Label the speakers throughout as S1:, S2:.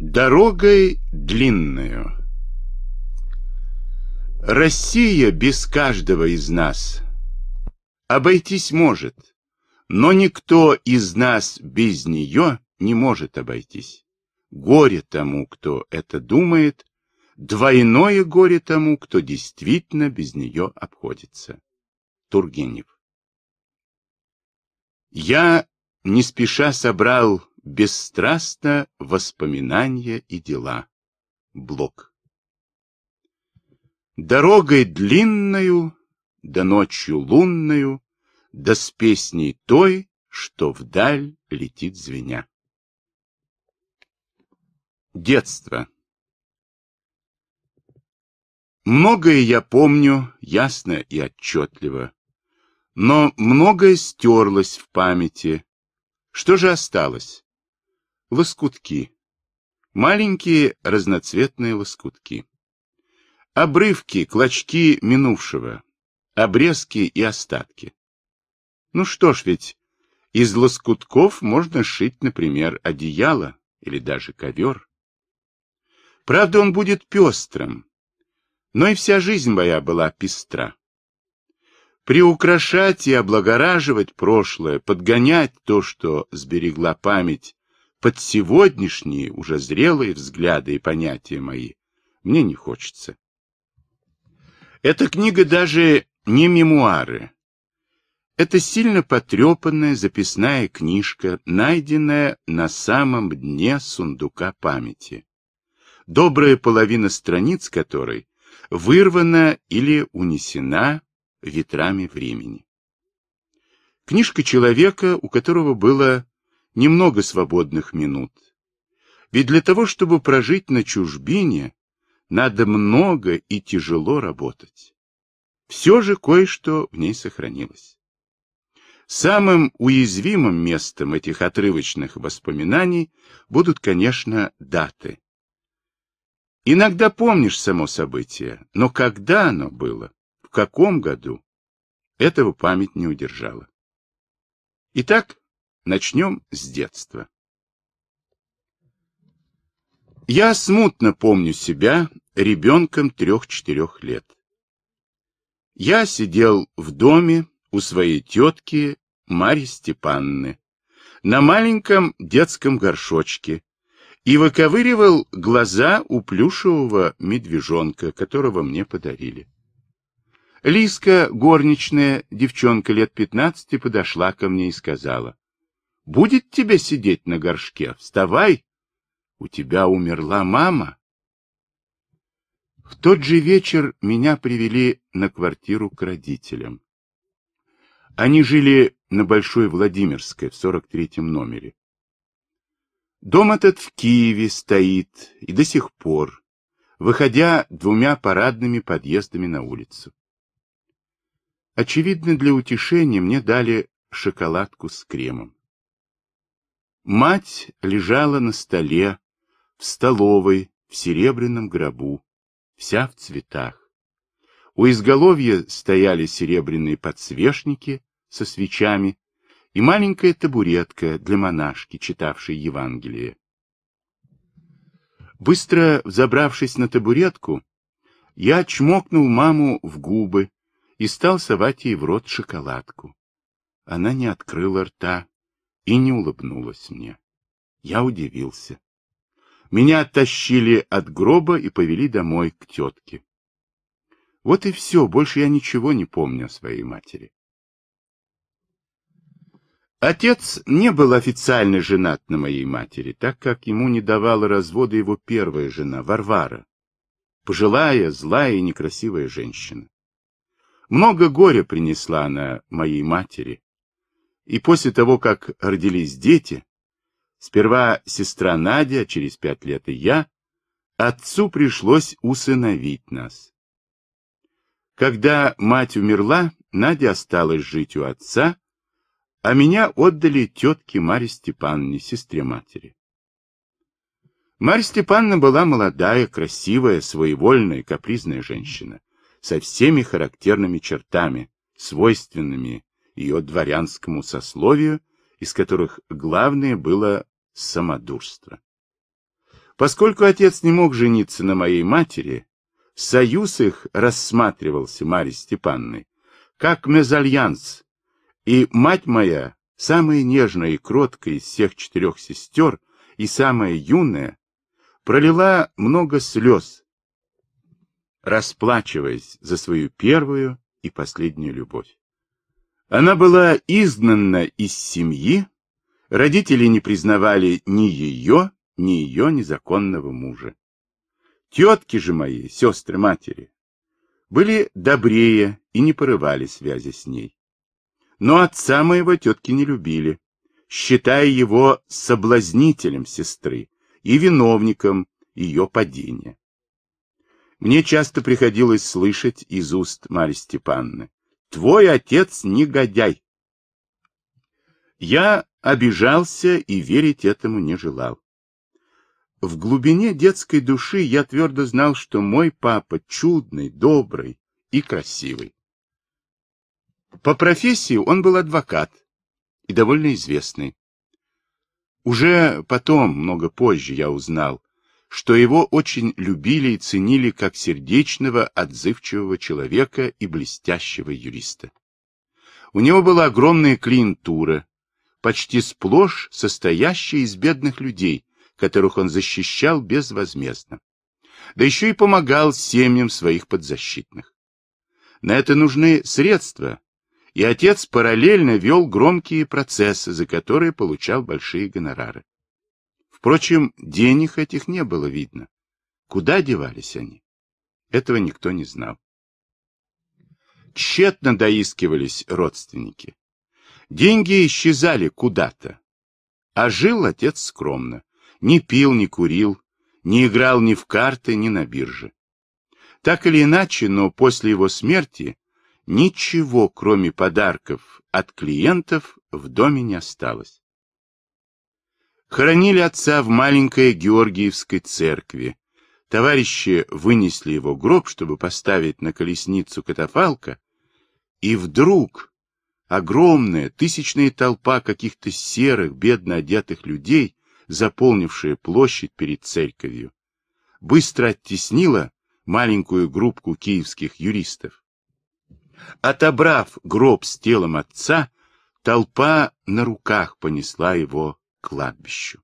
S1: Дорогой длинную Россия без каждого из нас обойтись может, но никто из нас без нее не может обойтись. Горе тому, кто это думает, двойное горе тому, кто действительно без нее обходится. Тургенев Я не спеша собрал Бесстрастно воспоминания и дела. Блок. Дорогой длинною, да ночью лунною, да с
S2: песней той, что вдаль летит звеня. Детство.
S1: Многое я помню ясно и отчетливо, но многое стерлось в памяти. Что же осталось? Лоскутки. Маленькие разноцветные лоскутки. Обрывки, клочки минувшего. Обрезки и остатки. Ну что ж ведь, из лоскутков можно шить, например, одеяло или даже ковер. Правда, он будет пестрым, но и вся жизнь моя была пестра. Приукрашать и облагораживать прошлое, подгонять то, что сберегла память, под сегодняшние уже зрелые взгляды и понятия мои мне не хочется. Эта книга даже не мемуары. Это сильно потрепанная записная книжка, найденная на самом дне сундука памяти. Добрая половина страниц которой вырвана или унесена ветрами времени. Книжка человека, у которого было немного свободных минут. Ведь для того, чтобы прожить на чужбине, надо много и тяжело работать. Все же кое-что в ней сохранилось. Самым уязвимым местом этих отрывочных воспоминаний будут, конечно, даты. Иногда помнишь само событие, но когда оно было, в каком году, этого память не удержала. Итак, Начнем с детства. Я смутно помню себя ребенком трех-четырех лет. Я сидел в доме у своей тетки Марьи Степанны на маленьком детском горшочке и выковыривал глаза у плюшевого медвежонка, которого мне подарили. Лиска, горничная, девчонка лет пятнадцати, подошла ко мне и сказала, будет тебе сидеть на горшке? Вставай! У тебя умерла мама. В тот же вечер меня привели на квартиру к родителям. Они жили на Большой Владимирской в 43-м номере. Дом этот в Киеве стоит и до сих пор, выходя двумя парадными подъездами на улицу. Очевидно, для утешения мне дали шоколадку с кремом. Мать лежала на столе, в столовой, в серебряном гробу, вся в цветах. У изголовья стояли серебряные подсвечники со свечами и маленькая табуретка для монашки, читавшей Евангелие. Быстро взобравшись на табуретку, я чмокнул маму в губы и стал совать ей в рот шоколадку. Она не открыла рта, и не улыбнулась мне. Я удивился. Меня оттащили от гроба и повели домой к тетке. Вот и все, больше я ничего не помню о своей матери. Отец не был официально женат на моей матери, так как ему не давала развода его первая жена, Варвара. Пожилая, злая и некрасивая женщина. Много горя принесла она моей матери, и после того, как родились дети, сперва сестра Надя, через пять лет и я, отцу пришлось усыновить нас. Когда мать умерла, Надя осталась жить у отца, а меня отдали тетке Маре Степановне, сестре матери. Марья Степановна была молодая, красивая, своевольная, капризная женщина, со всеми характерными чертами, свойственными ее дворянскому сословию, из которых главное было самодурство. Поскольку отец не мог жениться на моей матери, союз их рассматривался Марьи Степанной как мезальянс, и мать моя, самая нежная и кроткая из всех четырех сестер и самая юная, пролила много слез, расплачиваясь за свою первую и последнюю любовь. Она была изгнана из семьи, родители не признавали ни ее, ни ее незаконного мужа. Тетки же мои, сестры-матери, были добрее и не порывали связи с ней. Но отца моего тетки не любили, считая его соблазнителем сестры и виновником ее падения. Мне часто приходилось слышать из уст Марьи Степанны. Твой отец негодяй. Я обижался и верить этому не желал. В глубине детской души я твердо знал, что мой папа чудный, добрый и красивый. По профессии он был адвокат и довольно известный. Уже потом, много позже, я узнал, что его очень любили и ценили как сердечного, отзывчивого человека и блестящего юриста. У него была огромная клиентура, почти сплошь состоящая из бедных людей, которых он защищал безвозмездно. Да еще и помогал семьям своих подзащитных. На это нужны средства, и отец параллельно вел громкие процессы, за которые получал большие гонорары. Впрочем, денег этих не было видно. Куда девались они? Этого никто не знал. Тщетно доискивались родственники. Деньги исчезали куда-то. А жил отец скромно. Не пил, не курил, не играл ни в карты, ни на бирже. Так или иначе, но после его смерти ничего, кроме подарков от клиентов, в доме не осталось. Хоронили отца в маленькой Георгиевской церкви. Товарищи вынесли его гроб, чтобы поставить на колесницу катафалка, и вдруг огромная тысячная толпа каких-то серых, бедно одетых людей, заполнившая площадь перед церковью, быстро оттеснила маленькую группку киевских юристов. Отобрав гроб с телом отца, толпа на руках понесла его кладбищу.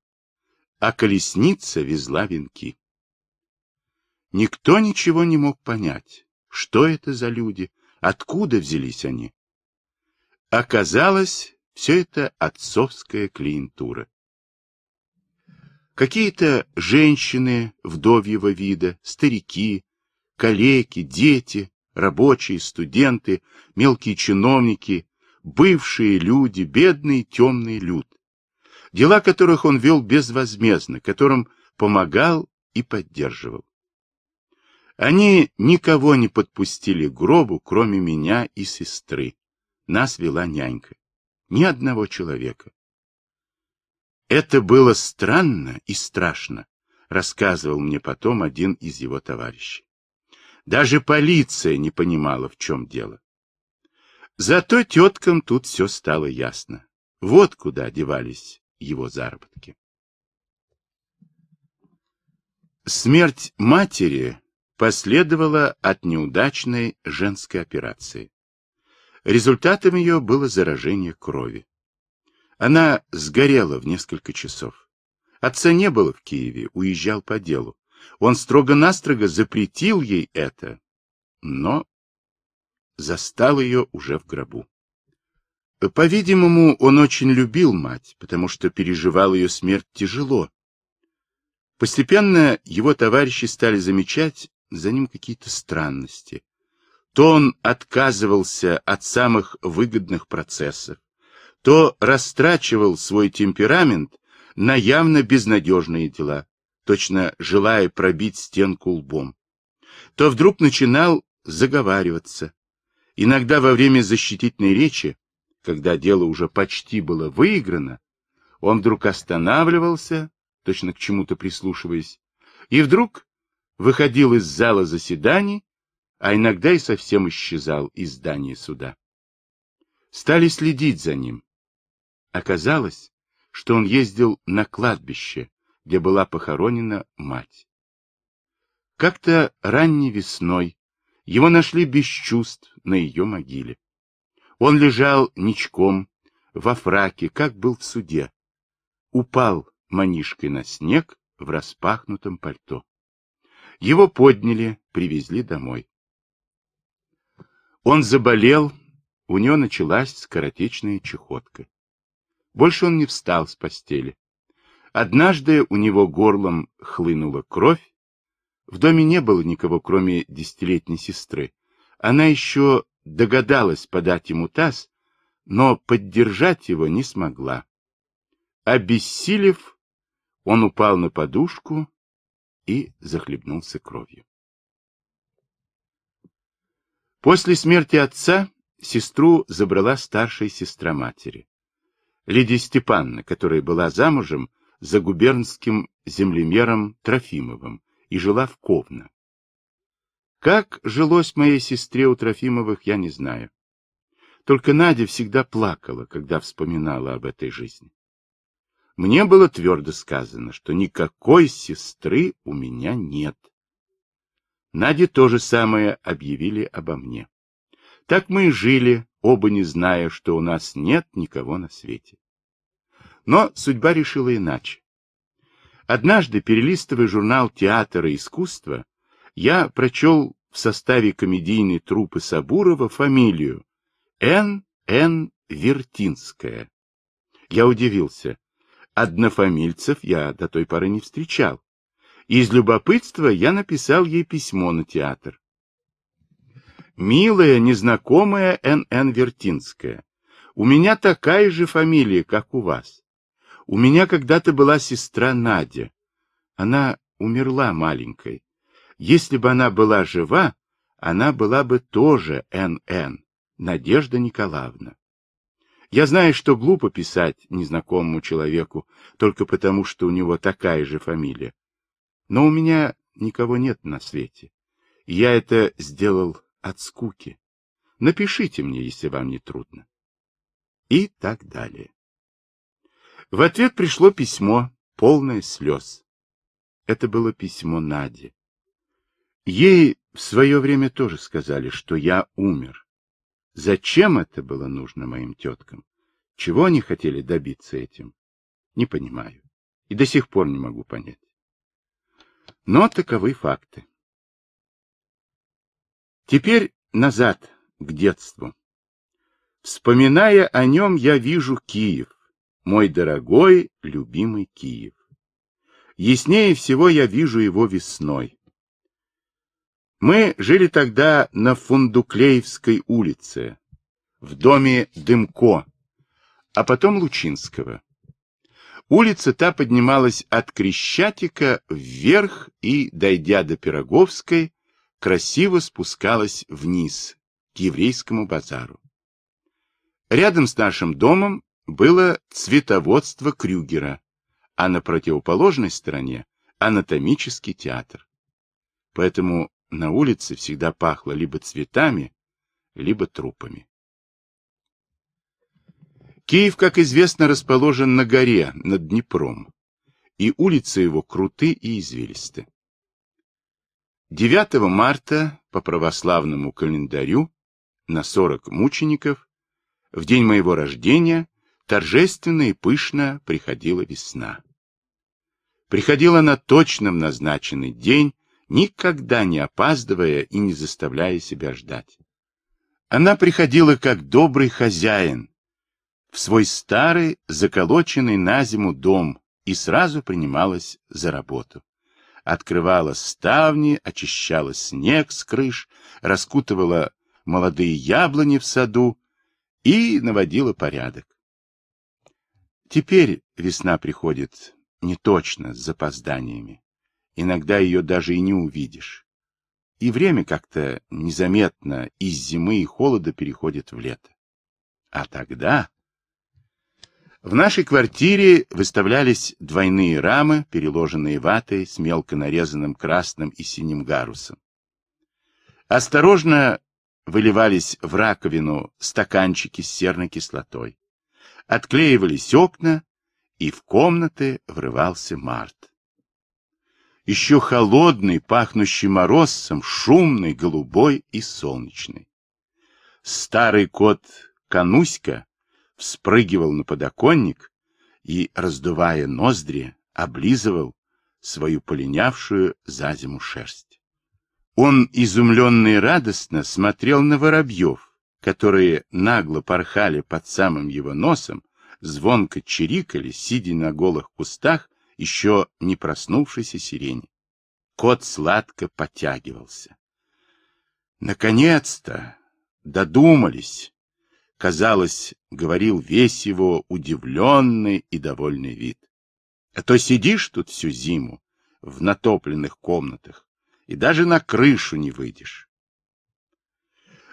S1: А колесница везла венки. Никто ничего не мог понять, что это за люди, откуда взялись они. Оказалось, все это отцовская клиентура. Какие-то женщины вдовьего вида, старики, калеки, дети, рабочие, студенты, мелкие чиновники, бывшие люди, бедный темный люд, дела которых он вел безвозмездно, которым помогал и поддерживал. Они никого не подпустили к гробу, кроме меня и сестры. Нас вела нянька. Ни одного человека. Это было странно и страшно, рассказывал мне потом один из его товарищей. Даже полиция не понимала, в чем дело. Зато теткам тут все стало ясно. Вот куда девались его заработки. Смерть матери последовала от неудачной женской операции. Результатом ее было заражение крови. Она сгорела в несколько часов. Отца не было в Киеве, уезжал по делу. Он строго-настрого запретил ей это, но застал ее уже в гробу. По-видимому, он очень любил мать, потому что переживал ее смерть тяжело. Постепенно его товарищи стали замечать за ним какие-то странности. То он отказывался от самых выгодных процессов, то растрачивал свой темперамент на явно безнадежные дела, точно желая пробить стенку лбом. То вдруг начинал заговариваться. Иногда во время защитительной речи когда дело уже почти было выиграно, он вдруг останавливался, точно к чему-то прислушиваясь, и вдруг выходил из зала заседаний, а иногда и совсем исчезал из здания суда. Стали следить за ним. Оказалось, что он ездил на кладбище, где была похоронена мать. Как-то ранней весной его нашли без чувств на ее могиле. Он лежал ничком, во фраке, как был в суде. Упал манишкой на снег в распахнутом пальто. Его подняли, привезли домой. Он заболел, у него началась скоротечная чехотка. Больше он не встал с постели. Однажды у него горлом хлынула кровь. В доме не было никого, кроме десятилетней сестры. Она еще догадалась подать ему таз, но поддержать его не смогла. Обессилев, он упал на подушку и захлебнулся кровью. После смерти отца сестру забрала старшая сестра матери. Лидия Степановна, которая была замужем за губернским землемером Трофимовым и жила в Ковно. Как жилось моей сестре у Трофимовых, я не знаю. Только Надя всегда плакала, когда вспоминала об этой жизни. Мне было твердо сказано, что никакой сестры у меня нет. Наде то же самое объявили обо мне. Так мы и жили, оба не зная, что у нас нет никого на свете. Но судьба решила иначе. Однажды, перелистывая журнал «Театр и искусство», я прочел в составе комедийной труппы Сабурова фамилию Н.Н. Вертинская. Я удивился. Однофамильцев я до той поры не встречал. Из любопытства я написал ей письмо на театр. «Милая, незнакомая Н.Н. Вертинская, у меня такая же фамилия, как у вас. У меня когда-то была сестра Надя. Она умерла маленькой. Если бы она была жива, она была бы тоже НН, Надежда Николаевна. Я знаю, что глупо писать незнакомому человеку только потому, что у него такая же фамилия. Но у меня никого нет на свете. Я это сделал от скуки. Напишите мне, если вам не трудно. И так далее. В ответ пришло письмо, полное слез. Это было письмо Нади. Ей в свое время тоже сказали, что я умер. Зачем это было нужно моим теткам? Чего они хотели добиться этим? Не понимаю. И до сих пор не могу понять. Но таковы факты. Теперь назад, к детству. Вспоминая о нем, я вижу Киев, мой дорогой, любимый Киев. Яснее всего я вижу его весной. Мы жили тогда на Фундуклеевской улице, в доме Дымко, а потом Лучинского. Улица та поднималась от Крещатика вверх и, дойдя до Пироговской, красиво спускалась вниз, к еврейскому базару. Рядом с нашим домом было цветоводство Крюгера, а на противоположной стороне анатомический театр. Поэтому на улице всегда пахло либо цветами, либо трупами. Киев, как известно, расположен на горе над Днепром, и улицы его круты и извилисты. 9 марта по православному календарю на 40 мучеников в день моего рождения торжественно и пышно приходила весна. Приходила на точном назначенный день никогда не опаздывая и не заставляя себя ждать. Она приходила как добрый хозяин в свой старый, заколоченный на зиму дом и сразу принималась за работу. Открывала ставни, очищала снег с крыш, раскутывала молодые яблони в саду и наводила порядок. Теперь весна приходит не точно, с запозданиями иногда ее даже и не увидишь. И время как-то незаметно из зимы и холода переходит в лето. А тогда... В нашей квартире выставлялись двойные рамы, переложенные ватой с мелко нарезанным красным и синим гарусом. Осторожно выливались в раковину стаканчики с серной кислотой. Отклеивались окна, и в комнаты врывался март еще холодный, пахнущий морозцем, шумный, голубой и солнечный. Старый кот Кануська вспрыгивал на подоконник и, раздувая ноздри, облизывал свою полинявшую за зиму шерсть. Он, изумленно и радостно, смотрел на воробьев, которые нагло порхали под самым его носом, звонко чирикали, сидя на голых кустах еще не проснувшейся сирени. Кот сладко потягивался. Наконец-то додумались, казалось, говорил весь его удивленный и довольный вид. А то сидишь тут всю зиму в натопленных комнатах и даже на крышу не выйдешь.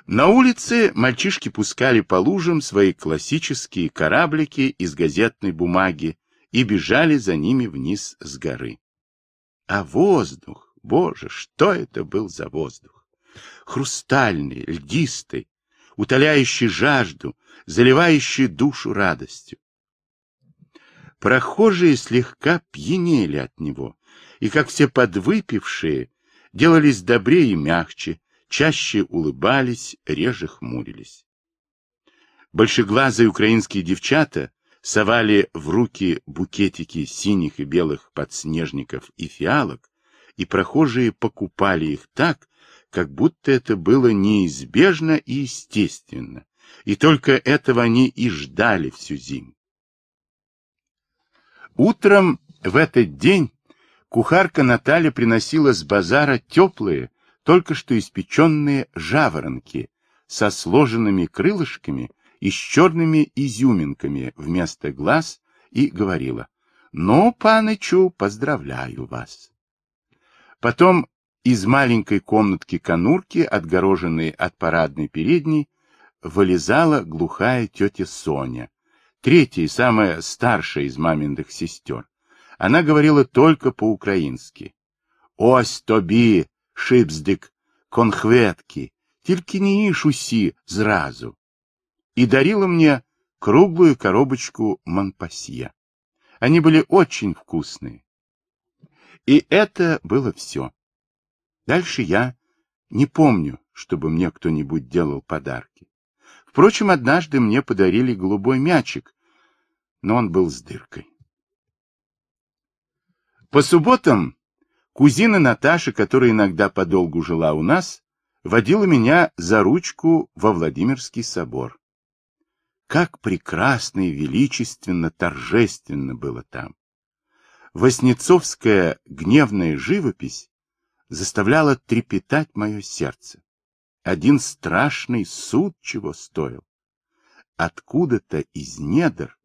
S1: На улице мальчишки пускали по лужам свои классические кораблики из газетной бумаги и бежали за ними вниз с горы. А воздух, боже, что это был за воздух! Хрустальный, льдистый, утоляющий жажду, заливающий душу радостью. Прохожие слегка пьянели от него, и, как все подвыпившие, делались добрее и мягче, чаще улыбались, реже хмурились. Большеглазые украинские девчата совали в руки букетики синих и белых подснежников и фиалок, и прохожие покупали их так, как будто это было неизбежно и естественно, и только этого они и ждали всю зиму. Утром в этот день кухарка Наталья приносила с базара теплые, только что испеченные жаворонки со сложенными крылышками, и с черными изюминками вместо глаз и говорила «Ну, панычу, поздравляю вас». Потом из маленькой комнатки-конурки, отгороженной от парадной передней, вылезала глухая тетя Соня, третья и самая старшая из маминых сестер. Она говорила только по-украински. «Ось тобі, шипздик, конхветки, тільки не іш зразу, и дарила мне круглую коробочку Монпасье. Они были очень вкусные. И это было все. Дальше я не помню, чтобы мне кто-нибудь делал подарки. Впрочем, однажды мне подарили голубой мячик, но он был с дыркой. По субботам кузина Наташа, которая иногда подолгу жила у нас, водила меня за ручку во Владимирский собор. Как прекрасно и величественно, торжественно было там! Воснецовская гневная живопись заставляла трепетать мое сердце. Один страшный суд чего стоил. Откуда-то из недр,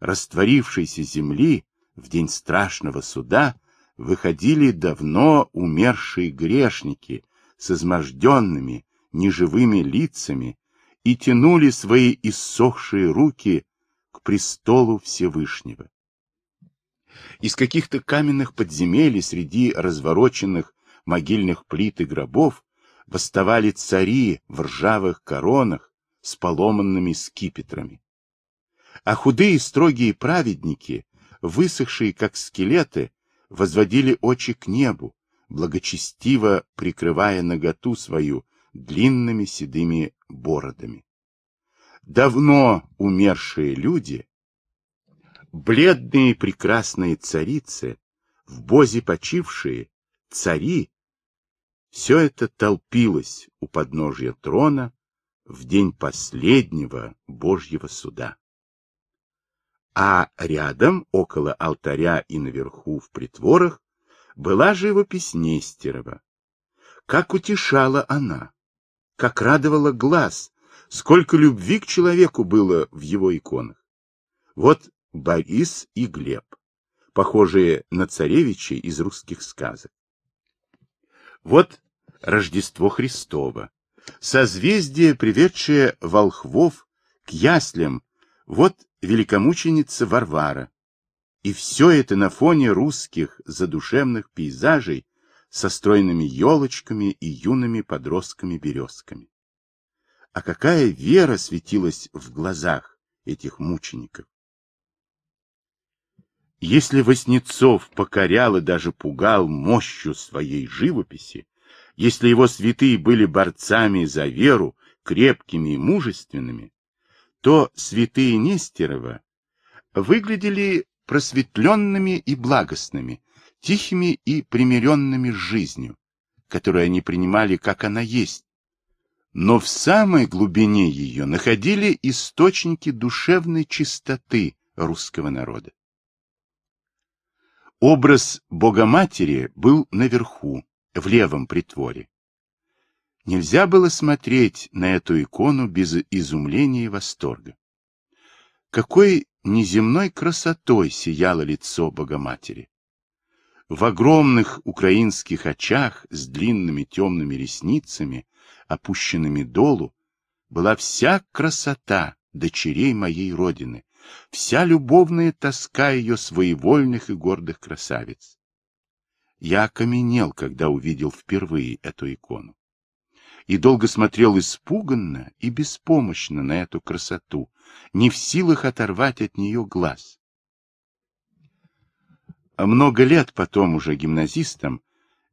S1: растворившейся земли, в день страшного суда выходили давно умершие грешники с изможденными, неживыми лицами, и тянули свои иссохшие руки к престолу Всевышнего. Из каких-то каменных подземелий среди развороченных могильных плит и гробов восставали цари в ржавых коронах с поломанными скипетрами. А худые строгие праведники, высохшие как скелеты, возводили очи к небу, благочестиво прикрывая наготу свою длинными седыми бородами. Давно умершие люди, бледные прекрасные царицы, в бозе почившие, цари, все это толпилось у подножья трона в день последнего Божьего суда. А рядом, около алтаря и наверху в притворах, была живопись Нестерова. Как утешала она! как радовало глаз, сколько любви к человеку было в его иконах. Вот Борис и Глеб, похожие на царевичей из русских сказок. Вот Рождество Христово, созвездие, приведшее волхвов к яслям, вот великомученица Варвара. И все это на фоне русских задушевных пейзажей, со стройными елочками и юными подростками-березками. А какая вера светилась в глазах этих мучеников! Если Васнецов покорял и даже пугал мощью своей живописи, если его святые были борцами за веру, крепкими и мужественными, то святые Нестерова выглядели просветленными и благостными, тихими и примиренными с жизнью, которую они принимали, как она есть. Но в самой глубине ее находили источники душевной чистоты русского народа. Образ Богоматери был наверху, в левом притворе. Нельзя было смотреть на эту икону без изумления и восторга. Какой неземной красотой сияло лицо Богоматери! В огромных украинских очах с длинными темными ресницами, опущенными долу, была вся красота дочерей моей родины, вся любовная тоска ее своевольных и гордых красавиц. Я окаменел, когда увидел впервые эту икону. И долго смотрел испуганно и беспомощно на эту красоту, не в силах оторвать от нее глаз. Много лет потом, уже гимназистом,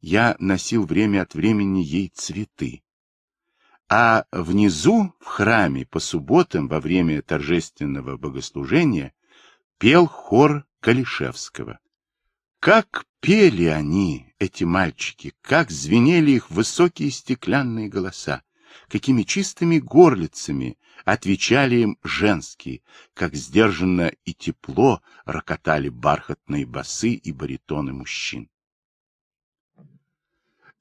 S1: я носил время от времени ей цветы. А внизу, в храме, по субботам, во время торжественного богослужения, пел хор Калишевского. Как пели они, эти мальчики, как звенели их высокие стеклянные голоса, какими чистыми горлицами отвечали им женские, как сдержанно и тепло рокотали бархатные басы и баритоны мужчин.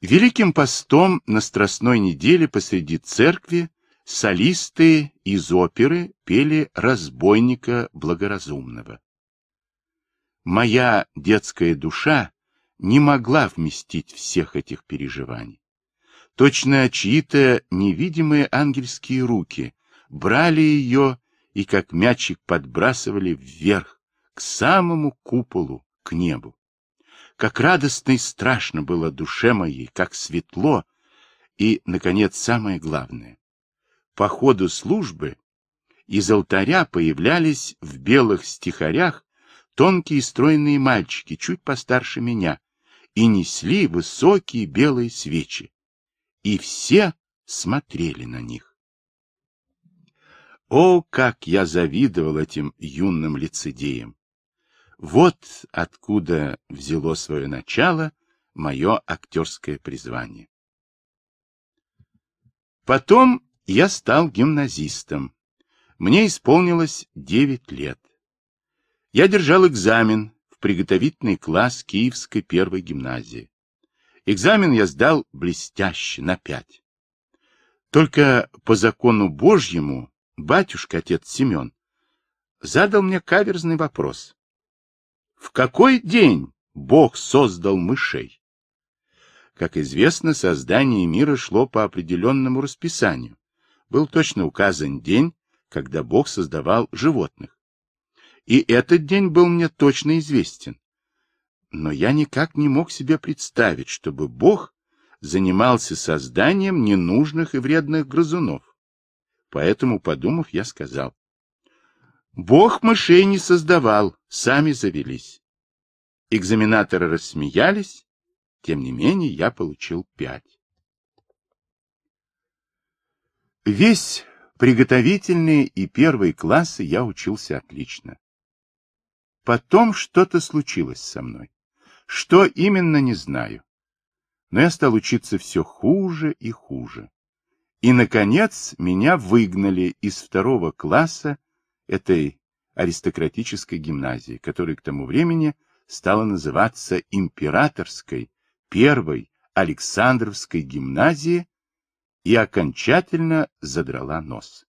S1: Великим постом на Страстной неделе посреди церкви солисты из оперы пели «Разбойника благоразумного». Моя детская душа не могла вместить всех этих переживаний. Точно чьи-то невидимые ангельские руки брали ее и как мячик подбрасывали вверх, к самому куполу, к небу. Как радостно и страшно было душе моей, как светло, и, наконец, самое главное. По ходу службы из алтаря появлялись в белых стихарях тонкие стройные мальчики, чуть постарше меня, и несли высокие белые свечи. И все смотрели на них. О, как я завидовал этим юным лицедеям! Вот откуда взяло свое начало мое актерское призвание. Потом я стал гимназистом. Мне исполнилось девять лет. Я держал экзамен в приготовительный класс Киевской первой гимназии. Экзамен я сдал блестяще, на пять. Только по закону Божьему батюшка, отец Семен, задал мне каверзный вопрос. В какой день Бог создал мышей? Как известно, создание мира шло по определенному расписанию. Был точно указан день, когда Бог создавал животных. И этот день был мне точно известен. Но я никак не мог себе представить, чтобы Бог занимался созданием ненужных и вредных грызунов. Поэтому, подумав, я сказал. Бог мышей не создавал, сами завелись. Экзаменаторы рассмеялись, тем не менее я получил пять. Весь приготовительные и первые классы я учился отлично. Потом что-то случилось со мной. Что именно, не знаю. Но я стал учиться все хуже и хуже. И, наконец, меня выгнали из второго класса этой аристократической гимназии, которая к тому времени стала называться Императорской, Первой Александровской гимназии и окончательно задрала нос.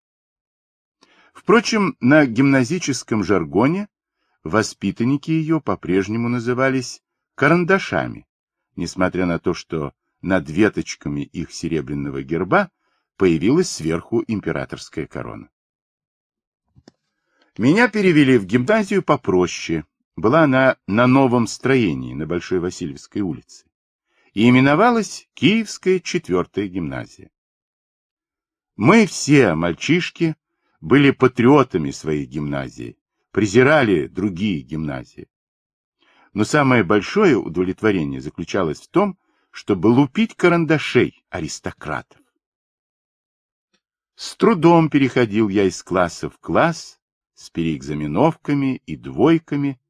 S1: Впрочем, на гимназическом жаргоне воспитанники ее по-прежнему назывались карандашами, несмотря на то, что над веточками их серебряного герба появилась сверху императорская корона. Меня перевели в гимназию попроще. Была она на новом строении на Большой Васильевской улице. И именовалась Киевская четвертая гимназия. Мы все, мальчишки, были патриотами своей гимназии, презирали другие гимназии. Но самое большое удовлетворение заключалось в том, чтобы лупить карандашей аристократа. С трудом переходил я из класса в класс, с переэкзаменовками и двойками,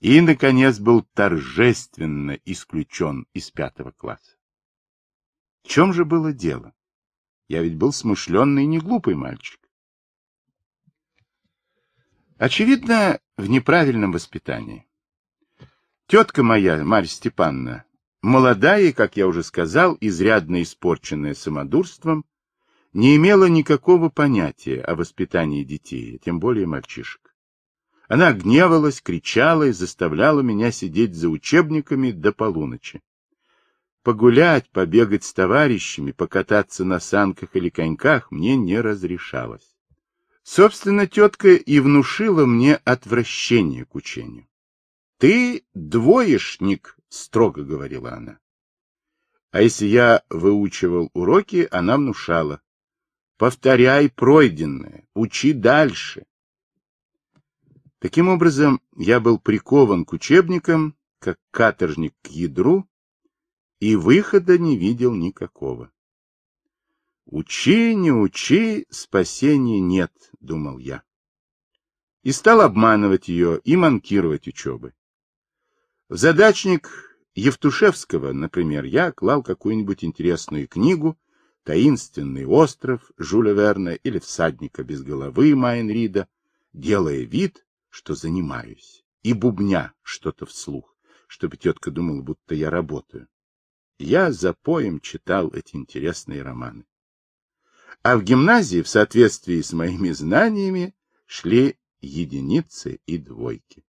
S1: и, наконец, был торжественно исключен из пятого класса. В чем же было дело? Я ведь был смышленный и не глупый мальчик. Очевидно, в неправильном воспитании. Тетка моя, Марья Степановна, молодая и, как я уже сказал, изрядно испорченная самодурством, не имела никакого понятия о воспитании детей, тем более мальчишек. Она гневалась, кричала и заставляла меня сидеть за учебниками до полуночи. Погулять, побегать с товарищами, покататься на санках или коньках мне не разрешалось. Собственно, тетка и внушила мне отвращение к учению. «Ты двоечник», — строго говорила она. А если я выучивал уроки, она внушала. Повторяй пройденное, учи дальше. Таким образом, я был прикован к учебникам, как каторжник к ядру, и выхода не видел никакого. «Учи, не учи, спасения нет», — думал я. И стал обманывать ее и манкировать учебы. В задачник Евтушевского, например, я клал какую-нибудь интересную книгу, таинственный остров Жюля Верна или всадника без головы Майнрида, делая вид, что занимаюсь, и бубня что-то вслух, чтобы тетка думала, будто я работаю. Я за поем читал эти интересные романы. А в гимназии, в соответствии с моими знаниями, шли единицы и двойки.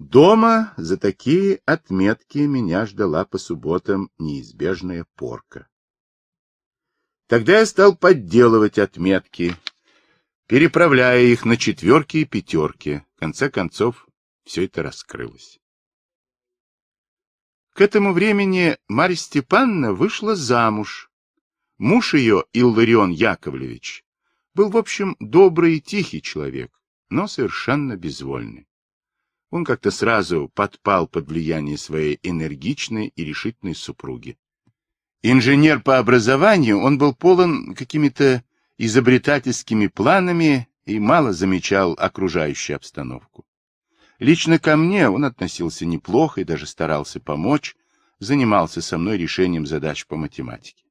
S1: Дома за такие отметки меня ждала по субботам неизбежная порка. Тогда я стал подделывать отметки, переправляя их на четверки и пятерки. В конце концов, все это раскрылось. К этому времени Марья Степановна вышла замуж. Муж ее, Илларион Яковлевич, был, в общем, добрый и тихий человек, но совершенно безвольный. Он как-то сразу подпал под влияние своей энергичной и решительной супруги. Инженер по образованию, он был полон какими-то изобретательскими планами и мало замечал окружающую обстановку. Лично ко мне он относился неплохо и даже старался помочь, занимался со мной решением задач по математике.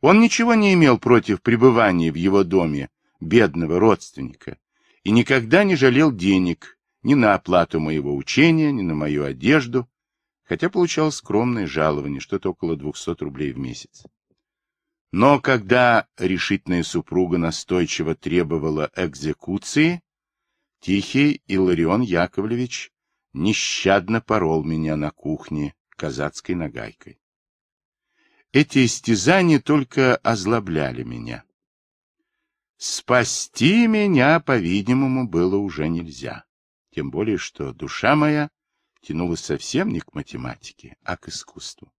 S1: Он ничего не имел против пребывания в его доме бедного родственника и никогда не жалел денег, ни на оплату моего учения, ни на мою одежду, хотя получал скромное жалование, что-то около 200 рублей в месяц. Но когда решительная супруга настойчиво требовала экзекуции, тихий Иларион Яковлевич нещадно порол меня на кухне казацкой нагайкой. Эти истязания только озлобляли меня. Спасти меня, по-видимому, было уже нельзя тем более, что душа моя тянулась совсем не к математике, а к искусству.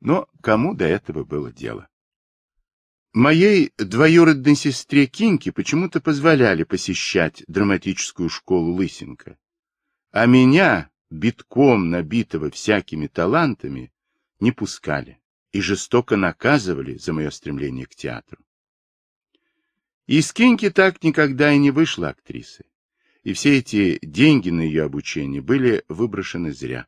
S1: Но кому до этого было дело? Моей двоюродной сестре Киньке почему-то позволяли посещать драматическую школу Лысенко. А меня, битком набитого всякими талантами, не пускали и жестоко наказывали за мое стремление к театру. Из Киньки так никогда и не вышла актрисой и все эти деньги на ее обучение были выброшены зря.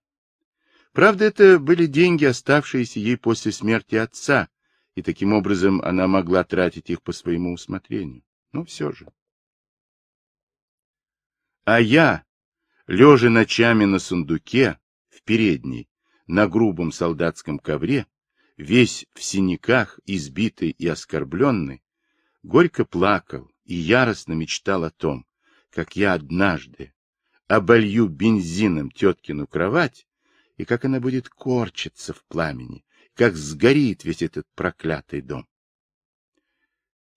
S1: Правда, это были деньги, оставшиеся ей после смерти отца, и таким образом она могла тратить их по своему усмотрению. Но все же. А я, лежа ночами на сундуке, в передней, на грубом солдатском ковре, весь в синяках, избитый и оскорбленный, горько плакал и яростно мечтал о том, как я однажды оболью бензином теткину кровать, и как она будет корчиться в пламени, как сгорит весь этот проклятый дом.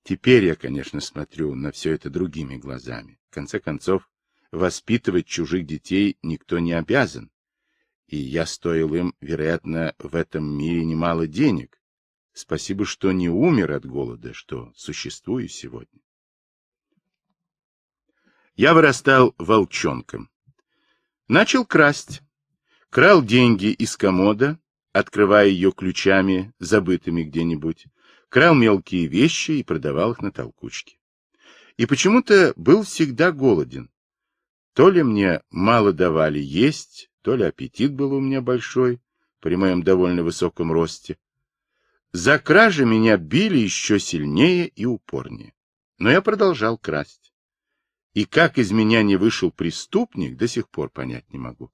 S1: Теперь я, конечно, смотрю на все это другими глазами. В конце концов, воспитывать чужих детей никто не обязан. И я стоил им, вероятно, в этом мире немало денег. Спасибо, что не умер от голода, что существую сегодня. Я вырастал волчонком. Начал красть. Крал деньги из комода, открывая ее ключами, забытыми где-нибудь. Крал мелкие вещи и продавал их на толкучке. И почему-то был всегда голоден. То ли мне мало давали есть, то ли аппетит был у меня большой, при моем довольно высоком росте. За кражи меня били еще сильнее и упорнее. Но я продолжал красть. И как из меня не вышел преступник, до сих пор понять не могу.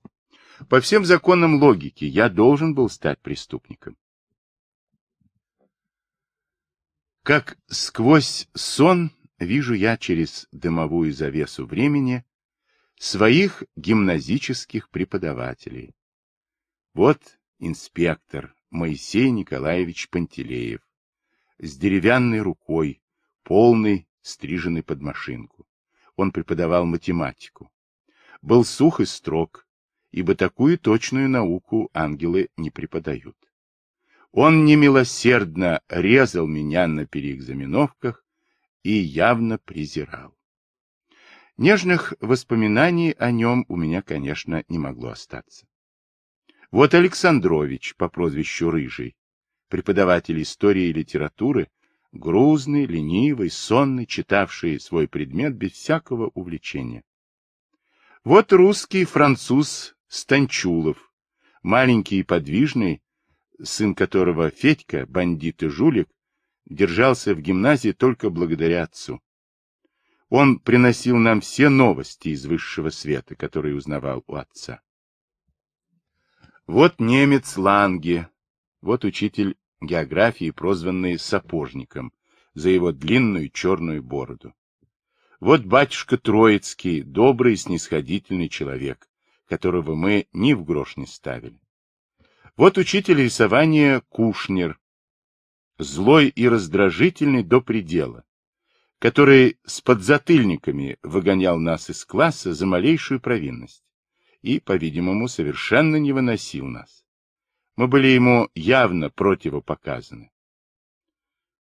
S1: По всем законам логики я должен был стать преступником. Как сквозь сон вижу я через дымовую завесу времени своих гимназических преподавателей. Вот инспектор Моисей Николаевич Пантелеев с деревянной рукой, полный, стриженный под машинку он преподавал математику. Был сух и строг, ибо такую точную науку ангелы не преподают. Он немилосердно резал меня на переэкзаменовках и явно презирал. Нежных воспоминаний о нем у меня, конечно, не могло остаться. Вот Александрович по прозвищу Рыжий, преподаватель истории и литературы, грузный, ленивый, сонный, читавший свой предмет без всякого увлечения. Вот русский француз Станчулов, маленький и подвижный, сын которого Федька, бандит и жулик, держался в гимназии только благодаря отцу. Он приносил нам все новости из высшего света, которые узнавал у отца. Вот немец Ланге, вот учитель географии прозванный Сапожником, за его длинную черную бороду. Вот батюшка Троицкий, добрый и снисходительный человек, которого мы ни в грош не ставили. Вот учитель рисования Кушнер, злой и раздражительный до предела, который с подзатыльниками выгонял нас из класса за малейшую провинность и, по-видимому, совершенно не выносил нас мы были ему явно противопоказаны.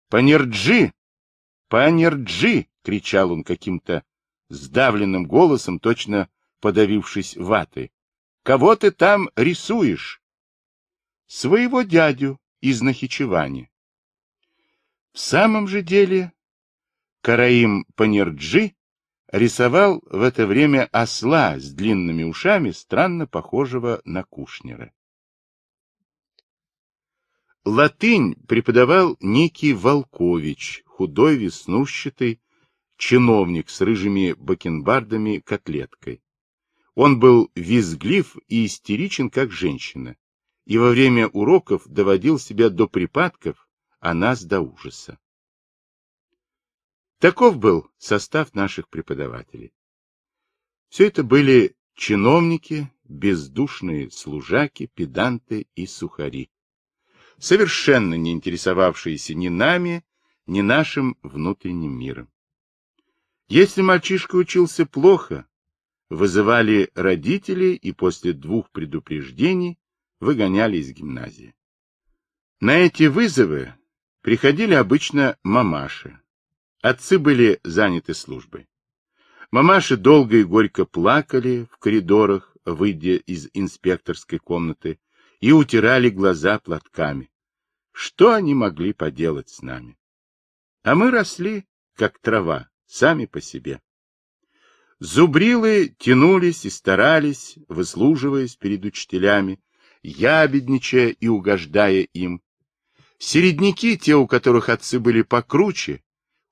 S1: «Панерджи! Панерджи!» — кричал он каким-то сдавленным голосом, точно подавившись ватой. «Кого ты там рисуешь?» «Своего дядю из Нахичевани». В самом же деле Караим Панерджи рисовал в это время осла с длинными ушами, странно похожего на Кушнера. Латынь преподавал некий Волкович, худой, веснущатый, чиновник с рыжими бакенбардами котлеткой. Он был визглив и истеричен, как женщина, и во время уроков доводил себя до припадков, а нас до ужаса. Таков был состав наших преподавателей. Все это были чиновники, бездушные служаки, педанты и сухари, совершенно не интересовавшиеся ни нами, ни нашим внутренним миром. Если мальчишка учился плохо, вызывали родители и после двух предупреждений выгоняли из гимназии. На эти вызовы приходили обычно мамаши. Отцы были заняты службой. Мамаши долго и горько плакали в коридорах, выйдя из инспекторской комнаты, и утирали глаза платками. Что они могли поделать с нами? А мы росли, как трава, сами по себе. Зубрилы тянулись и старались, выслуживаясь перед учителями, ябедничая и угождая им. Середняки, те, у которых отцы были покруче,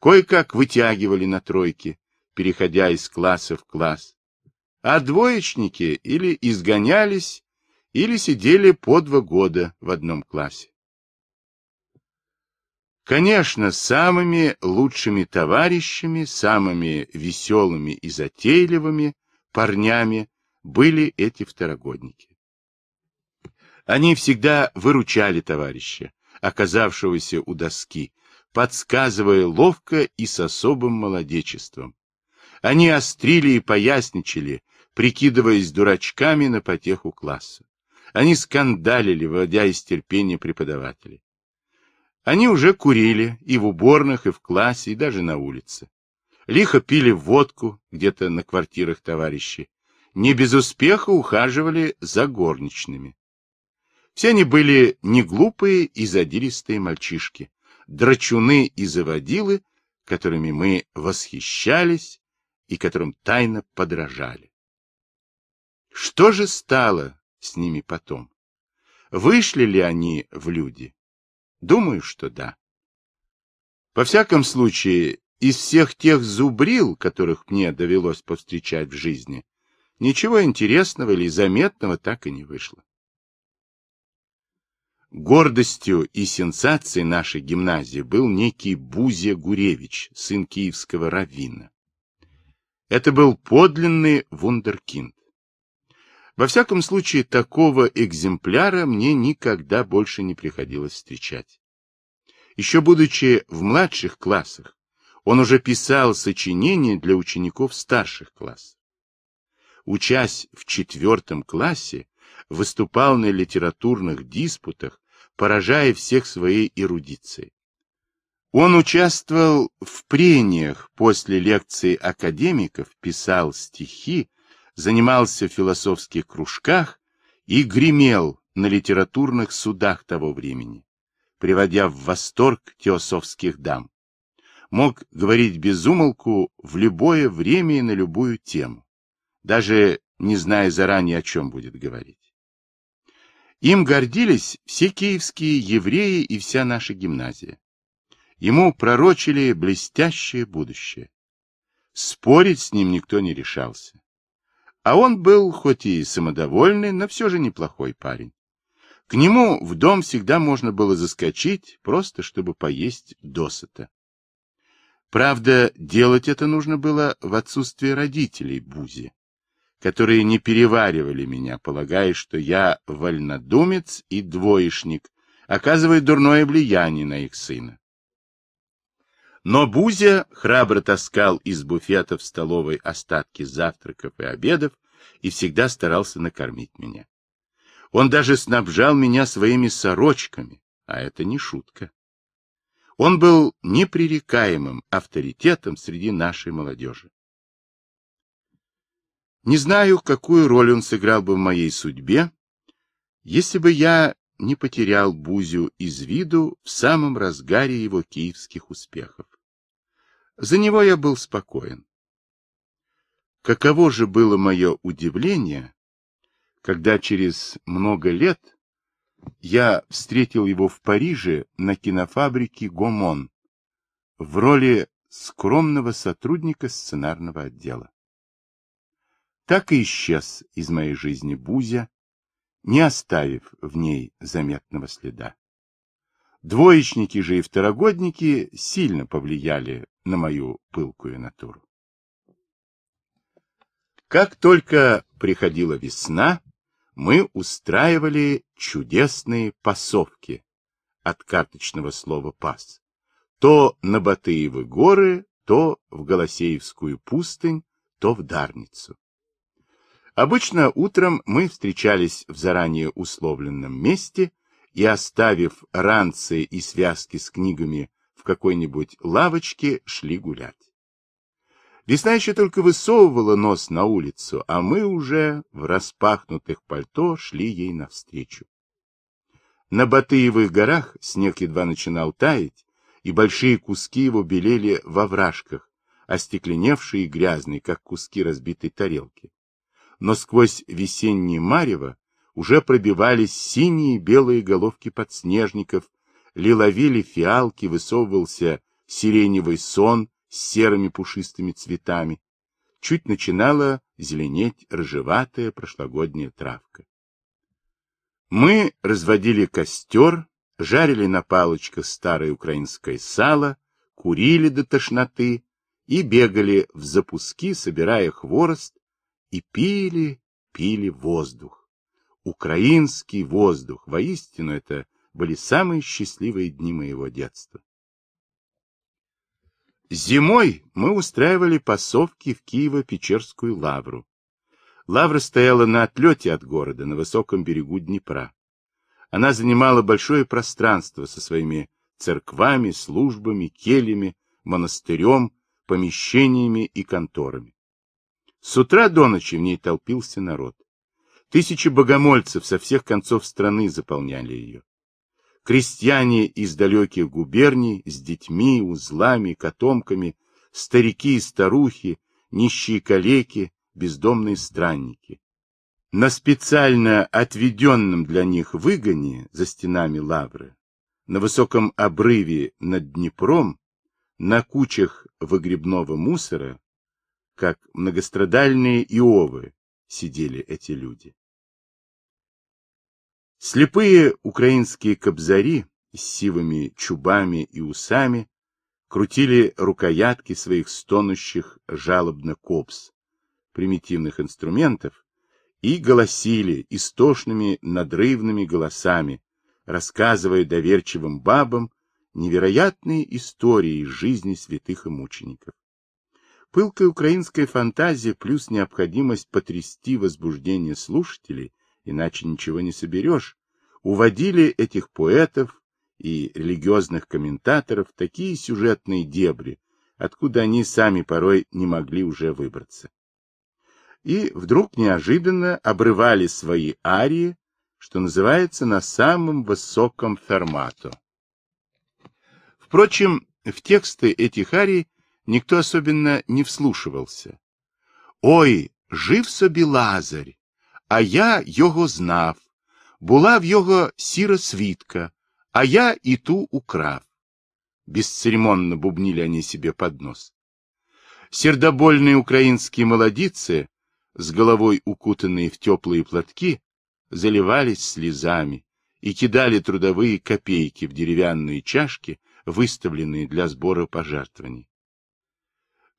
S1: кое-как вытягивали на тройки, переходя из класса в класс. А двоечники или изгонялись, или сидели по два года в одном классе. Конечно, самыми лучшими товарищами, самыми веселыми и затейливыми парнями были эти второгодники. Они всегда выручали товарища, оказавшегося у доски, подсказывая ловко и с особым молодечеством. Они острили и поясничали, прикидываясь дурачками на потеху класса. Они скандалили, вводя из терпения преподавателей. Они уже курили и в уборных, и в классе, и даже на улице. Лихо пили водку где-то на квартирах товарищей. Не без успеха ухаживали за горничными. Все они были не глупые и задиристые мальчишки, драчуны и заводилы, которыми мы восхищались и которым тайно подражали. Что же стало с ними потом? Вышли ли они в люди? Думаю, что да. Во всяком случае, из всех тех зубрил, которых мне довелось повстречать в жизни, ничего интересного или заметного так и не вышло. Гордостью и сенсацией нашей гимназии был некий Бузя Гуревич, сын киевского раввина. Это был подлинный вундеркинд. Во всяком случае, такого экземпляра мне никогда больше не приходилось встречать. Еще будучи в младших классах, он уже писал сочинения для учеников старших классов. Учась в четвертом классе, выступал на литературных диспутах, поражая всех своей эрудицией. Он участвовал в прениях после лекции академиков, писал стихи, занимался в философских кружках и гремел на литературных судах того времени, приводя в восторг теософских дам. Мог говорить безумолку в любое время и на любую тему, даже не зная заранее, о чем будет говорить. Им гордились все киевские евреи и вся наша гимназия. Ему пророчили блестящее будущее. Спорить с ним никто не решался. А он был, хоть и самодовольный, но все же неплохой парень. К нему в дом всегда можно было заскочить, просто чтобы поесть досыта. Правда, делать это нужно было в отсутствие родителей Бузи, которые не переваривали меня, полагая, что я вольнодумец и двоечник, оказывая дурное влияние на их сына. Но Бузя храбро таскал из буфета в столовой остатки завтраков и обедов и всегда старался накормить меня. Он даже снабжал меня своими сорочками, а это не шутка. Он был непререкаемым авторитетом среди нашей молодежи. Не знаю, какую роль он сыграл бы в моей судьбе, если бы я не потерял Бузю из виду в самом разгаре его киевских успехов. За него я был спокоен. Каково же было мое удивление, когда через много лет я встретил его в Париже на кинофабрике «Гомон» в роли скромного сотрудника сценарного отдела. Так и исчез из моей жизни Бузя, не оставив в ней заметного следа. Двоечники же и второгодники сильно повлияли на мою пылкую натуру. Как только приходила весна, мы устраивали чудесные пасовки от карточного слова «пас». То на Батыевы горы, то в Голосеевскую пустынь, то в Дарницу. Обычно утром мы встречались в заранее условленном месте и, оставив ранцы и связки с книгами какой-нибудь лавочке, шли гулять. Весна еще только высовывала нос на улицу, а мы уже в распахнутых пальто шли ей навстречу. На Батыевых горах снег едва начинал таять, и большие куски его белели во вражках, остекленевшие и грязные, как куски разбитой тарелки. Но сквозь весеннее марево уже пробивались синие и белые головки подснежников лиловели фиалки, высовывался сиреневый сон с серыми пушистыми цветами. Чуть начинала зеленеть рыжеватая прошлогодняя травка. Мы разводили костер, жарили на палочках старое украинское сало, курили до тошноты и бегали в запуски, собирая хворост, и пили, пили воздух. Украинский воздух, воистину это были самые счастливые дни моего детства. Зимой мы устраивали пасовки в Киево-Печерскую лавру. Лавра стояла на отлете от города, на высоком берегу Днепра. Она занимала большое пространство со своими церквами, службами, келями, монастырем, помещениями и конторами. С утра до ночи в ней толпился народ. Тысячи богомольцев со всех концов страны заполняли ее крестьяне из далеких губерний с детьми, узлами, котомками, старики и старухи, нищие калеки, бездомные странники. На специально отведенном для них выгоне за стенами лавры, на высоком обрыве над Днепром, на кучах выгребного мусора, как многострадальные иовы, сидели эти люди. Слепые украинские кобзари с сивыми чубами и усами крутили рукоятки своих стонущих жалобно копс, примитивных инструментов, и голосили истошными надрывными голосами, рассказывая доверчивым бабам невероятные истории из жизни святых и мучеников. Пылкая украинская фантазия плюс необходимость потрясти возбуждение слушателей иначе ничего не соберешь, уводили этих поэтов и религиозных комментаторов в такие сюжетные дебри, откуда они сами порой не могли уже выбраться. И вдруг неожиданно обрывали свои арии, что называется, на самом высоком формату. Впрочем, в тексты этих арий никто особенно не вслушивался. «Ой, жив соби Лазарь!» а я його знав. Була в його сіра свідка, а я і ту украв. Бесцеремонно бубнили они себе под нос. Сердобольные украинские молодицы, с головой укутанные в теплые платки, заливались слезами и кидали трудовые копейки в деревянные чашки, выставленные для сбора пожертвований.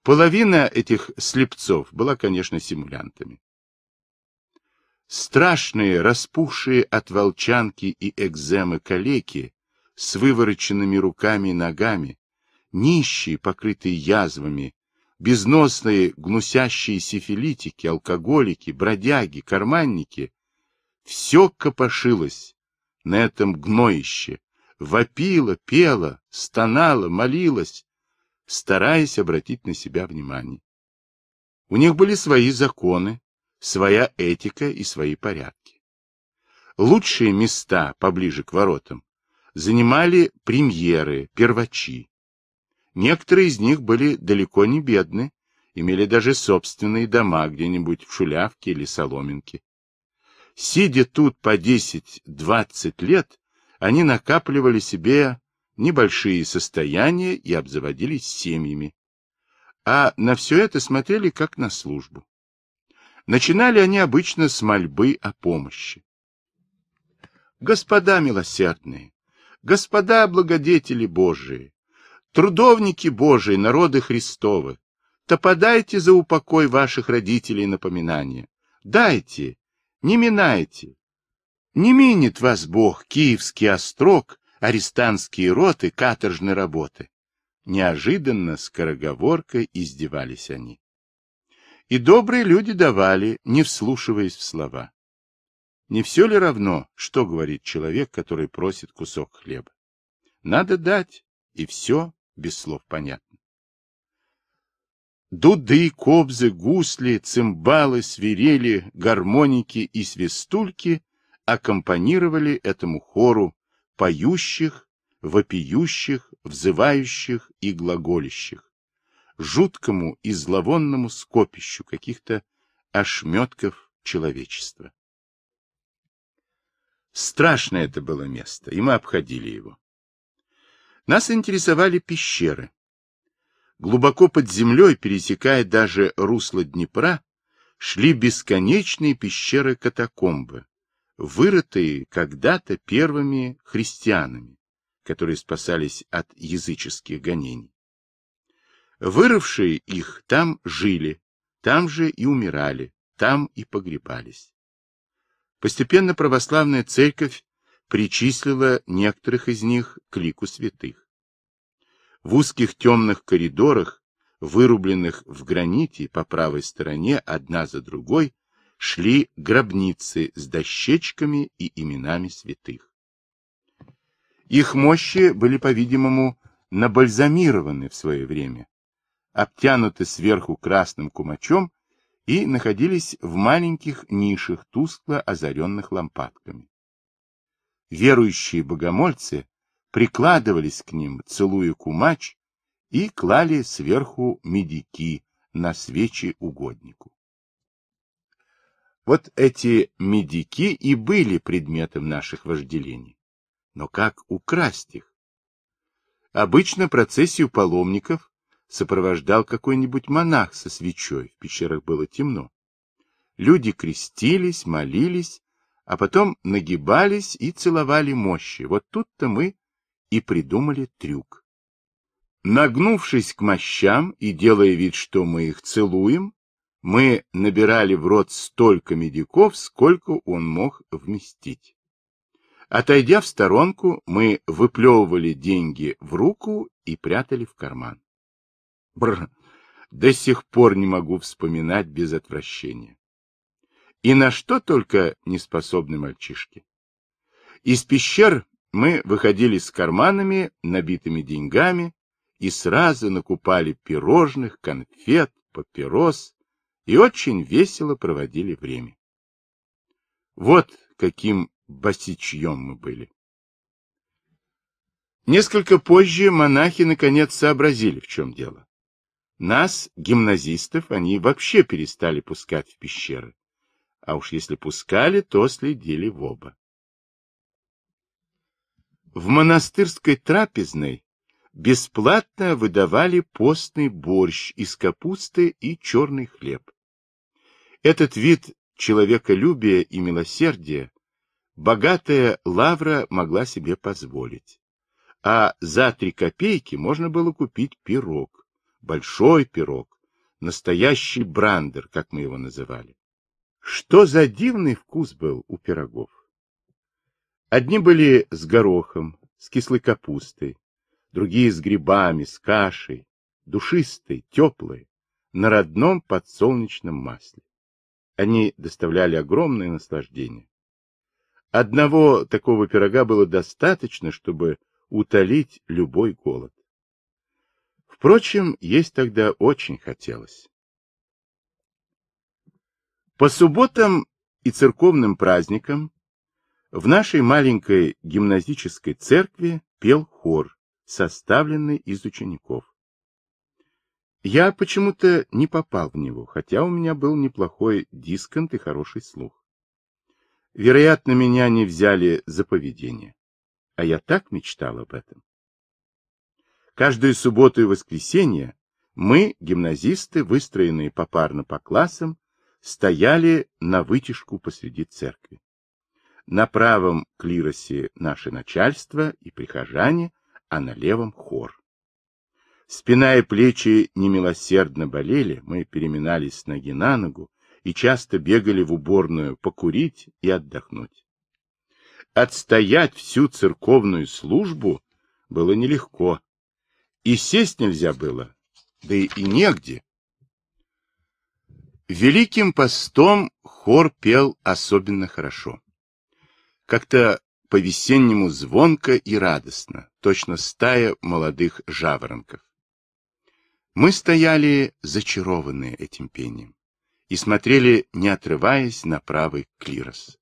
S1: Половина этих слепцов была, конечно, симулянтами. Страшные, распухшие от волчанки и экземы калеки, с вывороченными руками и ногами, нищие, покрытые язвами, безносные, гнусящие сифилитики, алкоголики, бродяги, карманники. Все копошилось на этом гноище, вопило, пело, стонало, молилось, стараясь обратить на себя внимание. У них были свои законы, своя этика и свои порядки. Лучшие места поближе к воротам занимали премьеры, первачи. Некоторые из них были далеко не бедны, имели даже собственные дома где-нибудь в Шулявке или Соломинке. Сидя тут по 10-20 лет, они накапливали себе небольшие состояния и обзаводились семьями. А на все это смотрели как на службу. Начинали они обычно с мольбы о помощи. Господа милосердные, господа благодетели Божии, трудовники Божии, народы Христовы, то подайте за упокой ваших родителей напоминание. Дайте, не минайте. Не минит вас Бог, киевский острог, арестантские роты, каторжные работы. Неожиданно скороговоркой издевались они. И добрые люди давали, не вслушиваясь в слова. Не все ли равно, что говорит человек, который просит кусок хлеба? Надо дать, и все без слов понятно. Дуды, кобзы, гусли, цимбалы, свирели, гармоники и свистульки аккомпанировали этому хору поющих, вопиющих, взывающих и глаголящих жуткому и зловонному скопищу каких-то ошметков человечества. Страшное это было место, и мы обходили его. Нас интересовали пещеры. Глубоко под землей, пересекая даже русло Днепра, шли бесконечные пещеры-катакомбы, вырытые когда-то первыми христианами, которые спасались от языческих гонений. Вырывшие их там жили, там же и умирали, там и погребались. Постепенно православная церковь причислила некоторых из них к лику святых. В узких темных коридорах, вырубленных в граните по правой стороне одна за другой, шли гробницы с дощечками и именами святых. Их мощи были, по-видимому, набальзамированы в свое время, обтянуты сверху красным кумачом и находились в маленьких нишах, тускло озаренных лампадками. Верующие богомольцы прикладывались к ним, целуя кумач, и клали сверху медики на свечи угоднику. Вот эти медики и были предметом наших вожделений. Но как украсть их? Обычно процессию паломников сопровождал какой-нибудь монах со свечой, в пещерах было темно. Люди крестились, молились, а потом нагибались и целовали мощи. Вот тут-то мы и придумали трюк. Нагнувшись к мощам и делая вид, что мы их целуем, мы набирали в рот столько медиков, сколько он мог вместить. Отойдя в сторонку, мы выплевывали деньги в руку и прятали в карман. Бр, до сих пор не могу вспоминать без отвращения. И на что только не способны мальчишки. Из пещер мы выходили с карманами, набитыми деньгами, и сразу накупали пирожных, конфет, папирос, и очень весело проводили время. Вот каким босичьем мы были. Несколько позже монахи наконец сообразили, в чем дело. Нас, гимназистов, они вообще перестали пускать в пещеры. А уж если пускали, то следили в оба. В монастырской трапезной бесплатно выдавали постный борщ из капусты и черный хлеб. Этот вид человеколюбия и милосердия богатая лавра могла себе позволить, а за три копейки можно было купить пирог, большой пирог, настоящий брандер, как мы его называли. Что за дивный вкус был у пирогов? Одни были с горохом, с кислой капустой, другие с грибами, с кашей, душистые, теплые, на родном подсолнечном масле. Они доставляли огромное наслаждение. Одного такого пирога было достаточно, чтобы утолить любой голод. Впрочем, есть тогда очень хотелось. По субботам и церковным праздникам в нашей маленькой гимназической церкви пел хор, составленный из учеников. Я почему-то не попал в него, хотя у меня был неплохой дискант и хороший слух. Вероятно, меня не взяли за поведение, а я так мечтал об этом. Каждую субботу и воскресенье мы, гимназисты, выстроенные попарно по классам, стояли на вытяжку посреди церкви. На правом клиросе наше начальство и прихожане, а на левом хор. Спина и плечи немилосердно болели, мы переминались с ноги на ногу и часто бегали в уборную покурить и отдохнуть. Отстоять всю церковную службу было нелегко, и сесть нельзя было, да и, негде. Великим постом хор пел особенно хорошо. Как-то по-весеннему звонко и радостно, точно стая молодых жаворонков. Мы стояли зачарованные этим пением и смотрели, не отрываясь, на правый клирос.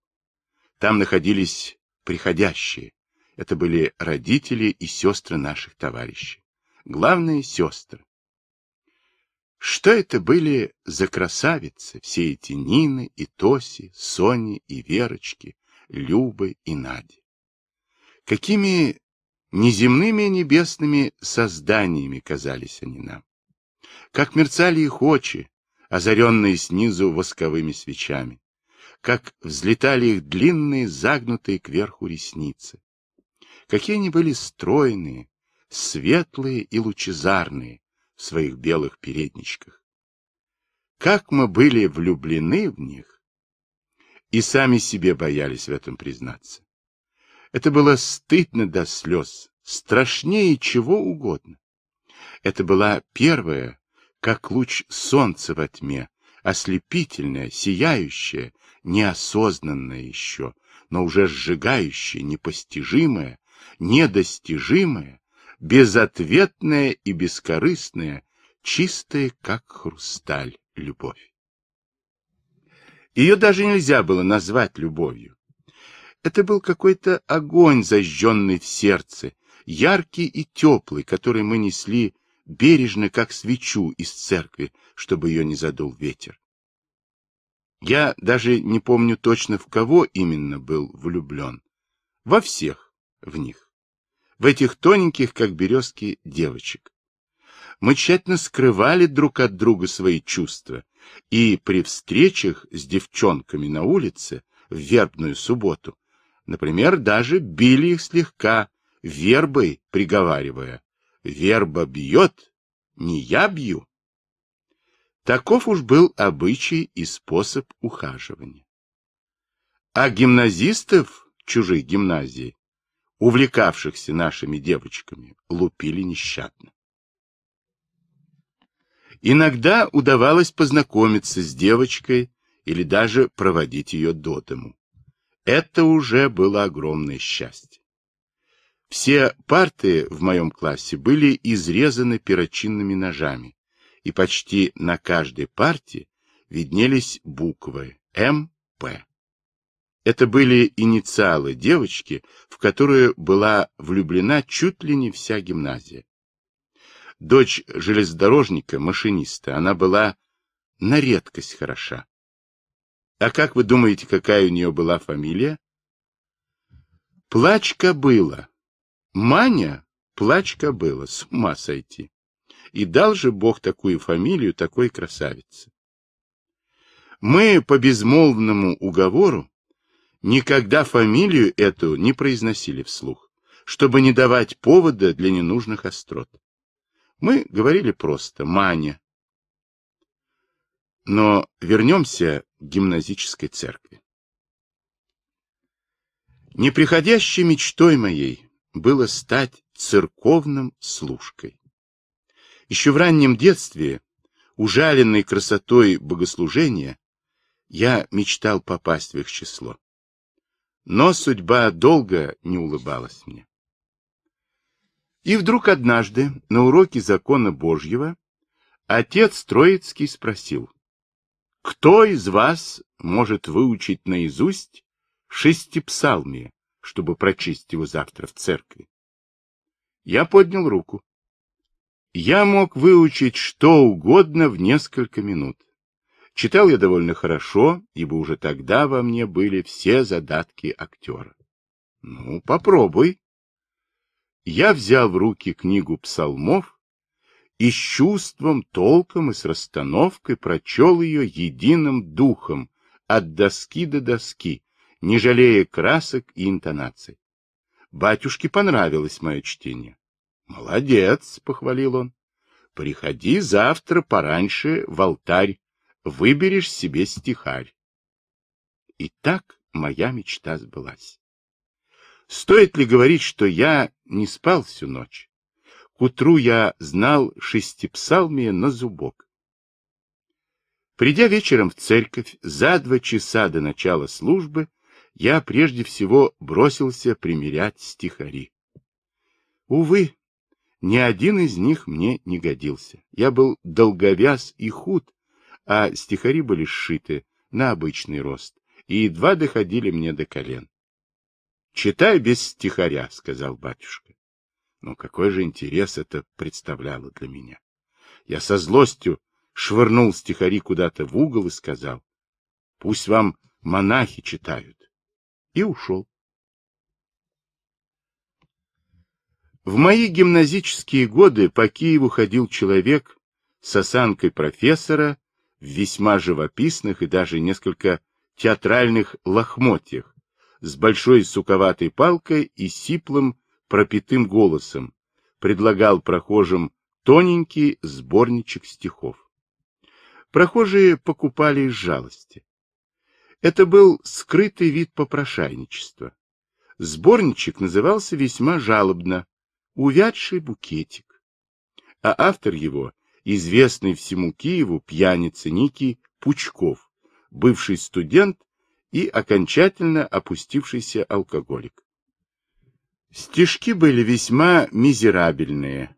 S1: Там находились приходящие. Это были родители и сестры наших товарищей главные сестры. Что это были за красавицы, все эти Нины и Тоси, Сони и Верочки, Любы и Нади? Какими неземными и небесными созданиями казались они нам? Как мерцали их очи, озаренные снизу восковыми свечами, как взлетали их длинные, загнутые кверху ресницы. Какие они были стройные, светлые и лучезарные в своих белых передничках. Как мы были влюблены в них и сами себе боялись в этом признаться. Это было стыдно до слез, страшнее чего угодно. Это была первая, как луч солнца во тьме, ослепительная, сияющая, неосознанная еще, но уже сжигающая, непостижимая, недостижимая, безответная и бескорыстная, чистая, как хрусталь, любовь. Ее даже нельзя было назвать любовью. Это был какой-то огонь, зажженный в сердце, яркий и теплый, который мы несли бережно, как свечу из церкви, чтобы ее не задул ветер. Я даже не помню точно, в кого именно был влюблен. Во всех в них в этих тоненьких, как березки, девочек. Мы тщательно скрывали друг от друга свои чувства, и при встречах с девчонками на улице в вербную субботу, например, даже били их слегка, вербой приговаривая «Верба бьет, не я бью». Таков уж был обычай и способ ухаживания. А гимназистов чужих гимназий увлекавшихся нашими девочками, лупили нещадно. Иногда удавалось познакомиться с девочкой или даже проводить ее до дому. Это уже было огромное счастье. Все парты в моем классе были изрезаны перочинными ножами, и почти на каждой парте виднелись буквы М П. Это были инициалы девочки, в которую была влюблена чуть ли не вся гимназия. Дочь железнодорожника, машиниста, она была на редкость хороша. А как вы думаете, какая у нее была фамилия? Плачка было, Маня Плачка было, С ума сойти. И дал же Бог такую фамилию такой красавице. Мы по безмолвному уговору никогда фамилию эту не произносили вслух, чтобы не давать повода для ненужных острот. Мы говорили просто «Маня». Но вернемся к гимназической церкви. Неприходящей мечтой моей было стать церковным служкой. Еще в раннем детстве, ужаленной красотой богослужения, я мечтал попасть в их число. Но судьба долго не улыбалась мне. И вдруг однажды на уроке закона Божьего отец Троицкий спросил, «Кто из вас может выучить наизусть шестипсалмия, чтобы прочесть его завтра в церкви?» Я поднял руку. Я мог выучить что угодно в несколько минут. Читал я довольно хорошо, ибо уже тогда во мне были все задатки актера. Ну, попробуй. Я взял в руки книгу псалмов и с чувством, толком и с расстановкой прочел ее единым духом от доски до доски, не жалея красок и интонаций. Батюшке понравилось мое чтение. «Молодец!» — похвалил он. «Приходи завтра пораньше в алтарь выберешь себе стихарь. И так моя мечта сбылась. Стоит ли говорить, что я не спал всю ночь? К утру я знал шестипсалмия на зубок. Придя вечером в церковь, за два часа до начала службы, я прежде всего бросился примерять стихари. Увы, ни один из них мне не годился. Я был долговяз и худ, а стихари были сшиты на обычный рост и едва доходили мне до колен. — Читай без стихаря, — сказал батюшка. Но какой же интерес это представляло для меня. Я со злостью швырнул стихари куда-то в угол и сказал, — пусть вам монахи читают. И ушел. В мои гимназические годы по Киеву ходил человек с осанкой профессора в весьма живописных и даже несколько театральных лохмотьях, с большой суковатой палкой и сиплым пропитым голосом, предлагал прохожим тоненький сборничек стихов. Прохожие покупали из жалости. Это был скрытый вид попрошайничества. Сборничек назывался весьма жалобно «Увядший букетик», а автор его известный всему Киеву пьяница Ники Пучков, бывший студент и окончательно опустившийся алкоголик. Стишки были весьма мизерабельные.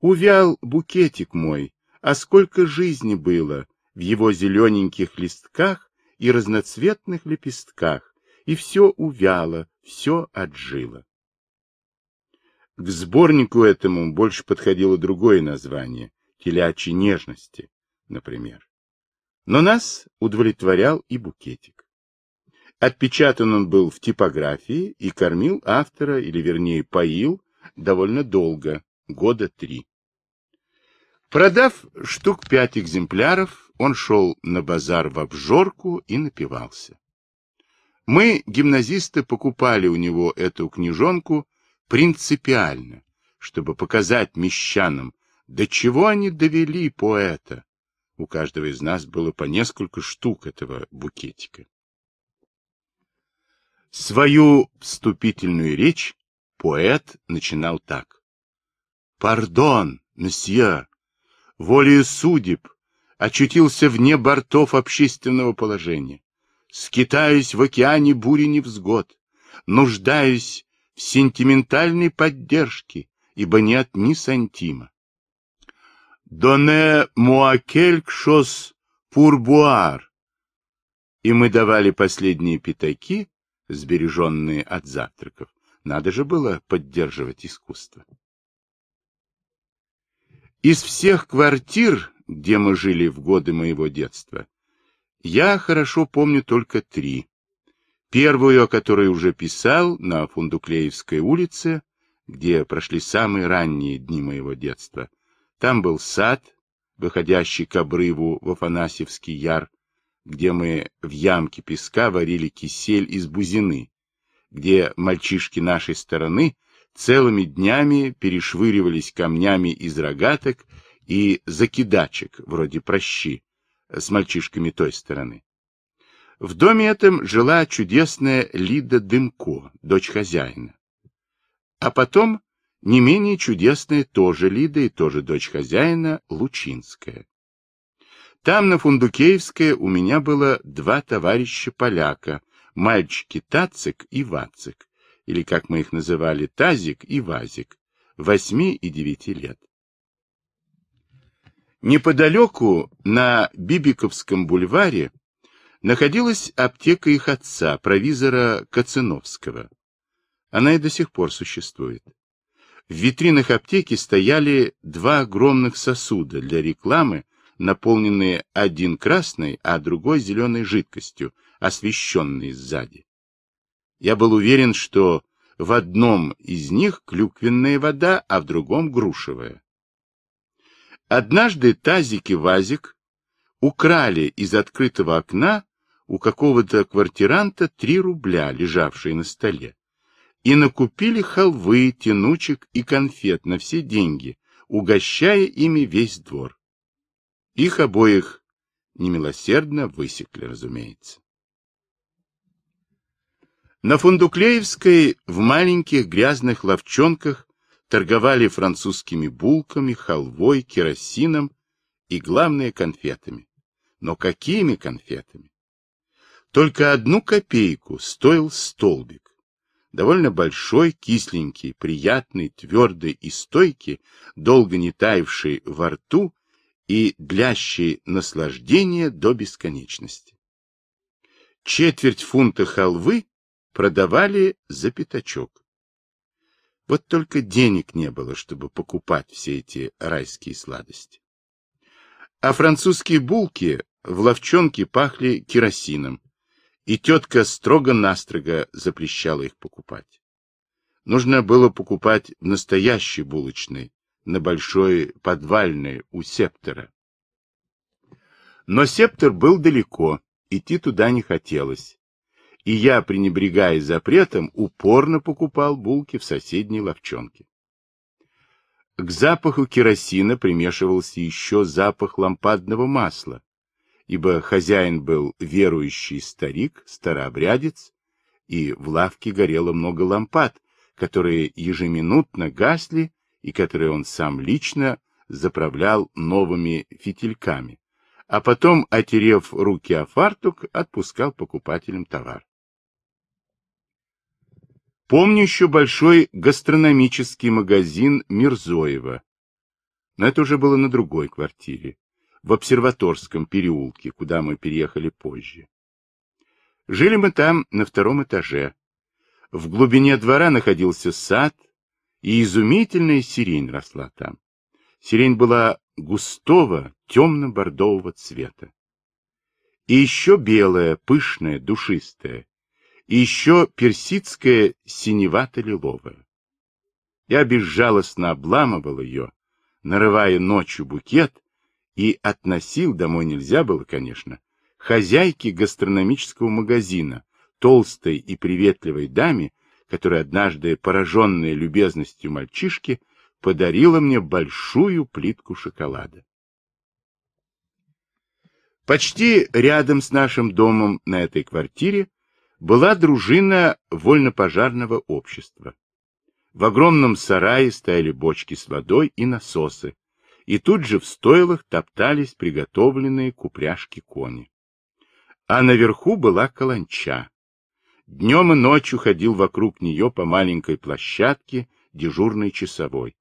S1: Увял букетик мой, а сколько жизни было в его зелененьких листках и разноцветных лепестках, и все увяло, все отжило. К сборнику этому больше подходило другое название телячьей нежности, например. Но нас удовлетворял и букетик. Отпечатан он был в типографии и кормил автора, или вернее поил, довольно долго, года три. Продав штук пять экземпляров, он шел на базар в обжорку и напивался. Мы, гимназисты, покупали у него эту книжонку принципиально, чтобы показать мещанам, до чего они довели поэта? У каждого из нас было по несколько штук этого букетика. Свою вступительную речь поэт начинал так. «Пардон, месье, волею судеб очутился вне бортов общественного положения. Скитаюсь в океане бури невзгод, нуждаюсь в сентиментальной поддержке, ибо нет ни сантима. «Доне Муакелькшос пурбуар». И мы давали последние пятаки, сбереженные от завтраков. Надо же было поддерживать искусство. Из всех квартир, где мы жили в годы моего детства, я хорошо помню только три. Первую, о которой уже писал, на Фундуклеевской улице, где прошли самые ранние дни моего детства – там был сад, выходящий к обрыву в Афанасьевский яр, где мы в ямке песка варили кисель из бузины, где мальчишки нашей стороны целыми днями перешвыривались камнями из рогаток и закидачек, вроде прощи, с мальчишками той стороны. В доме этом жила чудесная Лида Дымко, дочь хозяина. А потом не менее чудесная тоже Лида и тоже дочь хозяина Лучинская. Там, на Фундукеевской, у меня было два товарища поляка, мальчики Тацик и Вацик, или, как мы их называли, Тазик и Вазик, восьми и девяти лет. Неподалеку, на Бибиковском бульваре, находилась аптека их отца, провизора Коциновского. Она и до сих пор существует. В витринах аптеки стояли два огромных сосуда для рекламы, наполненные один красной, а другой зеленой жидкостью, освещенной сзади. Я был уверен, что в одном из них клюквенная вода, а в другом грушевая. Однажды тазик и вазик украли из открытого окна у какого-то квартиранта три рубля, лежавшие на столе и накупили халвы, тянучек и конфет на все деньги, угощая ими весь двор. Их обоих немилосердно высекли, разумеется. На Фундуклеевской в маленьких грязных ловчонках торговали французскими булками, халвой, керосином и, главное, конфетами. Но какими конфетами? Только одну копейку стоил столбик довольно большой, кисленький, приятный, твердый и стойкий, долго не таявший во рту и длящий наслаждение до бесконечности. Четверть фунта халвы продавали за пятачок. Вот только денег не было, чтобы покупать все эти райские сладости. А французские булки в ловчонке пахли керосином, и тетка строго-настрого запрещала их покупать. Нужно было покупать в настоящей булочной, на большой подвальной у септора. Но септор был далеко, идти туда не хотелось. И я, пренебрегая запретом, упорно покупал булки в соседней ловчонке. К запаху керосина примешивался еще запах лампадного масла, ибо хозяин был верующий старик, старообрядец, и в лавке горело много лампад, которые ежеминутно гасли и которые он сам лично заправлял новыми фитильками, а потом, отерев руки о фартук, отпускал покупателям товар. Помню еще большой гастрономический магазин Мирзоева, но это уже было на другой квартире в обсерваторском переулке, куда мы переехали позже. Жили мы там на втором этаже. В глубине двора находился сад, и изумительная сирень росла там. Сирень была густого темно-бордового цвета. И еще белая, пышная, душистая. И еще персидская синевато-лиловая. Я безжалостно обламывал ее, нарывая ночью букет, и относил домой нельзя было, конечно, хозяйке гастрономического магазина, толстой и приветливой даме, которая однажды, пораженная любезностью мальчишки, подарила мне большую плитку шоколада. Почти рядом с нашим домом на этой квартире была дружина вольнопожарного общества. В огромном сарае стояли бочки с водой и насосы, и тут же в стойлах топтались приготовленные купряшки кони. А наверху была каланча. Днем и ночью ходил вокруг нее по маленькой площадке дежурный часовой.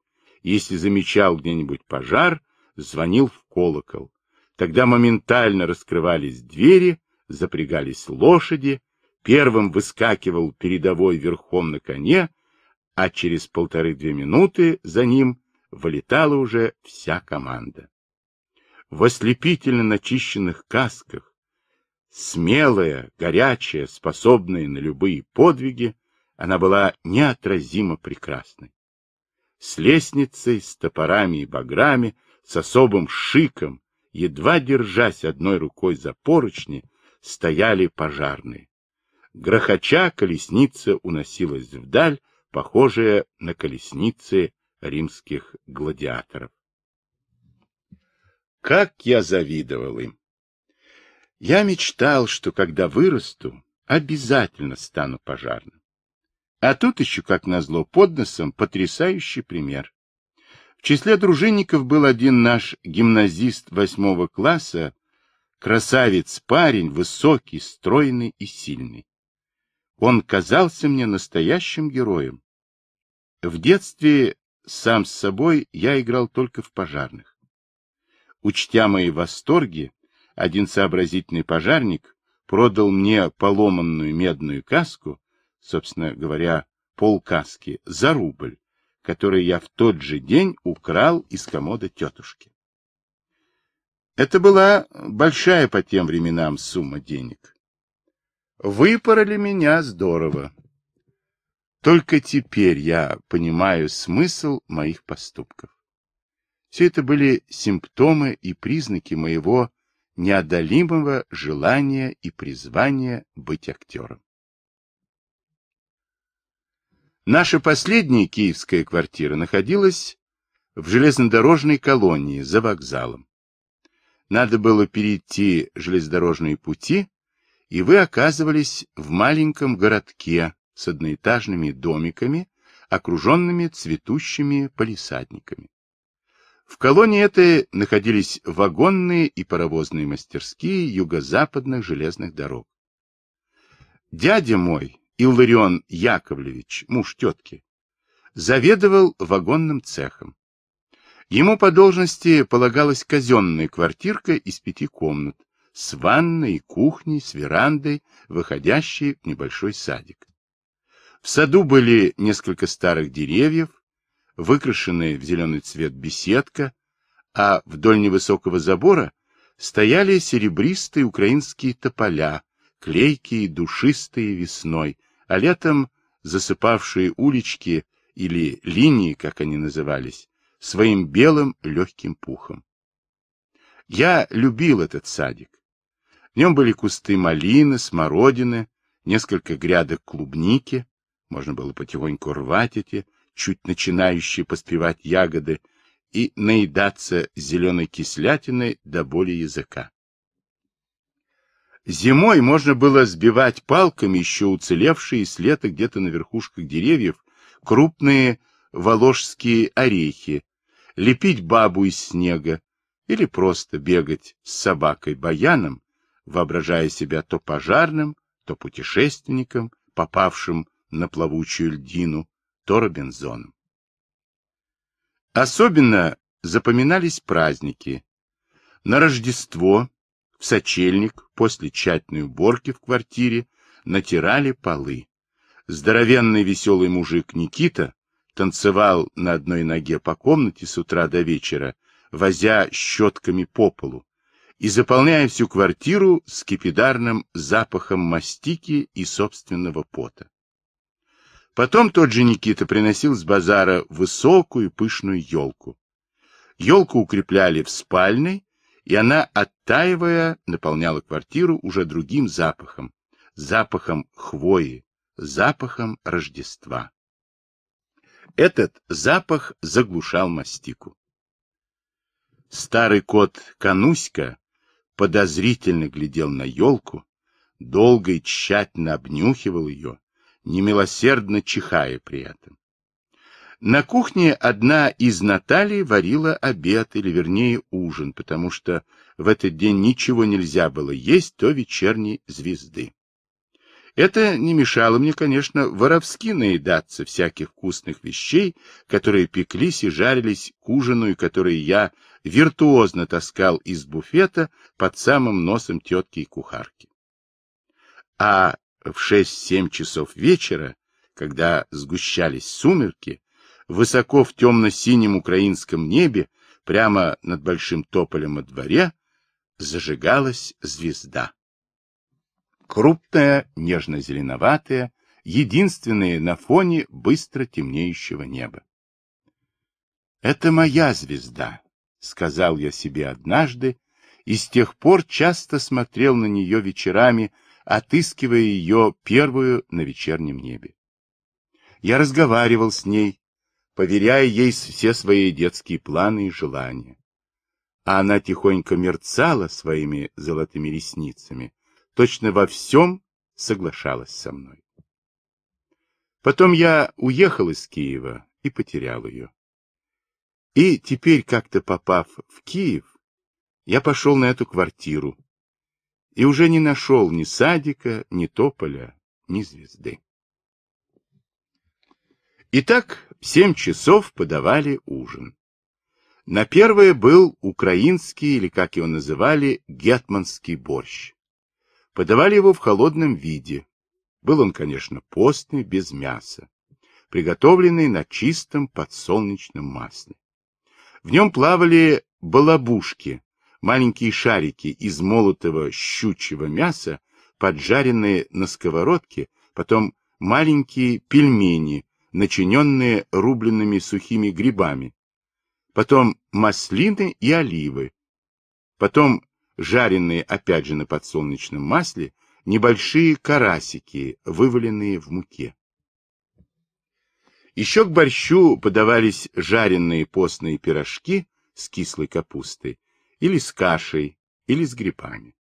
S1: Если замечал где-нибудь пожар, звонил в колокол. Тогда моментально раскрывались двери, запрягались лошади, первым выскакивал передовой верхом на коне, а через полторы-две минуты за ним вылетала уже вся команда. В ослепительно начищенных касках, смелая, горячая, способная на любые подвиги, она была неотразимо прекрасной. С лестницей, с топорами и баграми, с особым шиком, едва держась одной рукой за поручни, стояли пожарные. Грохоча колесница уносилась вдаль, похожая на колесницы римских гладиаторов. Как я завидовал им! Я мечтал, что когда вырасту, обязательно стану пожарным. А тут еще, как назло, под носом потрясающий пример. В числе дружинников был один наш гимназист восьмого класса, красавец-парень, высокий, стройный и сильный. Он казался мне настоящим героем. В детстве сам с собой я играл только в пожарных. Учтя мои восторги, один сообразительный пожарник продал мне поломанную медную каску, собственно говоря, полкаски, за рубль, который я в тот же день украл из комода тетушки. Это была большая по тем временам сумма денег. Выпороли меня здорово. Только теперь я понимаю смысл моих поступков. Все это были симптомы и признаки моего неодолимого желания и призвания быть актером. Наша последняя киевская квартира находилась в железнодорожной колонии за вокзалом. Надо было перейти железнодорожные пути, и вы оказывались в маленьком городке с одноэтажными домиками, окруженными цветущими палисадниками. В колонии этой находились вагонные и паровозные мастерские юго-западных железных дорог. Дядя мой, Илларион Яковлевич, муж тетки, заведовал вагонным цехом. Ему по должности полагалась казенная квартирка из пяти комнат, с ванной кухней, с верандой, выходящей в небольшой садик. В саду были несколько старых деревьев, выкрашенная в зеленый цвет беседка, а вдоль невысокого забора стояли серебристые украинские тополя, клейкие, душистые весной, а летом засыпавшие улички или линии, как они назывались, своим белым легким пухом. Я любил этот садик. В нем были кусты малины, смородины, несколько грядок клубники. Можно было потихоньку рвать эти чуть начинающие поспевать ягоды и наедаться зеленой кислятиной до боли языка. Зимой можно было сбивать палками еще уцелевшие с лета где-то на верхушках деревьев крупные воложские орехи, лепить бабу из снега или просто бегать с собакой-баяном, воображая себя то пожарным, то путешественником, попавшим на плавучую льдину, то Робинзоном. Особенно запоминались праздники. На Рождество, в сочельник, после тщательной уборки в квартире, натирали полы. Здоровенный веселый мужик Никита танцевал на одной ноге по комнате с утра до вечера, возя щетками по полу и заполняя всю квартиру скипидарным запахом мастики и собственного пота. Потом тот же Никита приносил с базара высокую пышную елку. Елку укрепляли в спальне, и она, оттаивая, наполняла квартиру уже другим запахом. Запахом хвои, запахом Рождества. Этот запах заглушал мастику. Старый кот Кануська подозрительно глядел на елку, долго и тщательно обнюхивал ее, немилосердно чихая при этом. На кухне одна из Натальи варила обед, или вернее ужин, потому что в этот день ничего нельзя было есть до вечерней звезды. Это не мешало мне, конечно, воровски наедаться всяких вкусных вещей, которые пеклись и жарились к ужину, и которые я виртуозно таскал из буфета под самым носом тетки и кухарки. А в 6-7 часов вечера, когда сгущались сумерки, высоко в темно-синем украинском небе, прямо над Большим Тополем во дворе, зажигалась звезда. Крупная, нежно-зеленоватая, единственная на фоне быстро темнеющего неба. «Это моя звезда», — сказал я себе однажды, и с тех пор часто смотрел на нее вечерами отыскивая ее первую на вечернем небе. Я разговаривал с ней, поверяя ей все свои детские планы и желания. А она тихонько мерцала своими золотыми ресницами, точно во всем соглашалась со мной. Потом я уехал из Киева и потерял ее. И теперь, как-то попав в Киев, я пошел на эту квартиру, и уже не нашел ни садика, ни тополя, ни звезды. Итак, в семь часов подавали ужин. На первое был украинский, или как его называли, гетманский борщ. Подавали его в холодном виде. Был он, конечно, постный, без мяса, приготовленный на чистом подсолнечном масле. В нем плавали балабушки, маленькие шарики из молотого щучьего мяса, поджаренные на сковородке, потом маленькие пельмени, начиненные рубленными сухими грибами, потом маслины и оливы, потом жареные опять же на подсолнечном масле небольшие карасики, вываленные в муке. Еще к борщу подавались жареные постные пирожки с кислой капустой или с кашей, или с грибами.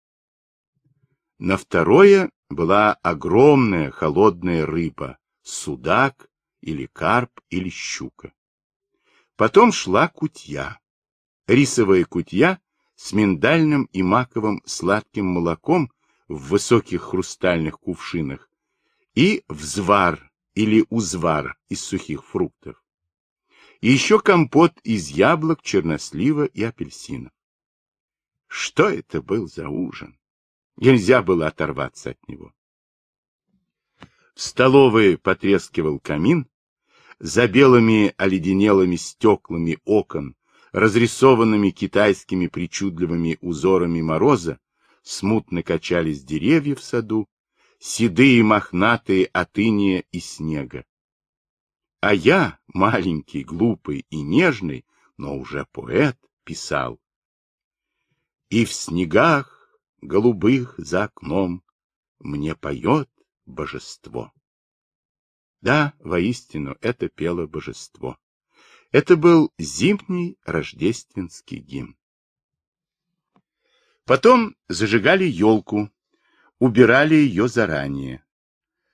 S1: На второе была огромная холодная рыба, судак или карп или щука. Потом шла кутья, рисовая кутья с миндальным и маковым сладким молоком в высоких хрустальных кувшинах и взвар или узвар из сухих фруктов. И еще компот из яблок, чернослива и апельсина. Что это был за ужин? Нельзя было оторваться от него. В столовой потрескивал камин, за белыми оледенелыми стеклами окон, разрисованными китайскими причудливыми узорами мороза, смутно качались деревья в саду, седые мохнатые от иния и снега. А я, маленький, глупый и нежный, но уже поэт, писал и в снегах голубых за окном Мне поет божество. Да, воистину, это пело божество. Это был зимний рождественский гимн. Потом зажигали елку, убирали ее заранее.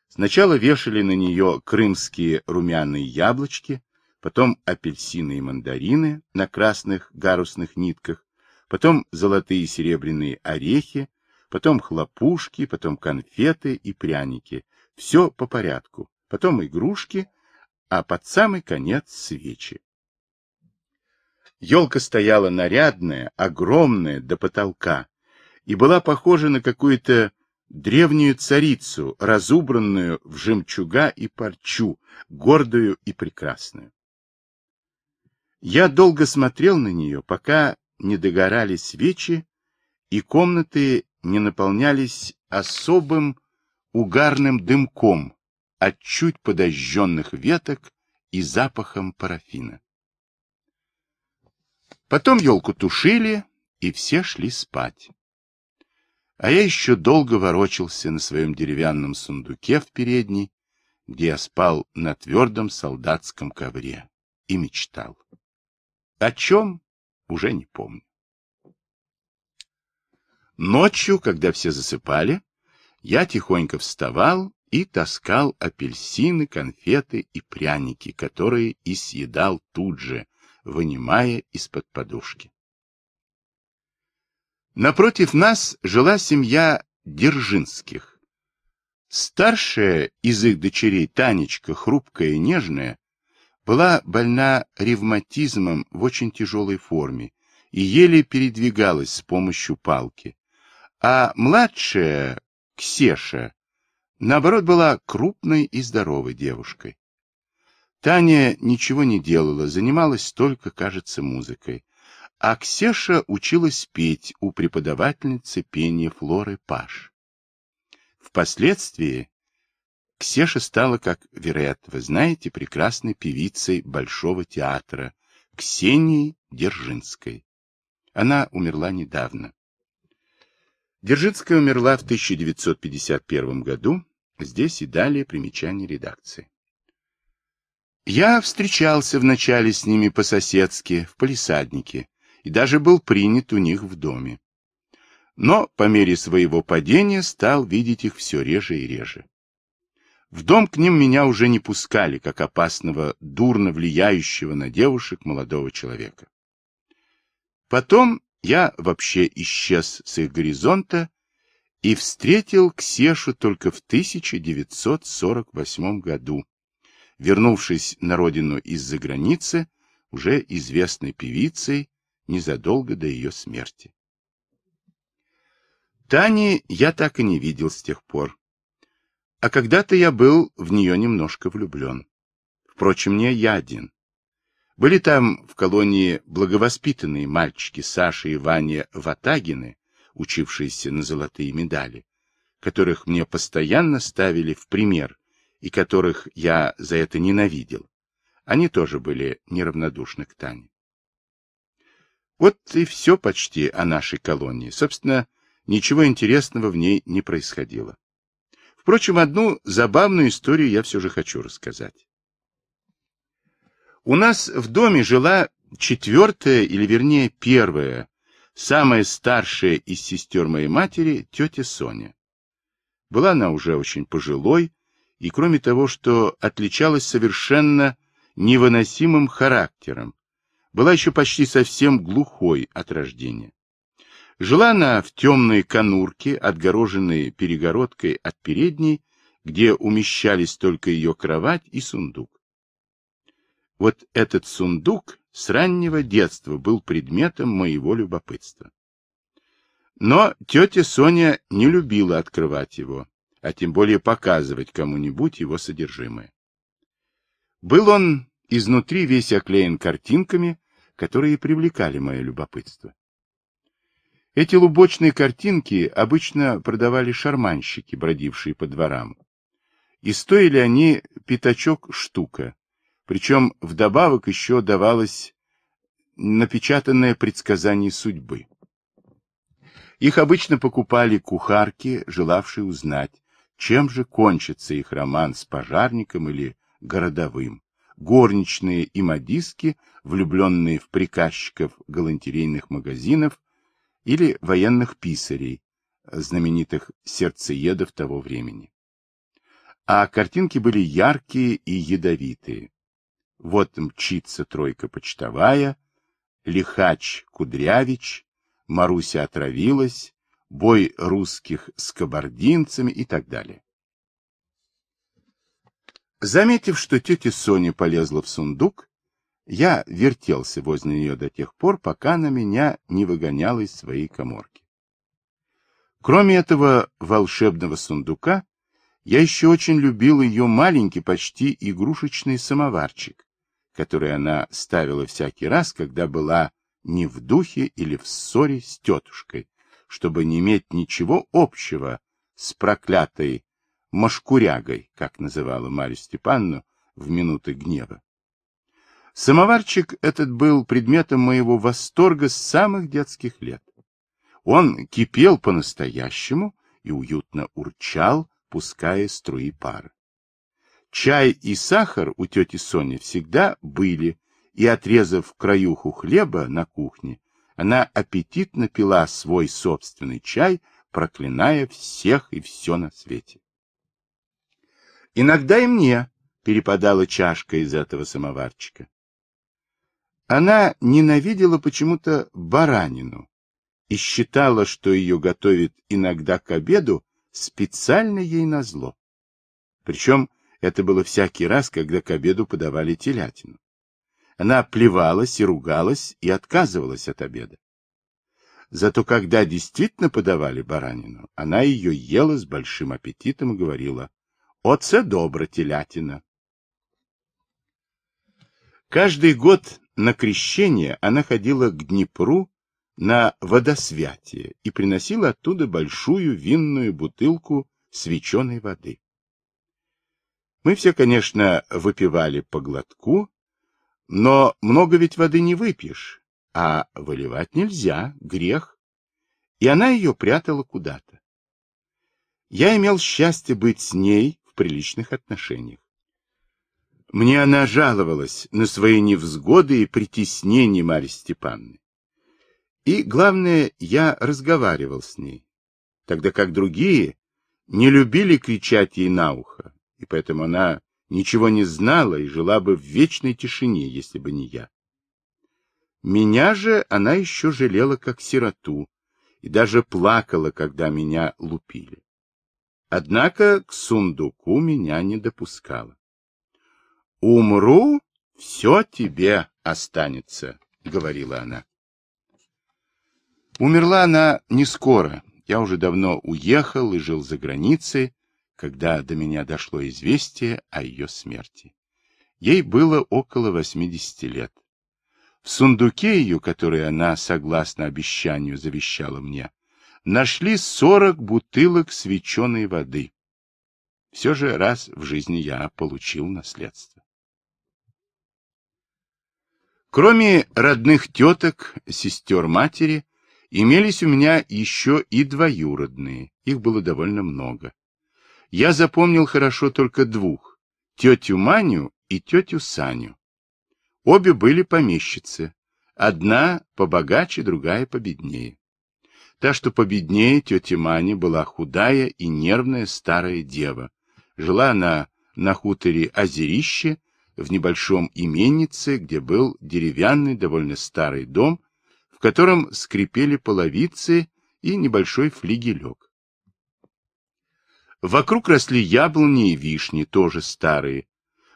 S1: Сначала вешали на нее крымские румяные яблочки, потом апельсины и мандарины на красных гарусных нитках, потом золотые и серебряные орехи, потом хлопушки, потом конфеты и пряники. Все по порядку. Потом игрушки, а под самый конец свечи. Елка стояла нарядная, огромная, до потолка, и была похожа на какую-то древнюю царицу, разубранную в жемчуга и парчу, гордую и прекрасную. Я долго смотрел на нее, пока не догорали свечи, и комнаты не наполнялись особым угарным дымком от чуть подожженных веток и запахом парафина. Потом елку тушили, и все шли спать. А я еще долго ворочался на своем деревянном сундуке в передней, где я спал на твердом солдатском ковре и мечтал. О чем? Уже не помню. Ночью, когда все засыпали, я тихонько вставал и таскал апельсины, конфеты и пряники, которые и съедал тут же, вынимая из-под подушки. Напротив нас жила семья Держинских. Старшая из их дочерей Танечка, хрупкая и нежная, была больна ревматизмом в очень тяжелой форме и еле передвигалась с помощью палки. А младшая, Ксеша, наоборот, была крупной и здоровой девушкой. Таня ничего не делала, занималась только, кажется, музыкой. А Ксеша училась петь у преподавательницы пения Флоры Паш. Впоследствии Ксеша стала, как, вероятно, вы знаете, прекрасной певицей Большого театра Ксении Держинской. Она умерла недавно. Держинская умерла в 1951 году. Здесь и далее примечание редакции. Я встречался вначале с ними по-соседски, в палисаднике, и даже был принят у них в доме. Но по мере своего падения стал видеть их все реже и реже. В дом к ним меня уже не пускали, как опасного, дурно влияющего на девушек молодого человека. Потом я вообще исчез с их горизонта и встретил Ксешу только в 1948 году, вернувшись на родину из-за границы, уже известной певицей, незадолго до ее смерти. Тани я так и не видел с тех пор. А когда-то я был в нее немножко влюблен. Впрочем, не я один. Были там в колонии благовоспитанные мальчики Саша и Ваня Ватагины, учившиеся на золотые медали, которых мне постоянно ставили в пример и которых я за это ненавидел. Они тоже были неравнодушны к Тане. Вот и все почти о нашей колонии. Собственно, ничего интересного в ней не происходило. Впрочем, одну забавную историю я все же хочу рассказать. У нас в доме жила четвертая, или вернее первая, самая старшая из сестер моей матери, тетя Соня. Была она уже очень пожилой, и кроме того, что отличалась совершенно невыносимым характером, была еще почти совсем глухой от рождения. Жила она в темной конурке, отгороженной перегородкой от передней, где умещались только ее кровать и сундук. Вот этот сундук с раннего детства был предметом моего любопытства. Но тетя Соня не любила открывать его, а тем более показывать кому-нибудь его содержимое. Был он изнутри весь оклеен картинками, которые привлекали мое любопытство. Эти лубочные картинки обычно продавали шарманщики, бродившие по дворам. И стоили они пятачок штука. Причем вдобавок еще давалось напечатанное предсказание судьбы. Их обычно покупали кухарки, желавшие узнать, чем же кончится их роман с пожарником или городовым, горничные и модистки, влюбленные в приказчиков галантерейных магазинов или военных писарей, знаменитых сердцеедов того времени. А картинки были яркие и ядовитые. Вот мчится тройка почтовая, лихач Кудрявич, Маруся отравилась, бой русских с кабардинцами и так далее. Заметив, что тетя Соня полезла в сундук, я вертелся возле нее до тех пор, пока она меня не выгоняла из своей коморки. Кроме этого волшебного сундука, я еще очень любил ее маленький, почти игрушечный самоварчик, который она ставила всякий раз, когда была не в духе или в ссоре с тетушкой, чтобы не иметь ничего общего с проклятой машкурягой, как называла Марью Степановну в минуты гнева. Самоварчик этот был предметом моего восторга с самых детских лет. Он кипел по-настоящему и уютно урчал, пуская струи пара. Чай и сахар у тети Сони всегда были, и, отрезав краюху хлеба на кухне, она аппетитно пила свой собственный чай, проклиная всех и все на свете. Иногда и мне перепадала чашка из этого самоварчика. Она ненавидела почему-то баранину и считала, что ее готовят иногда к обеду специально ей назло. Причем это было всякий раз, когда к обеду подавали телятину. Она плевалась и ругалась и отказывалась от обеда. Зато когда действительно подавали баранину, она ее ела с большим аппетитом и говорила «Оце добра телятина!» Каждый год на крещение она ходила к Днепру на водосвятие и приносила оттуда большую винную бутылку свеченой воды. Мы все, конечно, выпивали по глотку, но много ведь воды не выпьешь, а выливать нельзя, грех. И она ее прятала куда-то. Я имел счастье быть с ней в приличных отношениях. Мне она жаловалась на свои невзгоды и притеснения Марьи Степанны. И, главное, я разговаривал с ней, тогда как другие не любили кричать ей на ухо, и поэтому она ничего не знала и жила бы в вечной тишине, если бы не я. Меня же она еще жалела как сироту и даже плакала, когда меня лупили. Однако к сундуку меня не допускала. «Умру, все тебе останется», — говорила она. Умерла она не скоро. Я уже давно уехал и жил за границей, когда до меня дошло известие о ее смерти. Ей было около 80 лет. В сундуке ее, который она, согласно обещанию, завещала мне, нашли 40 бутылок свеченой воды. Все же раз в жизни я получил наследство. Кроме родных теток, сестер матери, имелись у меня еще и двоюродные, их было довольно много. Я запомнил хорошо только двух, тетю Маню и тетю Саню. Обе были помещицы, одна побогаче, другая победнее. Та, что победнее, тетя Маня была худая и нервная старая дева. Жила она на хуторе Озерище в небольшом именнице, где был деревянный, довольно старый дом, в котором скрипели половицы и небольшой флигелек. Вокруг росли яблони и вишни, тоже старые.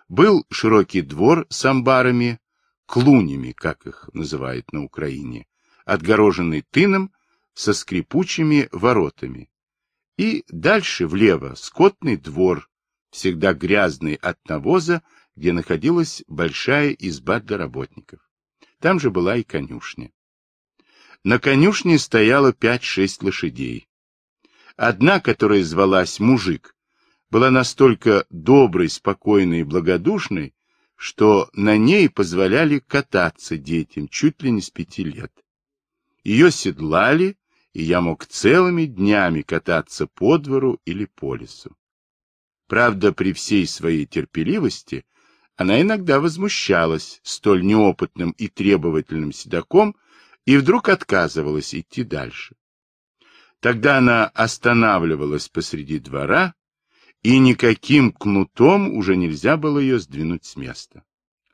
S1: Был широкий двор с амбарами, клунями, как их называют на Украине, отгороженный тыном со скрипучими воротами. И дальше влево скотный двор, всегда грязный от навоза где находилась большая изба для работников. Там же была и конюшня. На конюшне стояло пять-шесть лошадей. Одна, которая звалась Мужик, была настолько доброй, спокойной и благодушной, что на ней позволяли кататься детям чуть ли не с пяти лет. Ее седлали, и я мог целыми днями кататься по двору или по лесу. Правда, при всей своей терпеливости она иногда возмущалась столь неопытным и требовательным седаком и вдруг отказывалась идти дальше. Тогда она останавливалась посреди двора, и никаким кнутом уже нельзя было ее сдвинуть с места.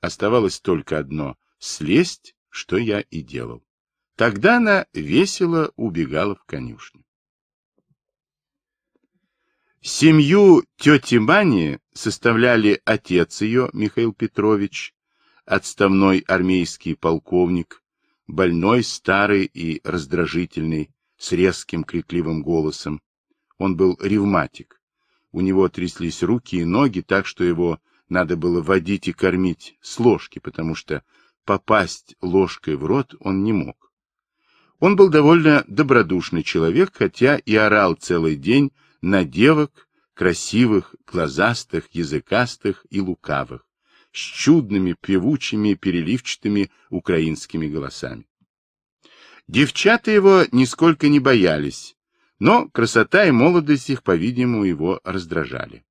S1: Оставалось только одно — слезть, что я и делал. Тогда она весело убегала в конюшню. Семью тети Мани составляли отец ее, Михаил Петрович, отставной армейский полковник, больной, старый и раздражительный, с резким крикливым голосом. Он был ревматик. У него тряслись руки и ноги, так что его надо было водить и кормить с ложки, потому что попасть ложкой в рот он не мог. Он был довольно добродушный человек, хотя и орал целый день, на девок, красивых, глазастых, языкастых и лукавых, с чудными, певучими, переливчатыми украинскими голосами. Девчата его нисколько не боялись, но красота и молодость их, по-видимому, его раздражали.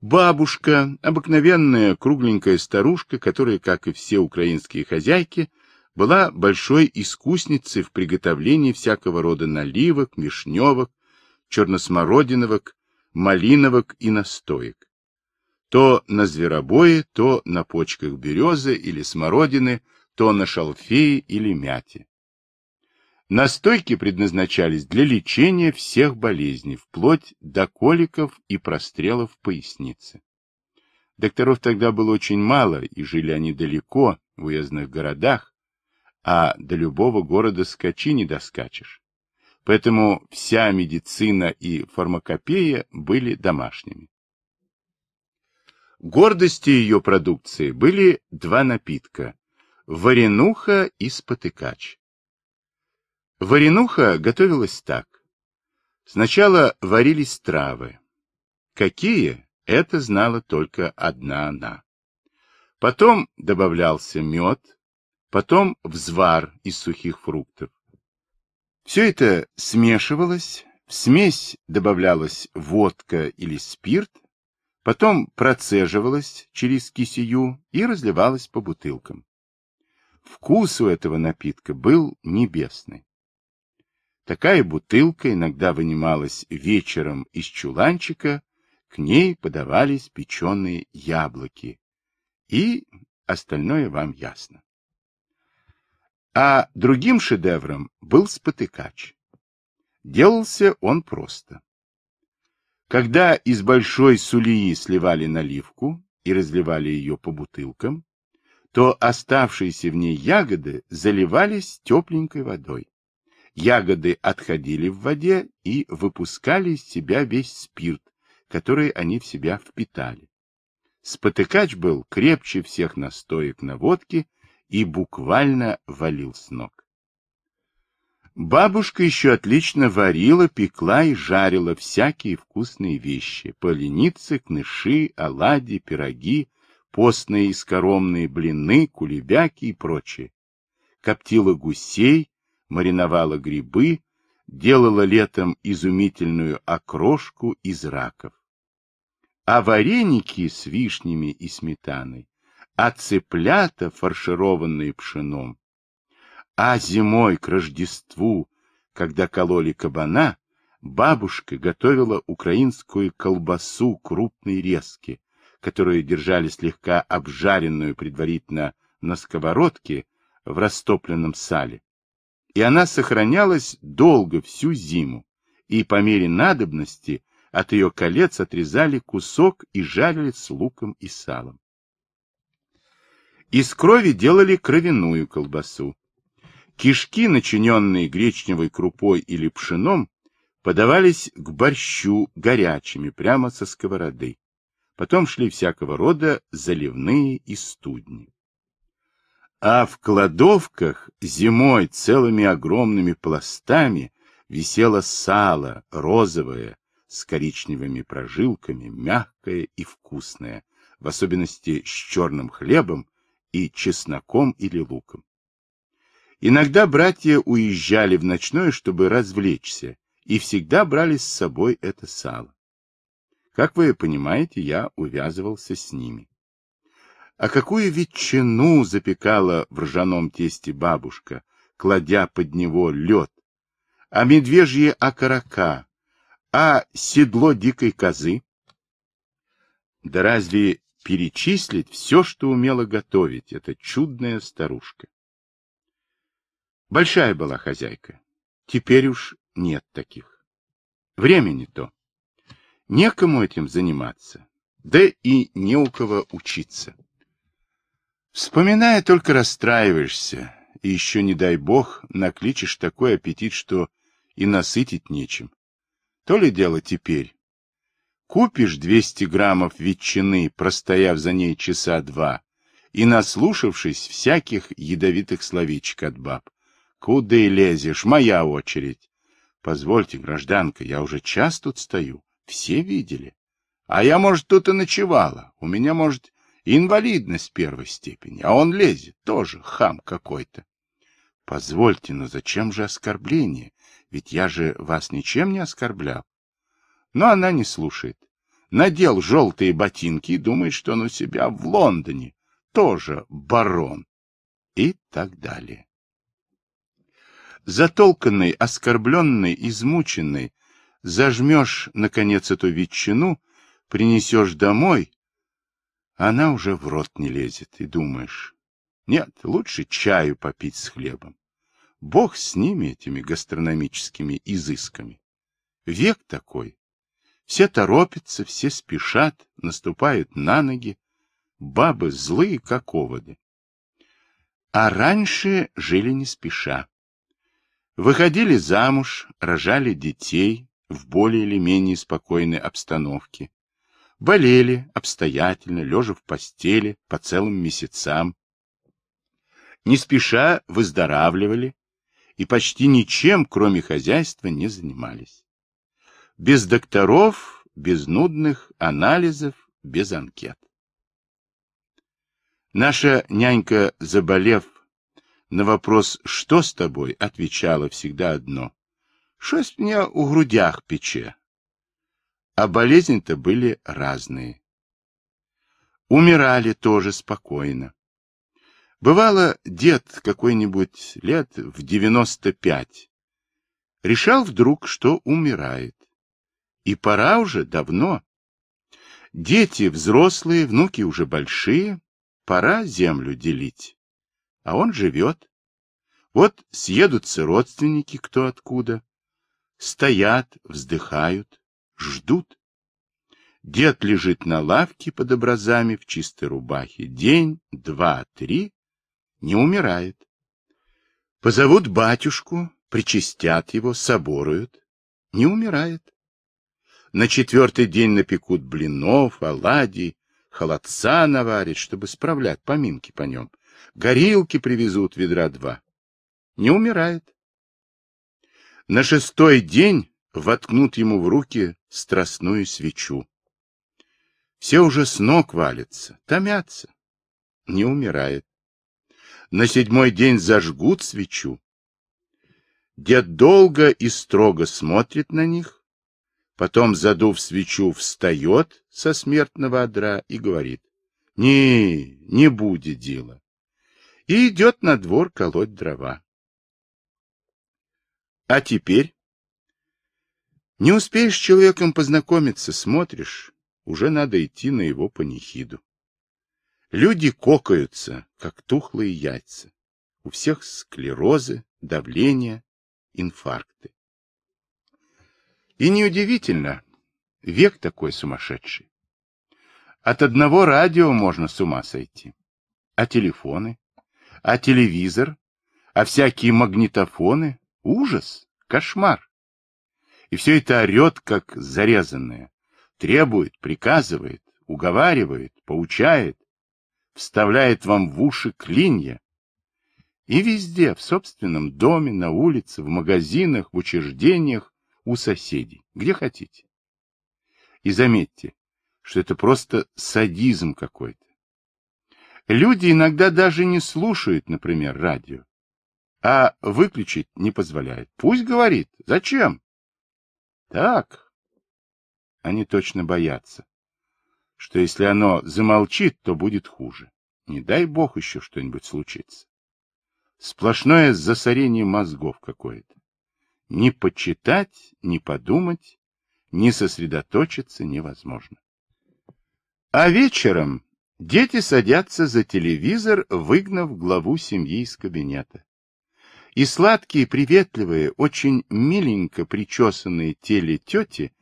S1: Бабушка, обыкновенная кругленькая старушка, которая, как и все украинские хозяйки, была большой искусницей в приготовлении всякого рода наливок, мишневок, черносмородиновок, малиновок и настоек. То на зверобое, то на почках березы или смородины, то на шалфее или мяте. Настойки предназначались для лечения всех болезней, вплоть до коликов и прострелов поясницы. Докторов тогда было очень мало, и жили они далеко, в уездных городах, а до любого города скачи не доскачешь поэтому вся медицина и фармакопея были домашними. Гордости ее продукции были два напитка – варенуха и спотыкач. Варенуха готовилась так. Сначала варились травы. Какие, это знала только одна она. Потом добавлялся мед, потом взвар из сухих фруктов. Все это смешивалось, в смесь добавлялась водка или спирт, потом процеживалась через кисею и разливалась по бутылкам. Вкус у этого напитка был небесный. Такая бутылка иногда вынималась вечером из чуланчика, к ней подавались печеные яблоки. И остальное вам ясно. А другим шедевром был спотыкач. Делался он просто. Когда из большой сулии сливали наливку и разливали ее по бутылкам, то оставшиеся в ней ягоды заливались тепленькой водой. Ягоды отходили в воде и выпускали из себя весь спирт, который они в себя впитали. Спотыкач был крепче всех настоек на водке и буквально валил с ног. Бабушка еще отлично варила, пекла и жарила всякие вкусные вещи. Поленицы, кныши, оладьи, пироги, постные и скоромные блины, кулебяки и прочее. Коптила гусей, мариновала грибы, делала летом изумительную окрошку из раков. А вареники с вишнями и сметаной а цыплята, фаршированные пшеном. А зимой к Рождеству, когда кололи кабана, бабушка готовила украинскую колбасу крупной резки, которую держали слегка обжаренную предварительно на сковородке в растопленном сале. И она сохранялась долго всю зиму, и по мере надобности от ее колец отрезали кусок и жарили с луком и салом. Из крови делали кровяную колбасу. Кишки, начиненные гречневой крупой или пшеном, подавались к борщу горячими, прямо со сковороды. Потом шли всякого рода заливные и студни. А в кладовках зимой целыми огромными пластами висело сало розовое с коричневыми прожилками, мягкое и вкусное, в особенности с черным хлебом и чесноком или луком. Иногда братья уезжали в ночное, чтобы развлечься, и всегда брали с собой это сало. Как вы понимаете, я увязывался с ними. А какую ветчину запекала в ржаном тесте бабушка, кладя под него лед, а медвежье окорока, а седло дикой козы? Да разве перечислить все, что умела готовить эта чудная старушка. Большая была хозяйка. Теперь уж нет таких. Время не то. Некому этим заниматься, да и не у кого учиться. Вспоминая, только расстраиваешься, и еще, не дай бог, накличешь такой аппетит, что и насытить нечем. То ли дело теперь, Купишь 200 граммов ветчины, простояв за ней часа два, и наслушавшись всяких ядовитых словечек от баб. Куда и лезешь? Моя очередь. Позвольте, гражданка, я уже час тут стою. Все видели. А я, может, тут и ночевала. У меня, может, инвалидность первой степени. А он лезет. Тоже хам какой-то. Позвольте, но зачем же оскорбление? Ведь я же вас ничем не оскорблял. Но она не слушает. Надел желтые ботинки и думает, что он у себя в Лондоне. Тоже барон. И так далее. Затолканный, оскорбленный, измученный, зажмешь, наконец, эту ветчину, принесешь домой, она уже в рот не лезет, и думаешь, нет, лучше чаю попить с хлебом. Бог с ними, этими гастрономическими изысками. Век такой, все торопятся, все спешат, наступают на ноги. Бабы злые, как оводы. А раньше жили не спеша. Выходили замуж, рожали детей в более или менее спокойной обстановке. Болели обстоятельно, лежа в постели по целым месяцам. Не спеша выздоравливали и почти ничем, кроме хозяйства, не занимались. Без докторов, без нудных анализов, без анкет. Наша нянька, заболев, на вопрос «что с тобой?» отвечала всегда одно. «Шесть меня у грудях пече». А болезни-то были разные. Умирали тоже спокойно. Бывало, дед какой-нибудь лет в девяносто пять решал вдруг, что умирает. И пора уже, давно. Дети взрослые, внуки уже большие, пора землю делить. А он живет. Вот съедутся родственники кто откуда. Стоят, вздыхают, ждут. Дед лежит на лавке под образами в чистой рубахе. День, два, три. Не умирает. Позовут батюшку, причастят его, соборуют. Не умирает. На четвертый день напекут блинов, оладий, холодца наварят, чтобы справлять поминки по нем. Горилки привезут ведра два. Не умирает. На шестой день воткнут ему в руки страстную свечу. Все уже с ног валятся,
S2: томятся.
S1: Не умирает. На седьмой день зажгут свечу. Дед долго и строго смотрит на них, Потом, задув свечу, встает со смертного одра и говорит, «Не, не будет дела». И идет на двор колоть дрова. А теперь? Не успеешь с человеком познакомиться, смотришь, уже надо идти на его панихиду. Люди кокаются, как тухлые яйца. У всех склерозы, давление, инфаркты. И неудивительно, век такой сумасшедший. От одного радио можно с ума сойти. А телефоны? А телевизор? А всякие магнитофоны? Ужас, кошмар. И все это орет, как зарезанное. Требует, приказывает, уговаривает, поучает. Вставляет вам в уши клинья. И везде, в собственном доме, на улице, в магазинах, в учреждениях, у соседей, где хотите. И заметьте, что это просто садизм какой-то. Люди иногда даже не слушают, например, радио, а выключить не позволяет. Пусть говорит. Зачем? Так. Они точно боятся, что если оно замолчит, то будет хуже. Не дай бог еще что-нибудь случится. Сплошное засорение мозгов какое-то ни почитать, ни подумать, ни сосредоточиться невозможно. А вечером дети садятся за телевизор, выгнав главу семьи из кабинета. И сладкие, приветливые, очень миленько причесанные теле тети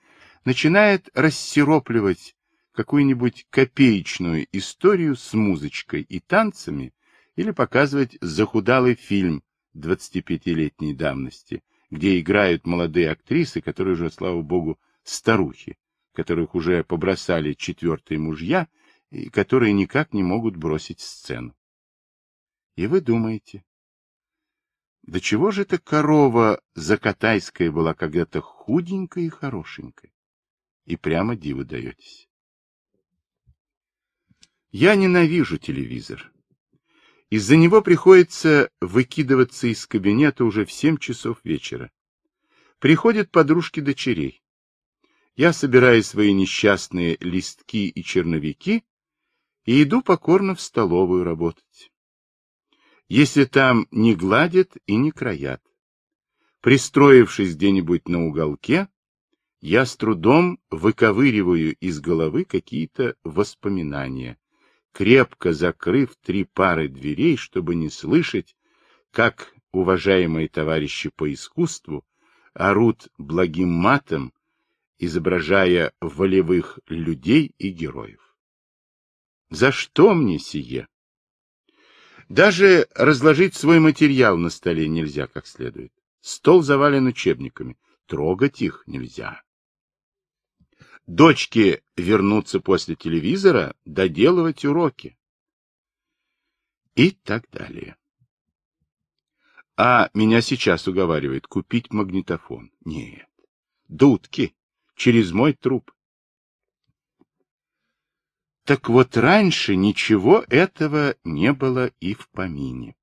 S1: начинает рассиропливать какую-нибудь копеечную историю с музычкой и танцами или показывать захудалый фильм 25-летней давности, где играют молодые актрисы, которые уже, слава богу, старухи, которых уже побросали четвертые мужья и которые никак не могут бросить сцену. И вы думаете, да чего же эта корова закатайская была когда-то худенькая и хорошенькая? И прямо диву даетесь. Я ненавижу телевизор. Из-за него приходится выкидываться из кабинета уже в семь часов вечера. Приходят подружки дочерей. Я собираю свои несчастные листки и черновики и иду покорно в столовую работать. Если там не гладят и не краят. Пристроившись где-нибудь на уголке, я с трудом выковыриваю из головы какие-то воспоминания, крепко закрыв три пары дверей, чтобы не слышать, как уважаемые товарищи по искусству орут благим матом, изображая волевых людей и героев. За что мне сие? Даже разложить свой материал на столе нельзя как следует. Стол завален учебниками. Трогать их нельзя. Дочки вернуться после телевизора доделывать уроки. И так далее. А меня сейчас уговаривает купить магнитофон. Нет. Дудки. Через мой труп. Так вот раньше ничего этого не было и в помине.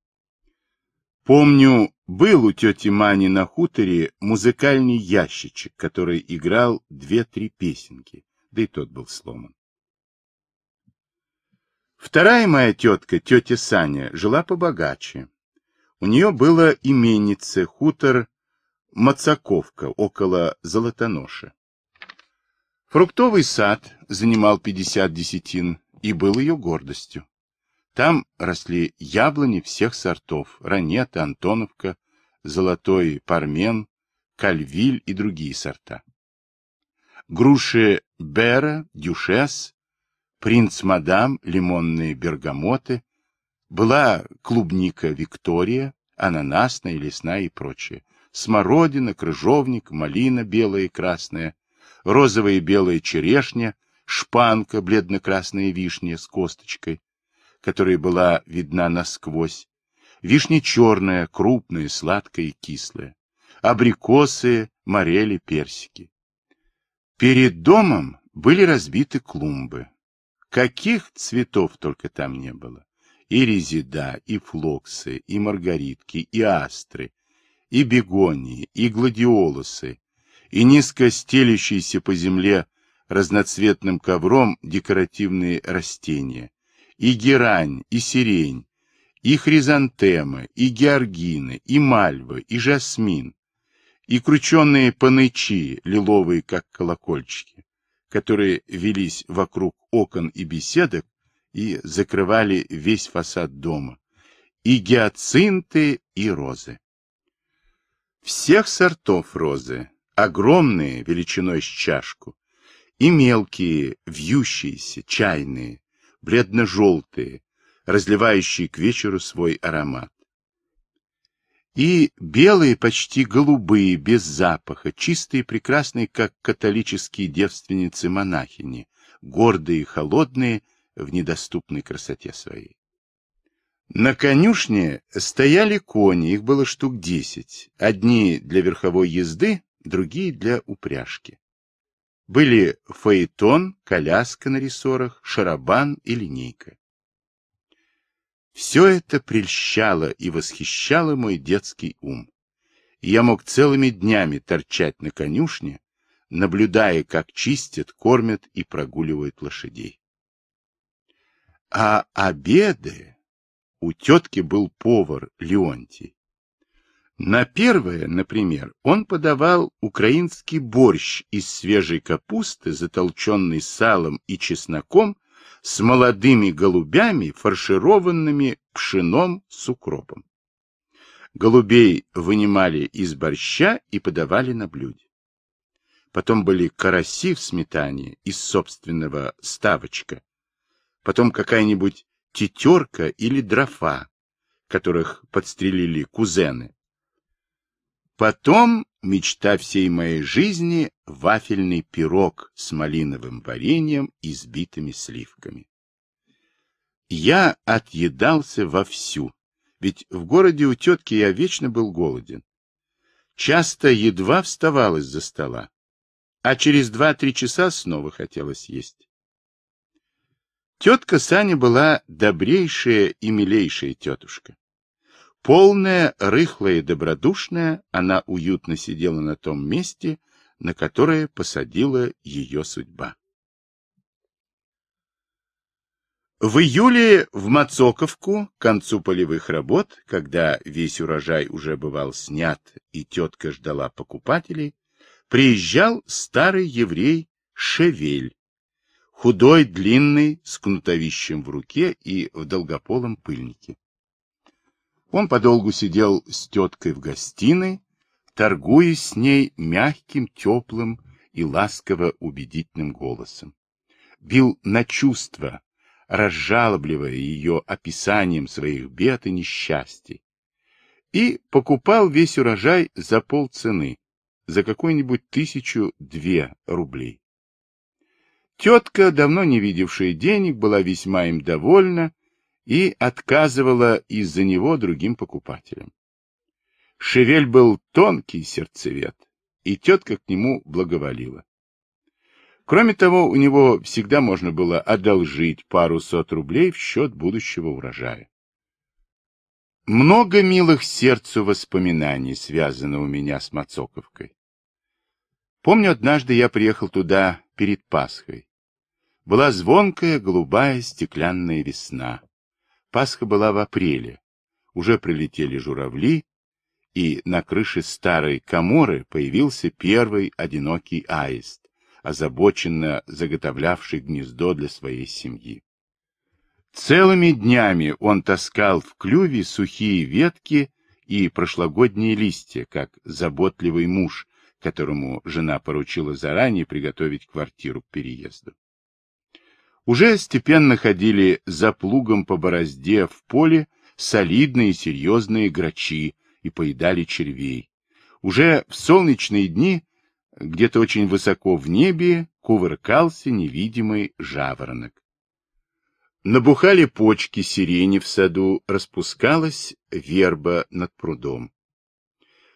S1: Помню, был у тети Мани на хуторе музыкальный ящичек, который играл две-три песенки, да и тот был сломан. Вторая моя тетка, тетя Саня, жила побогаче. У нее было именице, хутор Мацаковка, около Золотоноша. Фруктовый сад занимал 50 десятин и был ее гордостью. Там росли яблони всех сортов, ранета, антоновка, золотой пармен, кальвиль и другие сорта. Груши Бера, Дюшес, принц-мадам, лимонные бергамоты, была клубника Виктория, ананасная, лесная и прочее, смородина, крыжовник, малина белая и красная, розовая и белая черешня, шпанка, бледно-красная вишня с косточкой, которая была видна насквозь, вишня черная, крупная, сладкая и кислая, абрикосы, морели, персики. Перед домом были разбиты клумбы. Каких цветов только там не было. И резида, и флоксы, и маргаритки, и астры, и бегонии, и гладиолусы, и низко стелющиеся по земле разноцветным ковром декоративные растения, и герань, и сирень, и хризантемы, и георгины, и мальвы, и жасмин, и крученные панычи, лиловые, как колокольчики, которые велись вокруг окон и беседок и закрывали весь фасад дома, и гиацинты, и розы. Всех сортов розы, огромные величиной с чашку, и мелкие, вьющиеся, чайные, бледно-желтые, разливающие к вечеру свой аромат. И белые, почти голубые, без запаха, чистые и прекрасные, как католические девственницы-монахини, гордые и холодные, в недоступной красоте своей. На конюшне стояли кони, их было штук десять, одни для верховой езды, другие для упряжки были фаэтон, коляска на рессорах, шарабан и линейка. Все это прельщало и восхищало мой детский ум. я мог целыми днями торчать на конюшне, наблюдая, как чистят, кормят и прогуливают лошадей. А обеды... У тетки был повар Леонтий. На первое, например, он подавал украинский борщ из свежей капусты, затолченный салом и чесноком, с молодыми голубями, фаршированными пшеном с укропом. Голубей вынимали из борща и подавали на блюде. Потом были караси в сметане из собственного ставочка. Потом какая-нибудь тетерка или дрофа, которых подстрелили кузены Потом мечта всей моей жизни — вафельный пирог с малиновым вареньем и сбитыми сливками. Я отъедался вовсю, ведь в городе у тетки я вечно был голоден. Часто едва вставал из-за стола, а через два-три часа снова хотелось есть. Тетка Саня была добрейшая и милейшая тетушка. Полная, рыхлая и добродушная, она уютно сидела на том месте, на которое посадила ее судьба. В июле в Мацоковку, к концу полевых работ, когда весь урожай уже бывал снят и тетка ждала покупателей, приезжал старый еврей Шевель, худой, длинный, с кнутовищем в руке и в долгополом пыльнике. Он подолгу сидел с теткой в гостиной, торгуясь с ней мягким, теплым и ласково убедительным голосом. Бил на чувства, разжалобливая ее описанием своих бед и несчастий. И покупал весь урожай за полцены, за какую-нибудь тысячу-две рублей. Тетка, давно не видевшая денег, была весьма им довольна и отказывала из-за него другим покупателям. Шевель был тонкий сердцевед, и тетка к нему благоволила. Кроме того, у него всегда можно было одолжить пару сот рублей в счет будущего урожая. Много милых сердцу воспоминаний связано у меня с Мацоковкой. Помню, однажды я приехал туда перед Пасхой. Была звонкая голубая стеклянная весна. Пасха была в апреле. Уже прилетели журавли, и на крыше старой коморы появился первый одинокий аист, озабоченно заготовлявший гнездо для своей семьи. Целыми днями он таскал в клюве сухие ветки и прошлогодние листья, как заботливый муж, которому жена поручила заранее приготовить квартиру к переезду уже степенно ходили за плугом по борозде в поле солидные серьезные грачи и поедали червей. Уже в солнечные дни где-то очень высоко в небе кувыркался невидимый жаворонок. Набухали почки сирени в саду, распускалась верба над прудом.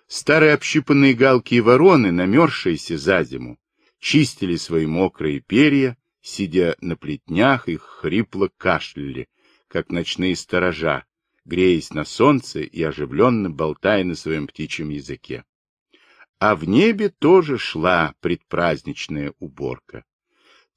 S1: Старые общипанные галки и вороны, намерзшиеся за зиму, чистили свои мокрые перья, сидя на плетнях, их хрипло кашляли, как ночные сторожа, греясь на солнце и оживленно болтая на своем птичьем языке. А в небе тоже шла предпраздничная уборка.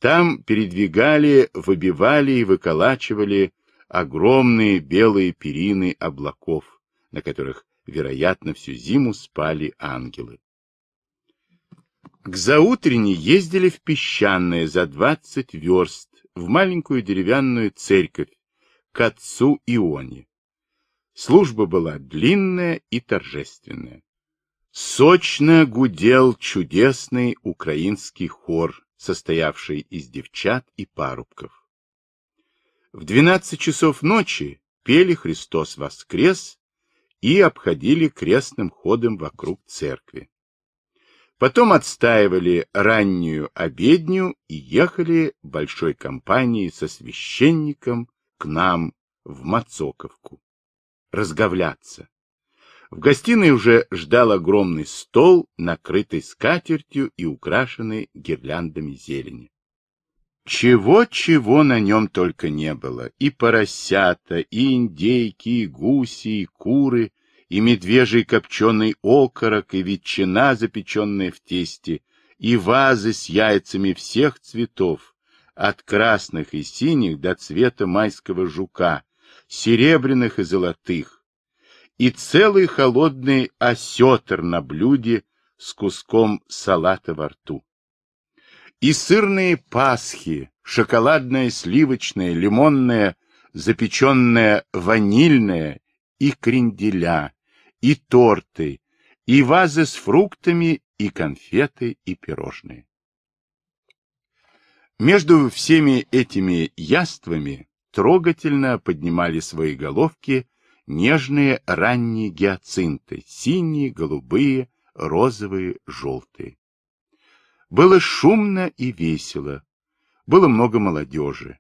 S1: Там передвигали, выбивали и выколачивали огромные белые перины облаков, на которых, вероятно, всю зиму спали ангелы. К заутренне ездили в Песчаное за двадцать верст, в маленькую деревянную церковь, к отцу Ионе. Служба была длинная и торжественная. Сочно гудел чудесный украинский хор, состоявший из девчат и парубков. В двенадцать часов ночи пели «Христос воскрес» и обходили крестным ходом вокруг церкви. Потом отстаивали раннюю обедню и ехали большой компанией со священником к нам в Мацоковку. Разговляться. В гостиной уже ждал огромный стол, накрытый скатертью и украшенный гирляндами зелени. Чего-чего на нем только не было. И поросята, и индейки, и гуси, и куры, и медвежий копченый окорок, и ветчина, запеченная в тесте, и вазы с яйцами всех цветов, от красных и синих до цвета майского жука, серебряных и золотых, и целый холодный осетр на блюде с куском салата во рту. И сырные пасхи, шоколадное, сливочное, лимонное, запеченное, ванильное и кренделя, и торты, и вазы с фруктами, и конфеты, и пирожные. Между всеми этими яствами трогательно поднимали свои головки нежные ранние гиацинты, синие, голубые, розовые, желтые. Было шумно и весело. Было много молодежи.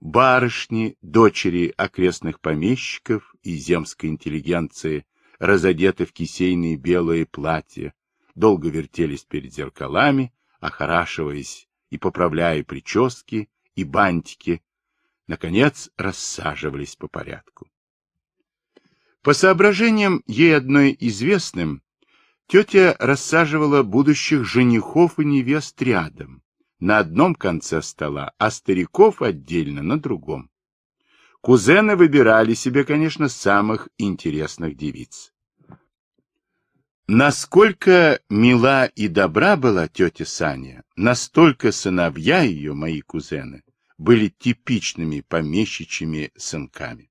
S1: Барышни, дочери окрестных помещиков и земской интеллигенции – разодеты в кисейные белые платья, долго вертелись перед зеркалами, охорашиваясь и поправляя прически и бантики, наконец рассаживались по порядку. По соображениям ей одной известным, тетя рассаживала будущих женихов и невест рядом, на одном конце стола, а стариков отдельно на другом. Кузены выбирали себе, конечно, самых интересных девиц. Насколько мила и добра была тетя Саня, настолько сыновья ее, мои кузены, были типичными помещичьими сынками.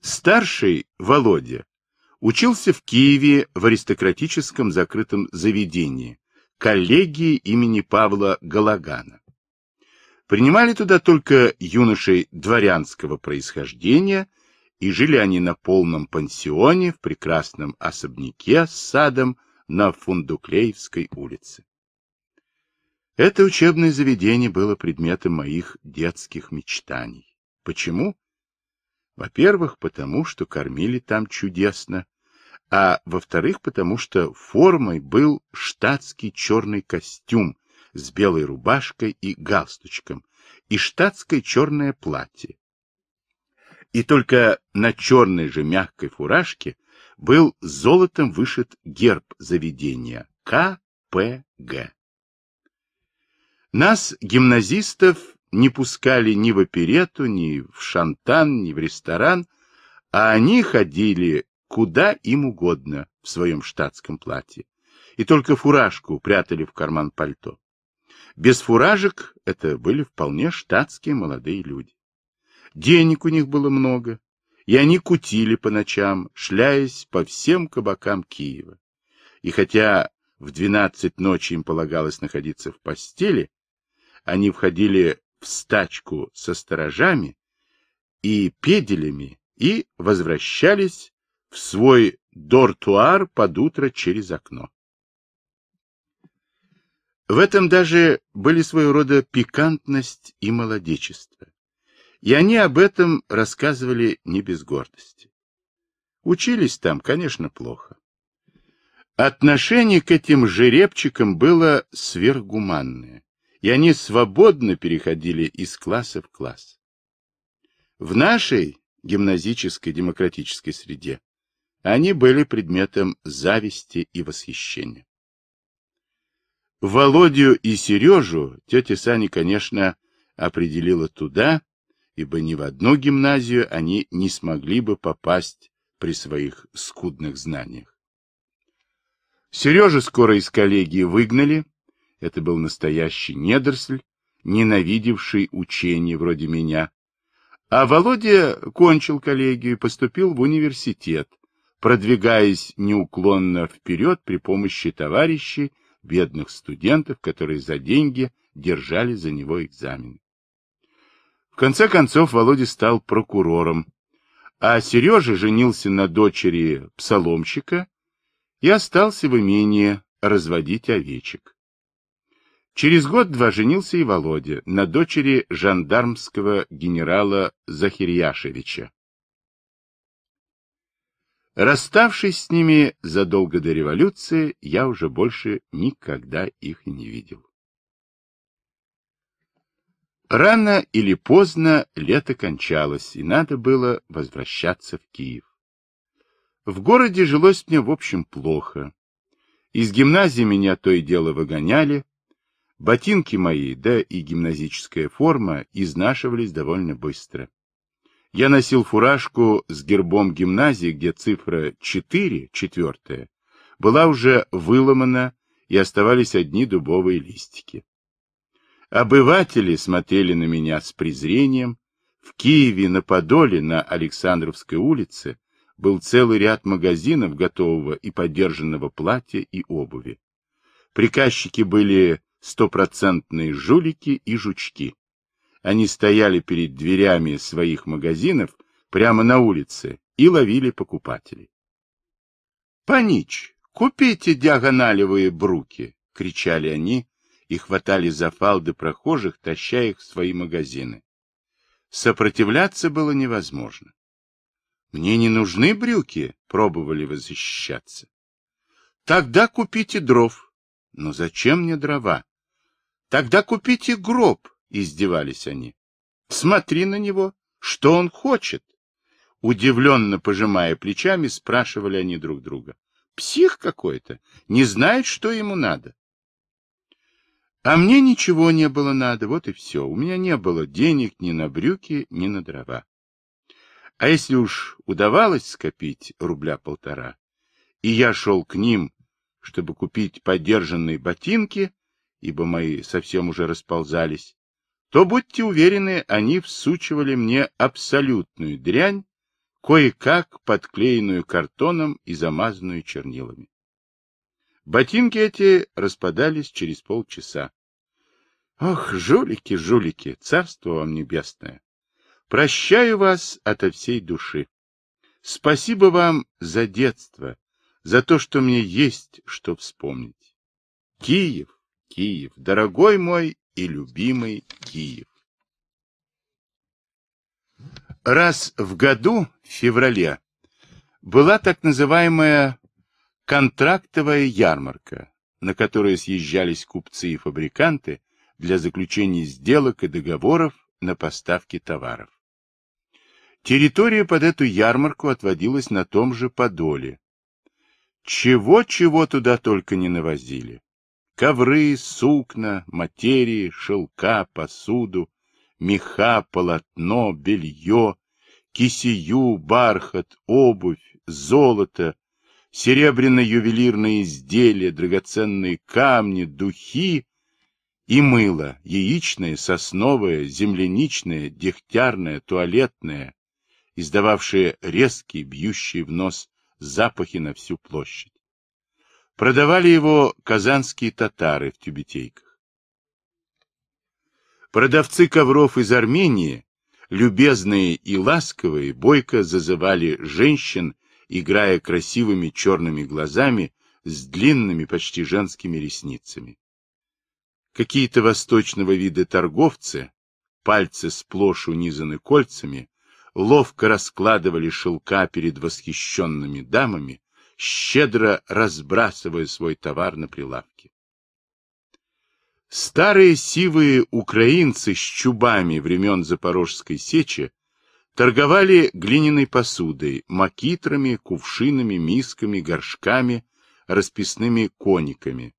S1: Старший, Володя, учился в Киеве в аристократическом закрытом заведении, коллегии имени Павла Галагана. Принимали туда только юношей дворянского происхождения, и жили они на полном пансионе в прекрасном особняке с садом на Фундуклеевской улице. Это учебное заведение было предметом моих детских мечтаний. Почему? Во-первых, потому что кормили там чудесно, а во-вторых, потому что формой был штатский черный костюм с белой рубашкой и галстучком, и штатское черное платье. И только на черной же мягкой фуражке был золотом вышит герб заведения КПГ. Нас, гимназистов, не пускали ни в оперету, ни в шантан, ни в ресторан, а они ходили куда им угодно в своем штатском платье, и только фуражку прятали в карман пальто. Без фуражек это были вполне штатские молодые люди. Денег у них было много, и они кутили по ночам, шляясь по всем кабакам Киева. И хотя в двенадцать ночи им полагалось находиться в постели, они входили в стачку со сторожами и педелями и возвращались в свой дортуар под утро через окно. В этом даже были своего рода пикантность и молодечество. И они об этом рассказывали не без гордости. Учились там, конечно, плохо. Отношение к этим жеребчикам было сверхгуманное, и они свободно переходили из класса в класс. В нашей гимназической демократической среде они были предметом зависти и восхищения. Володю и Сережу тетя Саня, конечно, определила туда, ибо ни в одну гимназию они не смогли бы попасть при своих скудных знаниях. Сережу скоро из коллегии выгнали, это был настоящий недоросль, ненавидевший учение вроде меня. А Володя кончил коллегию и поступил в университет, продвигаясь неуклонно вперед при помощи товарищей, бедных студентов, которые за деньги держали за него экзамен. В конце концов Володя стал прокурором, а Сережа женился на дочери псаломщика и остался в имении разводить овечек. Через год-два женился и Володя на дочери жандармского генерала Захирьяшевича. Расставшись с ними задолго до революции, я уже больше никогда их не видел. Рано или поздно лето кончалось, и надо было возвращаться в Киев. В городе жилось мне, в общем, плохо. Из гимназии меня то и дело выгоняли. Ботинки мои, да и гимназическая форма изнашивались довольно быстро. Я носил фуражку с гербом гимназии, где цифра 4, четвертая, была уже выломана, и оставались одни дубовые листики. Обыватели смотрели на меня с презрением. В Киеве на Подоле на Александровской улице был целый ряд магазинов готового и подержанного платья и обуви. Приказчики были стопроцентные жулики и жучки. Они стояли перед дверями своих магазинов прямо на улице и ловили покупателей. «Панич, купите диагоналевые бруки!» — кричали они и хватали за фалды прохожих, таща их в свои магазины. Сопротивляться было невозможно. «Мне не нужны брюки!» — пробовали воззащищаться. «Тогда купите дров!» «Но зачем мне дрова?» «Тогда купите гроб!» — издевались они. — Смотри на него. Что он хочет? Удивленно пожимая плечами, спрашивали они друг друга. Псих какой-то, не знает, что ему надо. А мне ничего не было надо, вот и все. У меня не было денег ни на брюки, ни на дрова. А если уж удавалось скопить рубля полтора, и я шел к ним, чтобы купить подержанные ботинки, ибо мои совсем уже расползались, то, будьте уверены, они всучивали мне абсолютную дрянь, кое-как подклеенную картоном и замазанную чернилами. Ботинки эти распадались через полчаса. Ох, жулики, жулики, царство вам небесное! Прощаю вас ото всей души. Спасибо вам за детство, за то, что мне есть что вспомнить. Киев, Киев, дорогой мой и любимый Киев. Раз в году, в феврале, была так называемая контрактовая ярмарка, на которой съезжались купцы и фабриканты для заключения сделок и договоров на поставки товаров. Территория под эту ярмарку отводилась на том же Подоле. Чего-чего туда только не навозили. Ковры, сукна, материи, шелка, посуду, меха, полотно, белье, кисею, бархат, обувь, золото, серебряно-ювелирные изделия, драгоценные камни, духи и мыло, яичное, сосновое, земляничное, дегтярное, туалетное, издававшее резкие, бьющие в нос запахи на всю площадь. Продавали его казанские татары в тюбетейках. Продавцы ковров из Армении, любезные и ласковые, бойко зазывали женщин, играя красивыми черными глазами с длинными почти женскими ресницами. Какие-то восточного вида торговцы, пальцы сплошь унизаны кольцами, ловко раскладывали шелка перед восхищенными дамами, щедро разбрасывая свой товар на прилавке. Старые сивые украинцы с чубами времен Запорожской сечи торговали глиняной посудой, макитрами, кувшинами, мисками, горшками, расписными кониками.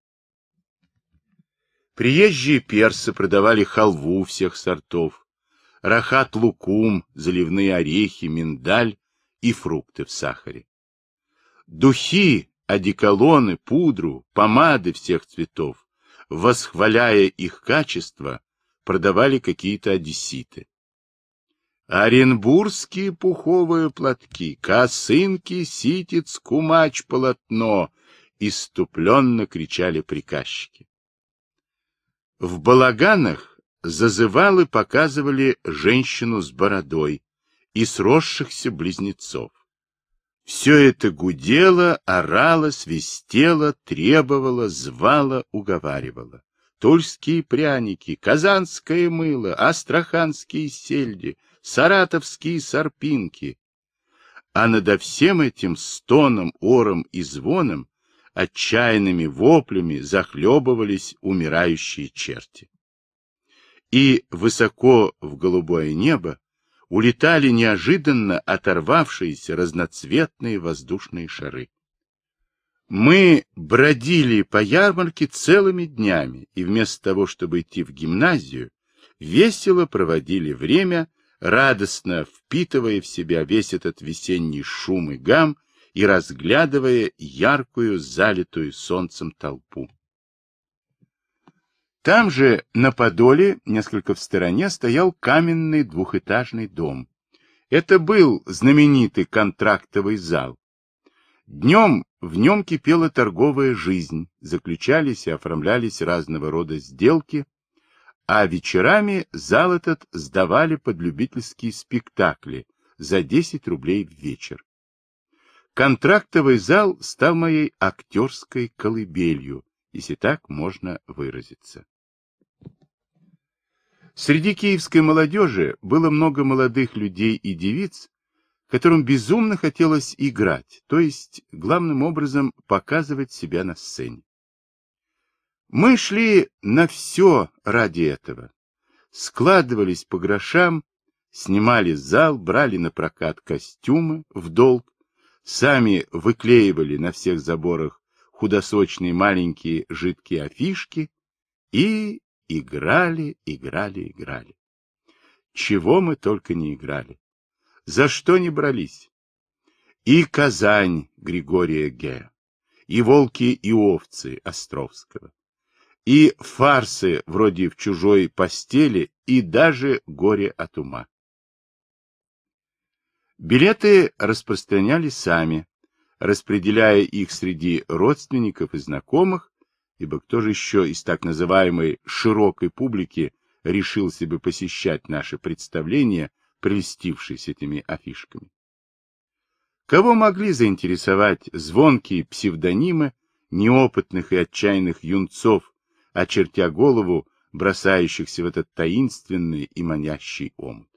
S1: Приезжие персы продавали халву всех сортов, рахат-лукум, заливные орехи, миндаль и фрукты в сахаре духи, одеколоны, пудру, помады всех цветов, восхваляя их качество, продавали какие-то одесситы. Оренбургские пуховые платки, косынки, ситец, кумач, полотно, иступленно кричали приказчики. В балаганах зазывалы показывали женщину с бородой и сросшихся близнецов. Все это гудело, орало, свистело, требовало, звало, уговаривало. Тульские пряники, казанское мыло, астраханские сельди, саратовские сарпинки. А надо всем этим стоном, ором и звоном, отчаянными воплями захлебывались умирающие черти. И высоко в голубое небо улетали неожиданно оторвавшиеся разноцветные воздушные шары. Мы бродили по ярмарке целыми днями, и вместо того, чтобы идти в гимназию, весело проводили время, радостно впитывая в себя весь этот весенний шум и гам и разглядывая яркую, залитую солнцем толпу. Там же, на Подоле, несколько в стороне, стоял каменный двухэтажный дом. Это был знаменитый контрактовый зал. Днем в нем кипела торговая жизнь, заключались и оформлялись разного рода сделки, а вечерами зал этот сдавали под любительские спектакли за 10 рублей в вечер. Контрактовый зал стал моей актерской колыбелью, если так можно выразиться. Среди киевской молодежи было много молодых людей и девиц, которым безумно хотелось играть, то есть, главным образом, показывать себя на сцене. Мы шли на все ради этого. Складывались по грошам, снимали зал, брали на прокат костюмы в долг, сами выклеивали на всех заборах худосочные маленькие жидкие афишки и Играли, играли, играли. Чего мы только не играли. За что не брались? И Казань Григория Ге, и Волки и овцы Островского, и фарсы вроде в чужой постели, и даже горе от ума. Билеты распространяли сами, распределяя их среди родственников и знакомых, ибо кто же еще из так называемой «широкой публики» решил себе посещать наши представления, прельстившись этими афишками? Кого могли заинтересовать звонкие псевдонимы неопытных и отчаянных юнцов, очертя голову, бросающихся в этот таинственный и манящий омут?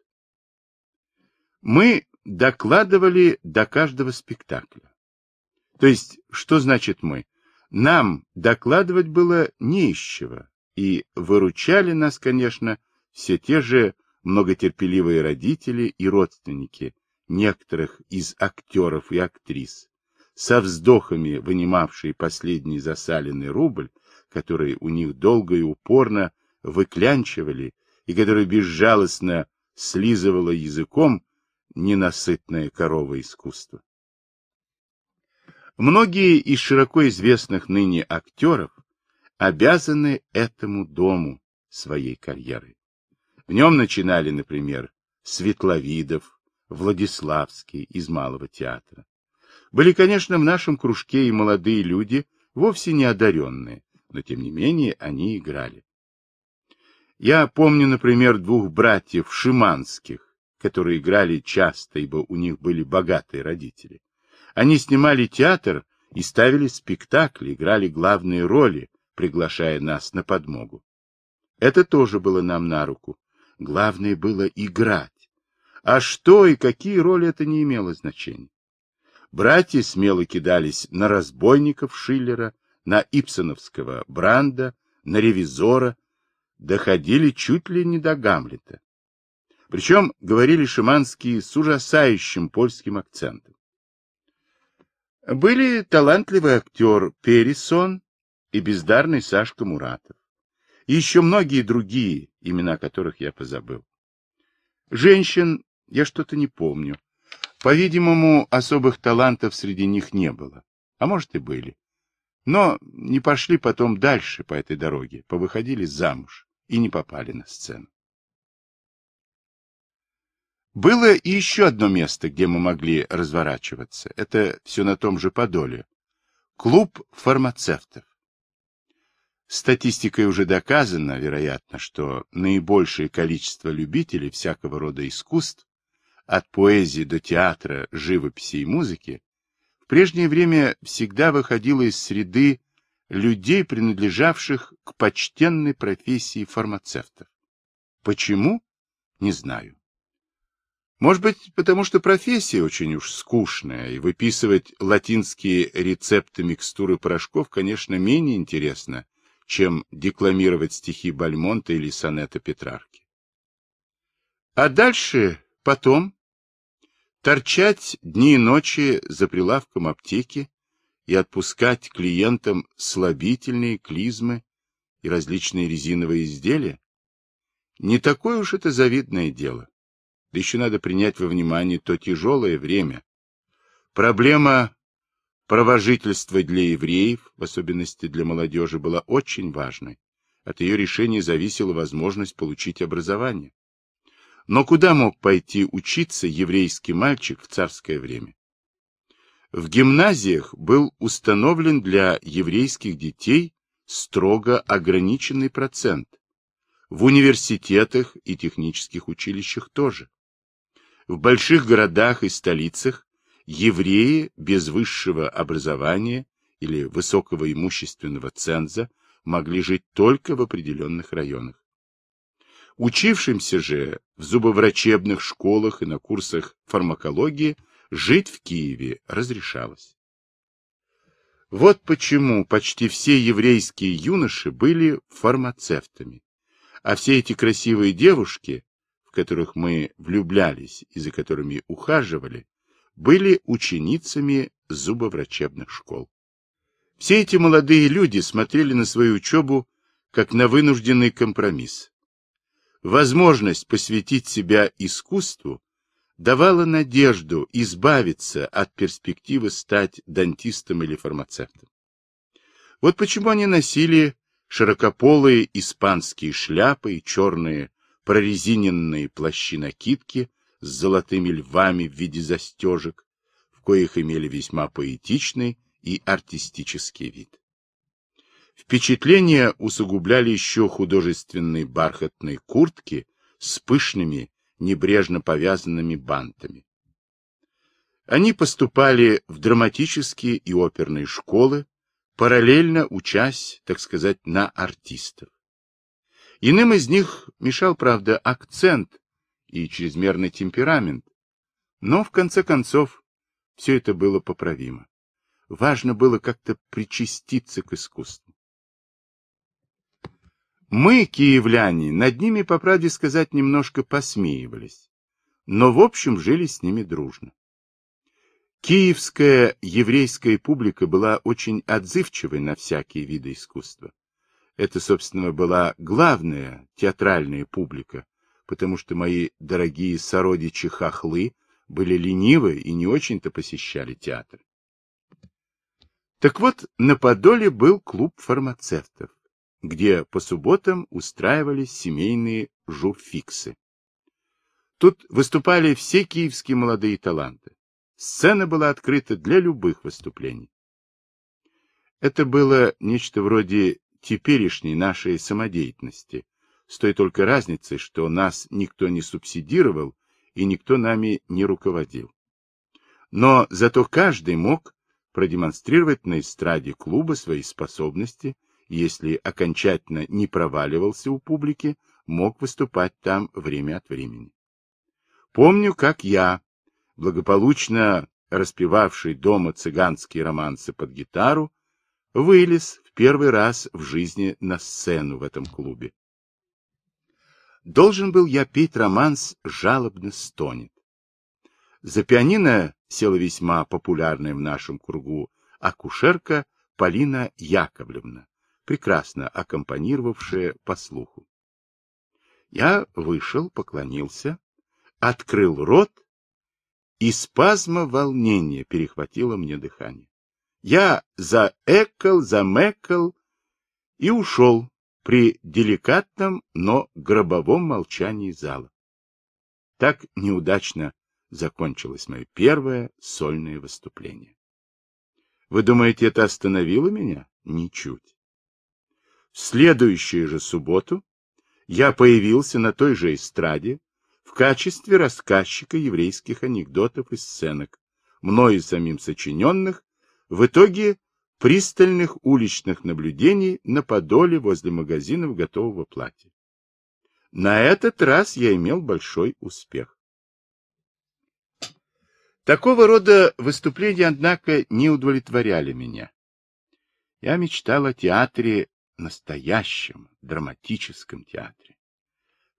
S1: Мы докладывали до каждого спектакля. То есть, что значит мы? Нам докладывать было не из чего, и выручали нас, конечно, все те же многотерпеливые родители и родственники некоторых из актеров и актрис, со вздохами вынимавшие последний засаленный рубль, который у них долго и упорно выклянчивали и который безжалостно слизывало языком ненасытное корова искусство. Многие из широко известных ныне актеров обязаны этому дому своей карьеры. В нем начинали, например, Светловидов, Владиславский из Малого театра. Были, конечно, в нашем кружке и молодые люди, вовсе не одаренные, но тем не менее они играли. Я помню, например, двух братьев Шиманских, которые играли часто, ибо у них были богатые родители. Они снимали театр и ставили спектакли, играли главные роли, приглашая нас на подмогу. Это тоже было нам на руку. Главное было играть. А что и какие роли это не имело значения. Братья смело кидались на разбойников Шиллера, на Ипсоновского Бранда, на ревизора, доходили чуть ли не до Гамлета. Причем говорили шиманские с ужасающим польским акцентом были талантливый актер Пересон и бездарный Сашка Муратов. И еще многие другие, имена которых я позабыл. Женщин я что-то не помню. По-видимому, особых талантов среди них не было. А может и были. Но не пошли потом дальше по этой дороге, повыходили замуж и не попали на сцену. Было и еще одно место, где мы могли разворачиваться. Это все на том же Подоле. Клуб фармацевтов. Статистикой уже доказано, вероятно, что наибольшее количество любителей всякого рода искусств, от поэзии до театра, живописи и музыки, в прежнее время всегда выходило из среды людей, принадлежавших к почтенной профессии фармацевтов. Почему? Не знаю. Может быть, потому что профессия очень уж скучная, и выписывать латинские рецепты микстуры порошков, конечно, менее интересно, чем декламировать стихи Бальмонта или сонета Петрарки. А дальше, потом, торчать дни и ночи за прилавком аптеки и отпускать клиентам слабительные клизмы и различные резиновые изделия, не такое уж это завидное дело. Да еще надо принять во внимание то тяжелое время. Проблема правожительства для евреев, в особенности для молодежи, была очень важной. От ее решения зависела возможность получить образование. Но куда мог пойти учиться еврейский мальчик в царское время? В гимназиях был установлен для еврейских детей строго ограниченный процент. В университетах и технических училищах тоже. В больших городах и столицах евреи без высшего образования или высокого имущественного ценза могли жить только в определенных районах. Учившимся же в зубоврачебных школах и на курсах фармакологии жить в Киеве разрешалось. Вот почему почти все еврейские юноши были фармацевтами, а все эти красивые девушки в которых мы влюблялись и за которыми ухаживали, были ученицами зубоврачебных школ. Все эти молодые люди смотрели на свою учебу как на вынужденный компромисс. Возможность посвятить себя искусству давала надежду избавиться от перспективы стать дантистом или фармацевтом. Вот почему они носили широкополые испанские шляпы и черные прорезиненные плащи-накидки с золотыми львами в виде застежек, в коих имели весьма поэтичный и артистический вид. Впечатление усугубляли еще художественные бархатные куртки с пышными, небрежно повязанными бантами. Они поступали в драматические и оперные школы, параллельно учась, так сказать, на артистов. Иным из них мешал, правда, акцент и чрезмерный темперамент. Но, в конце концов, все это было поправимо. Важно было как-то причаститься к искусству. Мы, киевляне, над ними, по правде сказать, немножко посмеивались, но в общем жили с ними дружно. Киевская еврейская публика была очень отзывчивой на всякие виды искусства. Это, собственно, была главная театральная публика, потому что мои дорогие сородичи-хохлы были ленивы и не очень-то посещали театр. Так вот, на Подоле был клуб фармацевтов, где по субботам устраивались семейные журфиксы. Тут выступали все киевские молодые таланты. Сцена была открыта для любых выступлений. Это было нечто вроде теперешней нашей самодеятельности, с той только разницей, что нас никто не субсидировал и никто нами не руководил. Но зато каждый мог продемонстрировать на эстраде клуба свои способности, если окончательно не проваливался у публики, мог выступать там время от времени. Помню, как я, благополучно распевавший дома цыганские романсы под гитару, вылез первый раз в жизни на сцену в этом клубе. Должен был я петь романс «Жалобно стонет». За пианино села весьма популярная в нашем кругу акушерка Полина Яковлевна, прекрасно аккомпанировавшая по слуху. Я вышел, поклонился, открыл рот, и спазма волнения перехватило мне дыхание. Я заэкал, замекал и ушел при деликатном, но гробовом молчании зала. Так неудачно закончилось мое первое сольное выступление. Вы думаете, это остановило меня? Ничуть. В следующую же субботу я появился на той же эстраде в качестве рассказчика еврейских анекдотов и сценок, мною самим сочиненных в итоге пристальных уличных наблюдений на подоле возле магазинов готового платья. На этот раз я имел большой успех. Такого рода выступления, однако, не удовлетворяли меня. Я мечтал о театре настоящем, драматическом театре,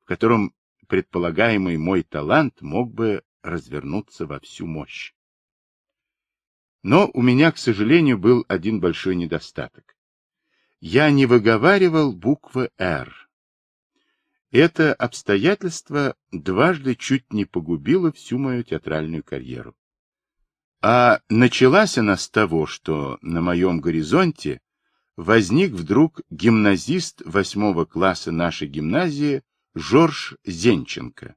S1: в котором предполагаемый мой талант мог бы развернуться во всю мощь. Но у меня, к сожалению, был один большой недостаток. Я не выговаривал буквы «Р». Это обстоятельство дважды чуть не погубило всю мою театральную карьеру. А началась она с того, что на моем горизонте возник вдруг гимназист восьмого класса нашей гимназии Жорж Зенченко,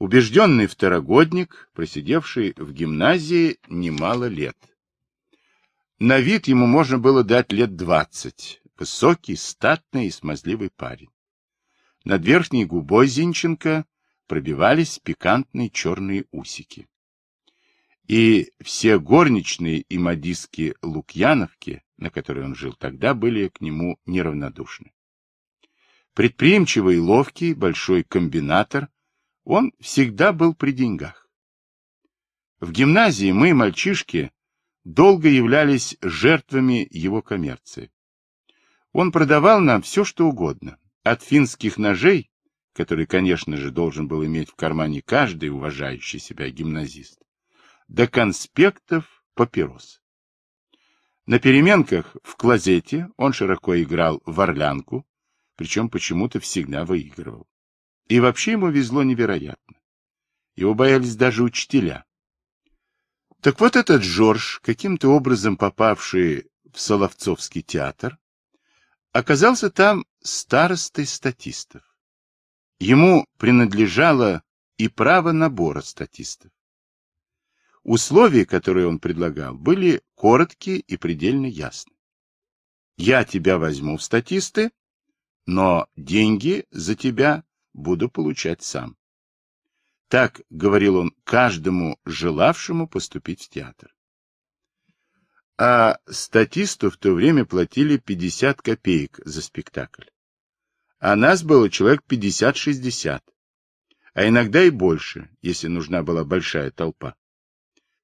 S1: Убежденный второгодник, просидевший в гимназии немало лет. На вид ему можно было дать лет двадцать. Высокий, статный и смазливый парень. Над верхней губой Зинченко пробивались пикантные черные усики. И все горничные и модистки Лукьяновки, на которой он жил тогда, были к нему неравнодушны. Предприимчивый и ловкий большой комбинатор – он всегда был при деньгах. В гимназии мы, мальчишки, долго являлись жертвами его коммерции. Он продавал нам все, что угодно, от финских ножей, которые, конечно же, должен был иметь в кармане каждый уважающий себя гимназист, до конспектов папирос. На переменках в клозете он широко играл в орлянку, причем почему-то всегда выигрывал. И вообще ему везло невероятно. Его боялись даже учителя. Так вот этот Жорж, каким-то образом попавший в Соловцовский театр, оказался там старостой статистов. Ему принадлежало и право набора статистов. Условия, которые он предлагал, были короткие и предельно ясны. Я тебя возьму в статисты, но деньги за тебя буду получать сам. Так говорил он каждому желавшему поступить в театр. А статисту в то время платили 50 копеек за спектакль. А нас было человек 50-60, а иногда и больше, если нужна была большая толпа.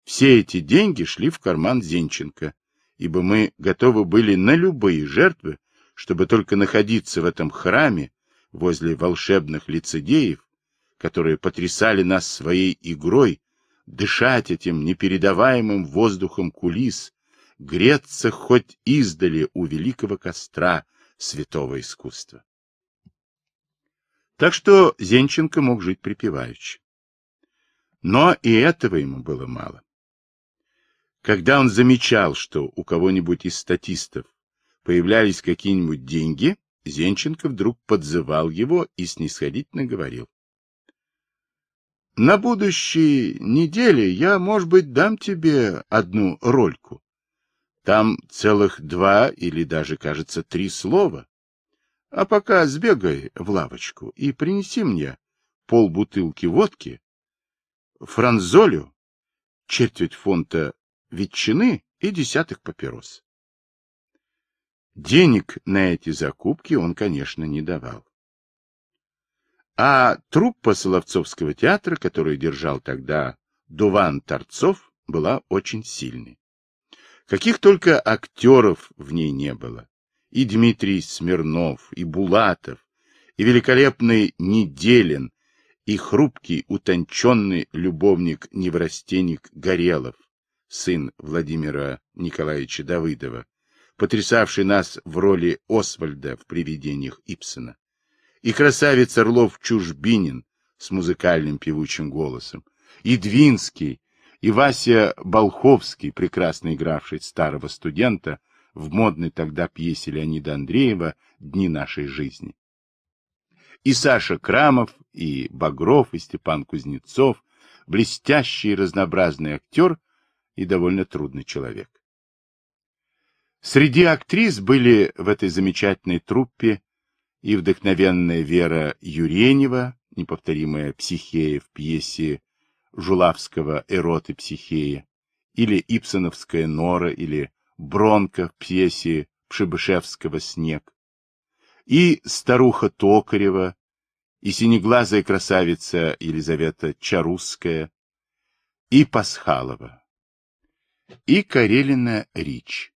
S1: Все эти деньги шли в карман Зенченко, ибо мы готовы были на любые жертвы, чтобы только находиться в этом храме, возле волшебных лицедеев, которые потрясали нас своей игрой, дышать этим непередаваемым воздухом кулис, греться хоть издали у великого костра святого искусства. Так что Зенченко мог жить припеваючи. Но и этого ему было мало. Когда он замечал, что у кого-нибудь из статистов появлялись какие-нибудь деньги, Зенченко вдруг подзывал его и снисходительно говорил. На будущей неделе я, может быть, дам тебе одну рольку. Там целых два или даже, кажется, три слова. А пока сбегай в лавочку и принеси мне полбутылки водки, франзолю, четверть фунта ветчины и десяток папирос. Денег на эти закупки он, конечно, не давал. А труппа Соловцовского театра, которую держал тогда Дуван Торцов, была очень сильной. Каких только актеров в ней не было. И Дмитрий Смирнов, и Булатов, и великолепный Неделин, и хрупкий, утонченный любовник-неврастенник Горелов, сын Владимира Николаевича Давыдова, потрясавший нас в роли Освальда в «Привидениях Ипсона», и красавец Орлов Чужбинин с музыкальным певучим голосом, и Двинский, и Вася Болховский, прекрасно игравший старого студента в модной тогда пьесе Леонида Андреева «Дни нашей жизни». И Саша Крамов, и Багров, и Степан Кузнецов, блестящий и разнообразный актер и довольно трудный человек. Среди актрис были в этой замечательной труппе и вдохновенная Вера Юренева, неповторимая психея в пьесе Жулавского «Эроты Психеи» или Ипсоновская Нора, или Бронко в пьесе Пшебышевского «Снег», и старуха Токарева, и синеглазая красавица Елизавета Чарусская, и Пасхалова, и Карелина Рич.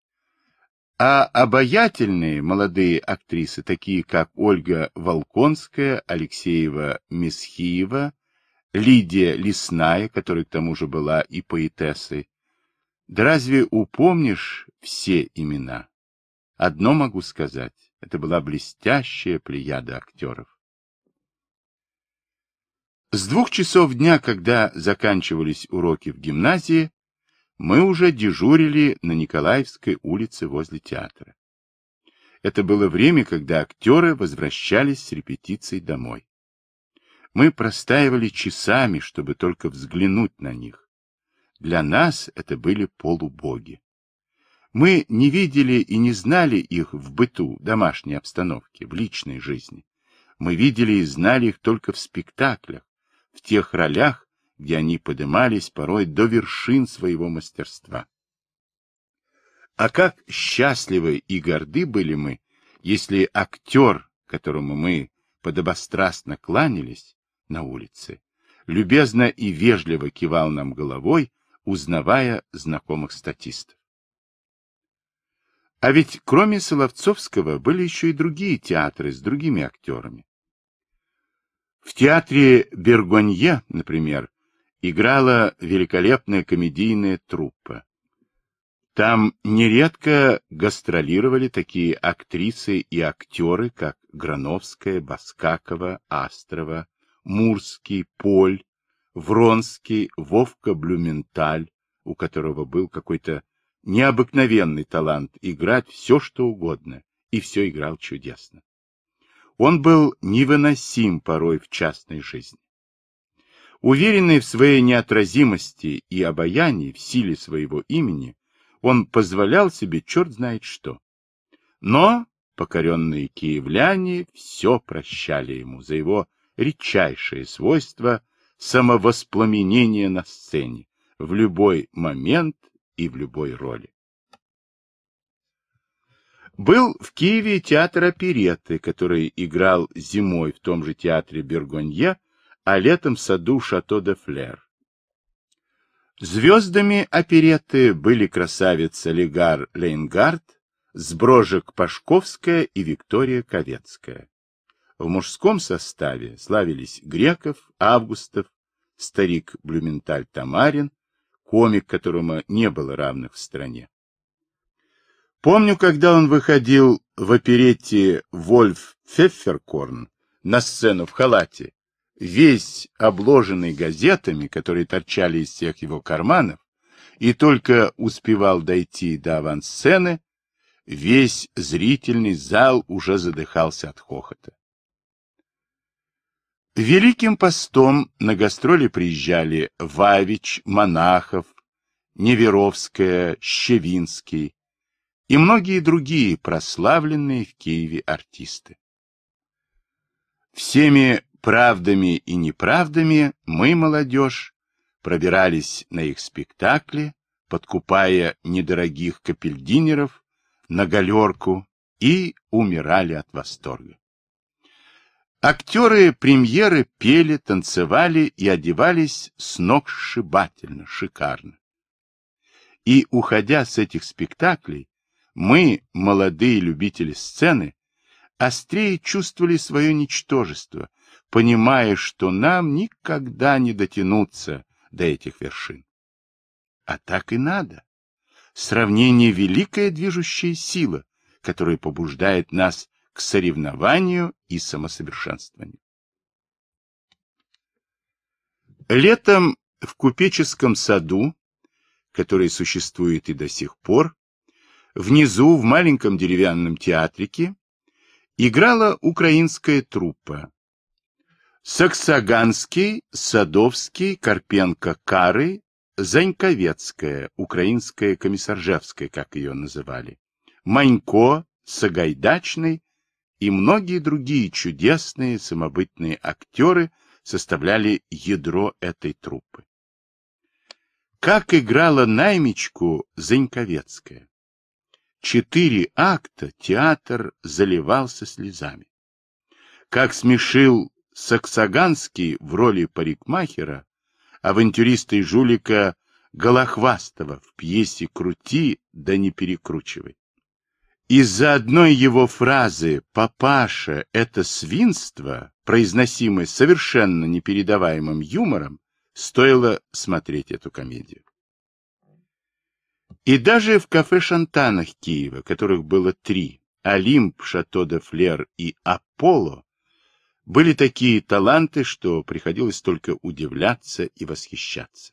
S1: А обаятельные молодые актрисы, такие как Ольга Волконская, Алексеева Месхиева, Лидия Лесная, которая к тому же была и поэтессой, да разве упомнишь все имена? Одно могу сказать, это была блестящая плеяда актеров. С двух часов дня, когда заканчивались уроки в гимназии, мы уже дежурили на Николаевской улице возле театра. Это было время, когда актеры возвращались с репетицией домой. Мы простаивали часами, чтобы только взглянуть на них. Для нас это были полубоги. Мы не видели и не знали их в быту, домашней обстановке, в личной жизни. Мы видели и знали их только в спектаклях, в тех ролях, где они поднимались порой до вершин своего мастерства. А как счастливы и горды были мы, если актер, которому мы подобострастно кланялись на улице, любезно и вежливо кивал нам головой, узнавая знакомых статистов. А ведь кроме Соловцовского были еще и другие театры с другими актерами. В театре Бергонье, например, играла великолепная комедийная труппа. Там нередко гастролировали такие актрисы и актеры, как Грановская, Баскакова, Астрова, Мурский, Поль, Вронский, Вовка Блюменталь, у которого был какой-то необыкновенный талант играть все, что угодно, и все играл чудесно. Он был невыносим порой в частной жизни. Уверенный в своей неотразимости и обаянии в силе своего имени, он позволял себе черт знает что. Но покоренные киевляне все прощали ему за его редчайшее свойство самовоспламенения на сцене в любой момент и в любой роли. Был в Киеве театр оперетты, который играл зимой в том же театре Бергонье а летом в саду Шато де Флер. Звездами оперетты были красавица Легар Лейнгард, Сброжек Пашковская и Виктория Ковецкая. В мужском составе славились Греков, Августов, старик Блюменталь Тамарин, комик, которому не было равных в стране. Помню, когда он выходил в оперете «Вольф Фефферкорн» на сцену в халате, весь обложенный газетами, которые торчали из всех его карманов, и только успевал дойти до авансцены, весь зрительный зал уже задыхался от хохота. Великим постом на гастроли приезжали Вавич, Монахов, Неверовская, Щевинский и многие другие прославленные в Киеве артисты. Всеми правдами и неправдами мы, молодежь, пробирались на их спектакли, подкупая недорогих капельдинеров на галерку и умирали от восторга. Актеры премьеры пели, танцевали и одевались с ног сшибательно, шикарно. И, уходя с этих спектаклей, мы, молодые любители сцены, острее чувствовали свое ничтожество, понимая, что нам никогда не дотянуться до этих вершин. А так и надо. Сравнение — великая движущая сила, которая побуждает нас к соревнованию и самосовершенствованию. Летом в купеческом саду, который существует и до сих пор, внизу в маленьком деревянном театрике играла украинская труппа, Саксаганский, Садовский, Карпенко, Кары, Заньковецкая, украинская комиссаржевская, как ее называли, Манько, Сагайдачный и многие другие чудесные самобытные актеры составляли ядро этой труппы. Как играла Наймечку Заньковецкая? Четыре акта театр заливался слезами. Как смешил Саксаганский в роли парикмахера, авантюриста и жулика Голохвастова в пьесе «Крути, да не перекручивай». Из-за одной его фразы «папаша – это свинство», произносимой совершенно непередаваемым юмором, стоило смотреть эту комедию. И даже в кафе «Шантанах» Киева, которых было три, «Олимп», «Шато де Флер» и «Аполло», были такие таланты, что приходилось только удивляться и восхищаться.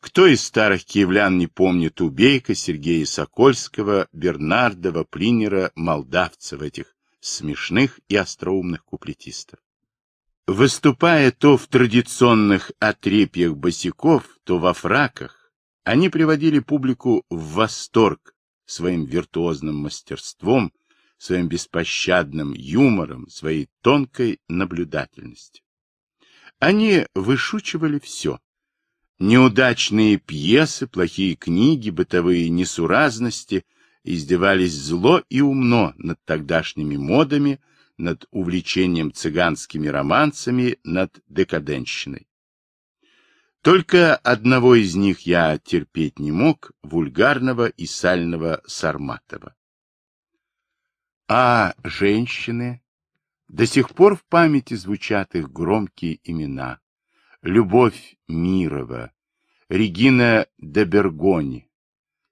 S1: Кто из старых киевлян не помнит Убейка, Сергея Сокольского, Бернардова, Плинера, Молдавцев, этих смешных и остроумных куплетистов? Выступая то в традиционных отрепьях босиков, то во фраках, они приводили публику в восторг своим виртуозным мастерством своим беспощадным юмором, своей тонкой наблюдательностью. Они вышучивали все. Неудачные пьесы, плохие книги, бытовые несуразности издевались зло и умно над тогдашними модами, над увлечением цыганскими романцами, над декаденщиной. Только одного из них я терпеть не мог, вульгарного и сального Сарматова. А женщины? До сих пор в памяти звучат их громкие имена. Любовь Мирова, Регина Добергони,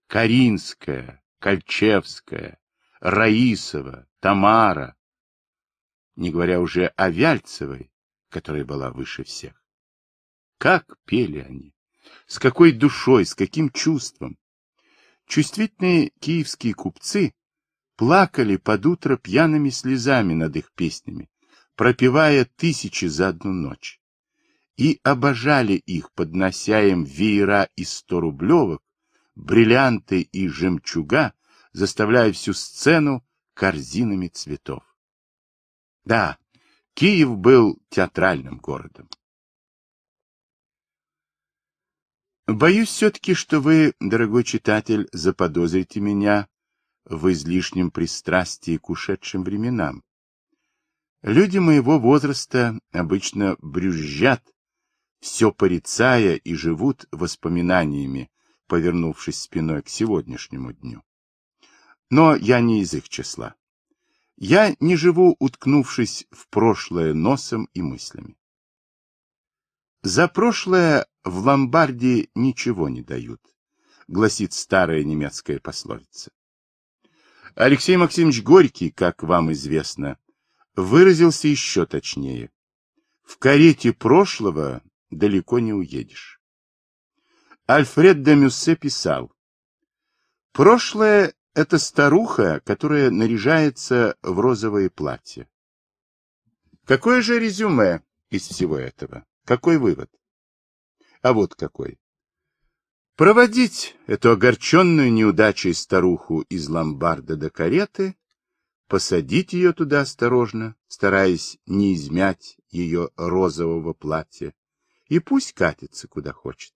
S1: Каринская, Кольчевская, Раисова, Тамара, не говоря уже о Вяльцевой, которая была выше всех. Как пели они! С какой душой, с каким чувством! Чувствительные киевские купцы плакали под утро пьяными слезами над их песнями, пропевая тысячи за одну ночь. И обожали их, поднося им веера из сторублевок, бриллианты и жемчуга, заставляя всю сцену корзинами цветов. Да, Киев был театральным городом. Боюсь все-таки, что вы, дорогой читатель, заподозрите меня в излишнем пристрастии к ушедшим временам. Люди моего возраста обычно брюзжат, все порицая и живут воспоминаниями, повернувшись спиной к сегодняшнему дню. Но я не из их числа. Я не живу, уткнувшись в прошлое носом и мыслями. За прошлое в ломбарде ничего не дают, гласит старая немецкая пословица. Алексей Максимович Горький, как вам известно, выразился еще точнее. В карете прошлого далеко не уедешь. Альфред де Мюссе писал, «Прошлое — это старуха, которая наряжается в розовое платье». Какое же резюме из всего этого? Какой вывод? А вот какой. Проводить эту огорченную неудачей старуху из ломбарда до кареты, посадить ее туда осторожно, стараясь не измять ее розового платья, и пусть катится куда хочет.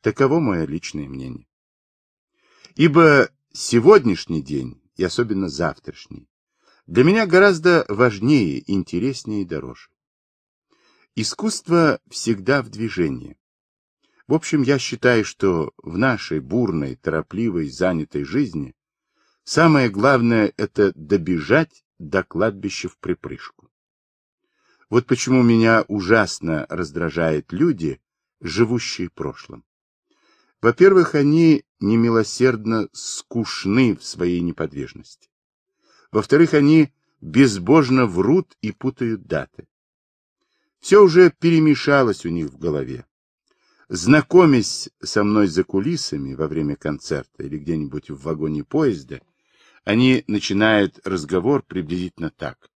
S1: Таково мое личное мнение. Ибо сегодняшний день, и особенно завтрашний, для меня гораздо важнее, интереснее и дороже. Искусство всегда в движении. В общем, я считаю, что в нашей бурной, торопливой, занятой жизни самое главное — это добежать до кладбища в припрыжку. Вот почему меня ужасно раздражают люди, живущие прошлым. Во-первых, они немилосердно скучны в своей неподвижности. Во-вторых, они безбожно врут и путают даты. Все уже перемешалось у них в голове. Знакомясь со мной за кулисами во время концерта или где-нибудь в вагоне поезда, они начинают разговор приблизительно так.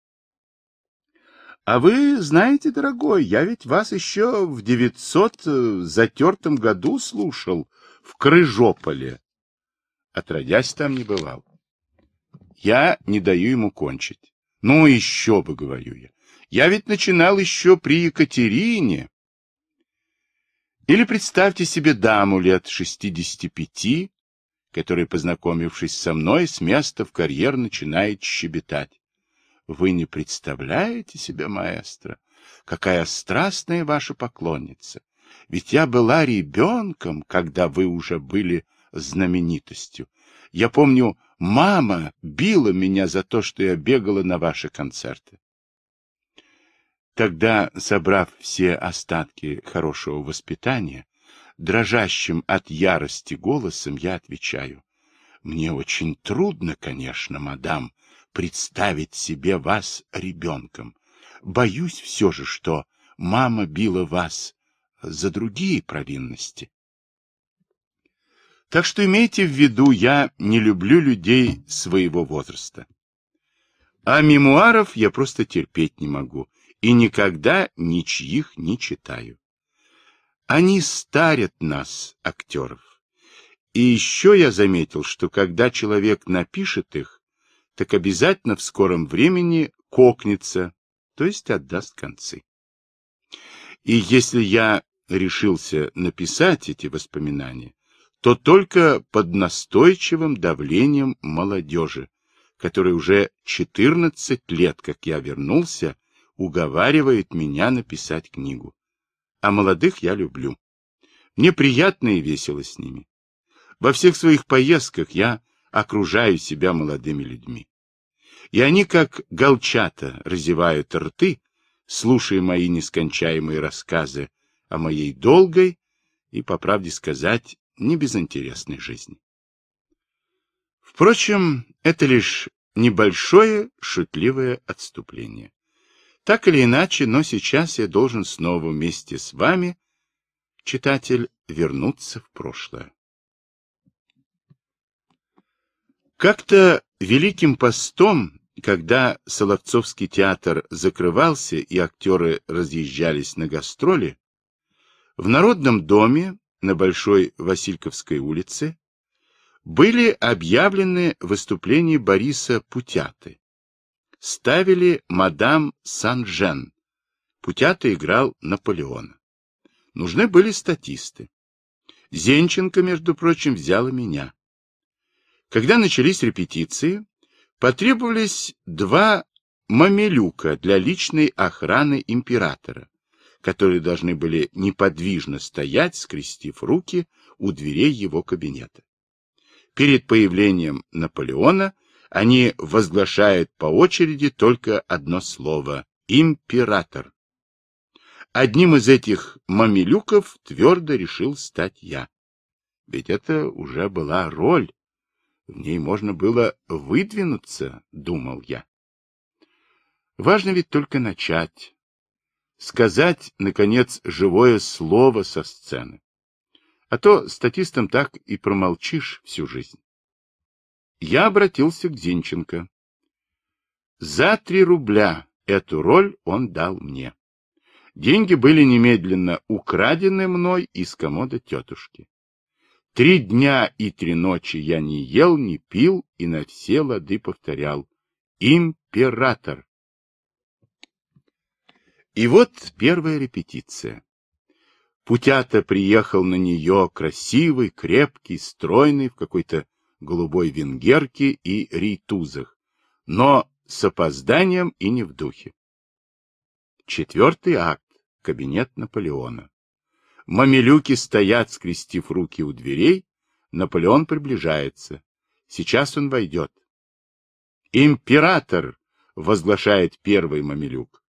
S1: А вы знаете, дорогой, я ведь вас еще в 900 э, затертом году слушал в Крыжополе. Отродясь там не бывал. Я не даю ему кончить. Ну, еще бы, говорю я. Я ведь начинал еще при Екатерине. Или представьте себе даму лет 65, которая, познакомившись со мной, с места в карьер начинает щебетать. Вы не представляете себе, маэстро, какая страстная ваша поклонница. Ведь я была ребенком, когда вы уже были знаменитостью. Я помню, мама била меня за то, что я бегала на ваши концерты. Когда, собрав все остатки хорошего воспитания, дрожащим от ярости голосом я отвечаю. Мне очень трудно, конечно, мадам, представить себе вас ребенком. Боюсь все же, что мама била вас за другие провинности. Так что имейте в виду, я не люблю людей своего возраста. А мемуаров я просто терпеть не могу и никогда ничьих не читаю. Они старят нас, актеров. И еще я заметил, что когда человек напишет их, так обязательно в скором времени кокнется, то есть отдаст концы. И если я решился написать эти воспоминания, то только под настойчивым давлением молодежи, которой уже 14 лет, как я вернулся уговаривает меня написать книгу. А молодых я люблю. Мне приятно и весело с ними. Во всех своих поездках я окружаю себя молодыми людьми. И они, как голчата, разевают рты, слушая мои нескончаемые рассказы о моей долгой и, по правде сказать, не безинтересной жизни. Впрочем, это лишь небольшое шутливое отступление. Так или иначе, но сейчас я должен снова вместе с вами, читатель, вернуться в прошлое. Как-то Великим постом, когда Соловцовский театр закрывался и актеры разъезжались на гастроли, в Народном доме на Большой Васильковской улице были объявлены выступления Бориса Путяты, ставили мадам Санжен. Путята играл Наполеона. Нужны были статисты. Зенченко, между прочим, взяла меня. Когда начались репетиции, потребовались два мамелюка для личной охраны императора, которые должны были неподвижно стоять, скрестив руки у дверей его кабинета. Перед появлением Наполеона – они возглашают по очереди только одно слово – император. Одним из этих мамилюков твердо решил стать я. Ведь это уже была роль, в ней можно было выдвинуться, думал я. Важно ведь только начать. Сказать, наконец, живое слово со сцены. А то статистом так и промолчишь всю жизнь я обратился к Зинченко. За три рубля эту роль он дал мне. Деньги были немедленно украдены мной из комода тетушки. Три дня и три ночи я не ел, не пил и на все лады повторял «Император». И вот первая репетиция. Путята приехал на нее красивый, крепкий, стройный, в какой-то голубой венгерке и рейтузах, но с опозданием и не в духе. Четвертый акт. Кабинет Наполеона. Мамилюки стоят, скрестив руки у дверей. Наполеон приближается. Сейчас он войдет. «Император!» — возглашает первый мамилюк.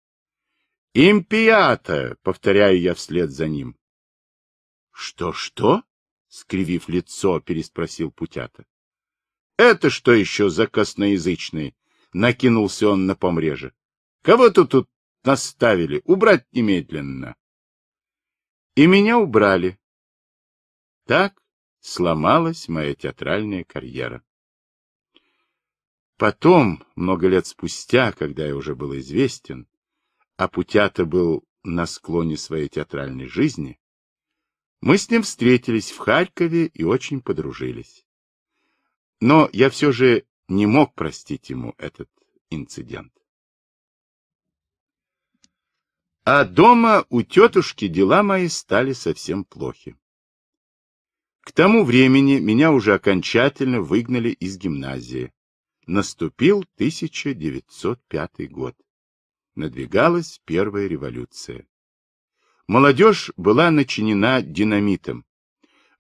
S1: «Импиата!» — повторяю я вслед за ним. «Что-что?» — скривив лицо, переспросил Путята. Это что еще за косноязычные? Накинулся он на помреже. Кого-то тут
S2: наставили. Убрать немедленно. И меня убрали. Так сломалась моя театральная карьера.
S1: Потом, много лет спустя, когда я уже был известен, а Путята был на склоне своей театральной жизни, мы с ним встретились в Харькове и очень подружились. Но я все же не мог простить ему этот инцидент. А дома у тетушки дела мои стали совсем плохи. К тому времени меня уже окончательно выгнали из гимназии. Наступил 1905 год. Надвигалась первая революция. Молодежь была начинена динамитом,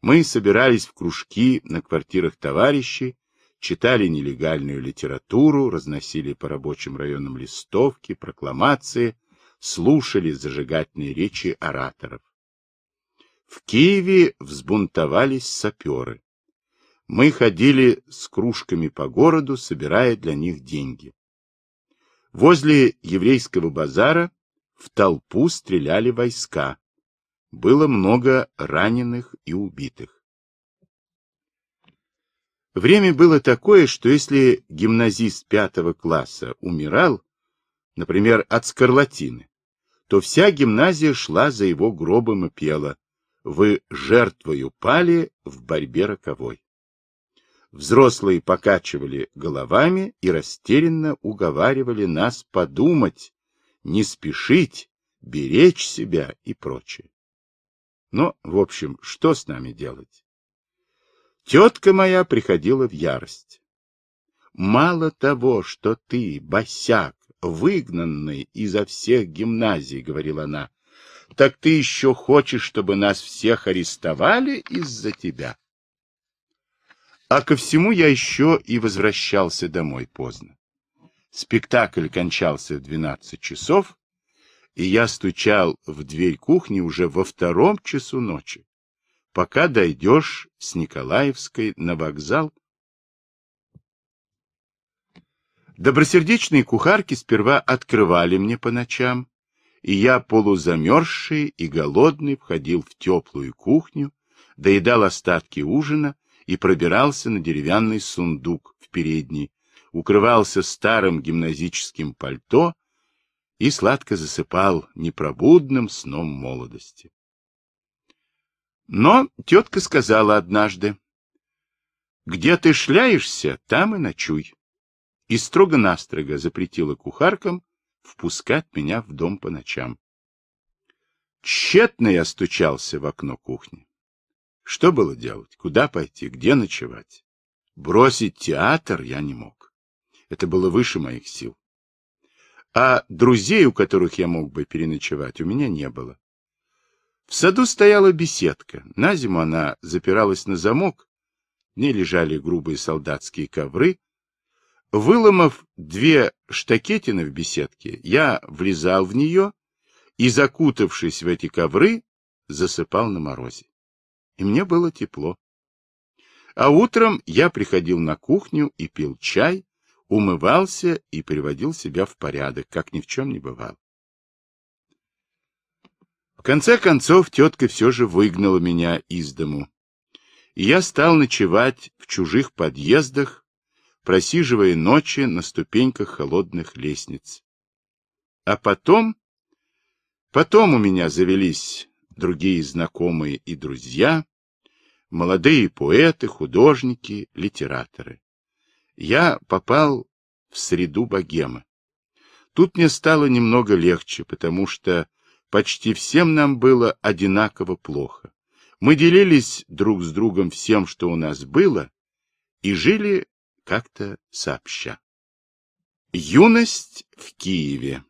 S1: мы собирались в кружки на квартирах товарищей, читали нелегальную литературу, разносили по рабочим районам листовки, прокламации, слушали зажигательные речи ораторов. В Киеве взбунтовались саперы. Мы ходили с кружками по городу, собирая для них деньги. Возле еврейского базара в толпу стреляли войска, было много раненых и убитых. Время было такое, что если гимназист пятого класса умирал, например, от скарлатины, то вся гимназия шла за его гробом и пела «Вы жертвою пали в борьбе роковой». Взрослые покачивали головами и растерянно уговаривали нас подумать, не спешить, беречь себя и прочее. Но, в общем, что с нами делать? Тетка моя приходила в ярость. Мало того, что ты, босяк, выгнанный изо всех гимназий, — говорила она, — так ты еще хочешь, чтобы нас всех арестовали из-за тебя. А ко всему я еще и возвращался домой поздно. Спектакль кончался в 12 часов, и я стучал в дверь кухни уже во втором часу ночи. Пока дойдешь с Николаевской на вокзал. Добросердечные кухарки сперва открывали мне по ночам, и я, полузамерзший и голодный, входил в теплую кухню, доедал остатки ужина и пробирался на деревянный сундук в передней, укрывался старым гимназическим пальто и сладко засыпал непробудным сном молодости. Но тетка сказала однажды, «Где ты шляешься, там и ночуй», и строго-настрого запретила кухаркам впускать меня в дом по ночам. Тщетно я стучался в окно кухни. Что было делать? Куда пойти? Где ночевать? Бросить театр я не мог. Это было выше моих сил а друзей, у которых я мог бы переночевать, у меня не было. В саду стояла беседка. На зиму она запиралась на замок. Не лежали грубые солдатские ковры. Выломав две штакетины в беседке, я влезал в нее и, закутавшись в эти ковры, засыпал на морозе. И мне было тепло. А утром я приходил на кухню и пил чай, умывался и приводил себя в порядок, как ни в чем не бывало. В конце концов, тетка все же выгнала меня из дому, и я стал ночевать в чужих подъездах, просиживая ночи на ступеньках холодных лестниц. А потом... Потом у меня завелись другие знакомые и друзья, молодые поэты, художники, литераторы я попал в среду богемы. Тут мне стало немного легче, потому что почти всем нам было одинаково плохо. Мы делились друг с другом всем, что у нас было, и жили как-то сообща. Юность в Киеве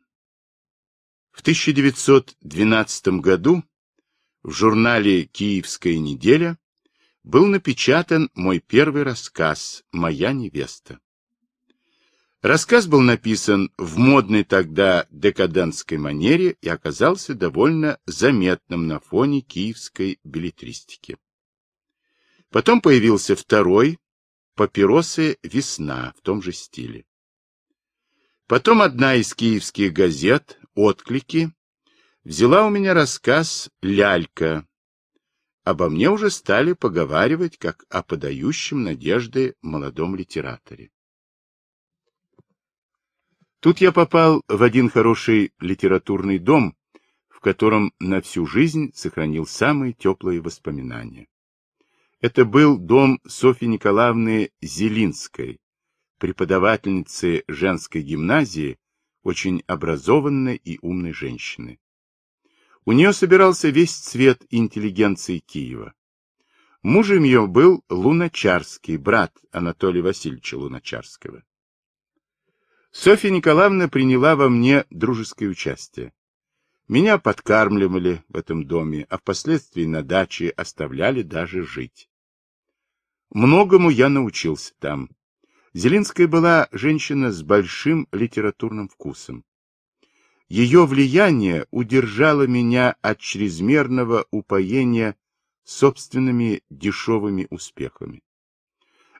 S1: В 1912 году в журнале «Киевская неделя» был напечатан мой первый рассказ «Моя невеста». Рассказ был написан в модной тогда декадентской манере и оказался довольно заметным на фоне киевской билетристики. Потом появился второй «Папиросы весна» в том же стиле. Потом одна из киевских газет «Отклики» взяла у меня рассказ «Лялька» обо мне уже стали поговаривать как о подающем надежды молодом литераторе. Тут я попал в один хороший литературный дом, в котором на всю жизнь сохранил самые теплые воспоминания. Это был дом Софьи Николаевны Зелинской, преподавательницы женской гимназии, очень образованной и умной женщины. У нее собирался весь цвет интеллигенции Киева. Мужем ее был Луначарский, брат Анатолия Васильевича Луначарского. Софья Николаевна приняла во мне дружеское участие. Меня подкармливали в этом доме, а впоследствии на даче оставляли даже жить. Многому я научился там. Зелинская была женщина с большим литературным вкусом. Ее влияние удержало меня от чрезмерного упоения собственными дешевыми успехами.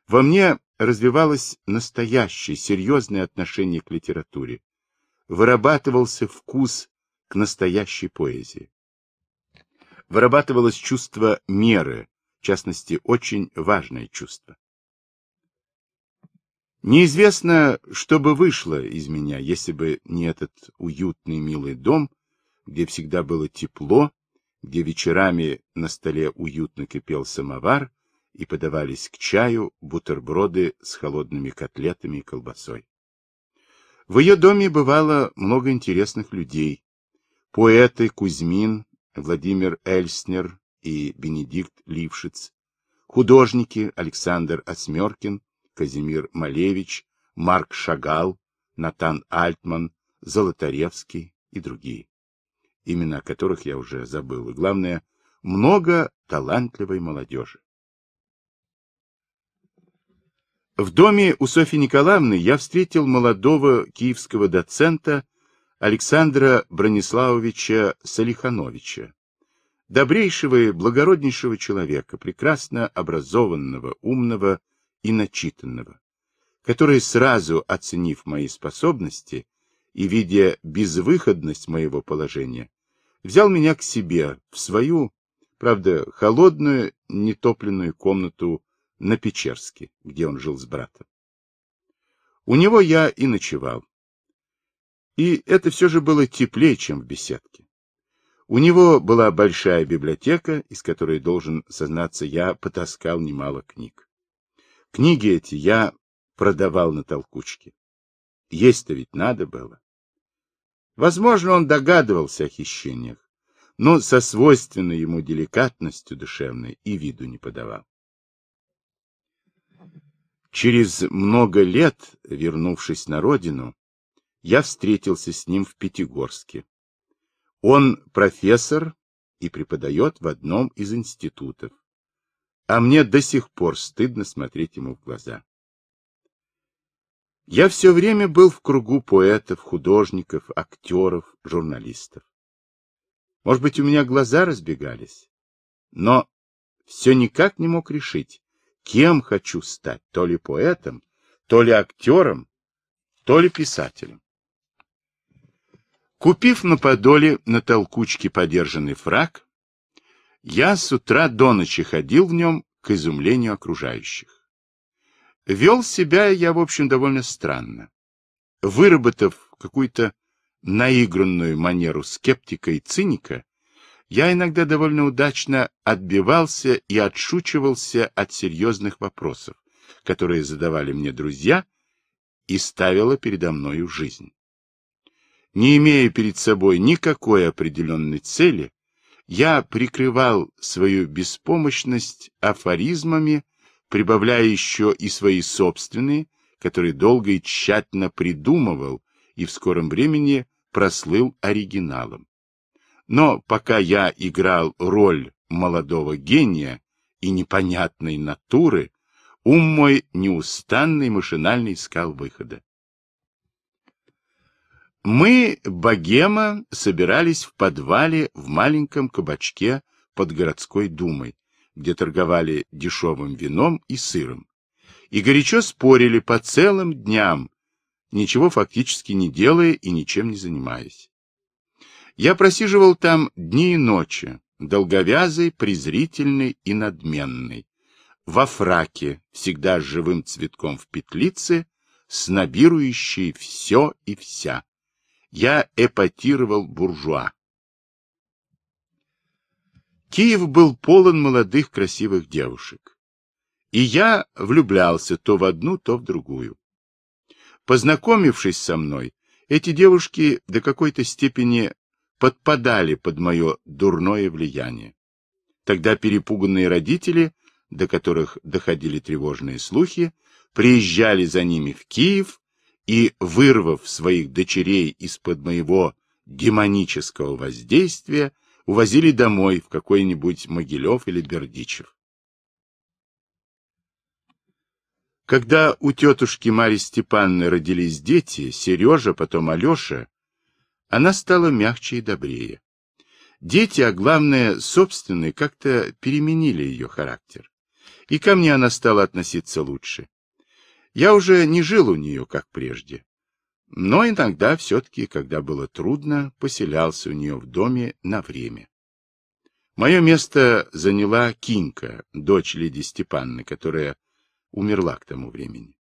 S1: Во мне развивалось настоящее серьезное отношение к литературе. Вырабатывался вкус к настоящей поэзии. Вырабатывалось чувство меры, в частности, очень важное чувство. Неизвестно, что бы вышло из меня, если бы не этот уютный милый дом, где всегда было тепло, где вечерами на столе уютно кипел самовар и подавались к чаю бутерброды с холодными котлетами и колбасой. В ее доме бывало много интересных людей. Поэты Кузьмин, Владимир Эльснер и Бенедикт Лившиц, художники Александр Осмеркин, Казимир Малевич, Марк Шагал, Натан Альтман, Золотаревский и другие, имена которых я уже забыл, и главное, много талантливой молодежи. В доме у Софьи Николаевны я встретил молодого киевского доцента Александра Брониславовича Салихановича, добрейшего и благороднейшего человека, прекрасно образованного, умного, и начитанного, который, сразу оценив мои способности и видя безвыходность моего положения, взял меня к себе в свою, правда, холодную, нетопленную комнату на Печерске, где он жил с братом. У него я и ночевал. И это все же было теплее, чем в беседке. У него была большая библиотека, из которой, должен сознаться, я потаскал немало книг. Книги эти я продавал на толкучке. Есть-то ведь надо было. Возможно, он догадывался о хищениях, но со свойственной ему деликатностью душевной и виду не подавал. Через много лет, вернувшись на родину, я встретился с ним в Пятигорске. Он профессор и преподает в одном из институтов а мне до сих пор стыдно смотреть ему в глаза. Я все время был в кругу поэтов, художников, актеров, журналистов. Может быть, у меня глаза разбегались, но все никак не мог решить, кем хочу стать, то ли поэтом, то ли актером, то ли писателем. Купив на Подоле на толкучке подержанный фраг, я с утра до ночи ходил в нем к изумлению окружающих. Вел себя я, в общем, довольно странно. Выработав какую-то наигранную манеру скептика и циника, я иногда довольно удачно отбивался и отшучивался от серьезных вопросов, которые задавали мне друзья, и ставила передо мною жизнь. Не имея перед собой никакой определенной цели, я прикрывал свою беспомощность афоризмами, прибавляя еще и свои собственные, которые долго и тщательно придумывал и в скором времени прослыл оригиналом. Но пока я играл роль молодого гения и непонятной натуры, ум мой неустанно и машинально искал выхода. Мы, богема, собирались в подвале в маленьком кабачке под городской думой, где торговали дешевым вином и сыром. И горячо спорили по целым дням, ничего фактически не делая и ничем не занимаясь. Я просиживал там дни и ночи, долговязый, презрительный и надменный, во фраке, всегда с живым цветком в петлице, снобирующий все и вся, я эпатировал буржуа. Киев был полон молодых красивых девушек. И я влюблялся то в одну, то в другую. Познакомившись со мной, эти девушки до какой-то степени подпадали под мое дурное влияние. Тогда перепуганные родители, до которых доходили тревожные слухи, приезжали за ними в Киев и, вырвав своих дочерей из-под моего демонического воздействия, увозили домой в какой-нибудь Могилев или Бердичев. Когда у тетушки Марьи Степанны родились дети, Сережа, потом Алеша, она стала мягче и добрее. Дети, а главное, собственные, как-то переменили ее характер. И ко мне она стала относиться лучше. Я уже не жил у нее, как прежде. Но иногда все-таки, когда было трудно, поселялся у нее в доме на время. Мое место заняла Кинька, дочь Лидии Степанны, которая умерла к тому времени.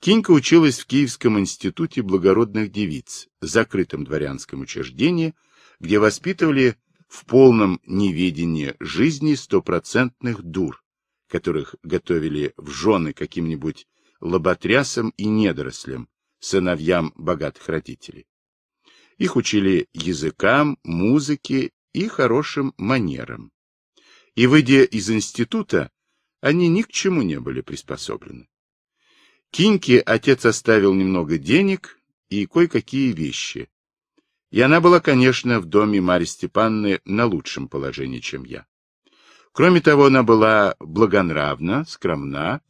S1: Кинька училась в Киевском институте благородных девиц, закрытом дворянском учреждении, где воспитывали в полном неведении жизни стопроцентных дур, которых готовили в жены каким-нибудь лоботрясам и недорослям, сыновьям богатых родителей. Их учили языкам, музыке и хорошим манерам. И, выйдя из института, они ни к чему не были приспособлены. Киньке отец оставил немного денег и кое-какие вещи. И она была, конечно, в доме Марьи Степанны на лучшем положении, чем я. Кроме того, она была благонравна, скромна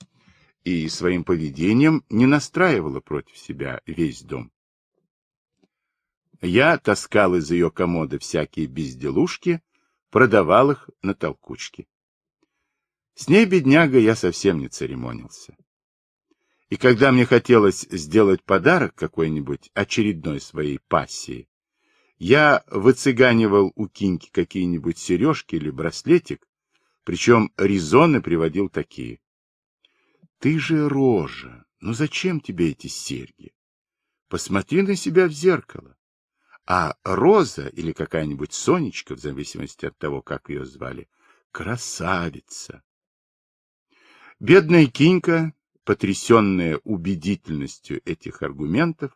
S1: и своим поведением не настраивала против себя весь дом. Я таскал из ее комода всякие безделушки, продавал их на толкучке. С ней, бедняга, я совсем не церемонился. И когда мне хотелось сделать подарок какой-нибудь очередной своей пассии, я выцыганивал у Киньки какие-нибудь сережки или браслетик, причем резоны приводил такие. Ты же рожа. Ну зачем тебе эти серьги? Посмотри на себя в зеркало. А Роза или какая-нибудь Сонечка, в зависимости от того, как ее звали, красавица. Бедная Кинька, потрясенная убедительностью этих аргументов,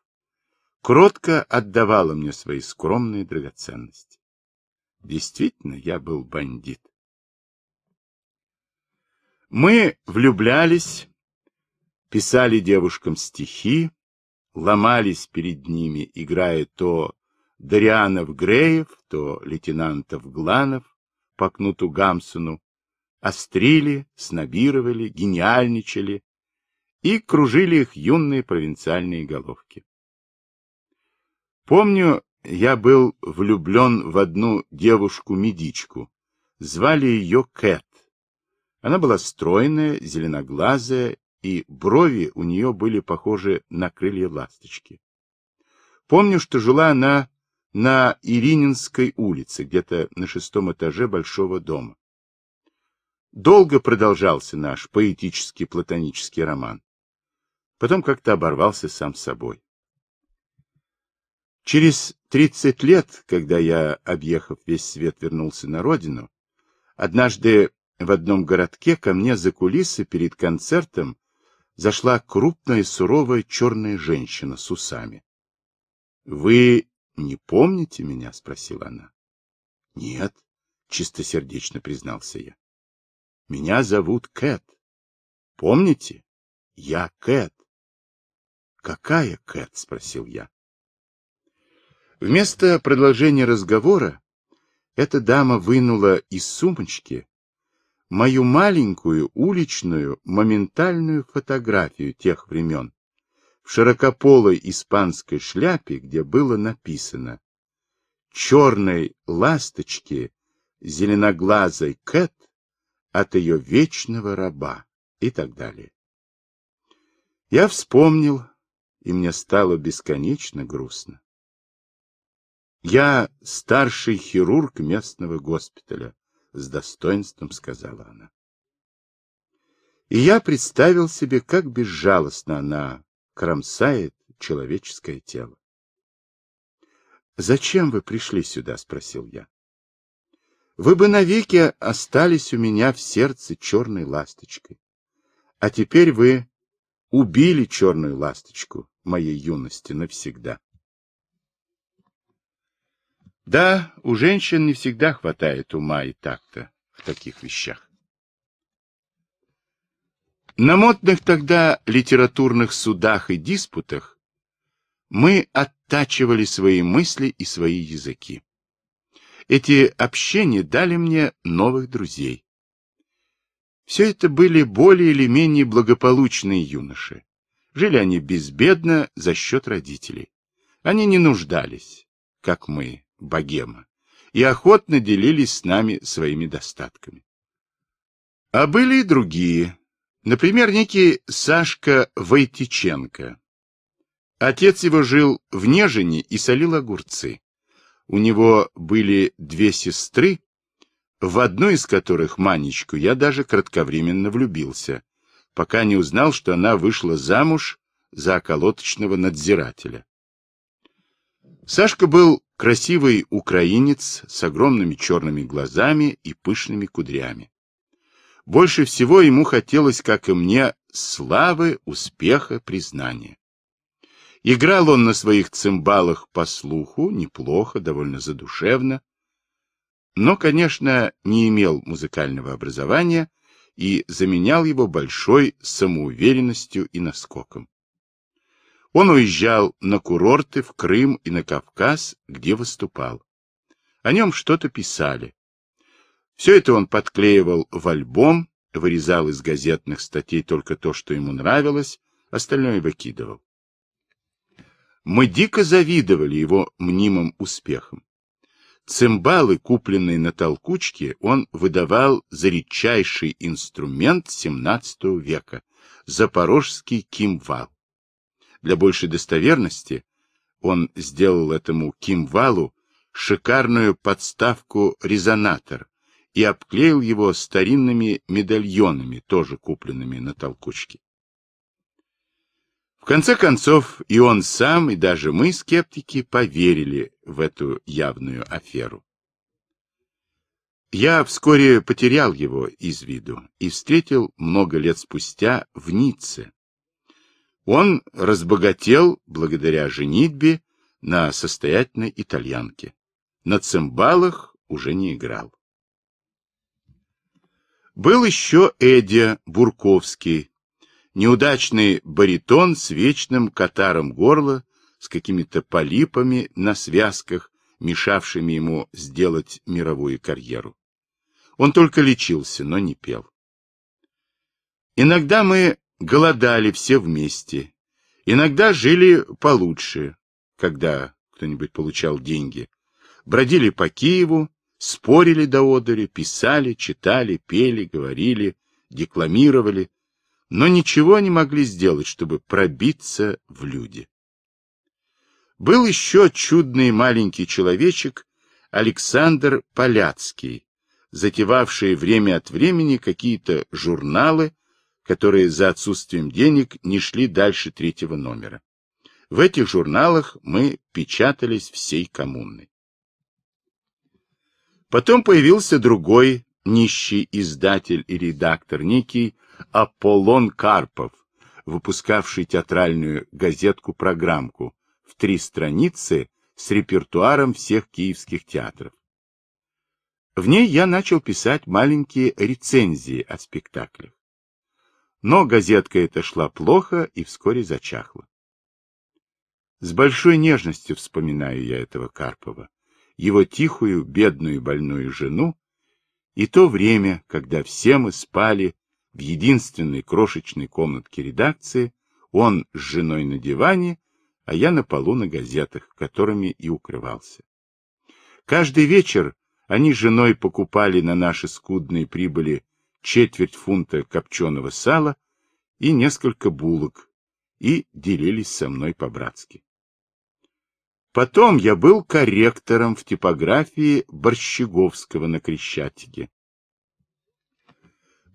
S1: кротко отдавала мне свои скромные драгоценности. Действительно, я был бандит. Мы влюблялись, писали девушкам стихи, ломались перед ними, играя то Дарианов Греев, то лейтенантов Гланов по кнуту Гамсону, острили, снобировали, гениальничали и кружили их юные провинциальные головки. Помню, я был влюблен в одну девушку-медичку. Звали ее Кэт. Она была стройная, зеленоглазая и брови у нее были похожи на крылья ласточки. Помню, что жила она на Ирининской улице, где-то на шестом этаже большого дома. Долго продолжался наш поэтический платонический роман. Потом как-то оборвался сам собой. Через 30 лет, когда я, объехав весь свет, вернулся на родину, однажды в одном городке ко мне за кулисы перед концертом зашла крупная суровая черная женщина с усами. — Вы не помните меня? — спросила
S2: она. — Нет, — чистосердечно признался я. — Меня зовут Кэт. Помните? Я Кэт. — Какая Кэт? — спросил я. Вместо продолжения разговора
S1: эта дама вынула из сумочки мою маленькую уличную моментальную фотографию тех времен в широкополой испанской шляпе, где было написано «Черной ласточке зеленоглазой Кэт от ее вечного раба» и так далее. Я вспомнил, и мне стало бесконечно грустно. Я старший хирург местного госпиталя с достоинством сказала она. И я представил себе, как безжалостно она кромсает человеческое тело. «Зачем вы пришли сюда?» — спросил я. «Вы бы навеки остались у меня в сердце черной ласточкой. А теперь вы убили черную ласточку моей юности навсегда. Да, у женщин не всегда хватает ума и такта в таких вещах. На модных тогда литературных судах и диспутах мы оттачивали свои мысли и свои языки. Эти общения дали мне новых друзей. Все это были более или менее благополучные юноши. Жили они безбедно за счет родителей. Они не нуждались, как мы, богема, и охотно делились с нами своими достатками. А были и другие, например, некий Сашка Войтиченко. Отец его жил в Нежине и солил огурцы. У него были две сестры, в одну из которых, Манечку, я даже кратковременно влюбился, пока не узнал, что она вышла замуж за околоточного надзирателя. Сашка был Красивый украинец с огромными черными глазами и пышными кудрями. Больше всего ему хотелось, как и мне, славы, успеха, признания. Играл он на своих цимбалах по слуху, неплохо, довольно задушевно, но, конечно, не имел музыкального образования и заменял его большой самоуверенностью и наскоком. Он уезжал на курорты, в Крым и на Кавказ, где выступал. О нем что-то писали. Все это он подклеивал в альбом, вырезал из газетных статей только то, что ему нравилось, остальное выкидывал. Мы дико завидовали его мнимым успехам. Цимбалы, купленные на толкучке, он выдавал за редчайший инструмент XVII века – запорожский кимвал. Для большей достоверности он сделал этому кимвалу шикарную подставку резонатор и обклеил его старинными медальонами, тоже купленными на толкучке. В конце концов, и он сам, и даже мы, скептики, поверили в эту явную аферу. Я вскоре потерял его из виду и встретил много лет спустя в Ницце, он разбогател благодаря женитьбе на состоятельной итальянке. На цимбалах уже не играл. Был еще Эдя Бурковский, неудачный баритон с вечным катаром горла, с какими-то полипами на связках, мешавшими ему сделать мировую карьеру. Он только лечился, но не пел. Иногда мы голодали все вместе. Иногда жили получше, когда кто-нибудь получал деньги. Бродили по Киеву, спорили до одери, писали, читали, пели, говорили, декламировали, но ничего не могли сделать, чтобы пробиться в люди. Был еще чудный маленький человечек Александр Поляцкий, затевавший время от времени какие-то журналы, которые за отсутствием денег не шли дальше третьего номера. В этих журналах мы печатались всей коммуны. Потом появился другой нищий издатель и редактор некий Аполлон Карпов, выпускавший театральную газетку-программку в три страницы с репертуаром всех киевских театров. В ней я начал писать маленькие рецензии о спектаклях. Но газетка эта шла плохо и вскоре зачахла. С большой нежностью вспоминаю я этого Карпова, его тихую, бедную, больную жену, и то время, когда все мы спали в единственной крошечной комнатке редакции, он с женой на диване, а я на полу на газетах, которыми и укрывался. Каждый вечер они с женой покупали на наши скудные прибыли четверть фунта копченого сала и несколько булок, и делились со мной по-братски. Потом я был корректором в типографии Борщеговского на Крещатике.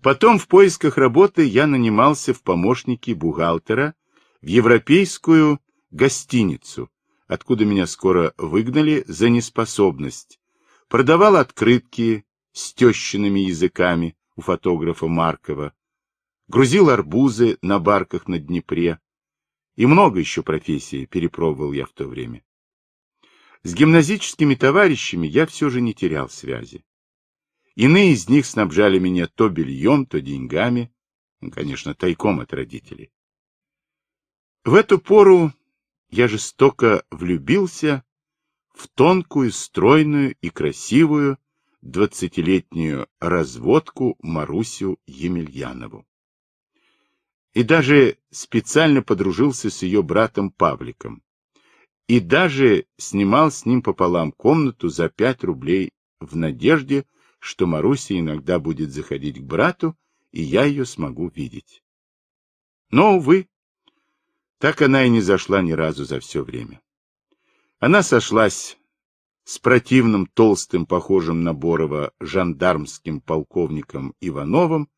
S1: Потом в поисках работы я нанимался в помощники бухгалтера в европейскую гостиницу, откуда меня скоро выгнали за неспособность. Продавал открытки с тещиными языками, у фотографа Маркова, грузил арбузы на барках на Днепре. И много еще профессий перепробовал я в то время. С гимназическими товарищами я все же не терял связи. Иные из них снабжали меня то бельем, то деньгами, ну, конечно, тайком от родителей. В эту пору я жестоко влюбился в тонкую, стройную и красивую двадцатилетнюю разводку Марусю Емельянову. И даже специально подружился с ее братом Павликом. И даже снимал с ним пополам комнату за пять рублей в надежде, что Маруся иногда будет заходить к брату, и я ее смогу видеть. Но, увы, так она и не зашла ни разу за все время. Она сошлась с противным толстым, похожим на Борова, жандармским полковником Ивановым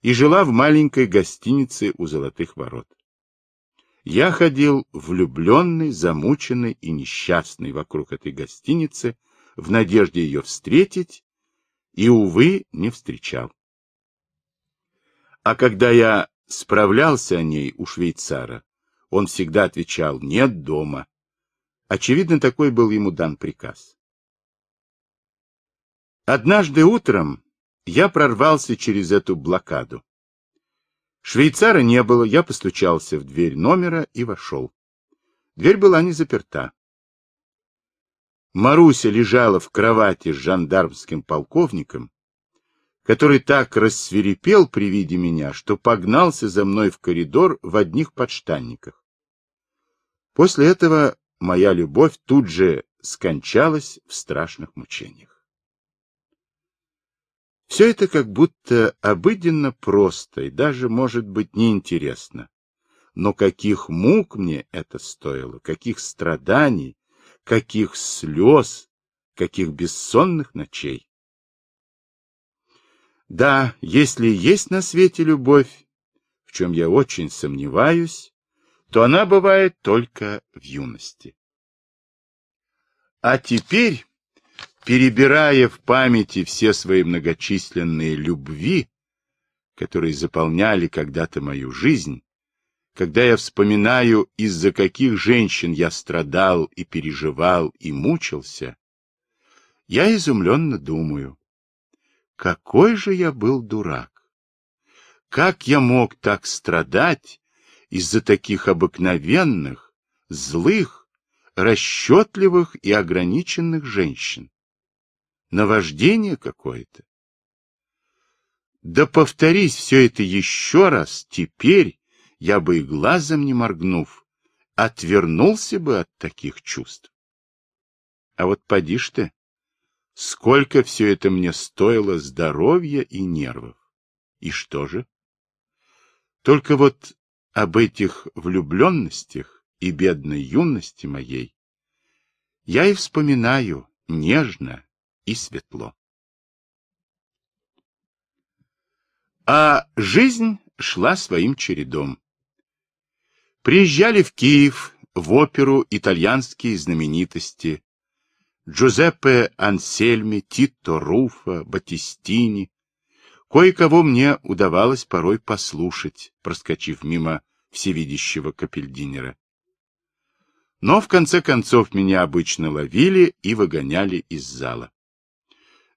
S1: и жила в маленькой гостинице у Золотых Ворот. Я ходил влюбленный, замученный и несчастный вокруг этой гостиницы, в надежде ее встретить, и, увы, не встречал. А когда я справлялся о ней у швейцара, он всегда отвечал «нет дома». Очевидно, такой был ему дан приказ. Однажды утром я прорвался через эту блокаду. Швейцара не было, я постучался в дверь номера и вошел. Дверь была не заперта. Маруся лежала в кровати с жандармским полковником, который так рассверепел при виде меня, что погнался за мной в коридор в одних подштанниках. После этого моя любовь тут же скончалась в страшных мучениях. Все это как будто обыденно просто и даже, может быть, неинтересно. Но каких мук мне это стоило, каких страданий, каких слез, каких бессонных ночей. Да, если есть на свете любовь, в чем я очень сомневаюсь, то она бывает только в юности. А теперь перебирая в памяти все свои многочисленные любви, которые заполняли когда-то мою жизнь, когда я вспоминаю, из-за каких женщин я страдал и переживал и мучился, я изумленно думаю, какой же я был дурак! Как я мог так страдать из-за таких обыкновенных, злых, расчетливых и ограниченных женщин? наваждение какое-то. Да повторись все это еще раз, теперь я бы и глазом не моргнув, отвернулся бы от таких чувств. А вот поди ж ты, сколько все это мне стоило здоровья и нервов. И что же? Только вот об этих влюбленностях и бедной юности моей я и вспоминаю нежно и светло. А жизнь шла своим чередом. Приезжали в Киев, в оперу итальянские знаменитости Джузеппе Ансельми, Тито Руфа, Батистини. Кое-кого мне удавалось порой послушать, проскочив мимо всевидящего капельдинера. Но в конце концов меня обычно ловили и выгоняли из зала.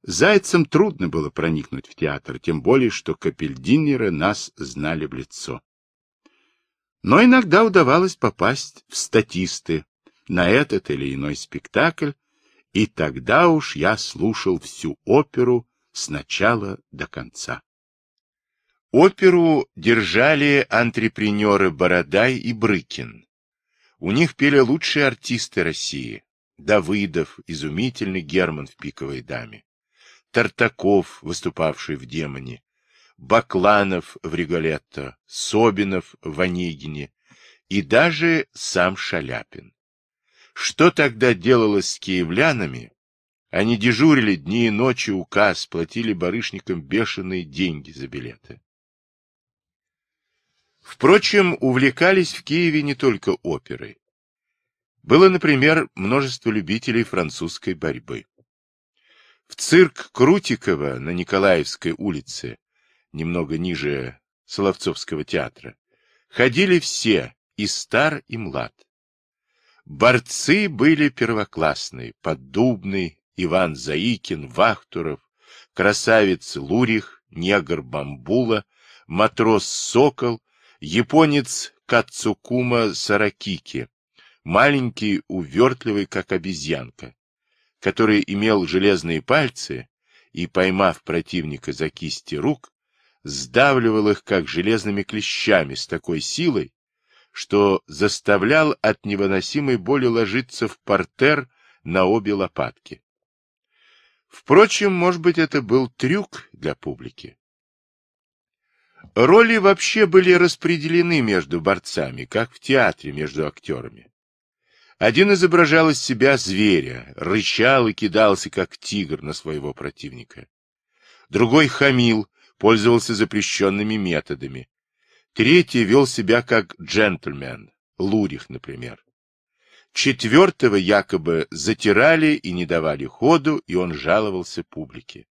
S1: Зайцам трудно было проникнуть в театр, тем более, что капельдинеры нас знали в лицо. Но иногда удавалось попасть в статисты на этот или иной спектакль, и тогда уж я слушал всю оперу с начала до конца. Оперу держали антрепренеры Бородай и Брыкин. У них пели лучшие артисты России. Давыдов, изумительный Герман в «Пиковой даме», Тартаков, выступавший в «Демоне», Бакланов в «Риголетто», Собинов в «Онегине» и даже сам Шаляпин. Что тогда делалось с киевлянами? Они дежурили дни и ночи у касс, платили барышникам бешеные деньги за билеты. Впрочем, увлекались в Киеве не только оперы. Было, например, множество любителей французской борьбы. В цирк Крутикова на Николаевской улице, немного ниже Соловцовского театра, ходили все, и стар, и млад. Борцы были первоклассные, Поддубный, Иван Заикин, Вахтуров, красавец Лурих, негр Бамбула, матрос Сокол, японец Кацукума Саракики, маленький, увертливый, как обезьянка, который имел железные пальцы и, поймав противника за кисти рук, сдавливал их как железными клещами с такой силой, что заставлял от невыносимой боли ложиться в портер на обе лопатки. Впрочем, может быть, это был трюк для публики. Роли вообще были распределены между борцами, как в театре между актерами. Один изображал из себя зверя, рычал и кидался, как тигр, на своего противника. Другой хамил, пользовался запрещенными методами. Третий вел себя как джентльмен, Лурих, например. Четвертого якобы затирали и не давали ходу, и он жаловался публике.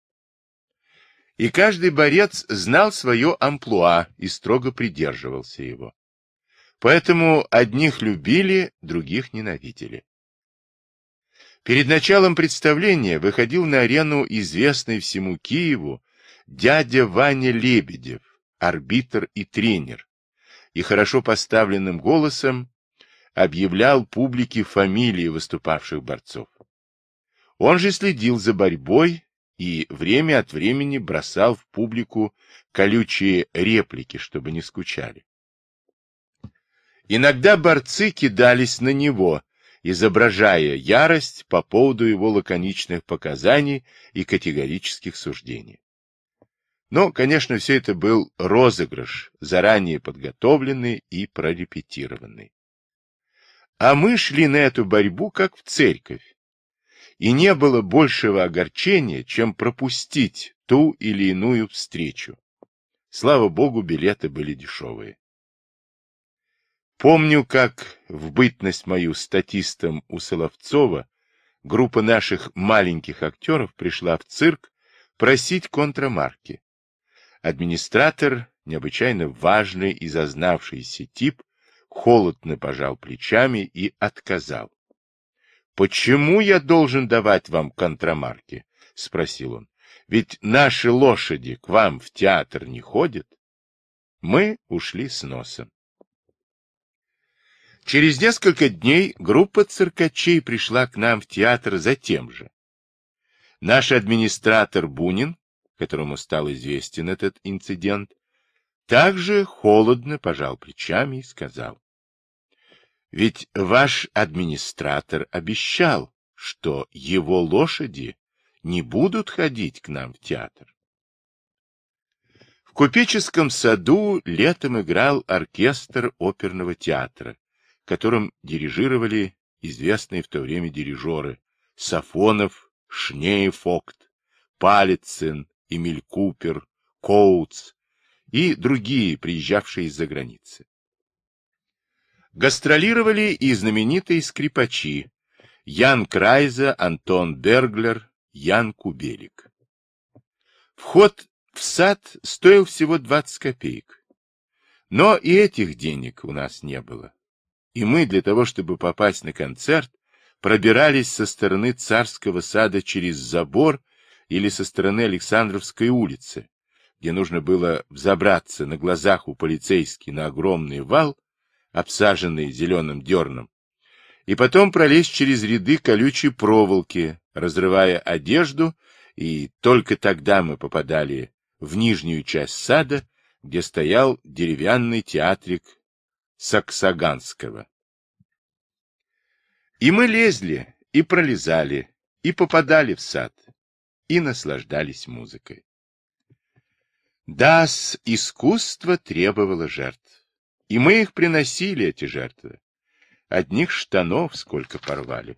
S1: И каждый борец знал свое амплуа и строго придерживался его. Поэтому одних любили, других ненавидели. Перед началом представления выходил на арену известный всему Киеву дядя Ваня Лебедев, арбитр и тренер, и хорошо поставленным голосом объявлял публике фамилии выступавших борцов. Он же следил за борьбой и время от времени бросал в публику колючие реплики, чтобы не скучали. Иногда борцы кидались на него, изображая ярость по поводу его лаконичных показаний и категорических суждений. Но, конечно, все это был розыгрыш, заранее подготовленный и прорепетированный. А мы шли на эту борьбу как в церковь. И не было большего огорчения, чем пропустить ту или иную встречу. Слава богу, билеты были дешевые. Помню, как в бытность мою статистом у Соловцова группа наших маленьких актеров пришла в цирк просить контрамарки. Администратор, необычайно важный и зазнавшийся тип, холодно пожал плечами и отказал. — Почему я должен давать вам контрамарки? — спросил он. — Ведь наши лошади к вам в театр не ходят. Мы ушли с носом. Через несколько дней группа циркачей пришла к нам в театр за тем же. Наш администратор Бунин, которому стал известен этот инцидент, также холодно пожал плечами и сказал. Ведь ваш администратор обещал, что его лошади не будут ходить к нам в театр. В купеческом саду летом играл оркестр оперного театра которым дирижировали известные в то время дирижеры Сафонов, Шнейфокт, Палицын, Эмиль Купер, Коутс и другие, приезжавшие из-за границы. Гастролировали и знаменитые скрипачи Ян Крайза, Антон Берглер, Ян Кубелик. Вход в сад стоил всего 20 копеек. Но и этих денег у нас не было. И мы для того, чтобы попасть на концерт, пробирались со стороны царского сада через забор или со стороны Александровской улицы, где нужно было взобраться на глазах у полицейских на огромный вал, обсаженный зеленым дерном, и потом пролезть через ряды колючей проволоки, разрывая одежду, и только тогда мы попадали в нижнюю часть сада, где стоял деревянный театрик Саксаганского. И мы лезли, и пролезали, и попадали в сад, и наслаждались музыкой. да искусство требовало жертв. И мы их приносили, эти жертвы. Одних штанов сколько порвали.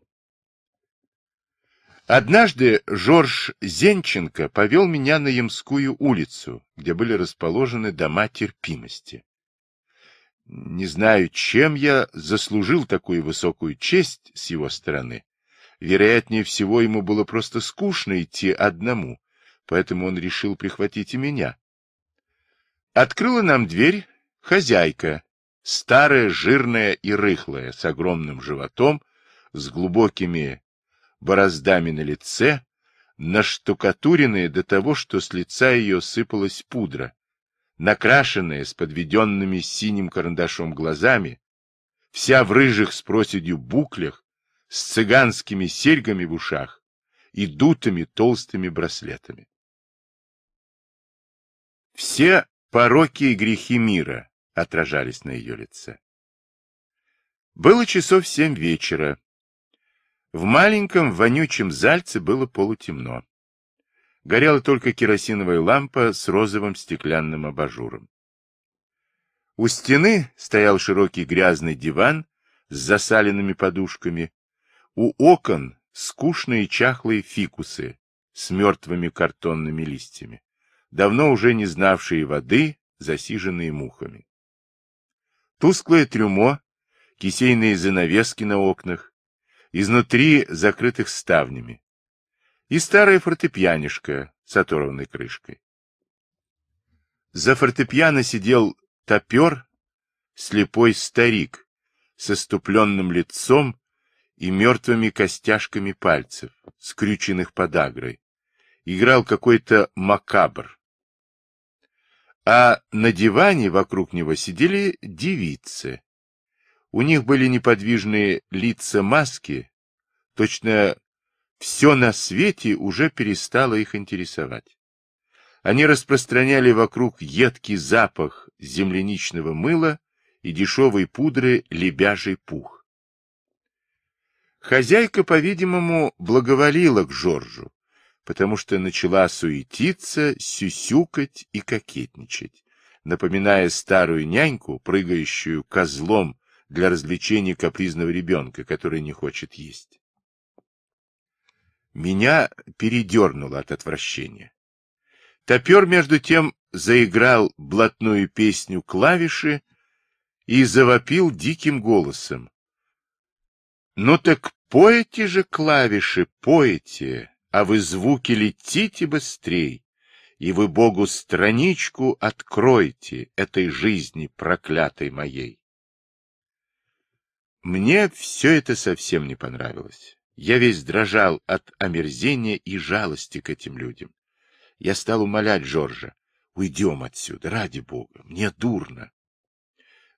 S1: Однажды Жорж Зенченко повел меня на Ямскую улицу, где были расположены дома терпимости. Не знаю, чем я заслужил такую высокую честь с его стороны. Вероятнее всего, ему было просто скучно идти одному, поэтому он решил прихватить и меня. Открыла нам дверь хозяйка, старая, жирная и рыхлая, с огромным животом, с глубокими бороздами на лице, наштукатуренная до того, что с лица ее сыпалась пудра, накрашенная с подведенными синим карандашом глазами, вся в рыжих с проседью буклях, с цыганскими серьгами в ушах и дутыми толстыми
S2: браслетами. Все пороки и грехи мира отражались на ее лице. Было часов семь
S1: вечера. В маленьком вонючем зальце было полутемно горела только керосиновая лампа с розовым стеклянным абажуром. У стены стоял широкий грязный диван с засаленными подушками, у окон скучные чахлые фикусы с мертвыми картонными листьями, давно уже не знавшие воды, засиженные мухами. Тусклое трюмо, кисейные занавески на окнах, изнутри закрытых ставнями, и старая фортепьянишка с оторванной крышкой. За фортепиано сидел топер, слепой старик, со оступленным лицом и мертвыми костяшками пальцев, скрюченных подагрой. Играл какой-то макабр. А на диване вокруг него сидели девицы. У них были неподвижные лица маски, точно все на свете уже перестало их интересовать. Они распространяли вокруг едкий запах земляничного мыла и дешевой пудры лебяжий пух. Хозяйка, по-видимому, благоволила к Жоржу, потому что начала суетиться, сюсюкать и кокетничать, напоминая старую няньку, прыгающую козлом для развлечения капризного ребенка, который не хочет есть. Меня передернуло от отвращения. Топер, между тем, заиграл блатную песню клавиши и завопил диким голосом. — Ну так поете же клавиши, поете, а вы звуки летите быстрей, и вы Богу страничку откройте этой жизни проклятой моей. Мне все это совсем не понравилось. Я весь дрожал от омерзения и жалости к этим людям. Я стал умолять Жоржа: «Уйдем отсюда, ради бога, мне дурно».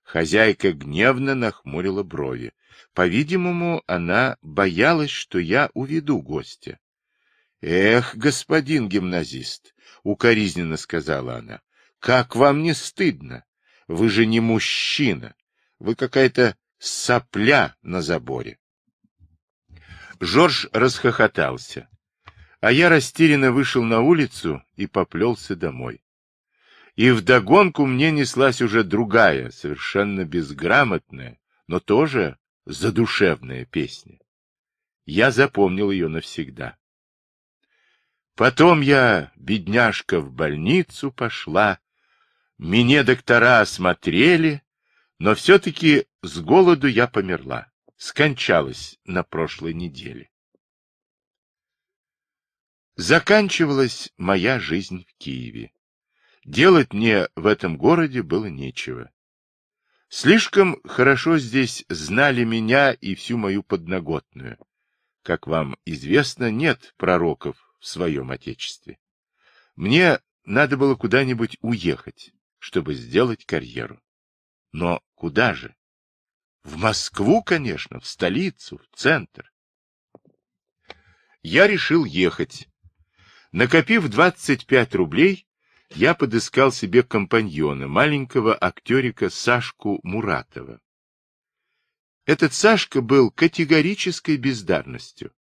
S1: Хозяйка гневно нахмурила брови. По-видимому, она боялась, что я уведу гостя. — Эх, господин гимназист, — укоризненно сказала она, — как вам не стыдно? Вы же не мужчина, вы какая-то сопля на заборе. Жорж расхохотался. А я растерянно вышел на улицу и поплелся домой. И вдогонку мне неслась уже другая, совершенно безграмотная, но тоже задушевная песня. Я запомнил ее навсегда. Потом я, бедняжка, в больницу пошла. мне доктора осмотрели, но все-таки с голоду я померла скончалась на прошлой неделе. Заканчивалась моя жизнь в Киеве. Делать мне в этом городе было нечего. Слишком хорошо здесь знали меня и всю мою подноготную. Как вам известно, нет пророков в своем отечестве. Мне надо было куда-нибудь уехать, чтобы сделать карьеру. Но куда же? В Москву, конечно, в столицу, в центр. Я решил ехать. Накопив 25 рублей, я подыскал себе компаньона, маленького актерика Сашку Муратова. Этот Сашка был категорической бездарностью,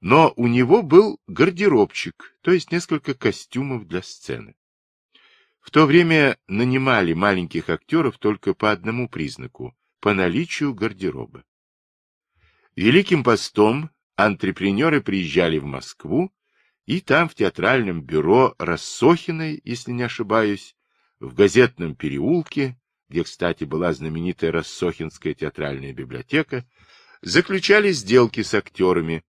S1: но у него был гардеробчик, то есть несколько костюмов для сцены. В то время нанимали маленьких актеров только по одному признаку по наличию гардероба. Великим постом антрепренеры приезжали в Москву, и там в театральном бюро Рассохиной, если не ошибаюсь, в газетном переулке, где, кстати, была знаменитая Рассохинская театральная библиотека, заключали сделки с актерами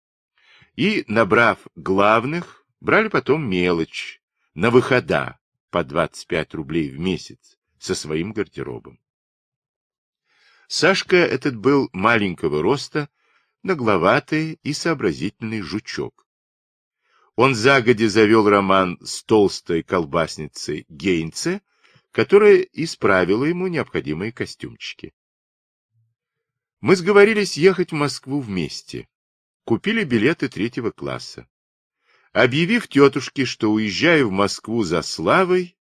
S1: и, набрав главных, брали потом мелочь на выхода по 25 рублей в месяц со своим гардеробом. Сашка этот был маленького роста, нагловатый и сообразительный жучок. Он загоди завел роман с толстой колбасницей Гейнце, которая исправила ему необходимые костюмчики. Мы сговорились ехать в Москву вместе. Купили билеты третьего класса. Объявив тетушке, что уезжаю в Москву за славой,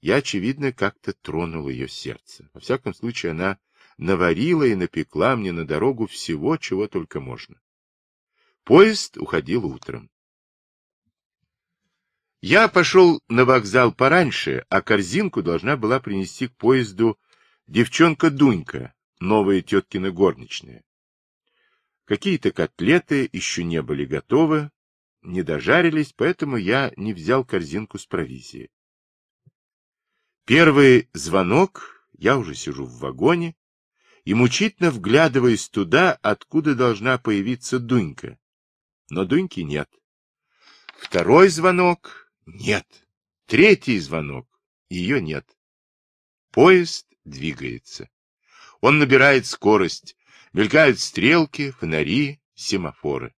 S1: я, очевидно, как-то тронул ее сердце. Во всяком случае, она наварила и напекла мне на дорогу всего, чего только можно. Поезд уходил утром. Я пошел на вокзал пораньше, а корзинку должна была принести к поезду девчонка Дунька, новая теткина горничная. Какие-то котлеты еще не были готовы, не дожарились, поэтому я не взял корзинку с провизией. Первый звонок, я уже сижу в вагоне, и мучительно вглядываясь туда, откуда должна появиться Дунька. Но Дуньки нет. Второй звонок — нет. Третий звонок — ее нет. Поезд двигается. Он набирает скорость. Мелькают стрелки, фонари, семафоры.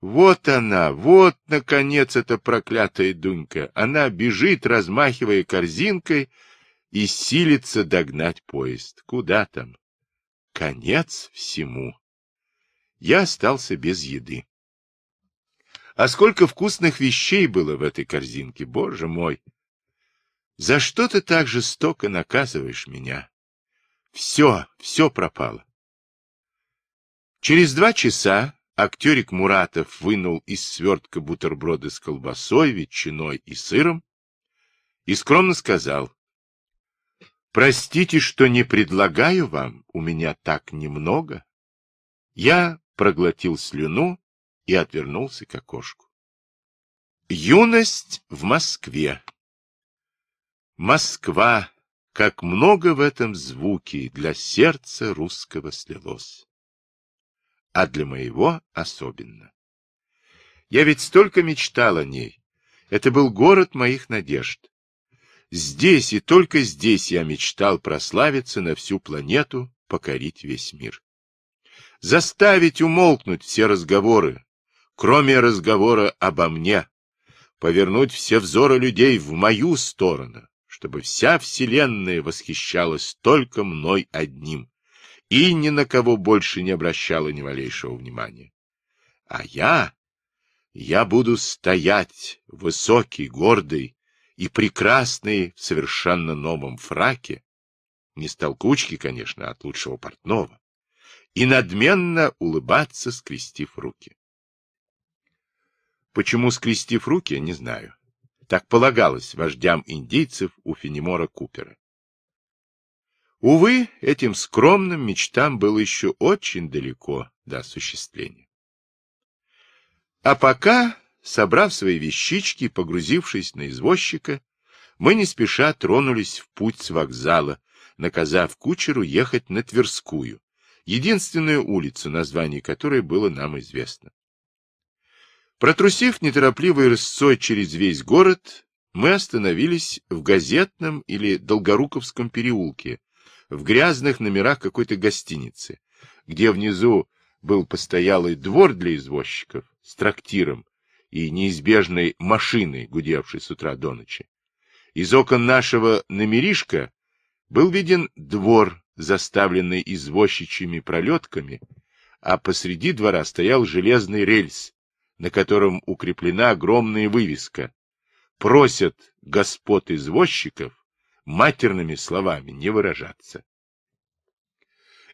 S1: Вот она, вот, наконец, эта проклятая Дунька. Она бежит, размахивая корзинкой, и силится догнать поезд. Куда там? Конец всему. Я остался без еды. А сколько вкусных вещей было в этой корзинке, боже мой! За что ты так жестоко наказываешь меня? Все, все пропало. Через два часа актерик Муратов вынул из свертка бутерброды с колбасой, ветчиной и сыром и скромно сказал, Простите, что не предлагаю вам, у меня так немного.
S2: Я проглотил слюну и отвернулся к окошку. Юность в Москве. Москва,
S1: как много в этом звуке для сердца русского слилось. А для моего особенно. Я ведь столько мечтал о ней. Это был город моих надежд. Здесь и только здесь я мечтал прославиться на всю планету, покорить весь мир. Заставить умолкнуть все разговоры, кроме разговора обо мне, повернуть все взоры людей в мою сторону, чтобы вся Вселенная восхищалась только мной одним и ни на кого больше не обращала ни малейшего внимания. А я... Я буду стоять, высокий, гордый, и прекрасный в совершенно новом фраке, не с толкучки, конечно, а от лучшего портного, и надменно улыбаться, скрестив руки. Почему скрестив руки, я не знаю. Так полагалось вождям индейцев у Фенемора Купера. Увы, этим скромным мечтам было еще очень далеко до осуществления. А пока Собрав свои вещички и погрузившись на извозчика, мы не спеша тронулись в путь с вокзала, наказав кучеру ехать на Тверскую, единственную улицу, название которой было нам известно. Протрусив неторопливый рысцой через весь город, мы остановились в газетном или Долгоруковском переулке, в грязных номерах какой-то гостиницы, где внизу был постоялый двор для извозчиков с трактиром, и неизбежной машины, гудевшей с утра до ночи. Из окон нашего номеришка был виден двор, заставленный извозчичьими пролетками, а посреди двора стоял железный рельс, на котором укреплена огромная вывеска. Просят господ извозчиков матерными словами не выражаться.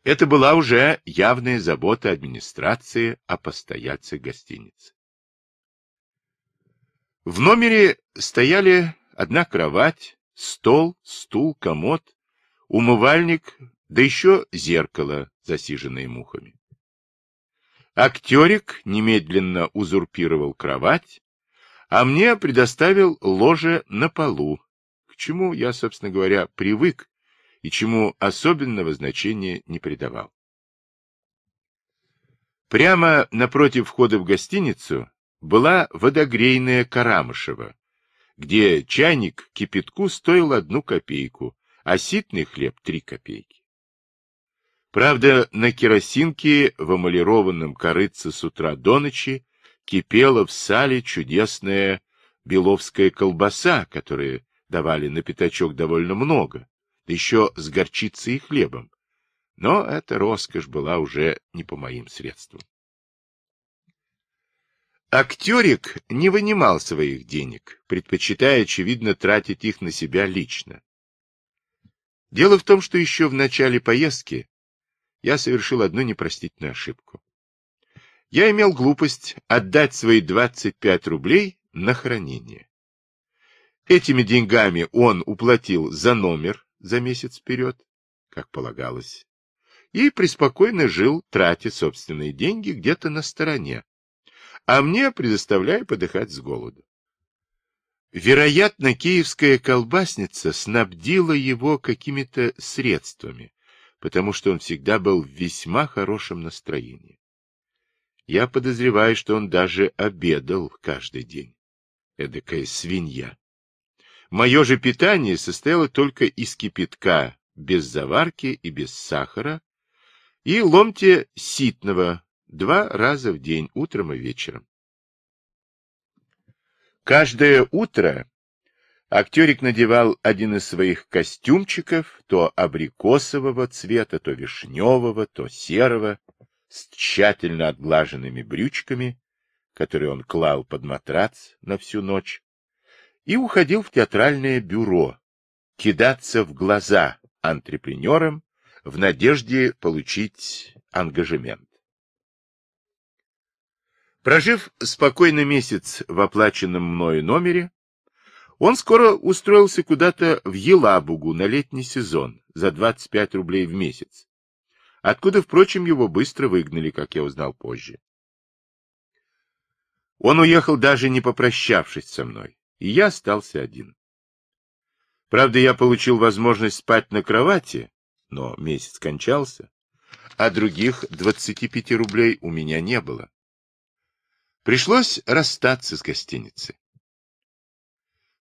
S1: Это была уже явная забота администрации о постояльцах гостиницы. В номере стояли одна кровать, стол, стул, комод, умывальник, да еще зеркало, засиженное мухами. Актерик немедленно узурпировал кровать, а мне предоставил ложе на полу, к чему я, собственно говоря, привык и чему особенного значения не придавал. Прямо напротив входа в гостиницу была водогрейная Карамышева, где чайник кипятку стоил одну копейку, а ситный хлеб — три копейки. Правда, на керосинке в эмалированном корыце с утра до ночи кипела в сале чудесная беловская колбаса, которую давали на пятачок довольно много, да еще с горчицей и хлебом. Но эта роскошь была уже не по моим средствам. Актерик не вынимал своих денег, предпочитая, очевидно, тратить их на себя лично. Дело в том, что еще в начале поездки я совершил одну непростительную ошибку. Я имел глупость отдать свои 25 рублей на хранение. Этими деньгами он уплатил за номер за месяц вперед, как полагалось, и преспокойно жил, тратя собственные деньги где-то на стороне, а мне предоставляя подыхать с голоду. Вероятно, киевская колбасница снабдила его какими-то средствами, потому что он всегда был в весьма хорошем настроении. Я подозреваю, что он даже обедал каждый день. Эдакая свинья. Мое же питание состояло только из кипятка, без заварки и без сахара, и ломтия ситного, два раза в день, утром и вечером. Каждое утро актерик надевал один из своих костюмчиков, то абрикосового цвета, то вишневого, то серого, с тщательно отглаженными брючками, которые он клал под матрац на всю ночь, и уходил в театральное бюро, кидаться в глаза антрепренерам в надежде получить ангажемент. Прожив спокойно месяц в оплаченном мною номере, он скоро устроился куда-то в Елабугу на летний сезон за 25 рублей в месяц, откуда, впрочем, его быстро выгнали, как я узнал позже. Он уехал даже не попрощавшись со мной, и я остался один. Правда, я получил возможность спать на кровати, но месяц кончался, а других 25 рублей у меня не было. Пришлось расстаться с гостиницей.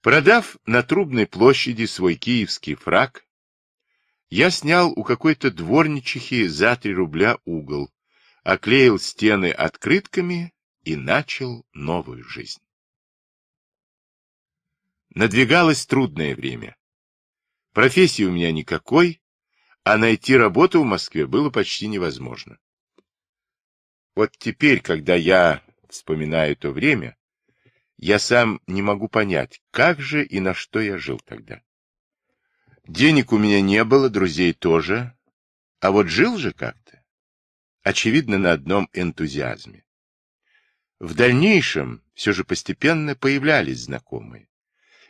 S1: Продав на Трубной площади свой киевский фраг, я снял у какой-то дворничихи за три рубля угол, оклеил стены открытками и начал новую жизнь. Надвигалось трудное время. Профессии у меня никакой, а найти работу в Москве было почти невозможно. Вот теперь, когда я вспоминая то время, я сам не могу понять, как же и на что я жил тогда. Денег у меня не было, друзей тоже, а вот жил же как-то. Очевидно, на одном энтузиазме. В дальнейшем все же постепенно появлялись знакомые.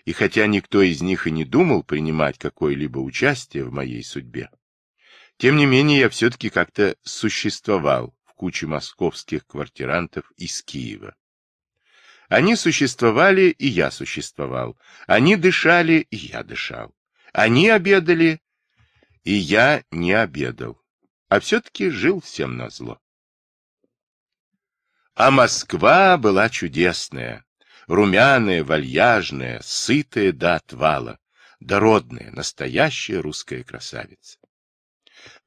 S1: И хотя никто из них и не думал принимать какое-либо участие в моей судьбе, тем не менее я все-таки как-то существовал куче московских квартирантов из Киева. Они существовали, и я существовал. Они дышали, и я дышал. Они обедали, и я не обедал. А все-таки жил всем назло. А Москва была чудесная, румяная, вальяжная, сытая до отвала, дородная, настоящая русская красавица.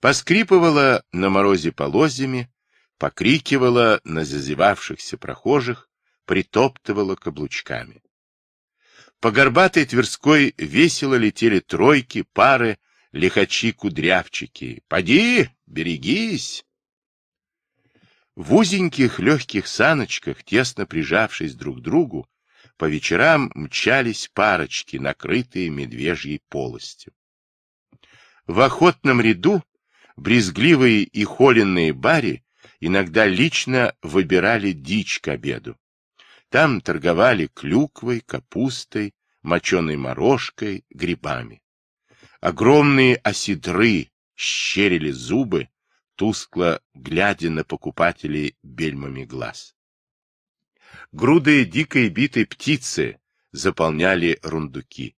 S1: Поскрипывала на морозе полозьями, покрикивала на зазевавшихся прохожих, притоптывала каблучками. По горбатой Тверской весело летели тройки, пары, лихачи-кудрявчики. «Поди, берегись!» В узеньких легких саночках, тесно прижавшись друг к другу, по вечерам мчались парочки, накрытые медвежьей полостью. В охотном ряду брезгливые и холенные бари иногда лично выбирали дичь к обеду. Там торговали клюквой, капустой, моченой морожкой, грибами. Огромные оседры щерили зубы, тускло глядя на покупателей бельмами глаз. Груды дикой битой птицы заполняли рундуки.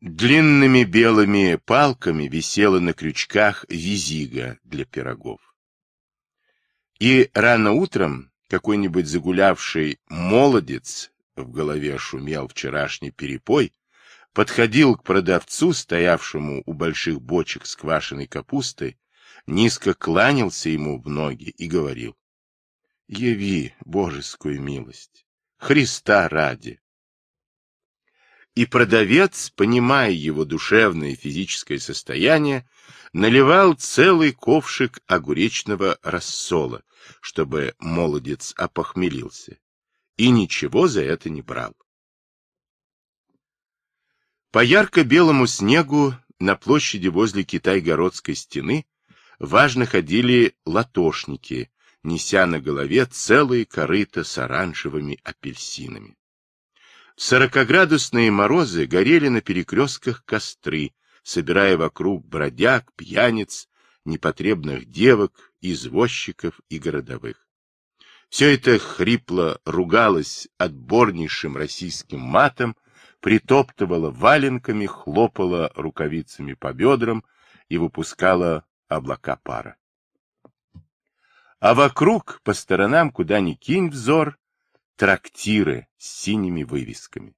S1: Длинными белыми палками висела на крючках визига для пирогов. И рано утром какой-нибудь загулявший молодец, в голове шумел вчерашний перепой, подходил к продавцу, стоявшему у больших бочек с квашеной капустой, низко кланялся ему в ноги и говорил, «Яви божескую милость, Христа ради!» И продавец, понимая его душевное и физическое состояние, наливал целый ковшик огуречного рассола, чтобы молодец опохмелился, и ничего за это не брал. По ярко-белому снегу на площади возле Китайгородской стены важно ходили латошники, неся на голове целые корыта с оранжевыми апельсинами. В сорокоградусные морозы горели на перекрестках костры, собирая вокруг бродяг, пьяниц, непотребных девок, извозчиков и городовых. Все это хрипло ругалось отборнейшим российским матом, притоптывало валенками, хлопало рукавицами по бедрам и выпускало облака пара. А вокруг, по сторонам, куда ни кинь взор, трактиры с синими вывесками.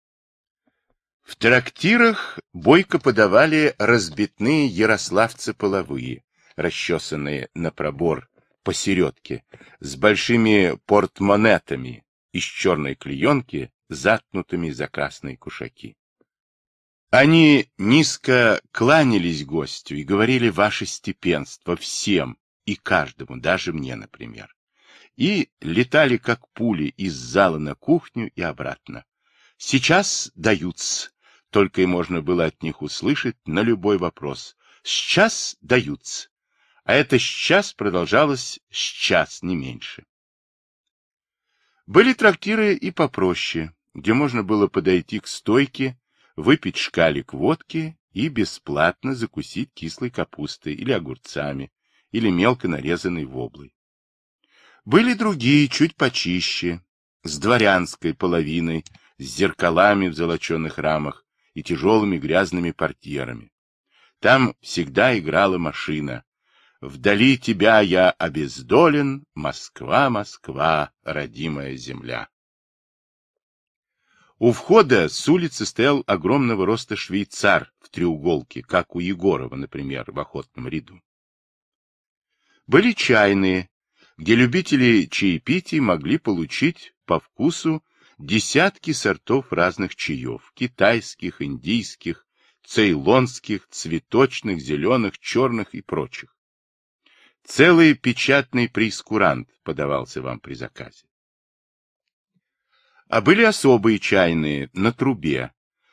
S1: В трактирах бойко подавали разбитные ярославцы половые, расчесанные на пробор посередке, с большими портмонетами из черной клеенки, заткнутыми за красные кушаки. Они низко кланялись гостю и говорили «Ваше степенство» всем и каждому, даже мне, например. И летали, как пули, из зала на кухню и обратно. Сейчас даются, только и можно было от них услышать на любой вопрос. Сейчас даются а это сейчас продолжалось сейчас не меньше. Были трактиры и попроще, где можно было подойти к стойке, выпить шкалик водки и бесплатно закусить кислой капустой или огурцами, или мелко нарезанной воблой. Были другие, чуть почище, с дворянской половиной, с зеркалами в золоченных рамах и тяжелыми грязными портьерами. Там всегда играла машина, Вдали тебя я обездолен, Москва, Москва, родимая земля. У входа с улицы стоял огромного роста швейцар в треуголке, как у Егорова, например, в охотном ряду. Были чайные, где любители чаепитий могли получить по вкусу десятки сортов разных чаев, китайских, индийских, цейлонских, цветочных, зеленых, черных и прочих. Целый печатный прейскурант подавался вам при заказе. А были особые чайные на трубе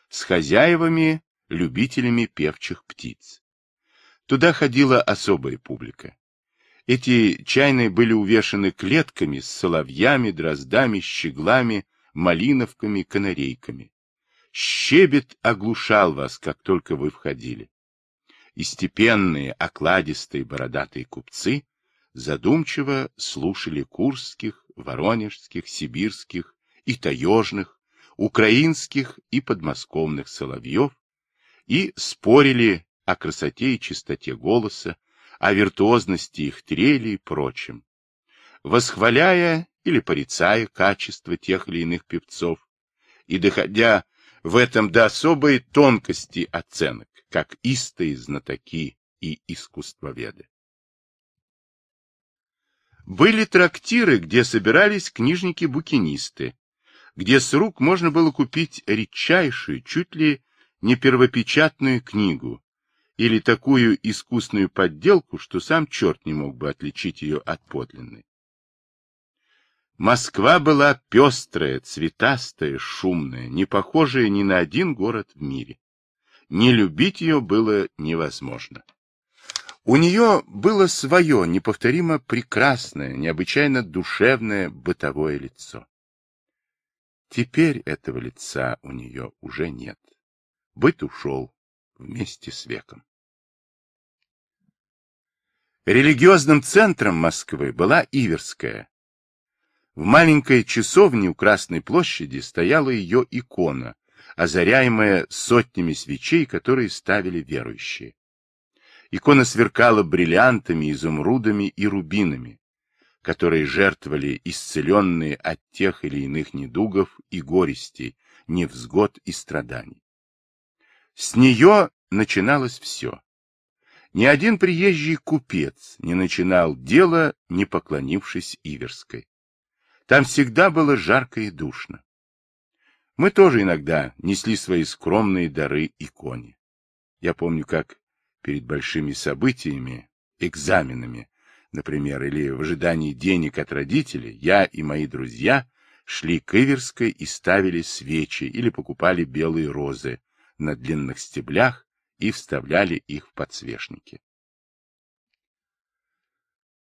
S1: с хозяевами, любителями певчих птиц. Туда ходила особая публика. Эти чайные были увешаны клетками с соловьями, дроздами, щеглами, малиновками, канарейками. Щебет оглушал вас, как только вы входили и степенные окладистые бородатые купцы задумчиво слушали курских, воронежских, сибирских и таежных, украинских и подмосковных соловьев и спорили о красоте и чистоте голоса, о виртуозности их трели и прочем, восхваляя или порицая качество тех или иных певцов и доходя в этом до особой тонкости оценок как истые знатоки и искусствоведы. Были трактиры, где собирались книжники-букинисты, где с рук можно было купить редчайшую, чуть ли не первопечатную книгу, или такую искусную подделку, что сам черт не мог бы отличить ее от подлинной. Москва была пестрая, цветастая, шумная, не похожая ни на один город в мире не любить ее было невозможно. У нее было свое неповторимо прекрасное, необычайно душевное бытовое лицо. Теперь
S2: этого лица у нее уже нет. Быт ушел вместе с веком. Религиозным центром Москвы
S1: была Иверская. В маленькой часовне у Красной площади стояла ее икона озаряемая сотнями свечей, которые ставили верующие. Икона сверкала бриллиантами, изумрудами и рубинами, которые жертвовали исцеленные от тех или иных недугов и горестей, невзгод и страданий. С нее начиналось все. Ни один приезжий купец не начинал дело, не поклонившись Иверской. Там всегда было жарко и душно. Мы тоже иногда несли свои скромные дары иконе. Я помню, как перед большими событиями, экзаменами, например, или в ожидании денег от родителей, я и мои друзья шли к Иверской и ставили свечи или покупали белые розы на длинных стеблях и вставляли их в подсвечники.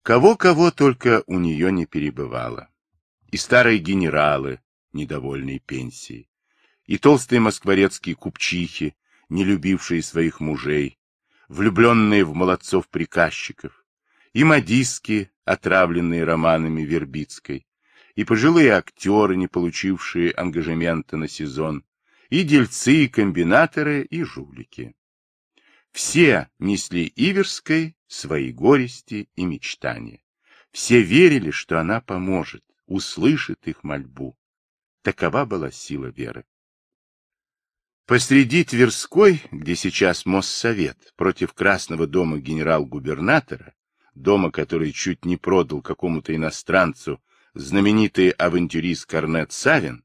S1: Кого-кого только у нее не перебывало. И старые генералы, недовольные пенсии, и толстые москворецкие купчихи, не любившие своих мужей, влюбленные в молодцов-приказчиков, и модистки, отравленные романами Вербицкой, и пожилые актеры, не получившие ангажемента на сезон, и дельцы, и комбинаторы, и жулики. Все несли Иверской свои горести и мечтания. Все верили, что она поможет, услышит их мольбу, Такова была сила веры. Посреди Тверской, где сейчас Моссовет, против Красного дома генерал-губернатора, дома, который чуть не продал какому-то иностранцу знаменитый авантюрист Корнет Савин,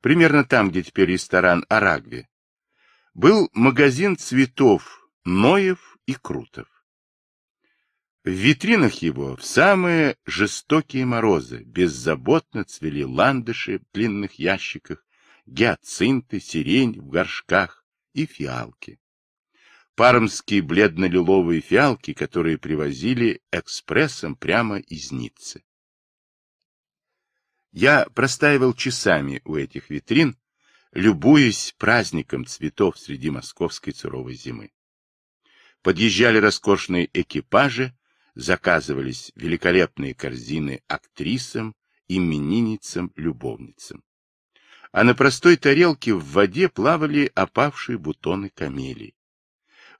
S1: примерно там, где теперь ресторан Арагви, был магазин цветов Ноев и Крутов. В витринах его в самые жестокие морозы беззаботно цвели ландыши в длинных ящиках, гиацинты, сирень в горшках и фиалки. Пармские бледно-лиловые фиалки, которые привозили экспрессом прямо из Ниццы. Я простаивал часами у этих витрин, любуясь праздником цветов среди московской суровой зимы. Подъезжали роскошные экипажи, заказывались великолепные корзины актрисам, именинницам, любовницам. А на простой тарелке в воде плавали опавшие бутоны камелий.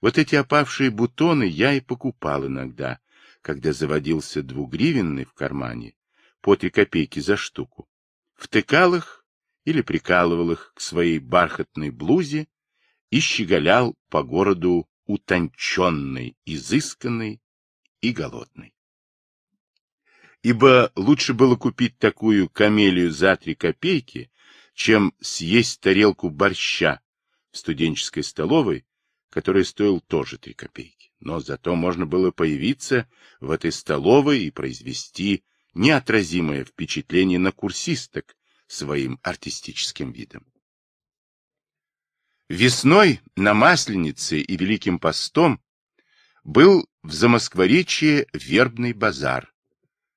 S1: Вот эти опавшие бутоны я и покупал иногда, когда заводился двугривенный в кармане, по три копейки за штуку. Втыкал их или прикалывал их к своей бархатной блузе и щеголял по городу утонченной, изысканной и голодный. Ибо лучше было купить такую камелию за три копейки, чем съесть тарелку борща в студенческой столовой, который стоил тоже три копейки. Но зато можно было появиться в этой столовой и произвести неотразимое впечатление на курсисток своим артистическим видом. Весной на Масленице и Великим постом был в Замоскворечье вербный базар.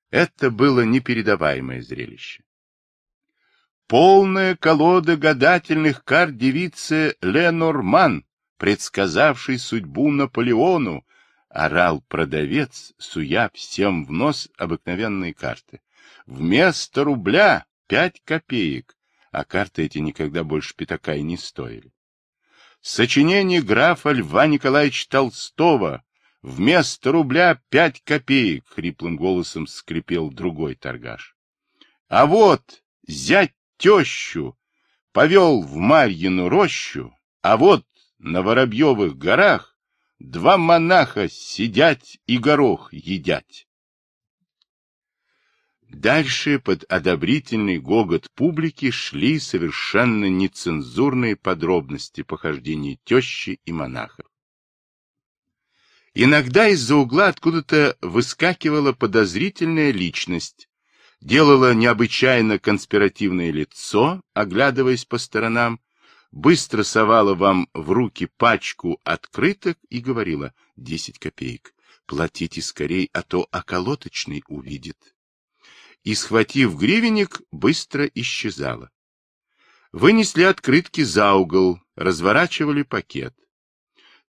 S1: Это было непередаваемое зрелище. Полная колода гадательных карт девицы Ленорман, предсказавшей судьбу Наполеону, орал продавец, суя всем в нос обыкновенные карты. Вместо рубля пять копеек, а карты эти никогда больше пятака и не стоили. Сочинение графа Льва Николаевича Толстого Вместо рубля пять копеек, — хриплым голосом скрипел другой торгаш. А вот зять тещу повел в Марьину рощу, а вот на Воробьевых горах два монаха сидять и горох едять. Дальше под одобрительный гогот публики шли совершенно нецензурные подробности похождений тещи и монахов. Иногда из-за угла откуда-то выскакивала подозрительная личность, делала необычайно конспиративное лицо, оглядываясь по сторонам, быстро совала вам в руки пачку открыток и говорила «десять копеек, платите скорей, а то околоточный увидит». И, схватив гривенник, быстро исчезала. Вынесли открытки за угол, разворачивали пакет.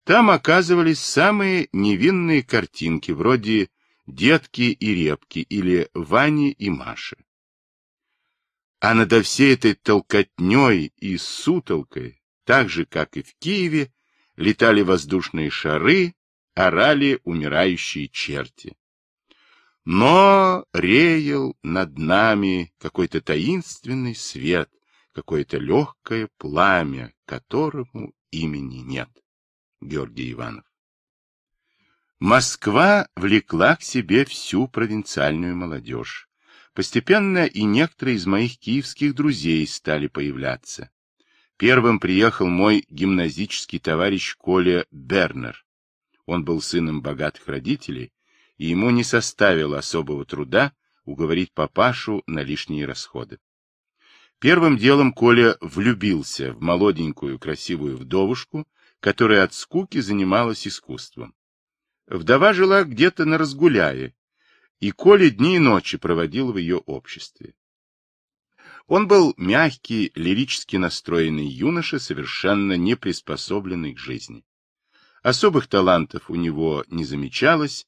S1: Там оказывались самые невинные картинки, вроде «Детки и репки» или «Вани и Маши». А надо всей этой толкотней и сутолкой, так же, как и в Киеве, летали воздушные шары, орали умирающие черти. Но реял над нами какой-то таинственный свет, какое-то легкое пламя, которому имени нет. Георгий Иванов. Москва влекла к себе всю провинциальную молодежь. Постепенно и некоторые из моих киевских друзей стали появляться. Первым приехал мой гимназический товарищ Коля Бернер. Он был сыном богатых родителей, и ему не составило особого труда уговорить папашу на лишние расходы. Первым делом Коля влюбился в молоденькую красивую вдовушку, которая от скуки занималась искусством. Вдова жила где-то на разгуляе, и Коля дни и ночи проводил в ее обществе. Он был мягкий, лирически настроенный юноша, совершенно не приспособленный к жизни. Особых талантов у него не замечалось,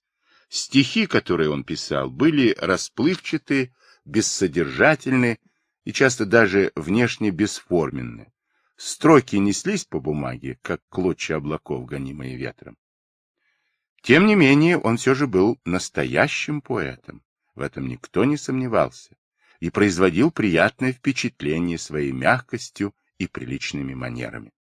S1: стихи, которые он писал, были расплывчаты, бессодержательны и часто даже внешне бесформенны. Строки неслись по бумаге, как клочья облаков, гонимые ветром. Тем не менее, он все же был настоящим поэтом, в этом никто не сомневался, и производил приятное впечатление своей мягкостью и приличными манерами.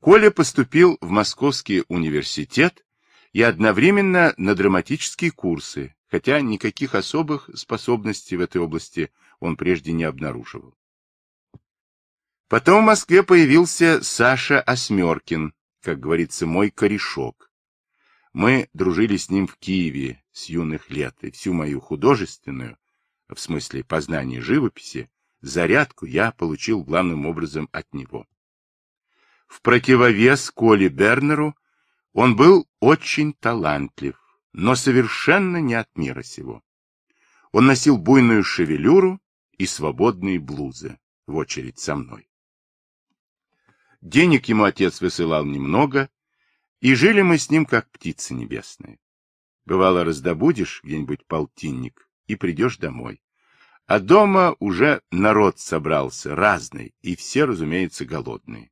S1: Коля поступил в Московский университет и одновременно на драматические курсы, хотя никаких особых способностей в этой области он прежде не обнаруживал. Потом в Москве появился Саша Осмеркин, как говорится, мой корешок. Мы дружили с ним в Киеве с юных лет, и всю мою художественную, в смысле познания живописи, зарядку я получил главным образом от него. В противовес Коле Бернеру он был очень талантлив, но совершенно не от мира сего. Он носил буйную шевелюру и свободные блузы в очередь со мной. Денег ему отец высылал немного, и жили мы с ним, как птицы небесные. Бывало, раздобудешь где-нибудь полтинник и придешь домой. А дома уже народ собрался, разный, и все, разумеется, голодные.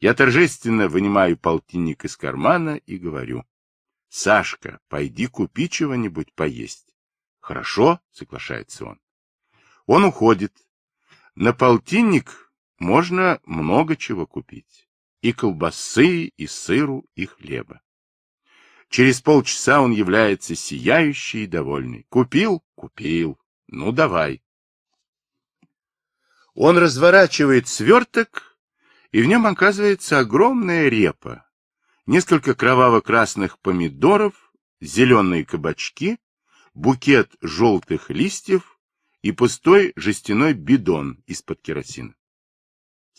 S1: Я торжественно вынимаю полтинник из кармана и говорю. — Сашка, пойди купи чего-нибудь поесть. — Хорошо, — соглашается он. Он уходит. На полтинник можно много чего купить. И колбасы, и сыру, и хлеба. Через полчаса он является сияющий и довольный. Купил? Купил. Ну, давай. Он разворачивает сверток, и в нем оказывается огромная репа, несколько кроваво-красных помидоров, зеленые кабачки, букет желтых листьев и пустой жестяной бидон из-под керосина.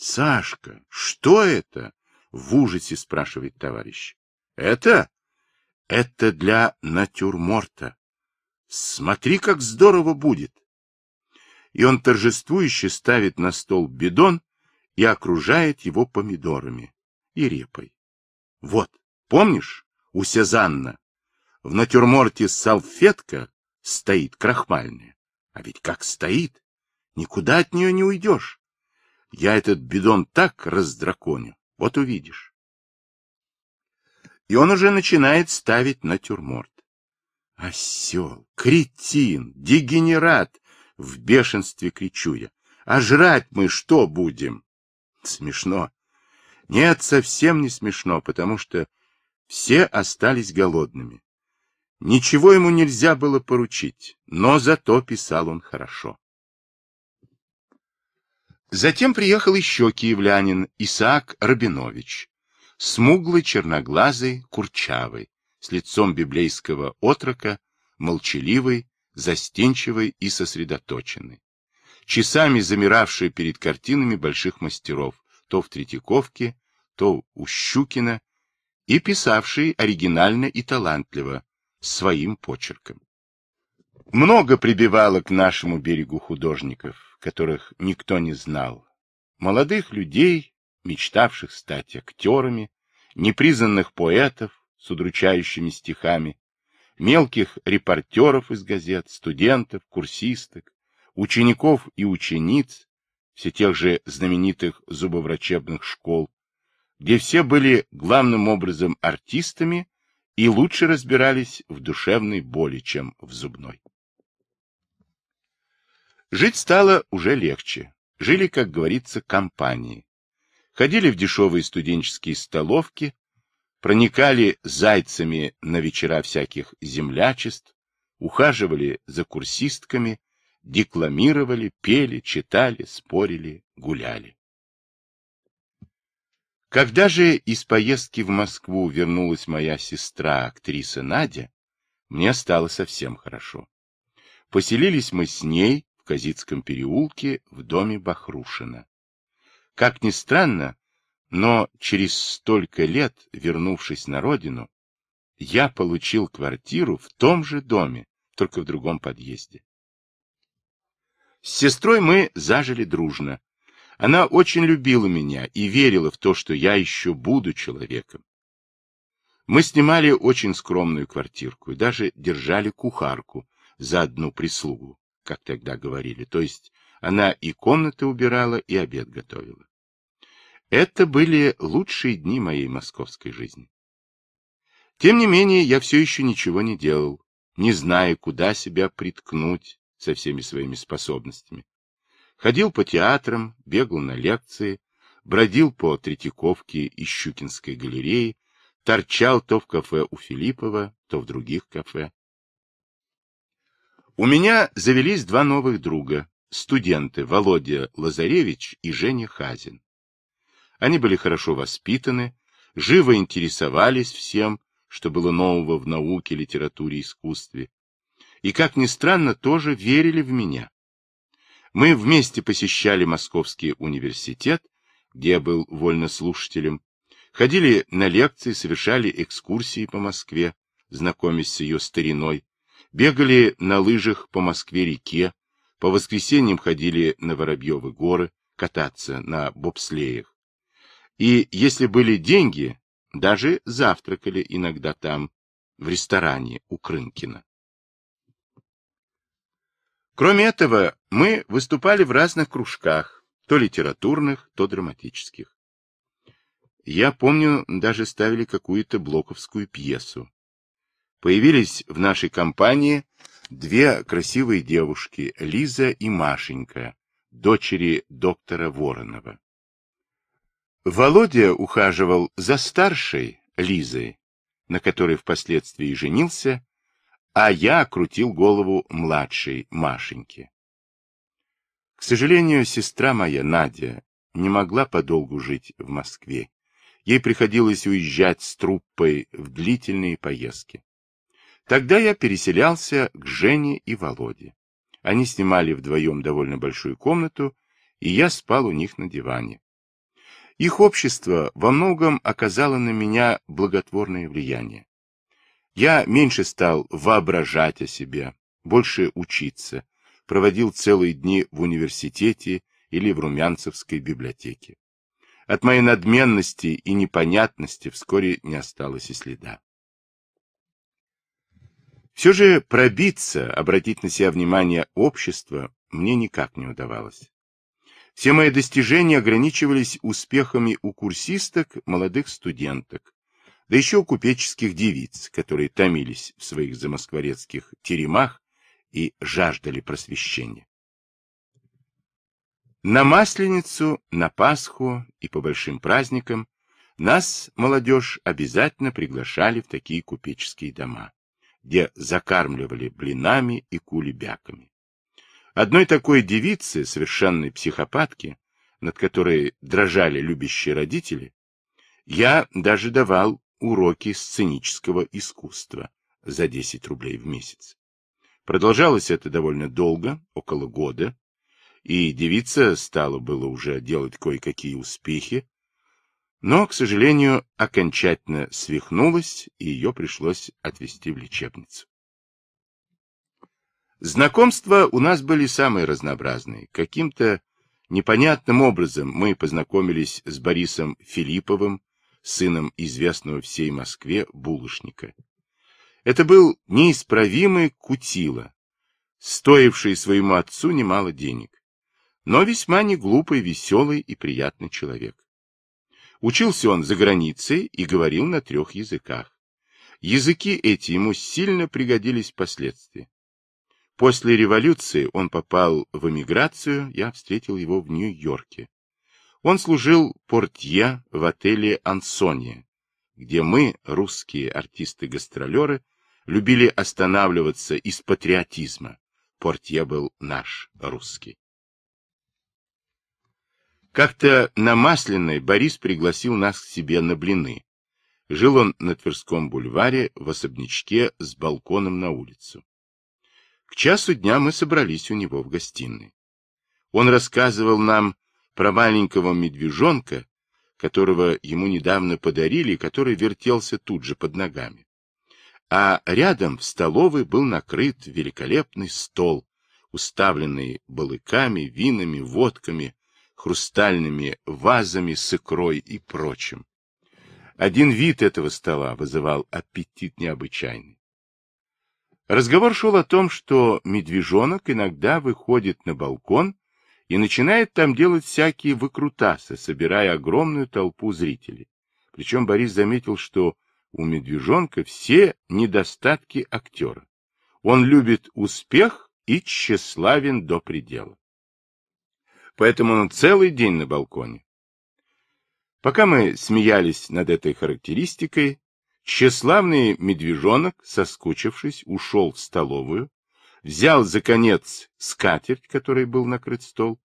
S1: — Сашка, что это? — в ужасе спрашивает товарищ. — Это? — Это для натюрморта. Смотри, как здорово будет. И он торжествующе ставит на стол бидон и окружает его помидорами и репой. Вот, помнишь, у Сезанна в натюрморте салфетка стоит крахмальная. А ведь как стоит, никуда от нее не уйдешь. Я этот бидон так раздраконю, вот увидишь. И он уже начинает ставить натюрморт. Осел, кретин, дегенерат, в бешенстве кричу я. А жрать мы что будем? Смешно. Нет, совсем не смешно, потому что все остались голодными. Ничего ему нельзя было поручить, но зато писал он хорошо. Затем приехал еще киевлянин Исаак Рабинович, смуглый, черноглазый, курчавый, с лицом библейского отрока, молчаливый, застенчивый и сосредоточенный. Часами замиравший перед картинами больших мастеров, то в Третьяковке, то у Щукина, и писавший оригинально и талантливо, своим почерком. Много прибивало к нашему берегу художников, которых никто не знал, молодых людей, мечтавших стать актерами, непризнанных поэтов с удручающими стихами, мелких репортеров из газет, студентов, курсисток, учеников и учениц, все тех же знаменитых зубоврачебных школ, где все были главным образом артистами и лучше разбирались в душевной боли, чем в зубной. Жить стало уже легче. Жили, как говорится, компании. Ходили в дешевые студенческие столовки, проникали зайцами на вечера всяких землячеств, ухаживали за курсистками, декламировали, пели, читали, спорили, гуляли. Когда же из поездки в Москву вернулась моя сестра, актриса Надя, мне стало совсем хорошо. Поселились мы с ней Казицком переулке в доме Бахрушина. Как ни странно, но через столько лет, вернувшись на родину, я получил квартиру в том же доме, только в другом подъезде. С сестрой мы зажили дружно. Она очень любила меня и верила в то, что я еще буду человеком. Мы снимали очень скромную квартирку и даже держали кухарку за одну прислугу как тогда говорили, то есть она и комнаты убирала, и обед готовила. Это были лучшие дни моей московской жизни. Тем не менее, я все еще ничего не делал, не зная, куда себя приткнуть со всеми своими способностями. Ходил по театрам, бегал на лекции, бродил по Третьяковке и Щукинской галерее, торчал то в кафе у Филиппова, то в других кафе. У меня завелись два новых друга, студенты Володя Лазаревич и Женя Хазин. Они были хорошо воспитаны, живо интересовались всем, что было нового в науке, литературе, искусстве. И, как ни странно, тоже верили в меня. Мы вместе посещали Московский университет, где я был вольнослушателем, ходили на лекции, совершали экскурсии по Москве, знакомясь с ее стариной, бегали на лыжах по Москве-реке, по воскресеньям ходили на Воробьевы горы кататься на бобслеях. И если были деньги, даже завтракали иногда там, в ресторане у Крынкина. Кроме этого, мы выступали в разных кружках, то литературных, то драматических. Я помню, даже ставили какую-то блоковскую пьесу. Появились в нашей компании две красивые девушки, Лиза и Машенька, дочери доктора Воронова. Володя ухаживал за старшей Лизой, на которой впоследствии женился, а я крутил голову младшей Машеньке. К сожалению, сестра моя, Надя, не могла подолгу жить в Москве. Ей приходилось уезжать с труппой в длительные поездки. Тогда я переселялся к Жене и Володе. Они снимали вдвоем довольно большую комнату, и я спал у них на диване. Их общество во многом оказало на меня благотворное влияние. Я меньше стал воображать о себе, больше учиться, проводил целые дни в университете или в Румянцевской библиотеке. От моей надменности и непонятности вскоре не осталось и следа. Все же пробиться, обратить на себя внимание общества, мне никак не удавалось. Все мои достижения ограничивались успехами у курсисток, молодых студенток, да еще у купеческих девиц, которые томились в своих замоскворецких теремах и жаждали просвещения. На Масленицу, на Пасху и по большим праздникам нас, молодежь, обязательно приглашали в такие купеческие дома где закармливали блинами и кулебяками. Одной такой девицы, совершенной психопатки, над которой дрожали любящие родители, я даже давал уроки сценического искусства за 10 рублей в месяц. Продолжалось это довольно долго, около года, и девица стала было уже делать кое-какие успехи но, к сожалению, окончательно свихнулась, и ее пришлось отвезти в лечебницу. Знакомства у нас были самые разнообразные. Каким-то непонятным образом мы познакомились с Борисом Филипповым, сыном известного всей Москве булочника. Это был неисправимый кутила, стоивший своему отцу немало денег, но весьма неглупый, веселый и приятный человек. Учился он за границей и говорил на трех языках. Языки эти ему сильно пригодились впоследствии. После революции он попал в эмиграцию, я встретил его в Нью-Йорке. Он служил портье в отеле «Ансония», где мы, русские артисты-гастролеры, любили останавливаться из патриотизма. Портье был наш, русский. Как-то на Масляной Борис пригласил нас к себе на блины. Жил он на Тверском бульваре в особнячке с балконом на улицу. К часу дня мы собрались у него в гостиной. Он рассказывал нам про маленького медвежонка, которого ему недавно подарили, который вертелся тут же под ногами. А рядом в столовой был накрыт великолепный стол, уставленный балыками, винами, водками, хрустальными вазами с икрой и прочим. Один вид этого стола вызывал аппетит необычайный. Разговор шел о том, что медвежонок иногда выходит на балкон и начинает там делать всякие выкрутасы, собирая огромную толпу зрителей. Причем Борис заметил, что у медвежонка все недостатки актера. Он любит успех и тщеславен до предела поэтому он целый день на балконе. Пока мы смеялись над этой характеристикой, тщеславный медвежонок, соскучившись, ушел в столовую, взял за конец скатерть, который был накрыт стол,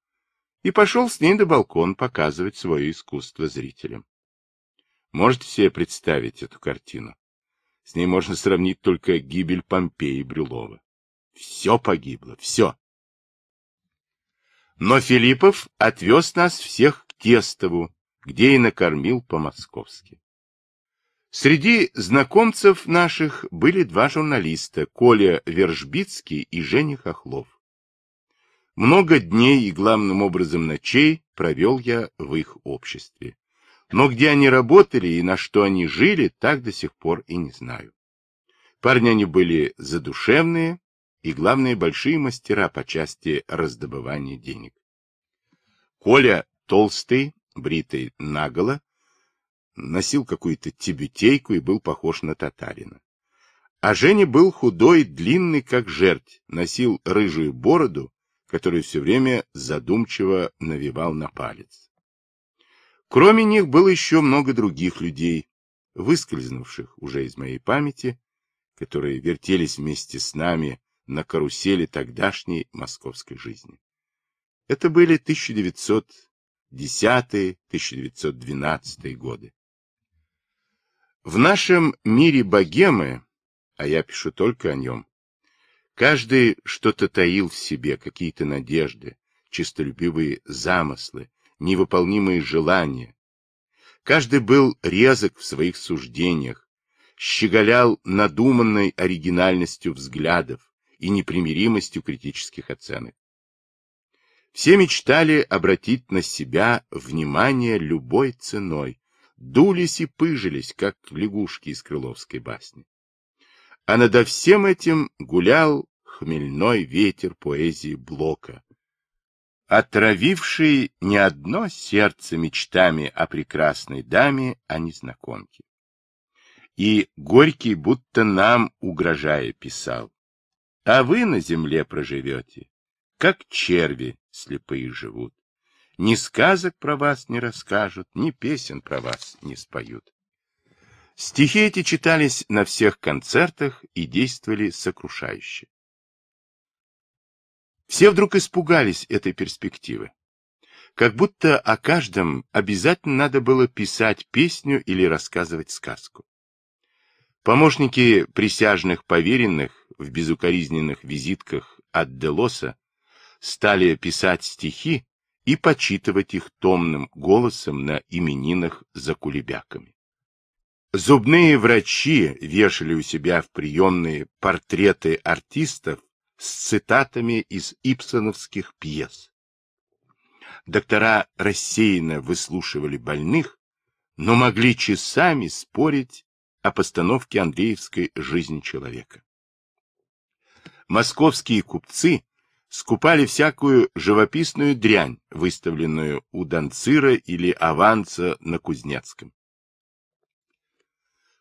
S1: и пошел с ней на балкон показывать свое искусство зрителям. Можете себе представить эту картину? С ней можно сравнить только гибель Помпеи и Брюлова. Все погибло, все. Но Филиппов отвез нас всех к Тестову, где и накормил по-московски. Среди знакомцев наших были два журналиста, Коля Вержбицкий и Женя Хохлов. Много дней и, главным образом, ночей провел я в их обществе. Но где они работали и на что они жили, так до сих пор и не знаю. Парни они были задушевные, и, главное, большие мастера по части раздобывания денег. Коля толстый, бритый наголо, носил какую-то тибетейку и был похож на татарина. А Женя был худой, длинный, как жерть, носил рыжую бороду, которую все время задумчиво навивал на
S2: палец.
S1: Кроме них было еще много других людей, выскользнувших уже из моей памяти, которые вертелись вместе с нами на карусели тогдашней московской жизни. Это были 1910-1912 годы. В нашем мире богемы, а я пишу только о нем, каждый что-то таил в себе, какие-то надежды, чистолюбивые замыслы, невыполнимые желания. Каждый был резок в своих суждениях, щеголял надуманной оригинальностью взглядов, и непримиримостью критических оценок. Все мечтали обратить на себя внимание любой ценой, дулись и пыжились, как лягушки из крыловской басни. А надо всем этим гулял хмельной ветер поэзии Блока, отравивший не одно сердце мечтами о прекрасной даме, а незнакомке. И Горький будто нам, угрожая, писал. А вы на земле проживете, как черви слепые живут. Ни сказок про вас не расскажут, ни песен про вас не споют. Стихи эти читались на всех концертах и действовали сокрушающе. Все вдруг испугались этой перспективы. Как будто о каждом обязательно надо было писать песню или рассказывать сказку. Помощники присяжных поверенных в безукоризненных визитках от Делоса стали писать стихи и почитывать их томным голосом на именинах за кулебяками. Зубные врачи вешали у себя в приемные портреты артистов с цитатами из ипсоновских пьес. Доктора рассеянно выслушивали больных, но могли часами спорить о постановке Андреевской жизни человека. Московские купцы скупали всякую живописную дрянь, выставленную у Данцира или Аванца на Кузнецком.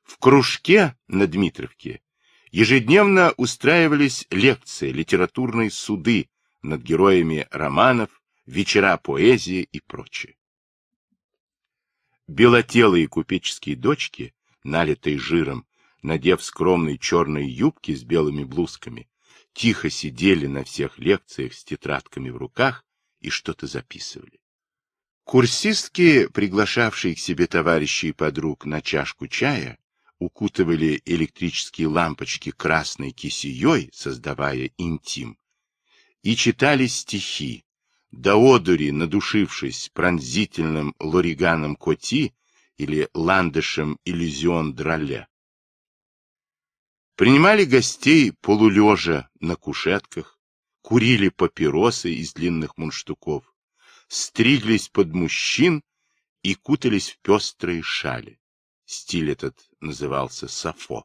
S1: В кружке на Дмитровке ежедневно устраивались лекции, литературные суды над героями романов, вечера поэзии и прочее. Белотелые купеческие дочки налитой жиром, надев скромные черные юбки с белыми блузками, тихо сидели на всех лекциях с тетрадками в руках и что-то записывали. Курсистки, приглашавшие к себе товарищей и подруг на чашку чая, укутывали электрические лампочки красной кисеей, создавая интим, и читали стихи, до одури надушившись пронзительным лориганом коти или ландышем иллюзион драля. Принимали гостей полулежа на кушетках, курили папиросы из длинных мунштуков, стриглись под мужчин и кутались в пестрые шали. Стиль этот назывался сафо.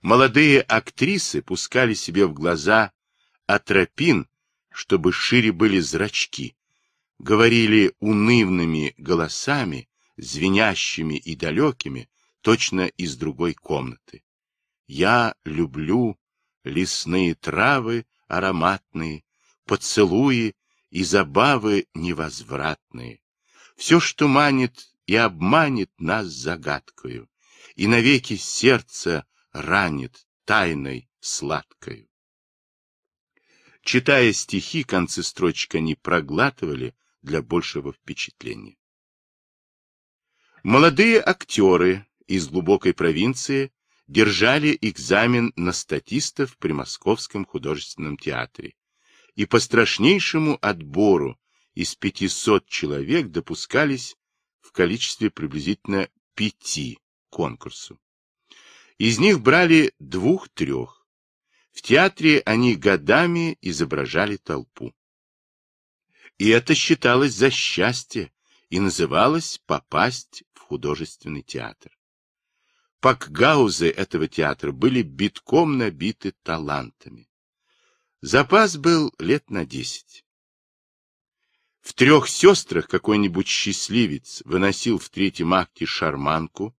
S1: Молодые актрисы пускали себе в глаза атропин, чтобы шире были зрачки, говорили унывными голосами, звенящими и далекими, точно из другой комнаты. Я люблю лесные травы ароматные, поцелуи и забавы невозвратные. Все, что манит и обманет нас загадкою, и навеки сердце ранит тайной сладкою. Читая стихи, концы строчек они проглатывали, для большего впечатления. Молодые актеры из глубокой провинции держали экзамен на статистов при Московском художественном театре и по страшнейшему отбору из 500 человек допускались в количестве приблизительно пяти конкурсу. Из них брали двух-трех. В театре они годами изображали толпу. И это считалось за счастье и называлось «попасть в художественный театр». Пакгаузы этого театра были битком набиты талантами. Запас был лет на десять. В трех сестрах какой-нибудь счастливец выносил в третьем акте шарманку.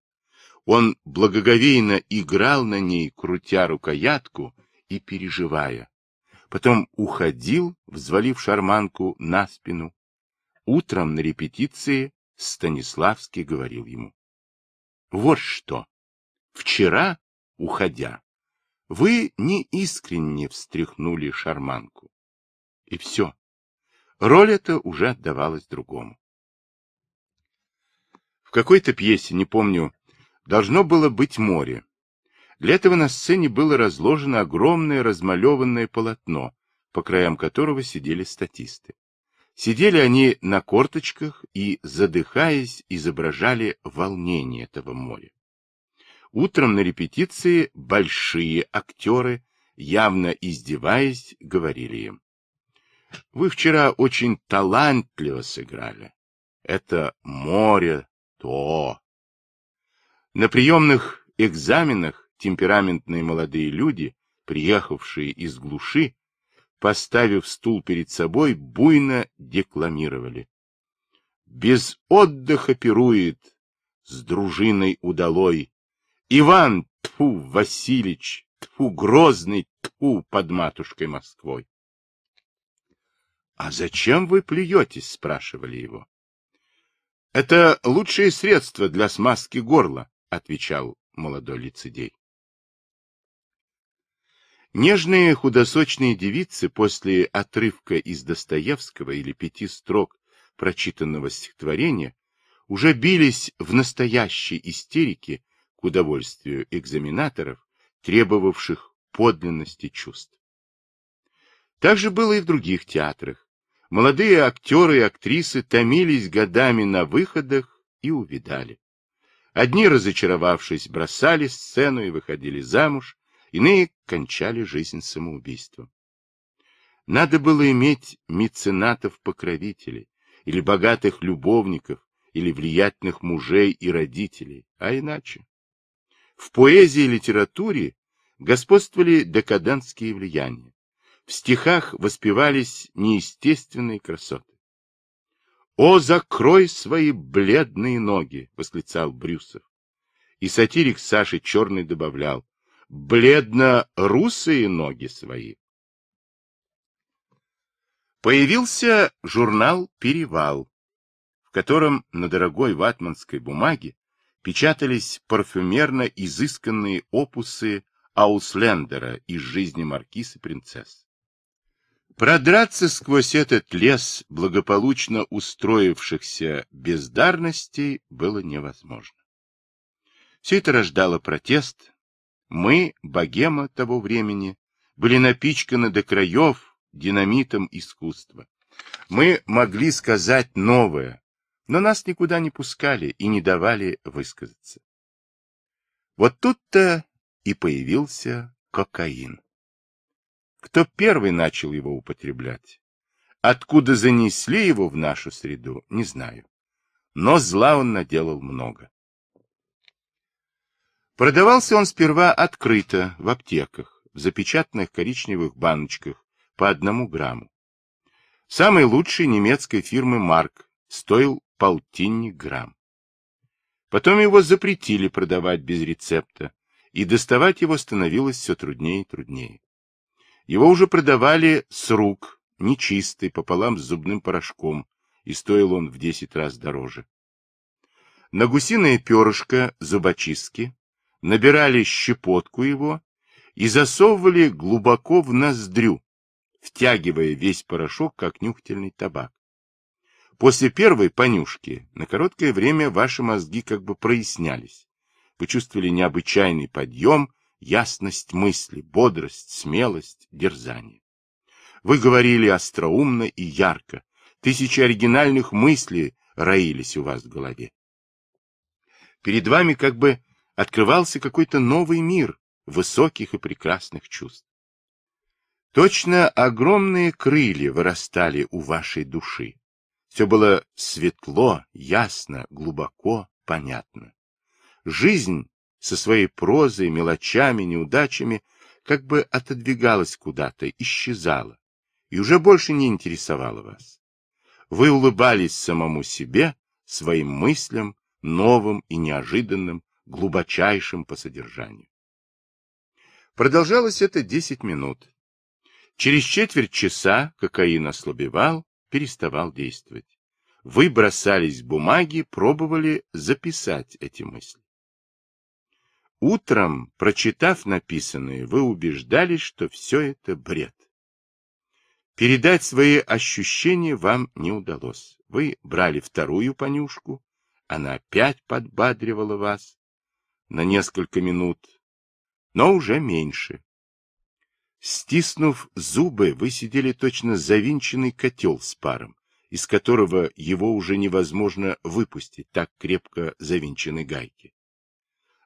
S1: Он благоговейно играл на ней, крутя рукоятку и переживая, потом уходил, взвалив шарманку на спину. Утром на репетиции Станиславский говорил ему. Вот что. Вчера, уходя, вы неискренне встряхнули шарманку. И все. Роль эта уже отдавалась другому. В какой-то пьесе, не помню, должно было быть море. Для этого на сцене было разложено огромное размалеванное полотно, по краям которого сидели статисты. Сидели они на корточках и, задыхаясь, изображали волнение этого моря. Утром на репетиции большие актеры, явно издеваясь, говорили им. Вы вчера очень талантливо сыграли. Это море то. На приемных экзаменах темпераментные молодые люди, приехавшие из глуши, поставив стул перед собой, буйно декламировали. Без отдыха пирует с дружиной удалой. Иван, тфу, Василич, тфу, Грозный, тфу, под матушкой Москвой. — А зачем вы плюетесь? — спрашивали его. — Это лучшее средство для смазки горла, — отвечал молодой лицедей. Нежные худосочные девицы после отрывка из Достоевского или пяти строк прочитанного стихотворения уже бились в настоящей истерике к удовольствию экзаменаторов, требовавших подлинности чувств. Так же было и в других театрах. Молодые актеры и актрисы томились годами на выходах и увидали. Одни, разочаровавшись, бросали сцену и выходили замуж, иные кончали жизнь самоубийством. Надо было иметь меценатов-покровителей, или богатых любовников, или влиятельных мужей и родителей, а иначе. В поэзии и литературе господствовали декаданские влияния. В стихах воспевались неестественные красоты. «О, закрой свои бледные ноги!» — восклицал Брюсов. И сатирик Саши Черный добавлял бледно-русые ноги свои. Появился журнал «Перевал», в котором на дорогой ватманской бумаге печатались парфюмерно изысканные опусы Ауслендера из жизни маркиз и принцесс. Продраться сквозь этот лес благополучно устроившихся бездарностей было невозможно. Все это рождало протест, мы, богема того времени, были напичканы до краев динамитом искусства. Мы могли сказать новое, но нас никуда не пускали и не давали высказаться. Вот тут-то и появился кокаин. Кто первый начал его употреблять? Откуда занесли его в нашу среду, не знаю. Но зла он наделал много. Продавался он сперва открыто в аптеках, в запечатанных коричневых баночках по одному грамму. Самый лучший немецкой фирмы «Марк» стоил полтинник грамм. Потом его запретили продавать без рецепта, и доставать его становилось все труднее и труднее. Его уже продавали с рук, нечистый, пополам с зубным порошком, и стоил он в десять раз дороже. На гусиное перышко зубочистки набирали щепотку его и засовывали глубоко в ноздрю, втягивая весь порошок, как нюхательный табак. После первой понюшки на короткое время ваши мозги как бы прояснялись. Вы чувствовали необычайный подъем, ясность мысли, бодрость, смелость, дерзание. Вы говорили остроумно и ярко. Тысячи оригинальных мыслей роились у вас в голове. Перед вами как бы открывался какой-то новый мир высоких и прекрасных чувств. Точно огромные крылья вырастали у вашей души. Все было светло, ясно, глубоко, понятно. Жизнь со своей прозой, мелочами, неудачами как бы отодвигалась куда-то, исчезала и уже больше не интересовала вас. Вы улыбались самому себе, своим мыслям, новым и неожиданным, глубочайшим по содержанию. Продолжалось это 10 минут. Через четверть часа кокаин ослабевал, переставал действовать. Вы бросались в бумаги, пробовали записать эти мысли. Утром, прочитав написанное, вы убеждались, что все это бред. Передать свои ощущения вам не удалось. Вы брали вторую понюшку, она опять подбадривала вас, на несколько минут, но уже меньше. Стиснув зубы, вы сидели точно завинченный котел с паром, из которого его уже невозможно выпустить, так крепко завинчены гайки.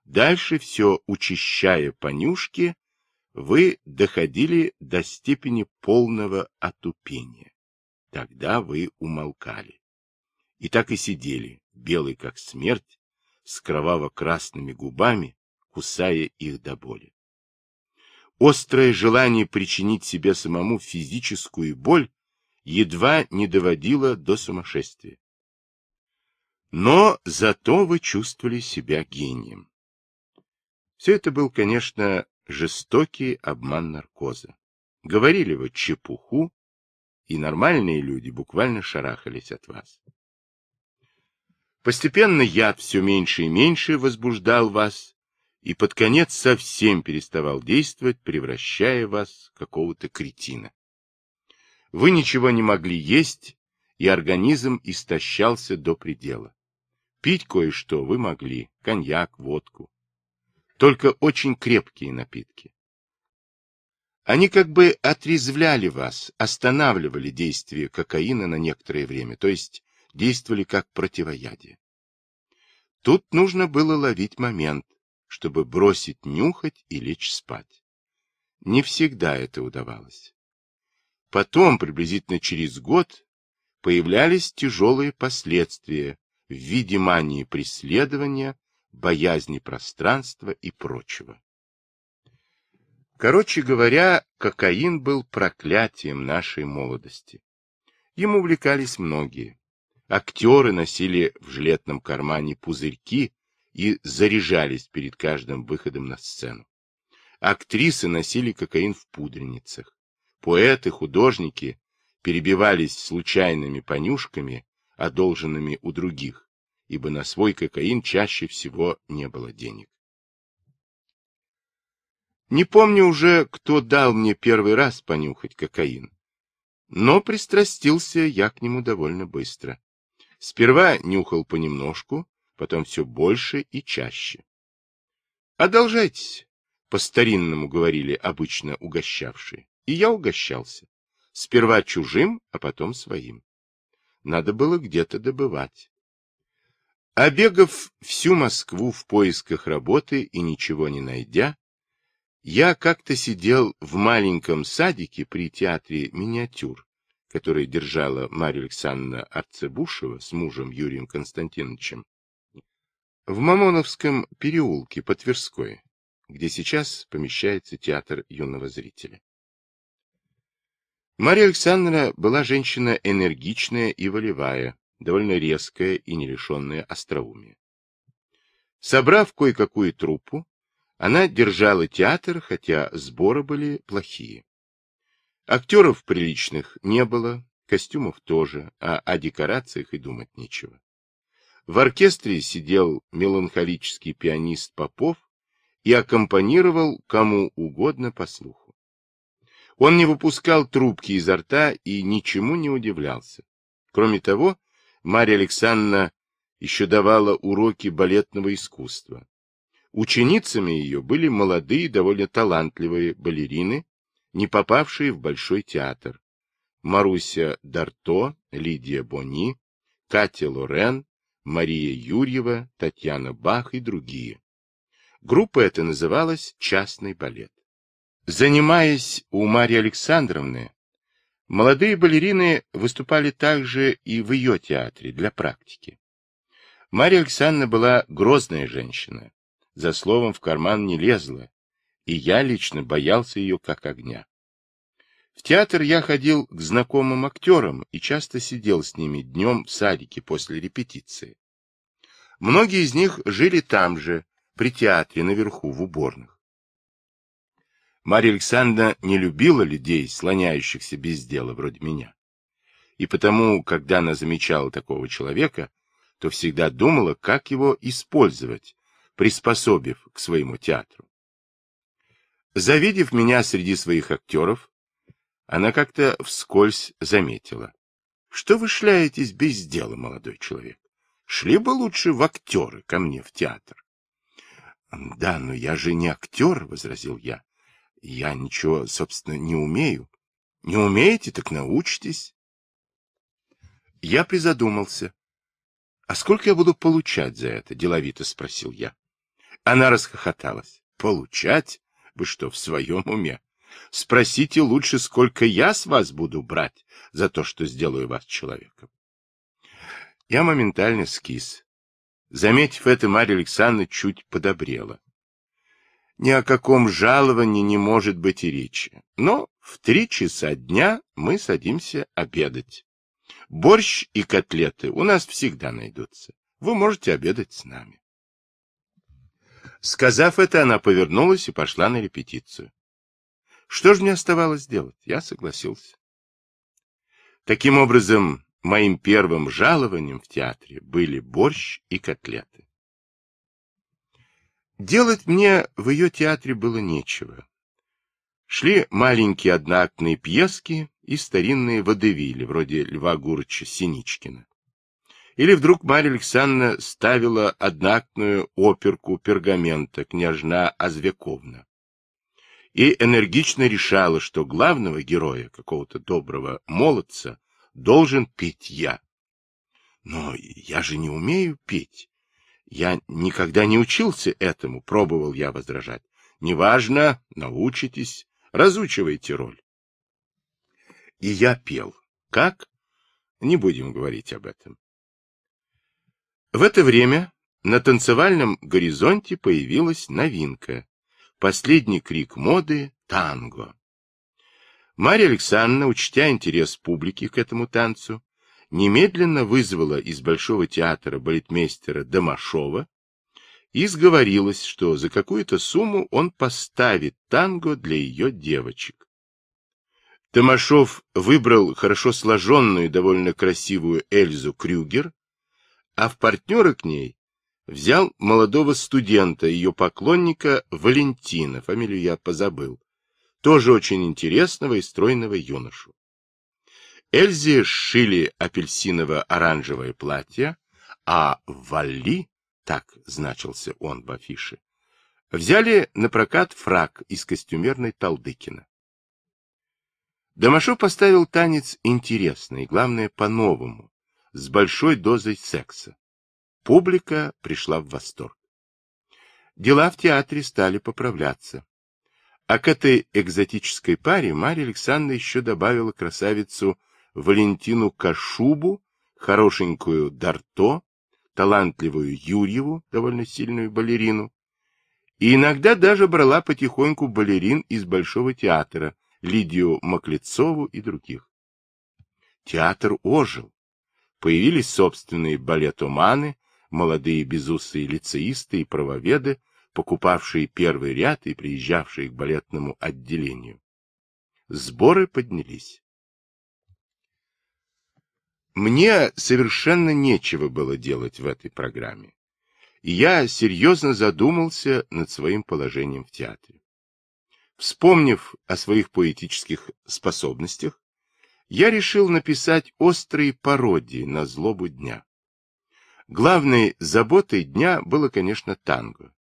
S1: Дальше все, учащая понюшки, вы доходили до степени полного отупения. Тогда вы умолкали. И так и сидели, белый как смерть, с кроваво-красными губами, кусая их до боли. Острое желание причинить себе самому физическую боль едва не доводило до сумасшествия. Но зато вы чувствовали себя гением. Все это был, конечно, жестокий обман наркоза. Говорили вы чепуху, и нормальные люди буквально шарахались от вас. Постепенно яд все меньше и меньше возбуждал вас, и под конец совсем переставал действовать, превращая вас в какого-то кретина. Вы ничего не могли есть, и организм истощался до предела. Пить кое-что вы могли, коньяк, водку. Только очень крепкие напитки. Они как бы отрезвляли вас, останавливали действие кокаина на некоторое время, то есть действовали как противоядие. Тут нужно было ловить момент, чтобы бросить нюхать и лечь спать. Не всегда это удавалось. Потом, приблизительно через год, появлялись тяжелые последствия в виде мании преследования, боязни пространства и прочего. Короче говоря, кокаин был проклятием нашей молодости. Им увлекались многие. Актеры носили в жилетном кармане пузырьки и заряжались перед каждым выходом на сцену. Актрисы носили кокаин в пудреницах. Поэты, художники перебивались случайными понюшками, одолженными у других, ибо на свой кокаин чаще всего не было денег. Не помню уже, кто дал мне первый раз понюхать кокаин, но пристрастился я к нему довольно быстро. Сперва нюхал понемножку, потом все больше и чаще. «Одолжайтесь», — по-старинному говорили обычно угощавшие, и я угощался. Сперва чужим, а потом своим. Надо было где-то добывать. Обегав всю Москву в поисках работы и ничего не найдя, я как-то сидел в маленьком садике при театре миниатюр который держала Марья Александровна Арцебушева с мужем Юрием Константиновичем, в Мамоновском переулке по Тверской, где сейчас помещается театр юного зрителя. Мария Александровна была женщина энергичная и волевая, довольно резкая и не остроумие. Собрав кое-какую труппу, она держала театр, хотя сборы были плохие. Актеров приличных не было, костюмов тоже, а о декорациях и думать нечего. В оркестре сидел меланхолический пианист Попов и аккомпанировал кому угодно по слуху. Он не выпускал трубки изо рта и ничему не удивлялся. Кроме того, Марья Александровна еще давала уроки балетного искусства. Ученицами ее были молодые, довольно талантливые балерины, не попавшие в Большой театр. Маруся Дарто, Лидия Бони, Катя Лорен, Мария Юрьева, Татьяна Бах и другие. Группа эта называлась «Частный балет». Занимаясь у Марии Александровны, молодые балерины выступали также и в ее театре для практики. Мария Александровна была грозная женщина, за словом в карман не лезла и я лично боялся ее как огня. В театр я ходил к знакомым актерам и часто сидел с ними днем в садике после репетиции. Многие из них жили там же, при театре, наверху, в уборных. Марья Александровна не любила людей, слоняющихся без дела, вроде меня. И потому, когда она замечала такого человека, то всегда думала, как его использовать, приспособив к своему театру. Завидев меня среди своих актеров, она как-то вскользь заметила. — Что вы шляетесь без дела, молодой человек? Шли бы лучше в актеры ко мне в театр. — Да, но я же не актер, — возразил я. — Я ничего, собственно, не умею. Не умеете, так научитесь. Я призадумался. — А сколько я буду получать за это? — деловито спросил я. Она расхохоталась. — Получать? Вы что, в своем уме? Спросите лучше, сколько я с вас буду брать за то, что сделаю вас человеком. Я моментально скис. Заметив это, Марья Александровна чуть подобрела. Ни о каком жаловании не может быть и речи. Но в три часа дня мы садимся обедать. Борщ и котлеты у нас всегда найдутся. Вы можете обедать с нами. Сказав это, она повернулась и пошла на репетицию. Что же мне оставалось делать? Я согласился. Таким образом, моим первым жалованием в театре были борщ и котлеты. Делать мне в ее театре было нечего. Шли маленькие одноактные пьески и старинные водевили, вроде Льва Гурча Синичкина. Или вдруг Марья Александровна ставила однакную оперку пергамента княжна Азвековна и энергично решала, что главного героя, какого-то доброго молодца, должен петь я. Но я же не умею петь, Я никогда не учился этому, пробовал я возражать. Неважно, научитесь, разучивайте роль. И я пел. Как? Не будем говорить об этом. В это время на танцевальном горизонте появилась новинка. Последний крик моды — танго. Марья Александровна, учтя интерес публики к этому танцу, немедленно вызвала из Большого театра балетмейстера Домашова и сговорилась, что за какую-то сумму он поставит танго для ее девочек. Томашов выбрал хорошо сложенную и довольно красивую Эльзу Крюгер, а в партнеры к ней взял молодого студента, ее поклонника Валентина, фамилию я позабыл, тоже очень интересного и стройного юношу. Эльзе сшили апельсиново-оранжевое платье, а Валли, так значился он в афише, взяли на прокат фраг из костюмерной Талдыкина. Домашо поставил танец интересный, главное, по-новому, с большой дозой секса. Публика пришла в восторг. Дела в театре стали поправляться. А к этой экзотической паре Марья Александровна еще добавила красавицу Валентину Кашубу, хорошенькую Дарто, талантливую Юрьеву, довольно сильную балерину, и иногда даже брала потихоньку балерин из Большого театра, Лидию Маклецову и других. Театр ожил. Появились собственные балетоманы, молодые безусые лицеисты и правоведы, покупавшие первый ряд и приезжавшие к балетному отделению. Сборы поднялись. Мне совершенно нечего было делать в этой программе. И я серьезно задумался над своим положением в театре. Вспомнив о своих поэтических способностях, я решил написать острые пародии на злобу дня. Главной заботой дня было, конечно, танго.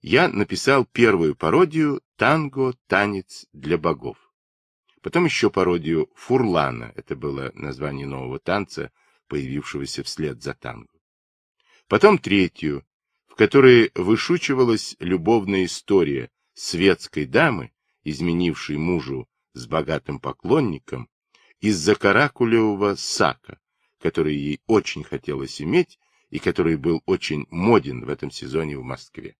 S1: Я написал первую пародию «Танго. Танец для богов». Потом еще пародию «Фурлана» — это было название нового танца, появившегося вслед за танго. Потом
S2: третью,
S1: в которой вышучивалась любовная история светской дамы, изменившей мужу с богатым поклонником, из-за каракулевого сака, который ей очень хотелось иметь и который был очень моден в этом сезоне в Москве.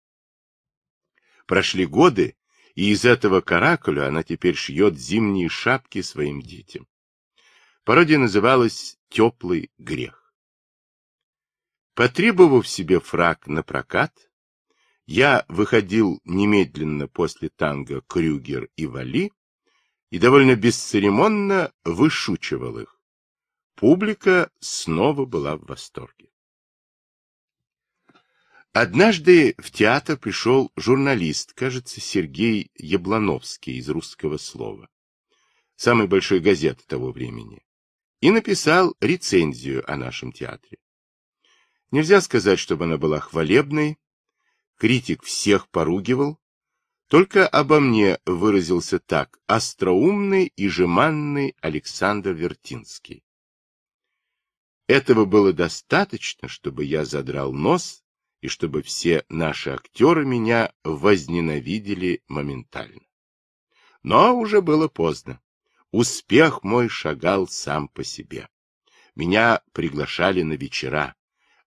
S1: Прошли годы, и из этого каракуля она теперь шьет зимние шапки своим детям. Пародия называлась «Теплый грех». Потребовав себе фраг на прокат, я выходил немедленно после танго «Крюгер и Вали» и довольно бесцеремонно вышучивал их. Публика снова была в восторге. Однажды в театр пришел журналист, кажется, Сергей Яблановский из «Русского слова», самой большой газеты того времени, и написал рецензию о нашем театре. Нельзя сказать, чтобы она была хвалебной, критик всех поругивал, только обо мне выразился так остроумный и жеманный Александр Вертинский. Этого было достаточно, чтобы я задрал нос и чтобы все наши актеры меня возненавидели моментально. Но уже было поздно. Успех мой шагал сам по себе. Меня приглашали на вечера,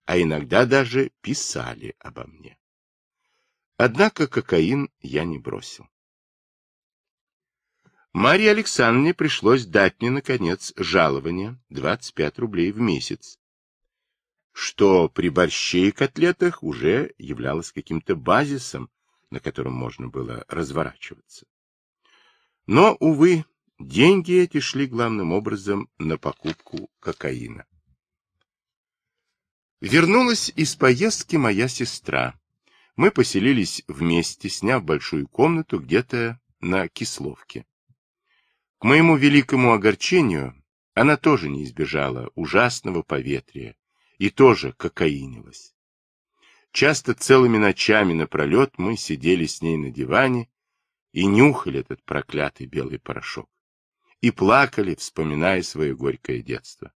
S1: а иногда даже писали обо мне. Однако кокаин я не бросил. Марии Александровне пришлось дать мне, наконец, жалование 25 рублей в месяц, что при борще и котлетах уже являлось каким-то базисом, на котором можно было разворачиваться. Но, увы, деньги эти шли главным образом на покупку кокаина. Вернулась из поездки моя сестра, мы поселились вместе, сняв большую комнату где-то на Кисловке. К моему великому огорчению, она тоже не избежала ужасного поветрия и тоже кокаинилась. Часто целыми ночами напролет мы сидели с ней на диване и нюхали этот проклятый белый порошок. И плакали, вспоминая свое горькое детство.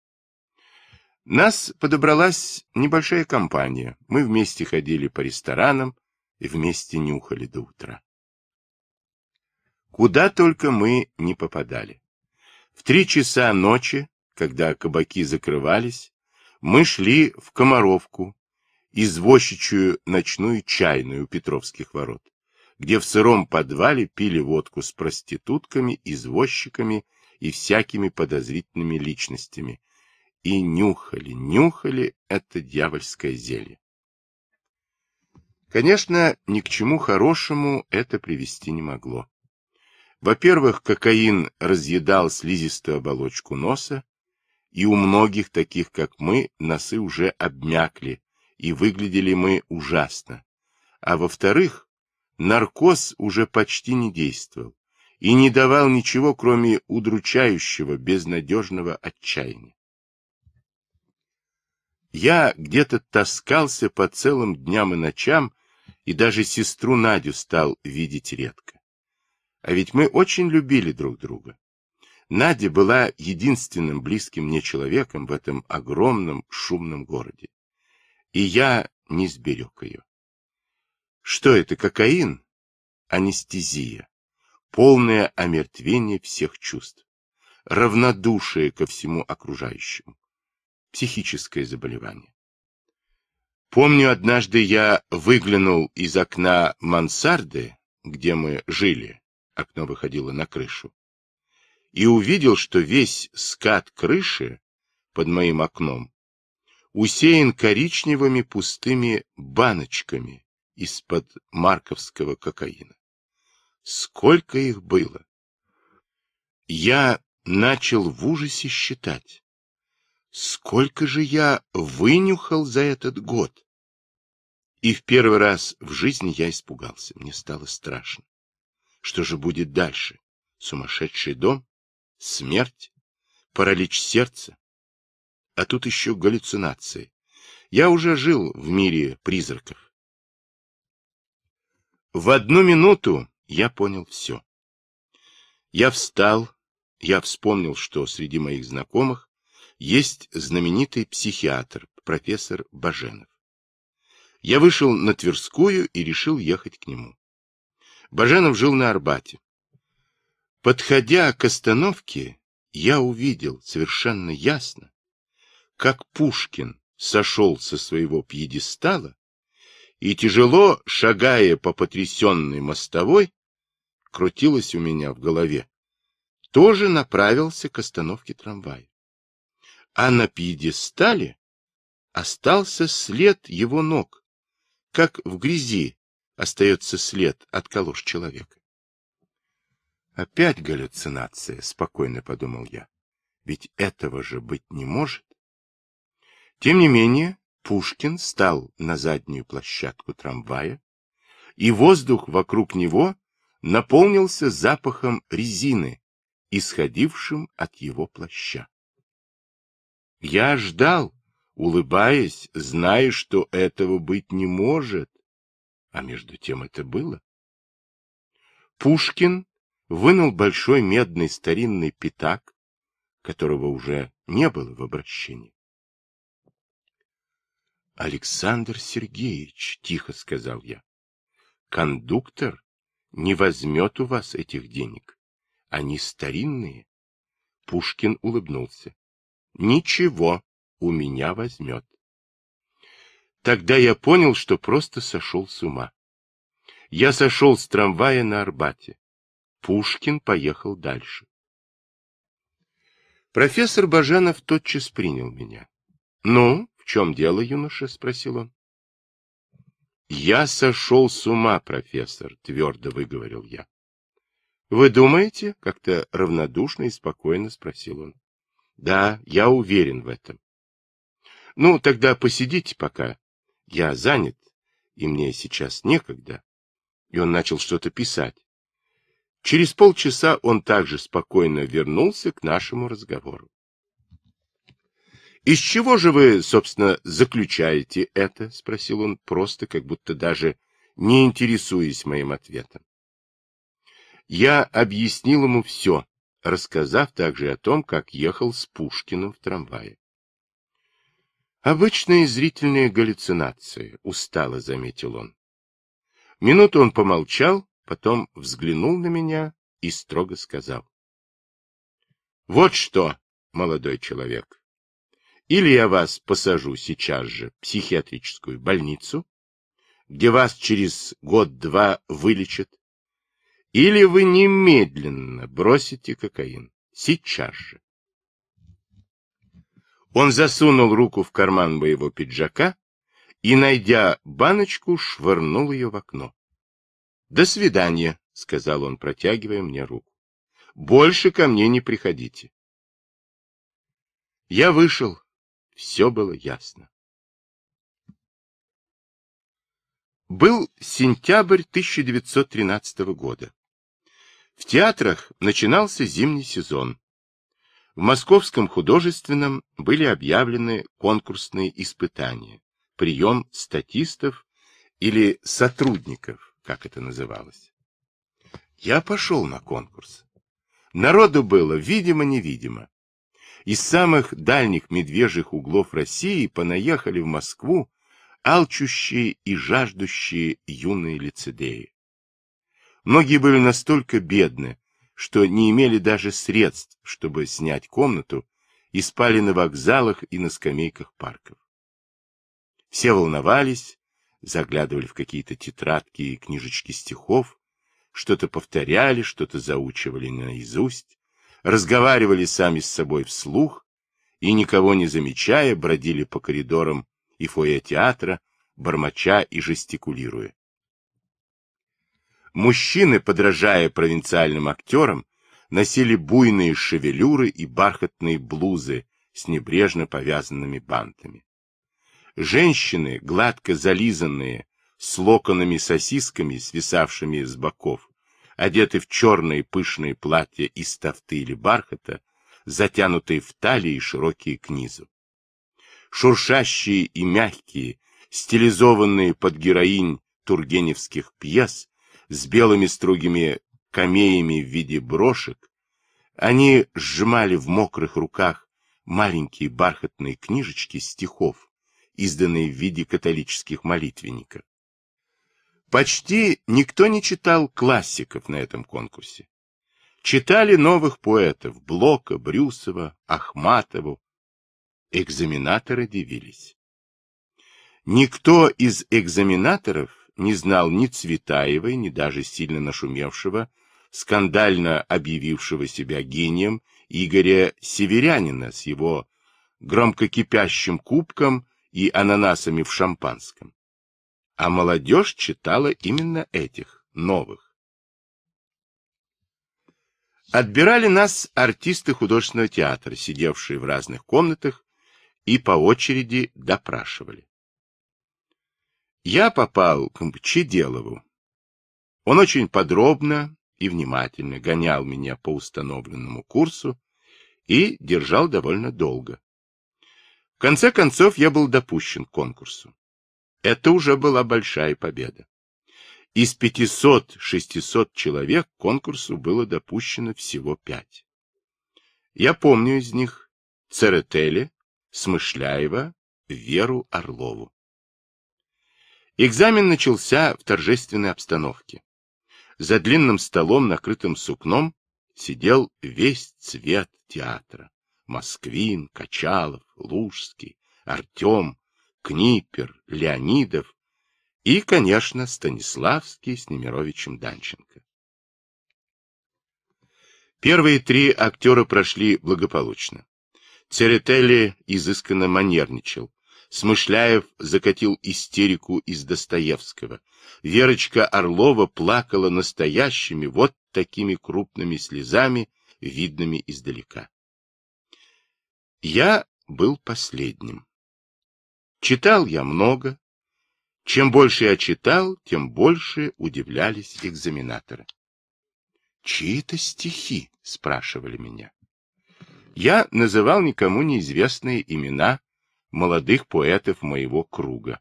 S1: Нас подобралась небольшая компания. Мы вместе ходили по ресторанам и вместе нюхали до утра. Куда только мы не попадали. В три часа ночи, когда кабаки закрывались, мы шли в Комаровку, извозчичью ночную чайную у Петровских ворот, где в сыром подвале пили водку с проститутками, извозчиками и всякими подозрительными личностями, и нюхали, нюхали это дьявольское зелье. Конечно, ни к чему хорошему это привести не могло. Во-первых, кокаин разъедал слизистую оболочку носа, и у многих таких, как мы, носы уже обмякли, и выглядели мы ужасно. А во-вторых, наркоз уже почти не действовал и не давал ничего, кроме удручающего, безнадежного отчаяния. Я где-то таскался по целым дням и ночам, и даже сестру Надю стал видеть редко. А ведь мы очень любили друг друга. Надя была единственным близким мне человеком в этом огромном шумном городе. И я не сберег ее. Что это, кокаин? Анестезия. Полное омертвение всех чувств. Равнодушие ко всему окружающему психическое заболевание. Помню, однажды я выглянул из окна мансарды, где мы жили, окно выходило на крышу, и увидел, что весь скат крыши под моим окном усеян коричневыми пустыми баночками из-под марковского кокаина. Сколько их было! Я начал в ужасе считать. Сколько же я вынюхал за этот год! И в первый раз в жизни я испугался. Мне стало страшно. Что же будет дальше? Сумасшедший дом?
S2: Смерть? Паралич сердца? А тут еще галлюцинации. Я уже жил в мире призраков.
S1: В одну минуту я понял все. Я встал, я вспомнил, что среди моих знакомых есть знаменитый психиатр, профессор Баженов. Я вышел на Тверскую и решил ехать к нему. Баженов жил на Арбате. Подходя к остановке, я увидел совершенно ясно, как Пушкин сошел со своего пьедестала и, тяжело шагая по потрясенной мостовой, крутилось у меня в голове, тоже направился к остановке трамвая а на пьедестале остался след его ног, как в грязи остается след от колош человека. Опять галлюцинация, спокойно подумал я. Ведь этого же быть не может. Тем не менее, Пушкин стал на заднюю площадку трамвая, и воздух вокруг него наполнился запахом резины, исходившим от его плаща. Я ждал, улыбаясь, зная, что этого быть не может. А между тем это было. Пушкин вынул большой медный старинный пятак, которого уже не было в обращении. — Александр Сергеевич, — тихо сказал я, — кондуктор не возьмет у вас этих денег. Они старинные. Пушкин улыбнулся ничего у меня возьмет. Тогда я понял, что просто сошел с ума. Я сошел с трамвая на Арбате. Пушкин поехал дальше. Профессор Баженов тотчас принял меня. — Ну, в чем дело, юноша? — спросил он. — Я сошел с ума, профессор, — твердо выговорил я. — Вы думаете? — как-то равнодушно и спокойно спросил он. Да, я уверен в этом. Ну, тогда посидите пока. Я занят, и мне сейчас некогда. И он начал что-то писать. Через полчаса он также спокойно вернулся к нашему разговору. «Из чего же вы, собственно, заключаете это?» — спросил он просто, как будто даже не интересуясь моим ответом. Я объяснил ему все, рассказав также о том, как ехал с Пушкиным в трамвае. «Обычные зрительные галлюцинации», — устало заметил он. Минуту он помолчал, потом взглянул на меня и строго сказал. «Вот что, молодой человек, или я вас посажу сейчас же в психиатрическую больницу, где вас через год-два вылечат, или вы немедленно бросите кокаин. Сейчас же. Он засунул руку в карман моего пиджака и, найдя баночку, швырнул ее в окно. — До свидания, — сказал он, протягивая мне руку. — Больше ко мне не
S2: приходите. Я вышел. Все было ясно. Был сентябрь
S1: 1913 года. В театрах начинался зимний сезон. В Московском художественном были объявлены конкурсные испытания, прием статистов или сотрудников, как это называлось. Я пошел на конкурс. Народу было, видимо-невидимо. Из самых дальних медвежьих углов России понаехали в Москву алчущие и жаждущие юные лицедеи. Многие были настолько бедны, что не имели даже средств, чтобы снять комнату, и спали на вокзалах и на скамейках парков. Все волновались, заглядывали в какие-то тетрадки и книжечки стихов, что-то повторяли, что-то заучивали наизусть, разговаривали сами с собой вслух и, никого не замечая, бродили по коридорам и фойе театра, бормоча и жестикулируя. Мужчины, подражая провинциальным актерам, носили буйные шевелюры и бархатные блузы с небрежно повязанными бантами. Женщины, гладко зализанные, с локонами-сосисками, свисавшими с боков, одеты в черные пышные платья из тафты или бархата, затянутые в талии и широкие книзу. Шуршащие и мягкие, стилизованные под героинь тургеневских пьес, с белыми строгими камеями в виде брошек, они сжимали в мокрых руках маленькие бархатные книжечки стихов, изданные в виде католических молитвенников. Почти никто не читал классиков на этом конкурсе. Читали новых поэтов Блока, Брюсова, Ахматову. Экзаменаторы дивились. Никто из экзаменаторов не знал ни Цветаевой, ни даже сильно нашумевшего, скандально объявившего себя гением Игоря Северянина с его громко кипящим кубком и ананасами в шампанском. А молодежь читала именно этих, новых. Отбирали нас артисты художественного театра, сидевшие в разных комнатах, и по очереди допрашивали. Я попал к Чиделову. Он очень подробно и внимательно гонял меня по установленному курсу и держал довольно долго. В конце концов, я был допущен к конкурсу. Это уже была большая победа. Из 500-600 человек к конкурсу было допущено всего пять. Я помню из них Церетели, Смышляева, Веру Орлову. Экзамен начался в торжественной обстановке. За длинным столом, накрытым сукном, сидел весь цвет театра. Москвин, Качалов, Лужский, Артем, Книпер, Леонидов и, конечно, Станиславский с Немировичем Данченко. Первые три актера прошли благополучно. Церетели изысканно манерничал, Смышляев закатил истерику из Достоевского. Верочка Орлова плакала настоящими вот такими крупными слезами, видными
S2: издалека. Я был последним. Читал я много. Чем больше я читал, тем больше удивлялись
S1: экзаменаторы. «Чьи то стихи?» — спрашивали меня. Я называл никому неизвестные имена, молодых поэтов моего круга.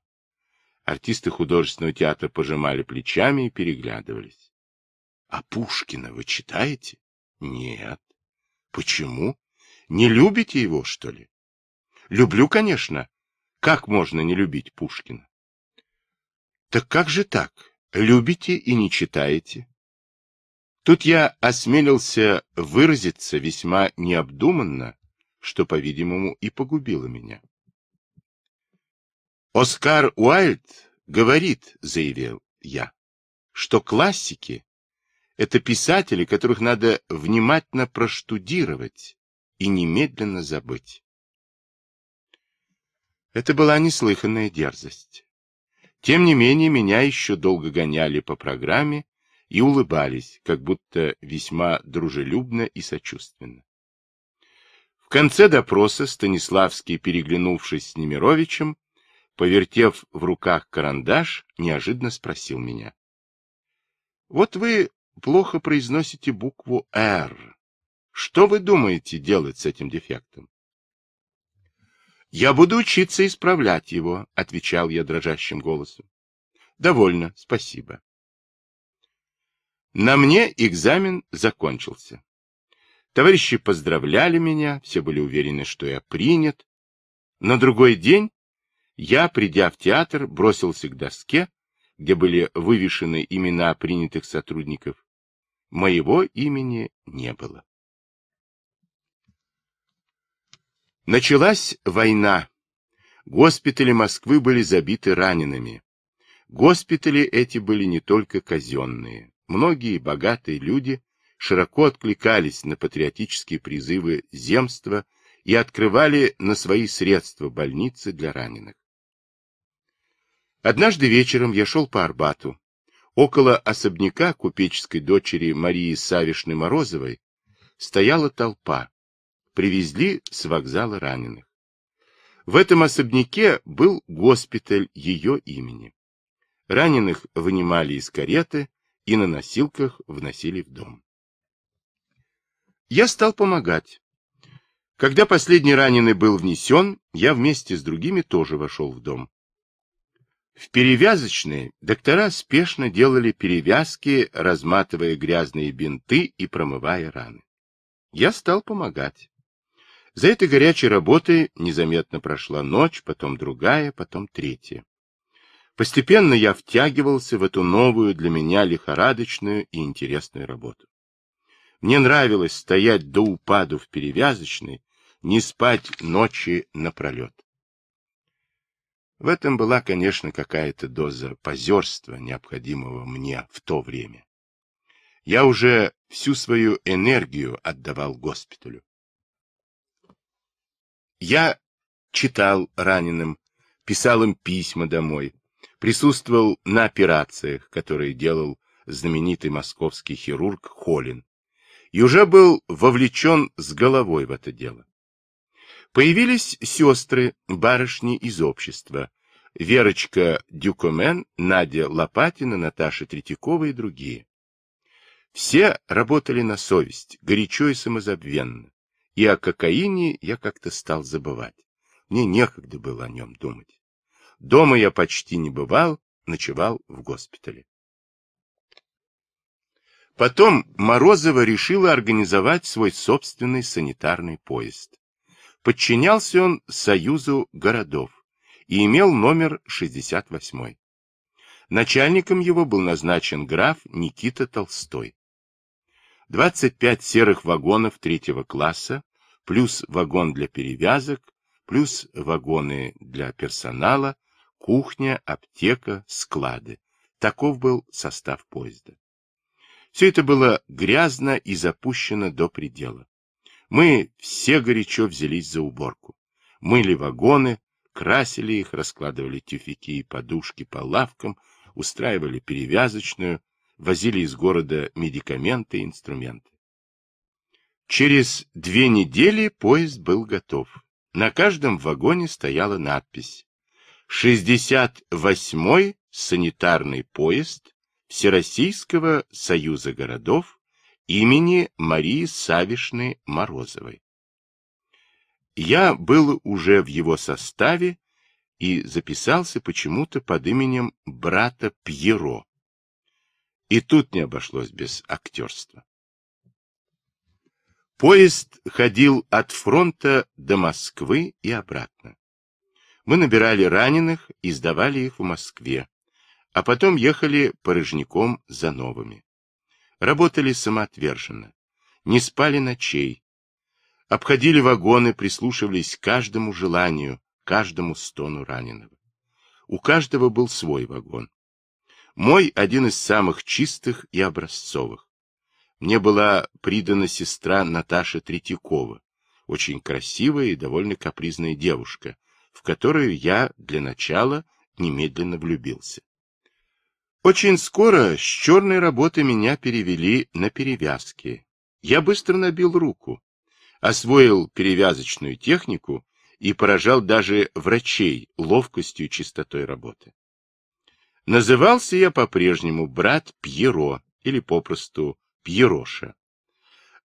S1: Артисты художественного театра пожимали плечами и переглядывались. — А Пушкина вы читаете? — Нет. — Почему? Не любите его, что ли? — Люблю, конечно. Как можно не любить Пушкина? — Так как же так? Любите и не читаете? Тут я осмелился выразиться весьма необдуманно, что, по-видимому, и погубило меня. Оскар Уайльд говорит, заявил я, что классики — это писатели, которых надо внимательно проштудировать и немедленно забыть. Это была неслыханная дерзость. Тем не менее, меня еще долго гоняли по программе и улыбались, как будто весьма дружелюбно и сочувственно. В конце допроса Станиславский, переглянувшись с Немировичем, повертев в руках карандаш, неожиданно спросил меня. — Вот вы плохо произносите букву «Р». Что вы думаете делать с этим дефектом? — Я буду учиться исправлять его, — отвечал я дрожащим голосом. — Довольно, спасибо. На мне экзамен закончился. Товарищи поздравляли меня, все были уверены, что я принят. На другой день я, придя в театр, бросился к доске, где были вывешены имена принятых сотрудников. Моего имени не было. Началась война. Госпитали Москвы были забиты ранеными. Госпитали эти были не только казенные. Многие богатые люди широко откликались на патриотические призывы земства и открывали на свои средства больницы для раненых. Однажды вечером я шел по Арбату. Около особняка купеческой дочери Марии Савишны Морозовой стояла толпа. Привезли с вокзала раненых. В этом особняке был госпиталь ее имени. Раненых вынимали из кареты и на носилках вносили в дом. Я стал помогать. Когда последний раненый был внесен, я вместе с другими тоже вошел в дом. В перевязочной доктора спешно делали перевязки, разматывая грязные бинты и промывая раны. Я стал помогать. За этой горячей работой незаметно прошла ночь, потом другая, потом третья. Постепенно я втягивался в эту новую для меня лихорадочную и интересную работу. Мне нравилось стоять до упаду в перевязочной, не спать ночи напролет. В этом была, конечно, какая-то доза позерства, необходимого мне в то время. Я уже всю свою энергию отдавал госпиталю. Я читал раненым, писал им письма домой, присутствовал на операциях, которые делал знаменитый московский хирург Холин, и уже был вовлечен с головой в это дело. Появились сестры, барышни из общества. Верочка Дюкомен, Надя Лопатина, Наташа Третьякова и другие. Все работали на совесть, горячо и самозабвенно. И о кокаине я как-то стал забывать. Мне некогда было о нем думать. Дома я почти не бывал, ночевал в госпитале. Потом Морозова решила организовать свой собственный санитарный поезд. Подчинялся он Союзу городов и имел номер 68. Начальником его был назначен граф Никита Толстой. 25 серых вагонов третьего класса, плюс вагон для перевязок, плюс вагоны для персонала, кухня, аптека, склады. Таков был состав поезда. Все это было грязно и запущено до предела. Мы все горячо взялись за уборку. Мыли вагоны, красили их, раскладывали тюфяки и подушки по лавкам, устраивали перевязочную, возили из города медикаменты и инструменты. Через две недели поезд был готов. На каждом вагоне стояла надпись «68-й санитарный поезд Всероссийского союза городов имени Марии Савишны Морозовой. Я был уже в его составе и записался почему-то под именем брата Пьеро. И тут не обошлось без актерства. Поезд ходил от фронта до Москвы и обратно. Мы набирали раненых и сдавали их в Москве, а потом ехали порожняком за новыми. Работали самоотверженно, не спали ночей, обходили вагоны, прислушивались к каждому желанию, каждому стону раненого. У каждого был свой вагон. Мой один из самых чистых и образцовых. Мне была придана сестра Наташа Третьякова, очень красивая и довольно капризная девушка, в которую я для начала немедленно влюбился. Очень скоро с черной работы меня перевели на перевязки. Я быстро набил руку, освоил перевязочную технику и поражал даже врачей ловкостью и чистотой работы. Назывался я по-прежнему брат Пьеро, или попросту Пьероша.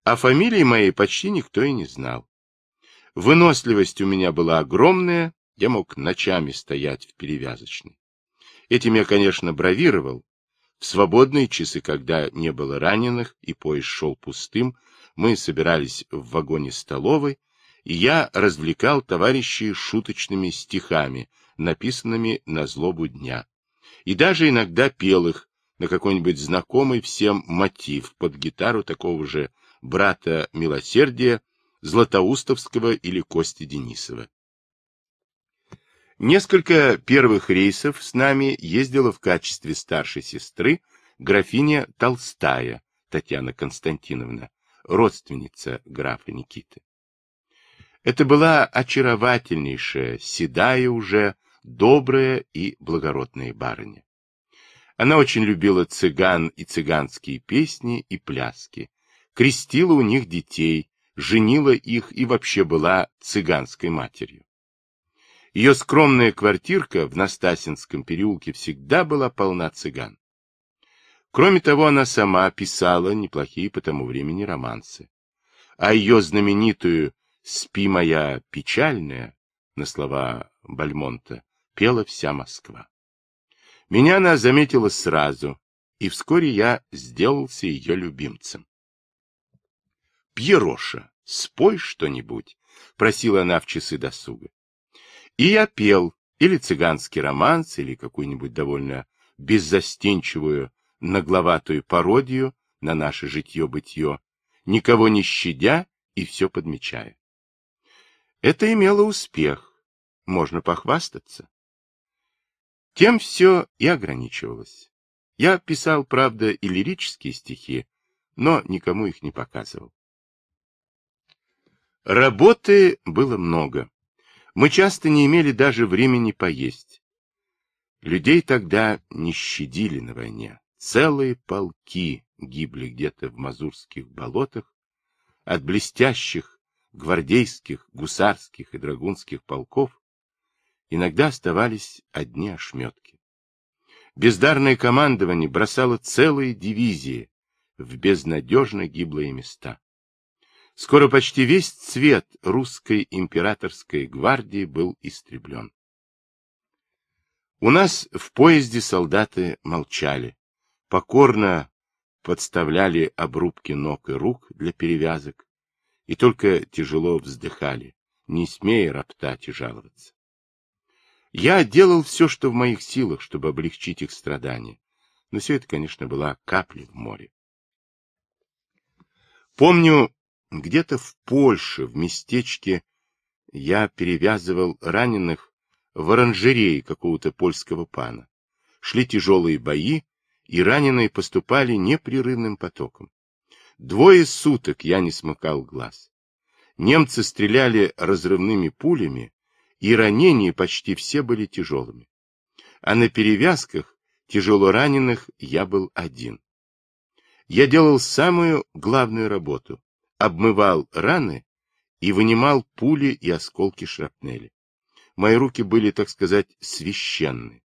S1: А фамилии моей почти никто и не знал. Выносливость у меня была огромная, я мог ночами стоять в перевязочной. Этим я, конечно, бравировал. В свободные часы, когда не было раненых и поезд шел пустым, мы собирались в вагоне столовой, и я развлекал товарищей шуточными стихами, написанными на злобу дня. И даже иногда пел их на какой-нибудь знакомый всем мотив под гитару такого же брата милосердия Златоустовского или Кости Денисова. Несколько первых рейсов с нами ездила в качестве старшей сестры графиня Толстая Татьяна Константиновна, родственница графа Никиты. Это была очаровательнейшая, седая уже, добрая и благородная барыня. Она очень любила цыган и цыганские песни и пляски, крестила у них детей, женила их и вообще была цыганской матерью. Ее скромная квартирка в Настасинском переулке всегда была полна цыган. Кроме того, она сама писала неплохие по тому времени романсы. А ее знаменитую «Спи моя печальная» на слова Бальмонта пела вся Москва. Меня она заметила сразу, и вскоре я сделался ее любимцем. «Пьероша, спой что-нибудь», — просила она в часы досуга. И я пел или цыганский романс, или какую-нибудь довольно беззастенчивую, нагловатую пародию на наше житье-бытье, никого не щадя и все
S2: подмечая. Это имело успех, можно похвастаться. Тем все и ограничивалось. Я писал, правда, и
S1: лирические стихи, но никому их не показывал. Работы было много. Мы часто не имели даже времени поесть. Людей тогда не щадили на войне. Целые полки гибли где-то в мазурских болотах от блестящих гвардейских, гусарских и драгунских полков, иногда оставались одни ошметки. Бездарное командование бросало целые дивизии в безнадежно гиблые места. Скоро почти весь цвет русской императорской гвардии был истреблен. У нас в поезде солдаты молчали, покорно подставляли обрубки ног и рук для перевязок и только тяжело вздыхали, не смея роптать и жаловаться. Я делал все, что в моих силах, чтобы облегчить их страдания, но все это, конечно, была капля в море. Помню, где-то в Польше, в местечке, я перевязывал раненых в оранжерее какого-то польского пана. Шли тяжелые бои, и раненые поступали непрерывным потоком. Двое суток я не смыкал глаз. Немцы стреляли разрывными пулями, и ранения почти все были тяжелыми. А на перевязках тяжело раненых я был один. Я делал самую главную работу обмывал раны и вынимал пули и осколки шрапнели. Мои руки были, так сказать, священны,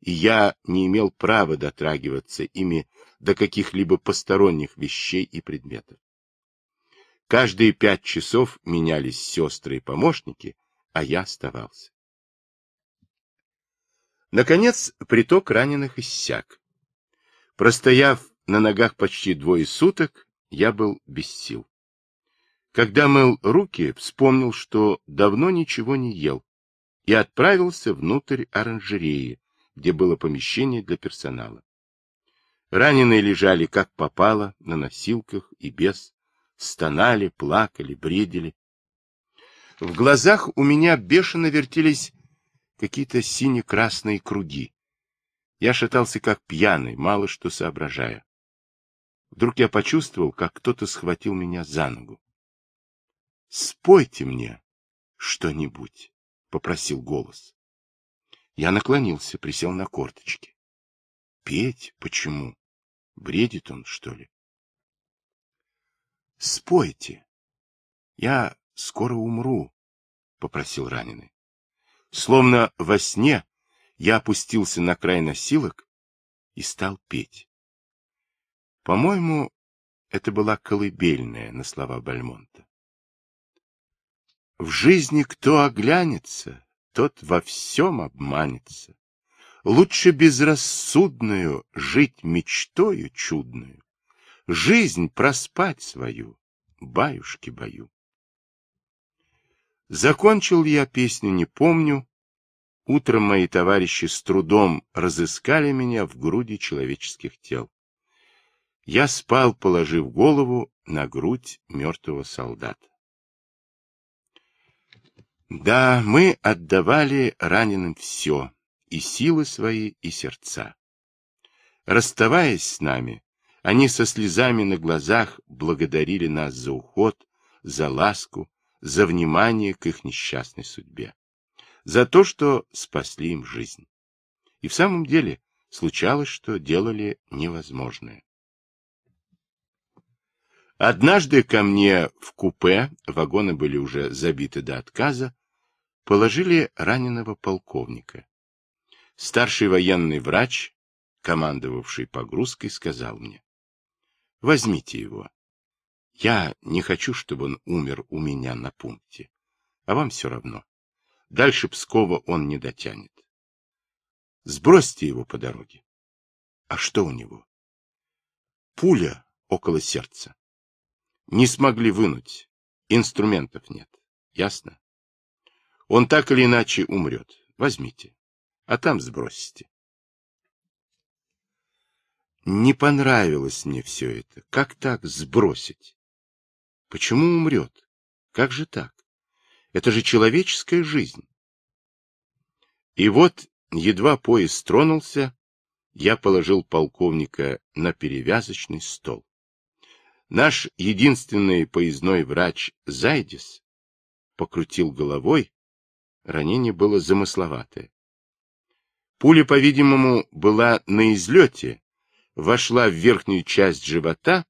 S1: и я не имел права дотрагиваться ими до каких-либо посторонних вещей и предметов. Каждые пять часов менялись сестры и помощники, а я оставался. Наконец, приток раненых иссяк. Простояв на ногах почти двое суток, я был без сил. Когда мыл руки, вспомнил, что давно ничего не ел, и отправился внутрь оранжереи, где было помещение для персонала. Раненые лежали как попало, на носилках и без, стонали, плакали, бредили. В глазах у меня бешено вертелись какие-то сине-красные круги. Я шатался как пьяный, мало что соображая.
S2: Вдруг я почувствовал, как кто-то схватил меня за ногу. — Спойте мне что-нибудь, — попросил голос. Я наклонился, присел на корточки. — Петь? Почему? Бредит он, что ли? — Спойте. Я скоро умру, — попросил раненый. Словно во сне я опустился на край носилок и стал петь. По-моему, это была колыбельная на слова Бальмонта.
S1: В жизни кто оглянется, тот во всем обманется. Лучше безрассудную жить мечтою чудную, Жизнь проспать свою, баюшки бою. Закончил я песню, не помню. Утром мои товарищи с трудом разыскали меня в груди человеческих тел. Я спал, положив голову на грудь мертвого солдата. Да, мы отдавали раненым все, и силы свои, и сердца. Расставаясь с нами, они со слезами на глазах благодарили нас за уход, за ласку, за внимание к их несчастной судьбе, за то, что спасли им жизнь. И в самом деле случалось, что делали невозможное. Однажды ко мне в купе, вагоны были уже забиты до отказа, положили раненого полковника. Старший военный врач, командовавший погрузкой, сказал мне, «Возьмите его. Я не хочу, чтобы он умер у меня
S2: на пункте. А вам все равно. Дальше Пскова он не дотянет. Сбросьте его по дороге. А что у него? Пуля около сердца. Не смогли вынуть. Инструментов нет. Ясно? Он так или иначе умрет. Возьмите. А там сбросите. Не понравилось мне все это. Как так сбросить? Почему умрет? Как же так? Это же человеческая жизнь. И вот,
S1: едва поезд тронулся, я положил полковника на перевязочный стол. Наш единственный поездной врач Зайдис покрутил головой. Ранение было замысловатое. Пуля, по-видимому, была на излете, вошла в верхнюю часть живота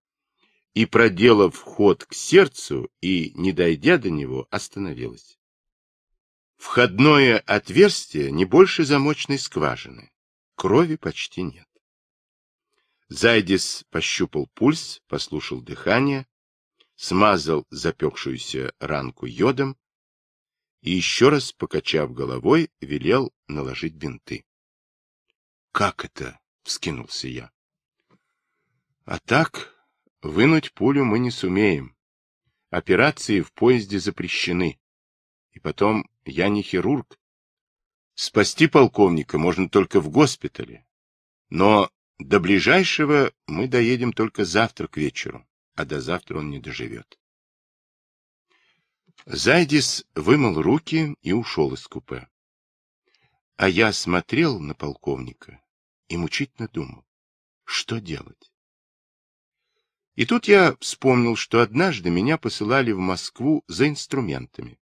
S1: и, проделав ход к сердцу и, не дойдя до него, остановилась. Входное отверстие не больше замочной скважины. Крови почти нет. Зайдис пощупал пульс, послушал дыхание, смазал запекшуюся ранку йодом и еще раз, покачав головой, велел наложить бинты. — Как это? — вскинулся я. — А так, вынуть пулю мы не сумеем. Операции в поезде запрещены. И потом, я не хирург. Спасти полковника можно только в госпитале. Но до ближайшего мы доедем только завтра к вечеру, а до завтра он не доживет. Зайдис вымыл руки и ушел из купе. А я смотрел на полковника и мучительно думал, что делать. И тут я вспомнил, что однажды меня посылали в Москву за инструментами.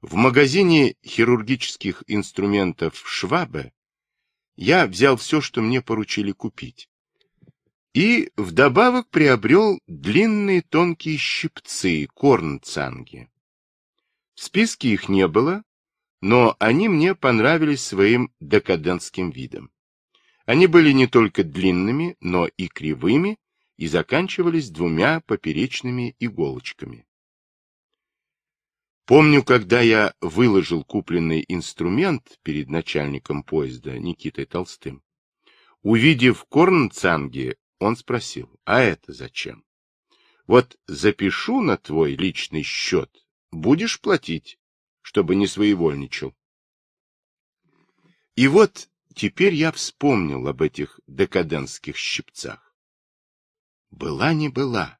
S1: В магазине хирургических инструментов «Швабе» Я взял все, что мне поручили купить. И вдобавок приобрел длинные тонкие щипцы корнцанги. В списке их не было, но они мне понравились своим декадентским видом. Они были не только длинными, но и кривыми, и заканчивались двумя поперечными иголочками. Помню, когда я выложил купленный инструмент перед начальником поезда Никитой Толстым, увидев Корнцанги, он спросил, а это зачем? Вот запишу на твой личный счет, будешь платить, чтобы не своевольничал. И вот теперь я вспомнил об этих декадентских щипцах. Была не была.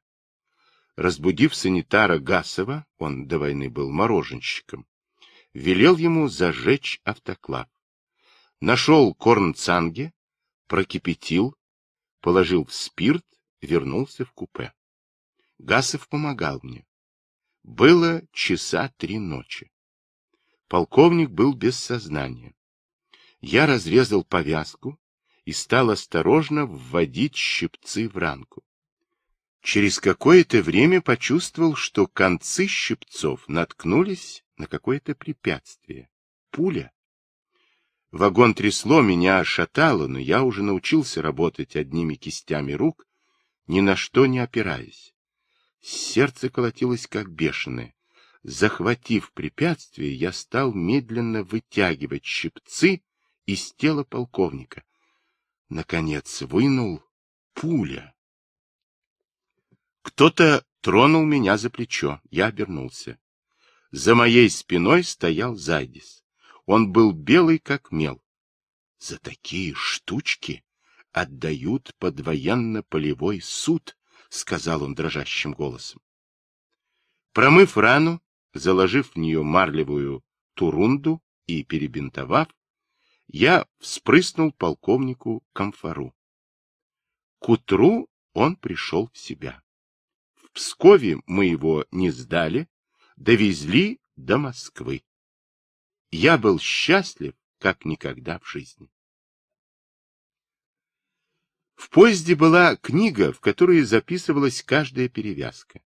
S1: Разбудив санитара Гасова, он до войны был мороженщиком, велел ему зажечь автоклав. Нашел корн цанги, прокипятил, положил в спирт, вернулся в купе. Гасов помогал мне. Было часа три ночи. Полковник был без сознания. Я разрезал повязку и стал осторожно вводить щипцы в ранку через какое-то время почувствовал, что концы щипцов наткнулись на какое-то препятствие. Пуля. Вагон трясло, меня шатало, но я уже научился работать одними кистями рук, ни на что не опираясь. Сердце колотилось как бешеное. Захватив препятствие, я стал медленно вытягивать щипцы из тела полковника. Наконец вынул пуля. Кто-то тронул меня за плечо. Я обернулся. За моей спиной стоял Зайдис. Он был белый, как мел. За такие штучки отдают под военно-полевой суд, сказал он дрожащим голосом. Промыв рану, заложив в нее марлевую турунду и перебинтовав, я вспрыснул полковнику комфору. К утру он пришел в себя. Пскове мы его не сдали,
S2: довезли до Москвы. Я был счастлив, как никогда в жизни. В поезде была книга,
S1: в которой записывалась каждая перевязка.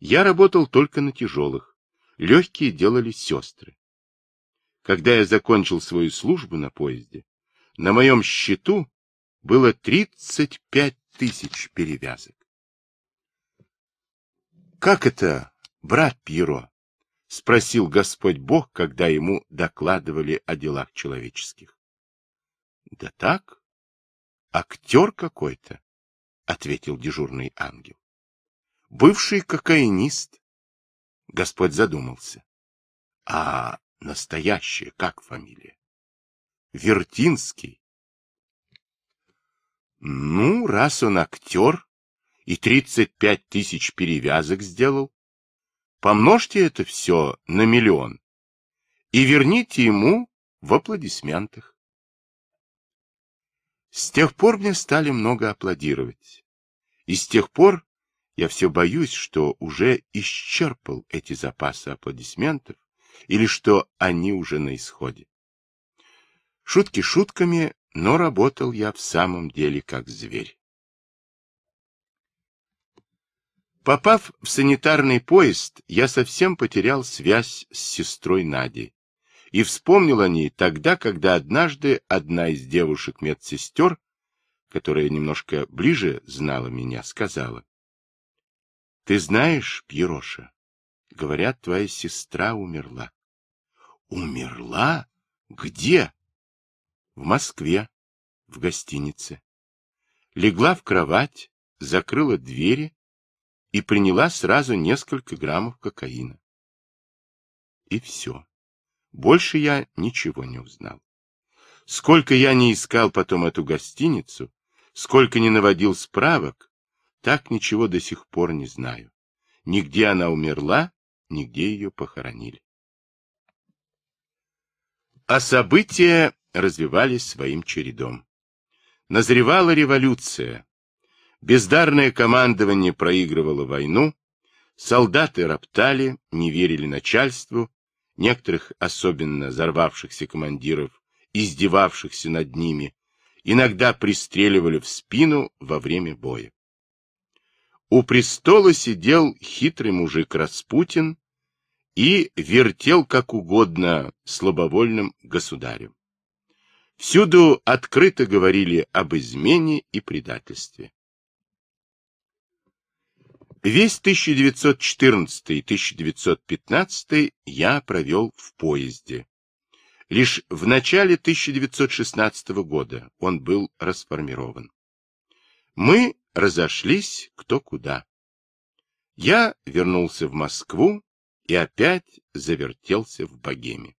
S1: Я работал только на тяжелых, легкие делали сестры. Когда я закончил свою службу на поезде, на моем счету было 35 тысяч перевязок. Как это, брат Пьеро? — спросил Господь Бог, когда ему докладывали о делах человеческих.
S2: — Да так, актер какой-то, — ответил дежурный ангел. — Бывший кокаинист. Господь задумался. — А настоящая как фамилия? — Вертинский. — Ну, раз он актер,
S1: и 35 тысяч перевязок сделал. Помножьте это все на миллион и верните ему в аплодисментах. С тех пор мне стали много аплодировать. И с тех пор я все боюсь, что уже исчерпал эти запасы аплодисментов или что они уже на исходе. Шутки шутками, но работал я в самом деле как зверь. Попав в санитарный поезд, я совсем потерял связь с сестрой Надей. И вспомнил о ней тогда, когда однажды одна из девушек-медсестер, которая немножко ближе знала меня, сказала. — Ты знаешь, Пьероша, говорят, твоя сестра умерла.
S2: — Умерла?
S1: Где? — В Москве, в гостинице. Легла в кровать, закрыла двери и приняла сразу несколько граммов кокаина. И все. Больше я ничего не узнал. Сколько я не искал потом эту гостиницу, сколько не наводил справок, так ничего до сих пор не знаю. Нигде она умерла, нигде ее похоронили. А события развивались своим чередом. Назревала революция, Бездарное командование проигрывало войну, солдаты роптали, не верили начальству, некоторых, особенно взорвавшихся командиров, издевавшихся над ними, иногда пристреливали в спину во время боя. У престола сидел хитрый мужик Распутин и вертел как угодно слабовольным государем. Всюду открыто говорили об измене и предательстве. Весь 1914-1915 я провел в поезде. Лишь в начале 1916 года он был расформирован. Мы
S2: разошлись кто куда. Я вернулся в Москву и опять завертелся в богеме.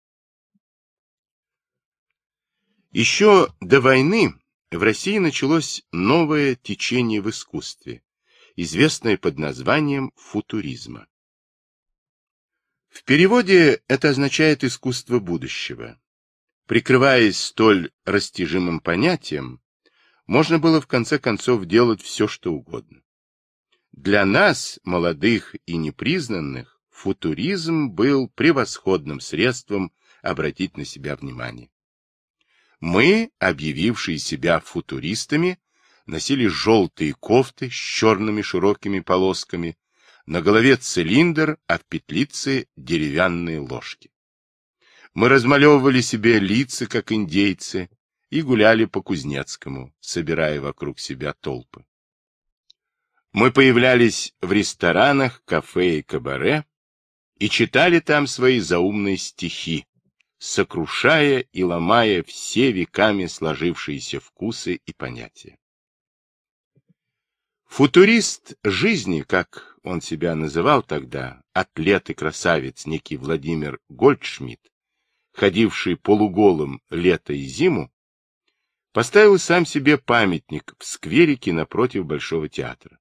S1: Еще до войны в России началось новое течение в искусстве известное под названием футуризма. В переводе это означает искусство будущего. Прикрываясь столь растяжимым понятием, можно было в конце концов делать все, что угодно. Для нас, молодых и непризнанных, футуризм был превосходным средством обратить на себя внимание. Мы, объявившие себя футуристами, носили желтые кофты с черными широкими полосками, на голове цилиндр, а в петлице деревянные ложки. Мы размалевывали себе лица, как индейцы, и гуляли по Кузнецкому, собирая вокруг себя толпы. Мы появлялись в ресторанах, кафе и кабаре и читали там свои заумные стихи, сокрушая и ломая все веками сложившиеся вкусы и понятия. Футурист жизни, как он себя называл тогда, атлет и красавец некий Владимир Гольдшмидт, ходивший полуголым лето и зиму, поставил сам себе памятник в скверике напротив Большого театра.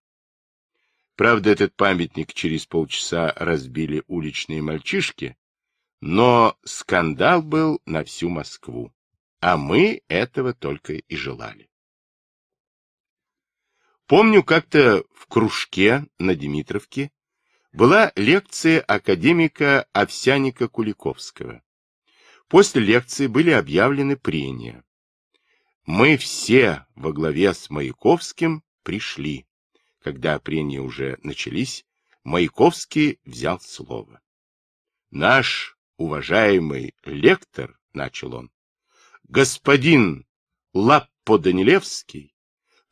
S1: Правда, этот памятник через полчаса разбили уличные мальчишки, но скандал был на всю Москву, а мы этого только и желали. Помню, как-то в кружке на Димитровке была лекция академика Овсяника Куликовского. После лекции были объявлены прения. Мы все во главе с Маяковским пришли. Когда прения уже начались, Маяковский взял слово. Наш уважаемый лектор, — начал он, — господин Лаппо Данилевский,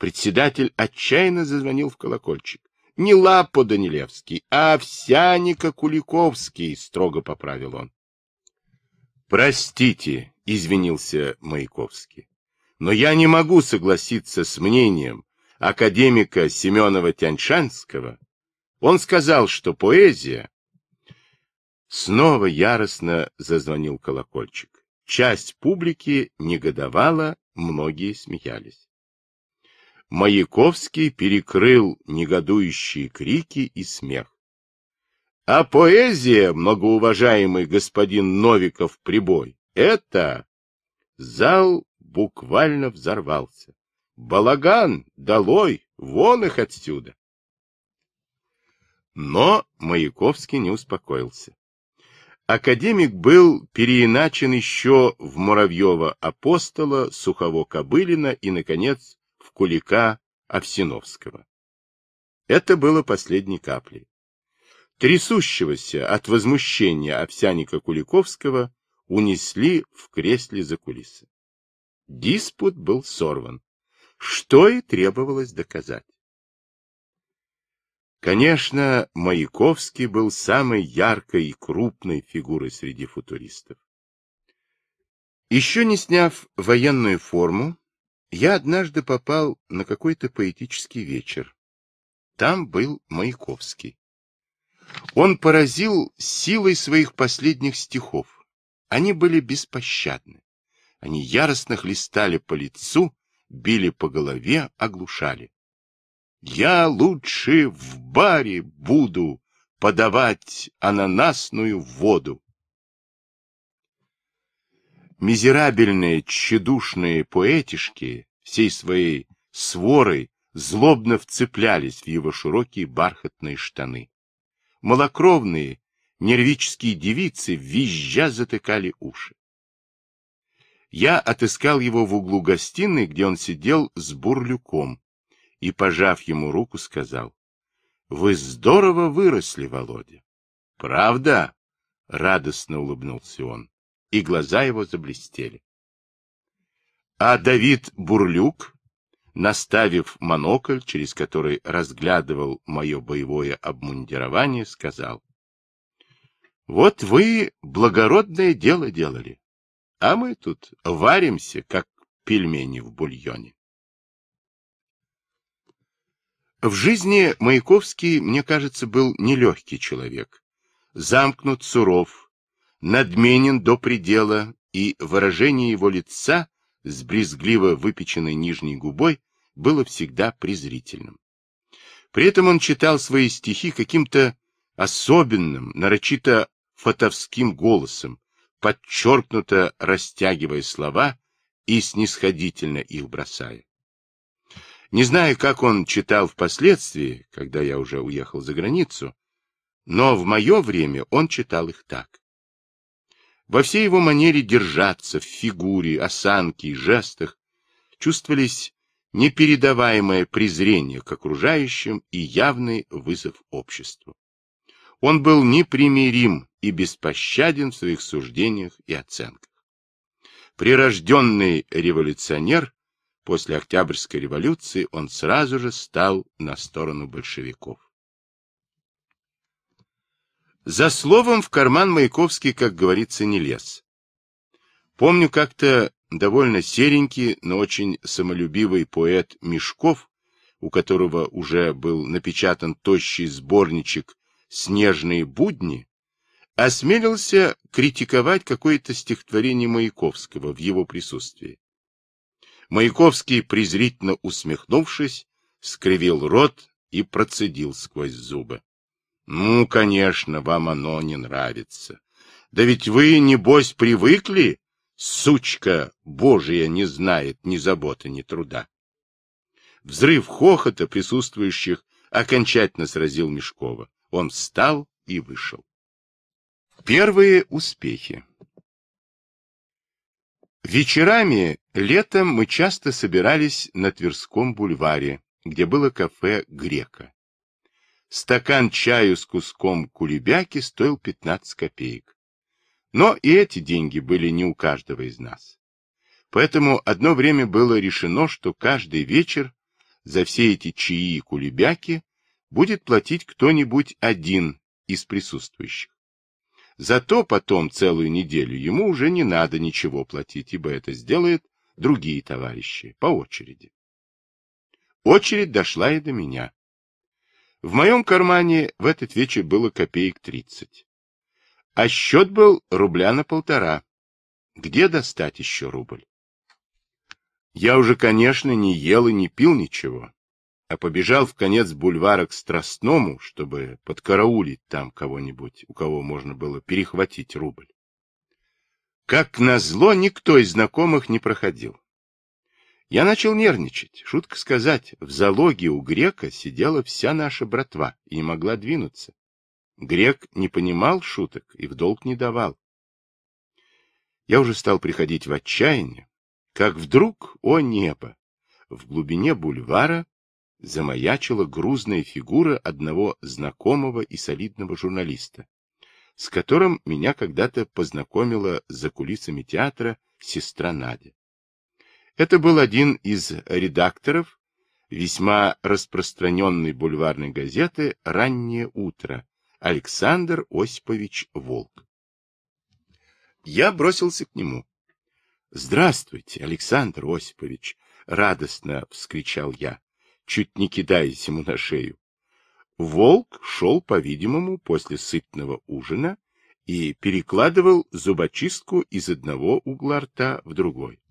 S1: Председатель отчаянно зазвонил в колокольчик. Не Лапо Данилевский, а Овсяника Куликовский, строго поправил он. Простите, извинился Маяковский, но я не могу согласиться с мнением академика Семенова Тяньшанского. Он сказал, что поэзия... Снова яростно зазвонил колокольчик. Часть публики негодовала, многие смеялись. Маяковский перекрыл негодующие крики и смех. А поэзия, многоуважаемый господин Новиков Прибой, это... Зал буквально взорвался. Балаган, долой, вон их отсюда. Но Маяковский не успокоился. Академик был переиначен еще в Муравьева-апостола, Сухого кобылина и, наконец, Кулика, Овсиновского. Это было последней каплей. Трясущегося от возмущения овсяника Куликовского унесли в кресле за кулисы. Диспут был сорван, что и требовалось доказать. Конечно, Маяковский был самой яркой и крупной фигурой среди футуристов. Еще не сняв военную форму, я однажды попал на какой-то поэтический вечер. Там был Маяковский. Он поразил силой своих последних стихов. Они были беспощадны. Они яростно хлестали по лицу, били по голове, оглушали. «Я лучше в баре буду подавать ананасную воду» мизерабельные, тщедушные поэтишки всей своей сворой злобно вцеплялись в его широкие бархатные штаны. Малокровные, нервические девицы визжа затыкали уши. Я отыскал его в углу гостиной, где он сидел с бурлюком, и, пожав ему руку, сказал, — Вы здорово выросли, Володя. — Правда? — радостно улыбнулся он и глаза его заблестели. А Давид Бурлюк, наставив монокль, через который разглядывал мое боевое обмундирование, сказал, «Вот вы благородное дело делали, а мы тут варимся, как пельмени в бульоне». В жизни Маяковский, мне кажется, был нелегкий человек. Замкнут, суров, надменен до предела, и выражение его лица с брезгливо выпеченной нижней губой было всегда презрительным. При этом он читал свои стихи каким-то особенным, нарочито фатовским голосом, подчеркнуто растягивая слова и снисходительно их бросая. Не знаю, как он читал впоследствии, когда я уже уехал за границу, но в мое время он читал их так. Во всей его манере держаться, в фигуре, осанке и жестах чувствовались непередаваемое презрение к окружающим и явный вызов обществу. Он был непримирим и беспощаден в своих суждениях и оценках. Прирожденный революционер, после Октябрьской революции он сразу же стал на сторону большевиков. За словом в карман Маяковский, как говорится, не лез. Помню, как-то довольно серенький, но очень самолюбивый поэт Мешков, у которого уже был напечатан тощий сборничек «Снежные будни», осмелился критиковать какое-то стихотворение Маяковского в его присутствии. Маяковский, презрительно усмехнувшись, скривил рот и процедил сквозь зубы. Ну, конечно, вам оно не нравится. Да ведь вы, небось, привыкли? Сучка божья не знает ни заботы, ни труда. Взрыв хохота присутствующих окончательно сразил Мешкова. Он встал и вышел. Первые успехи Вечерами летом мы часто собирались на Тверском бульваре, где было кафе «Грека». Стакан чаю с куском кулебяки стоил 15 копеек. Но и эти деньги были не у каждого из нас. Поэтому одно время было решено, что каждый вечер за все эти чаи и кулебяки будет платить кто-нибудь один из присутствующих. Зато потом целую неделю ему уже не надо ничего платить, ибо это сделают другие товарищи по очереди. Очередь дошла и до меня. В моем кармане в этот вечер было копеек тридцать. А счет был рубля на полтора. Где достать еще рубль? Я уже, конечно, не ел и не пил ничего, а побежал в конец бульвара к Страстному, чтобы подкараулить там кого-нибудь, у кого можно было перехватить рубль. Как назло, никто из знакомых не проходил. Я начал нервничать. Шутка сказать, в залоге у грека сидела вся наша братва и не могла двинуться. Грек не понимал шуток и в долг не давал. Я уже стал приходить в отчаяние, как вдруг, о небо, в глубине бульвара замаячила грузная фигура одного знакомого и солидного журналиста, с которым меня когда-то познакомила за кулисами театра сестра Надя. Это был один из редакторов весьма распространенной бульварной газеты «Раннее утро» Александр Осипович Волк. Я бросился к нему. «Здравствуйте, Александр Осипович!» — радостно вскричал я, чуть не кидаясь ему на шею. Волк шел, по-видимому, после сытного ужина и перекладывал зубочистку из одного угла рта в другой.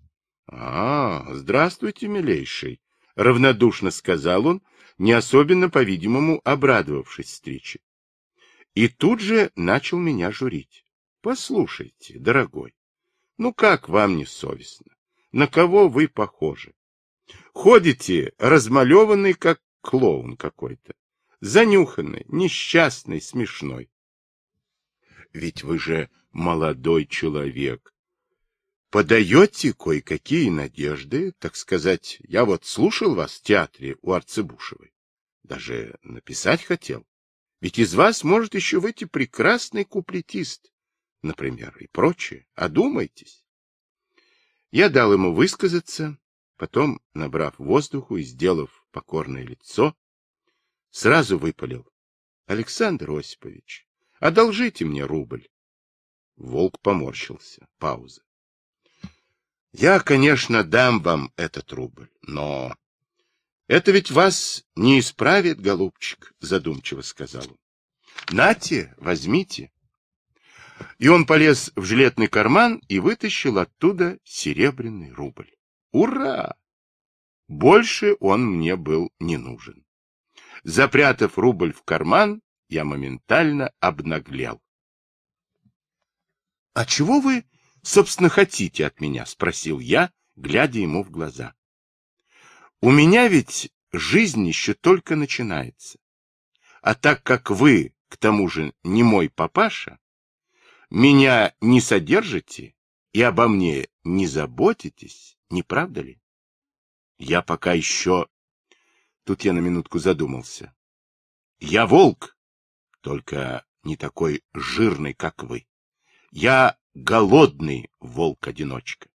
S1: — А, здравствуйте, милейший, — равнодушно сказал он, не особенно, по-видимому, обрадовавшись встрече. И тут же начал меня журить. — Послушайте, дорогой, ну как вам не совестно? На кого вы похожи? Ходите размалеванный, как клоун какой-то, занюханный, несчастный, смешной. Ведь вы же молодой человек, подаете кое-какие надежды, так сказать, я вот слушал вас в театре у Арцебушевой, даже написать хотел. Ведь из вас может еще выйти прекрасный куплетист, например, и прочее. Одумайтесь. Я дал ему высказаться, потом, набрав воздуху и сделав покорное лицо, сразу выпалил. — Александр Осипович, одолжите мне рубль. Волк поморщился. Пауза. Я, конечно, дам вам этот рубль, но... Это ведь вас не исправит, голубчик, задумчиво сказал он. Нате, возьмите. И он полез в жилетный карман и вытащил оттуда серебряный рубль. Ура! Больше он мне был не нужен. Запрятав рубль в карман, я моментально обнаглел. — А чего вы собственно, хотите от меня? — спросил я, глядя ему в глаза. — У меня ведь жизнь еще только начинается. А так как вы, к тому же, не мой папаша, меня не содержите и обо мне не заботитесь, не
S2: правда ли? Я пока еще... Тут я на минутку задумался. Я волк, только не такой жирный, как вы.
S1: Я голодный волк-одиночка.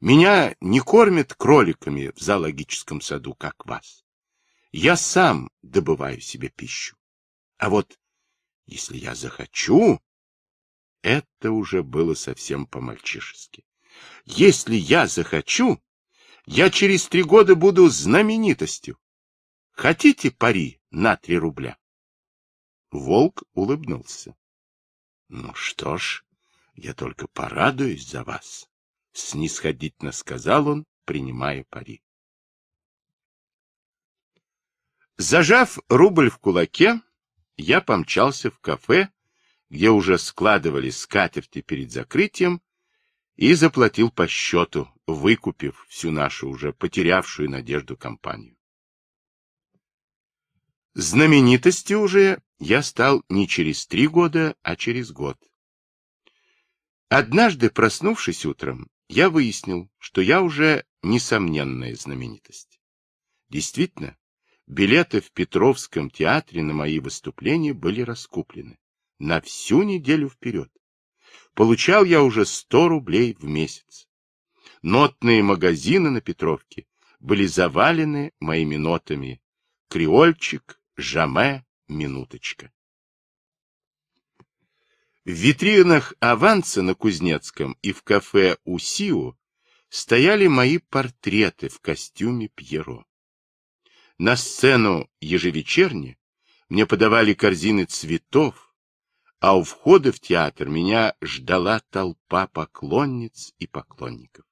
S1: Меня не кормят кроликами в зоологическом саду, как вас. Я сам добываю себе пищу. А вот если я захочу, это уже было совсем по-мальчишески. Если я захочу,
S2: я через три года буду знаменитостью. Хотите пари на три рубля? Волк улыбнулся. Ну что ж, я только порадуюсь за вас, — снисходительно сказал он, принимая пари. Зажав
S1: рубль в кулаке, я помчался в кафе, где уже складывали скатерти перед закрытием, и заплатил по счету, выкупив всю нашу уже потерявшую надежду компанию. Знаменитостью уже я стал не через три года, а через год, Однажды, проснувшись утром, я выяснил, что я уже несомненная знаменитость. Действительно, билеты в Петровском театре на мои выступления были раскуплены на всю неделю вперед. Получал я уже 100 рублей в месяц. Нотные магазины на Петровке были завалены моими нотами «Креольчик», «Жаме», «Минуточка». В витринах аванса на Кузнецком и в кафе «Усио» стояли мои портреты в костюме Пьеро. На сцену ежевечерне мне подавали корзины цветов, а у входа в театр меня ждала толпа поклонниц и поклонников.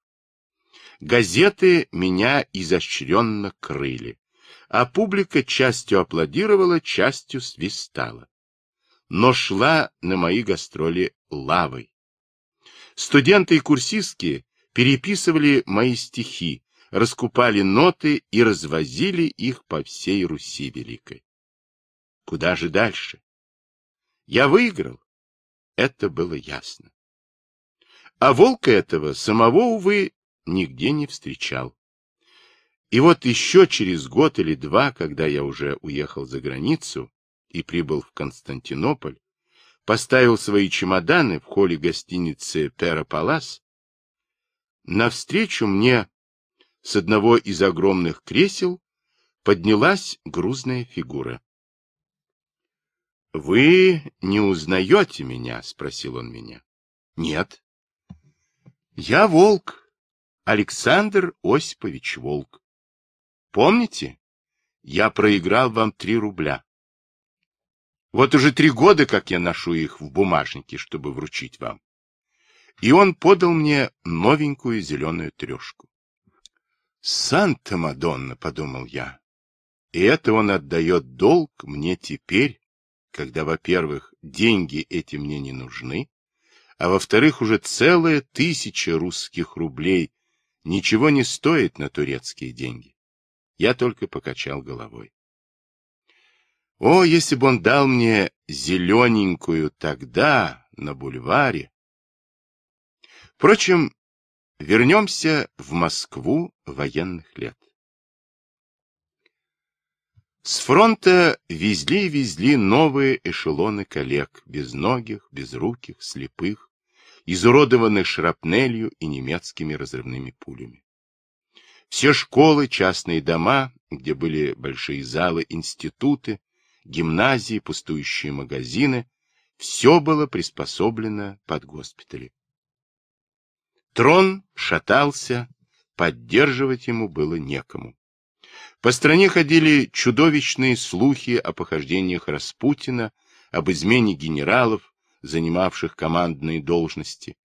S1: Газеты меня изощренно крыли, а публика частью аплодировала, частью свистала но шла на мои гастроли лавой. Студенты и курсистки переписывали мои стихи, раскупали ноты и развозили их по всей Руси Великой.
S2: Куда же дальше? Я выиграл. Это было ясно. А волка этого самого, увы, нигде не встречал.
S1: И вот еще через год или два, когда я уже уехал за границу, и прибыл в Константинополь, поставил свои чемоданы в холле гостиницы Пера Палас, навстречу мне с одного из огромных кресел поднялась грузная фигура. — Вы не узнаете меня? — спросил он меня. — Нет. — Я Волк, Александр Осипович Волк. Помните, я проиграл вам три рубля? Вот уже три года, как я ношу их в бумажнике, чтобы вручить вам. И он подал мне новенькую зеленую трешку. «Санта-Мадонна», — подумал я, — «и это он отдает долг мне теперь, когда, во-первых, деньги эти мне не нужны, а во-вторых, уже целая тысяча русских рублей ничего не стоит на турецкие деньги. Я только покачал головой. О, если бы он дал мне зелененькую тогда на бульваре!
S2: Впрочем, вернемся в Москву военных лет. С фронта
S1: везли и везли новые эшелоны коллег, безногих, безруких, слепых, изуродованных шрапнелью и немецкими разрывными пулями. Все школы, частные дома, где были большие залы, институты, гимназии, пустующие магазины. Все было приспособлено под госпитали. Трон шатался, поддерживать ему было некому. По стране ходили чудовищные слухи о похождениях Распутина, об измене генералов, занимавших командные должности,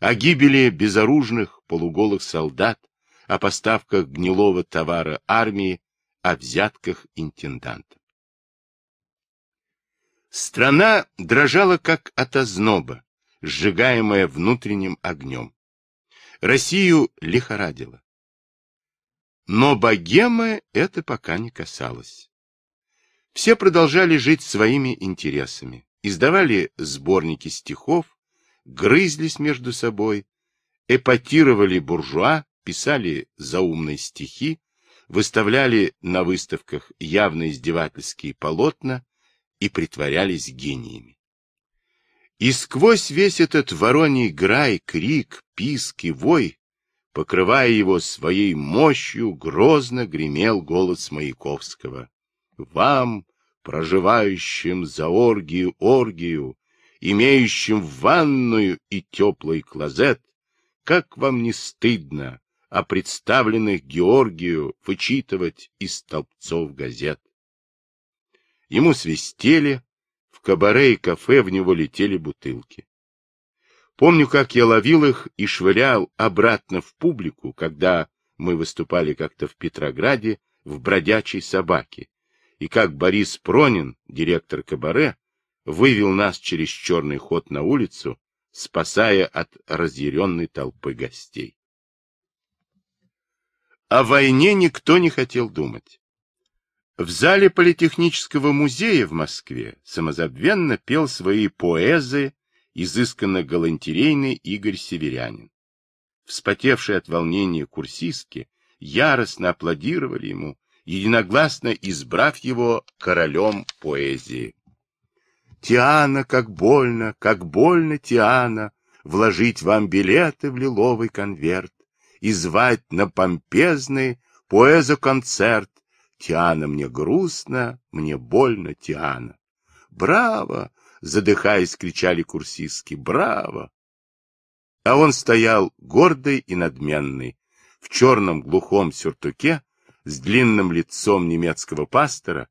S1: о гибели безоружных полуголых солдат, о поставках гнилого товара армии, о взятках интендантов. Страна дрожала, как от озноба, сжигаемая внутренним огнем. Россию лихорадило. Но богемы это пока не касалось. Все продолжали жить своими интересами, издавали сборники стихов, грызлись между собой, эпатировали буржуа, писали заумные стихи, выставляли на выставках явно издевательские полотна, и притворялись гениями. И сквозь весь этот вороний грай, крик, писк и вой, покрывая его своей мощью, грозно гремел голос Маяковского. «Вам, проживающим за оргию оргию, имеющим ванную и теплый клозет, как вам не стыдно о представленных Георгию вычитывать из столбцов газет? Ему свистели, в кабаре и кафе в него летели бутылки. Помню, как я ловил их и швырял обратно в публику, когда мы выступали как-то в Петрограде в «Бродячей собаке», и как Борис Пронин, директор кабаре, вывел нас через черный ход на улицу, спасая от разъяренной толпы гостей. О войне никто не хотел думать. В зале Политехнического музея в Москве самозабвенно пел свои поэзы изысканно галантерейный Игорь Северянин. Вспотевшие от волнения курсистки яростно аплодировали ему, единогласно избрав его королем поэзии. «Тиана, как больно, как больно, Тиана, вложить вам билеты в лиловый конверт и звать на помпезный поэзоконцерт Тиана, мне грустно, мне больно, Тиана. Браво! Задыхаясь, кричали курсистки. Браво! А он стоял гордый и надменный, в черном глухом сюртуке, с длинным лицом немецкого пастора,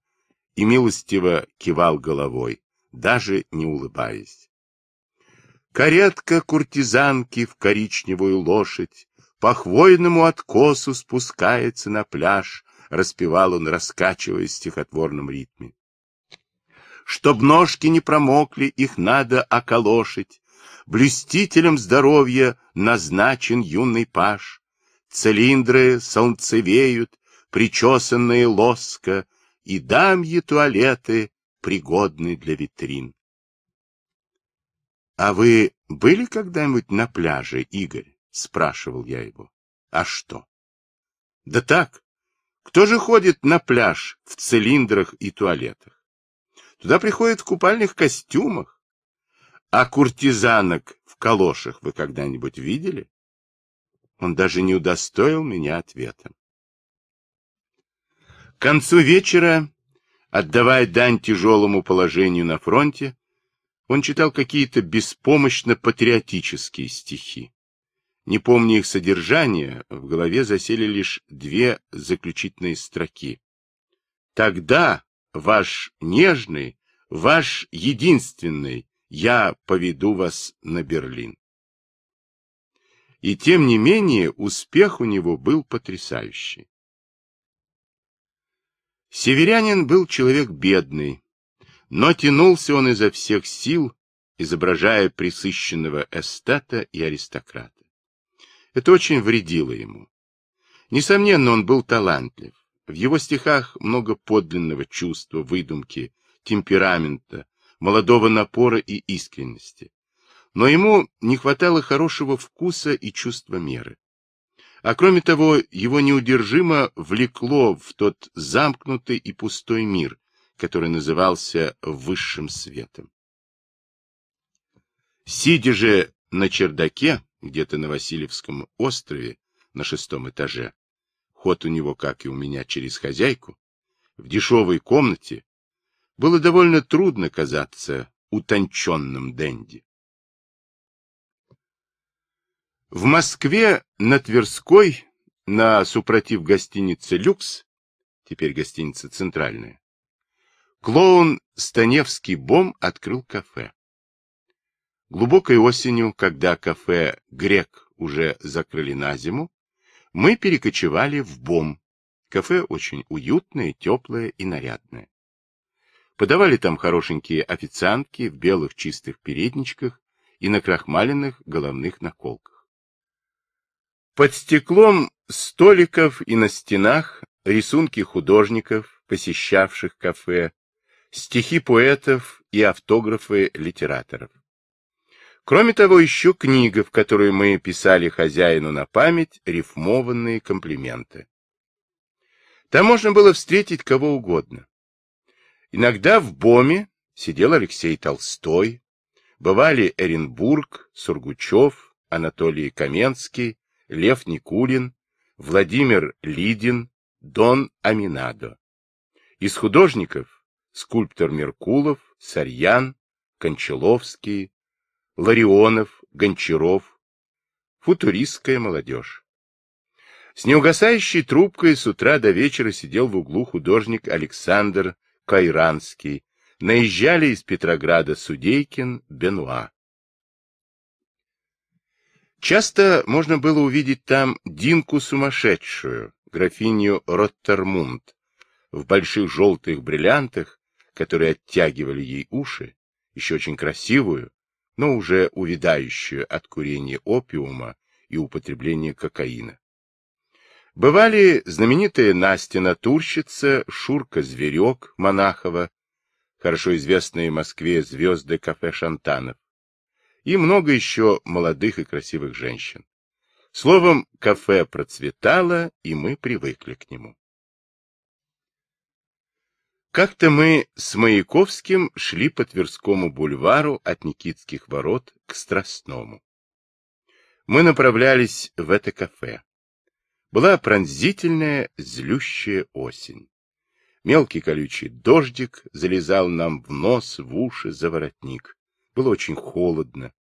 S1: и милостиво кивал головой, даже не улыбаясь. Каретка куртизанки в коричневую лошадь по хвойному откосу спускается на пляж, — распевал он, раскачиваясь в стихотворном ритме. Чтоб ножки не промокли, их надо околошить. Блюстителем здоровья назначен юный паш. Цилиндры солнцевеют, причесанные лоска, И дамьи туалеты пригодны для витрин. — А вы были когда-нибудь на пляже, Игорь? — спрашивал я его. — А что? — Да так, кто же ходит на пляж в цилиндрах и туалетах? Туда приходят в купальных костюмах. А куртизанок в калошах вы когда-нибудь видели? Он даже не удостоил меня ответом. К концу вечера, отдавая дань тяжелому положению на фронте, он читал какие-то беспомощно-патриотические стихи. Не помня их содержания в голове засели лишь две заключительные строки. «Тогда ваш нежный, ваш единственный, я поведу вас на Берлин». И тем не менее успех у него был потрясающий. Северянин был человек бедный, но тянулся он изо всех сил, изображая присыщенного эстета и аристократа. Это очень вредило ему. Несомненно, он был талантлив. В его стихах много подлинного чувства, выдумки, темперамента, молодого напора и искренности. Но ему не хватало хорошего вкуса и чувства меры. А кроме того, его неудержимо влекло в тот замкнутый и пустой мир, который назывался высшим светом. Сидя же на чердаке, где-то на Васильевском острове, на шестом этаже. Ход у него, как и у меня, через хозяйку. В дешевой комнате было довольно трудно казаться утонченным денди. В Москве на Тверской, на супротив гостиницы «Люкс», теперь гостиница «Центральная», клоун Станевский Бом открыл кафе. Глубокой осенью, когда кафе «Грек» уже закрыли на зиму, мы перекочевали в Бом. Кафе очень уютное, теплое и нарядное. Подавали там хорошенькие официантки в белых чистых передничках и на крахмаленных головных наколках. Под стеклом столиков и на стенах рисунки художников, посещавших кафе, стихи поэтов и автографы литераторов. Кроме того, еще книга, в которую мы писали хозяину на память рифмованные комплименты. Там можно было встретить кого угодно. Иногда в Боме сидел Алексей Толстой, бывали Эренбург, Сургучев, Анатолий Каменский, Лев Никулин, Владимир Лидин, Дон Аминадо. Из художников скульптор Меркулов, Сарьян, Кончаловский, Ларионов, Гончаров, футуристская молодежь. С неугасающей трубкой с утра до вечера сидел в углу художник Александр Кайранский. Наезжали из Петрограда Судейкин, Бенуа. Часто можно было увидеть там Динку сумасшедшую, графиню Роттермунд, в больших желтых бриллиантах, которые оттягивали ей уши, еще очень красивую, но уже увядающую от курения опиума и употребления кокаина. Бывали знаменитые Настя натурщица, Шурка Зверек Монахова, хорошо известные в Москве звезды кафе Шантанов, и много еще молодых и красивых женщин. Словом, кафе процветало, и мы привыкли к нему. Как-то мы с Маяковским шли по Тверскому бульвару от Никитских ворот к Страстному. Мы направлялись в это кафе. Была пронзительная, злющая осень. Мелкий колючий дождик залезал нам в нос, в уши, за воротник. Было очень холодно.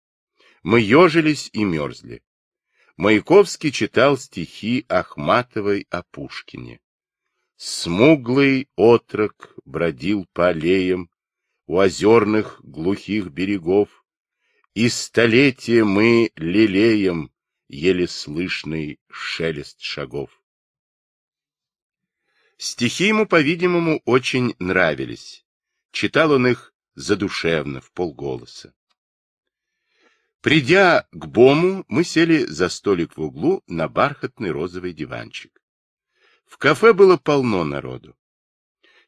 S1: Мы ежились и мерзли. Маяковский читал стихи Ахматовой о Пушкине. Смуглый отрок бродил по аллеям у озерных глухих берегов, и столетия мы лелеем еле слышный шелест шагов. Стихи ему, по-видимому, очень нравились. Читал он их задушевно, в полголоса. Придя к Бому, мы сели за столик в углу на бархатный розовый диванчик. В кафе было полно народу.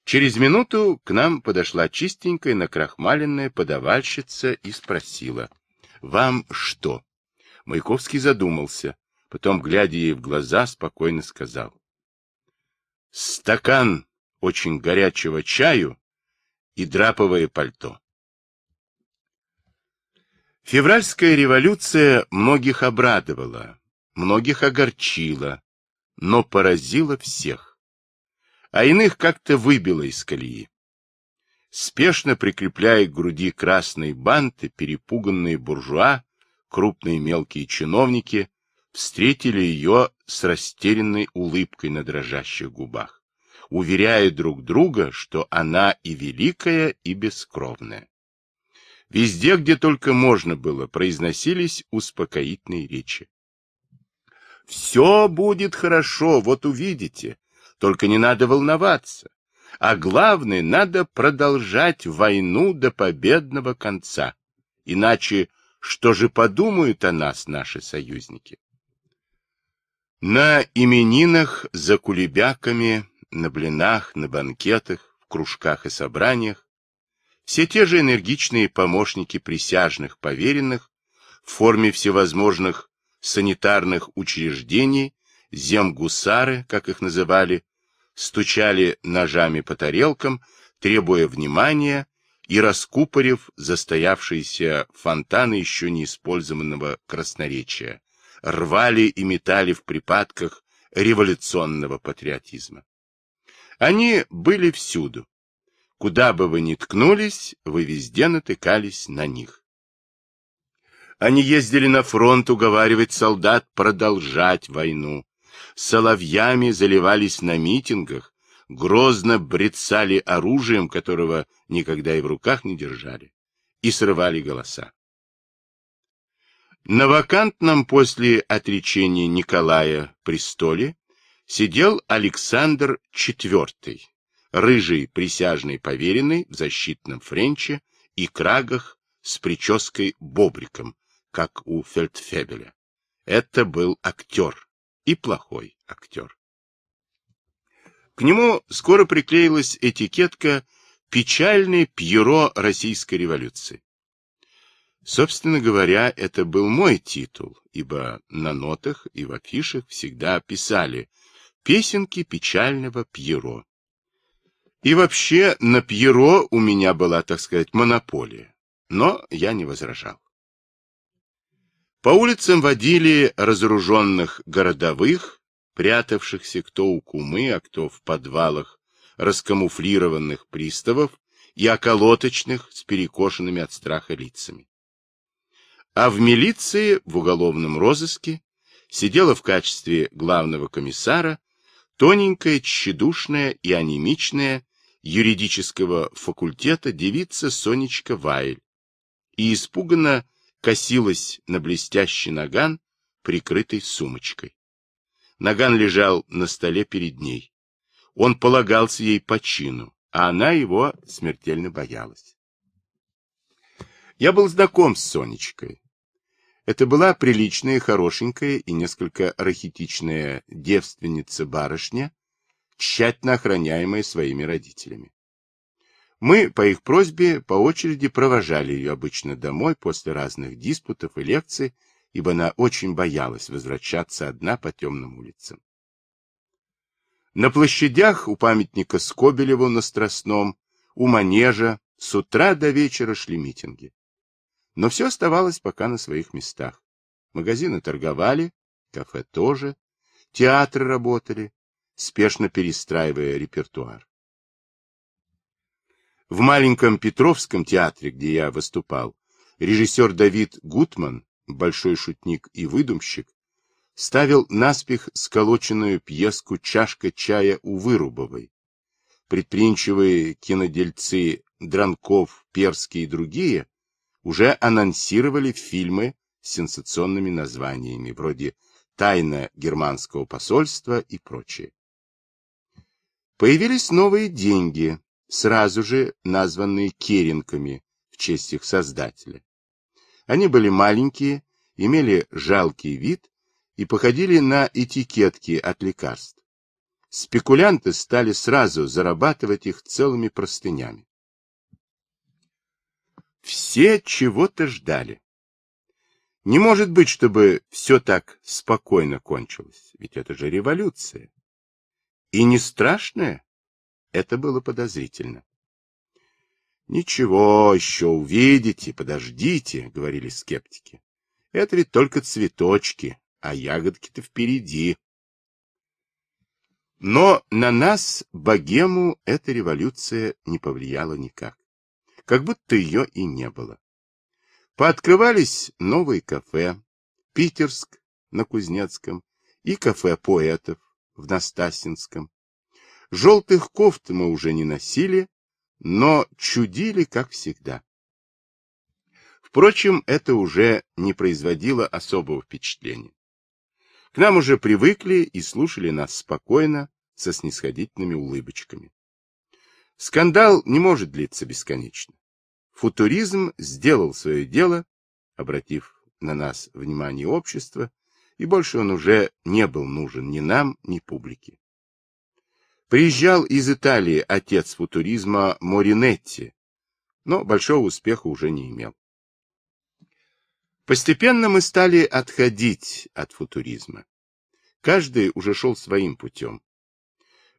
S1: Через минуту к нам подошла чистенькая накрахмаленная подавальщица и спросила. — Вам что? Маяковский задумался, потом, глядя ей в глаза, спокойно сказал. — Стакан очень горячего чаю и драповое пальто. Февральская революция многих обрадовала, многих огорчила, но поразило всех. А иных как-то выбило из колеи. Спешно прикрепляя к груди красные банты, перепуганные буржуа, крупные мелкие чиновники встретили ее с растерянной улыбкой на дрожащих губах, уверяя друг друга, что она и великая, и бескровная. Везде, где только можно было, произносились успокоительные речи. Все будет хорошо, вот увидите. Только не надо волноваться. А главное, надо продолжать войну до победного конца. Иначе что же подумают о нас наши союзники? На именинах, за кулебяками, на блинах, на банкетах, в кружках и собраниях все те же энергичные помощники присяжных поверенных в форме всевозможных санитарных учреждений земгусары, как их называли, стучали ножами по тарелкам, требуя внимания и раскупорив застоявшиеся фонтаны еще неиспользованного использованного красноречия, рвали и метали в припадках революционного патриотизма. Они были всюду. Куда бы вы ни ткнулись, вы везде натыкались на них. Они ездили на фронт уговаривать солдат продолжать войну. Соловьями заливались на митингах, грозно брецали оружием, которого никогда и в руках не держали, и срывали голоса. На вакантном после отречения Николая престоле сидел Александр IV, рыжий присяжный поверенный в защитном френче и крагах с прической бобриком, как у Фельдфебеля. Это был актер, и плохой актер. К нему скоро приклеилась этикетка «Печальное пьеро Российской революции». Собственно говоря, это был мой титул, ибо на нотах и в афишах всегда писали «Песенки печального пьеро». И вообще на пьеро у меня была, так сказать, монополия, но я не возражал. По улицам водили разоруженных городовых, прятавшихся кто у кумы, а кто в подвалах, раскамуфлированных приставов и околоточных с перекошенными от страха лицами. А в милиции, в уголовном розыске, сидела в качестве главного комиссара тоненькая, тщедушная и анемичная юридического факультета девица Сонечка Вайль и испуганно косилась на блестящий наган, прикрытый сумочкой. Наган лежал на столе перед ней. Он полагался ей по чину, а она его смертельно
S2: боялась.
S1: Я был знаком с Сонечкой. Это была приличная, хорошенькая и несколько рахитичная девственница-барышня, тщательно охраняемая своими родителями. Мы, по их просьбе, по очереди провожали ее обычно домой после разных диспутов и лекций, ибо она очень боялась возвращаться одна по темным улицам. На площадях у памятника Скобелеву на Страстном, у Манежа с утра до вечера шли митинги. Но все оставалось пока на своих местах. Магазины торговали, кафе тоже, театры работали, спешно перестраивая репертуар. В маленьком Петровском театре, где я выступал, режиссер Давид Гутман, большой шутник и выдумщик, ставил наспех сколоченную пьеску «Чашка чая» у Вырубовой. Предприимчивые кинодельцы Дранков, Перский и другие уже анонсировали фильмы с сенсационными названиями, вроде «Тайна германского посольства» и прочее. Появились новые деньги, сразу же названные керенками в честь их создателя. Они были маленькие, имели жалкий вид и походили на этикетки от лекарств. Спекулянты стали сразу зарабатывать их целыми простынями. Все чего-то ждали. Не может быть, чтобы все так спокойно кончилось, ведь это же революция. И не страшная, это было подозрительно. «Ничего, еще увидите, подождите», — говорили скептики. «Это ведь только цветочки, а ягодки-то впереди». Но на нас, богему, эта революция не повлияла никак. Как будто ее и не было. Пооткрывались новые кафе. Питерск на Кузнецком и кафе поэтов в Настасинском. Желтых кофт мы уже не носили, но чудили, как всегда. Впрочем, это уже не производило особого впечатления. К нам уже привыкли и слушали нас спокойно, со снисходительными улыбочками. Скандал не может длиться бесконечно. Футуризм сделал свое дело, обратив на нас внимание общества, и больше он уже не был нужен ни нам, ни публике. Приезжал из Италии отец футуризма Моринетти, но большого успеха уже не имел. Постепенно мы стали отходить от футуризма. Каждый уже шел своим путем.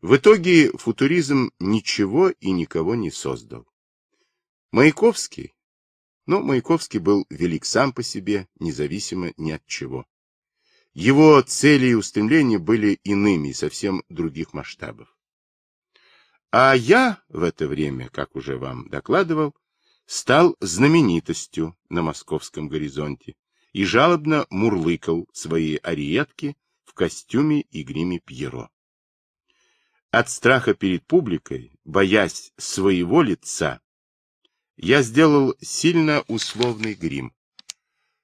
S1: В итоге футуризм ничего и никого не создал. Маяковский? Но ну, Маяковский был велик сам по себе, независимо ни от чего. Его цели и устремления были иными, совсем других масштабов. А я в это время, как уже вам докладывал, стал знаменитостью на московском горизонте и жалобно мурлыкал свои ариетки в костюме и гриме Пьеро. От страха перед публикой, боясь своего лица, я сделал сильно условный грим.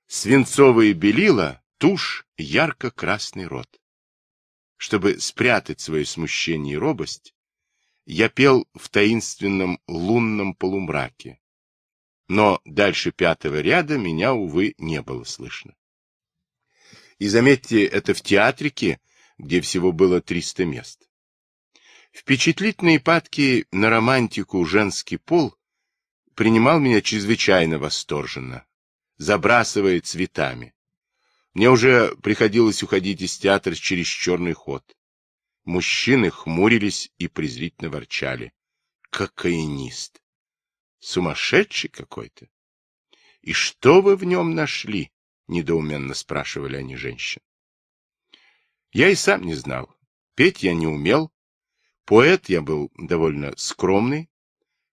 S1: Свинцовые белила, тушь, ярко-красный рот. Чтобы спрятать свое смущение и робость, я пел в таинственном лунном полумраке. Но дальше пятого ряда меня, увы, не было слышно. И заметьте, это в театрике, где всего было 300 мест. Впечатлительные падки на романтику женский пол принимал меня чрезвычайно восторженно, забрасывая цветами. Мне уже приходилось уходить из театра через черный ход. Мужчины хмурились и презрительно ворчали. Кокаинист! Сумасшедший какой-то! И что вы в нем нашли? Недоуменно спрашивали они женщин. Я и сам не знал. Петь я не умел. Поэт я был довольно скромный.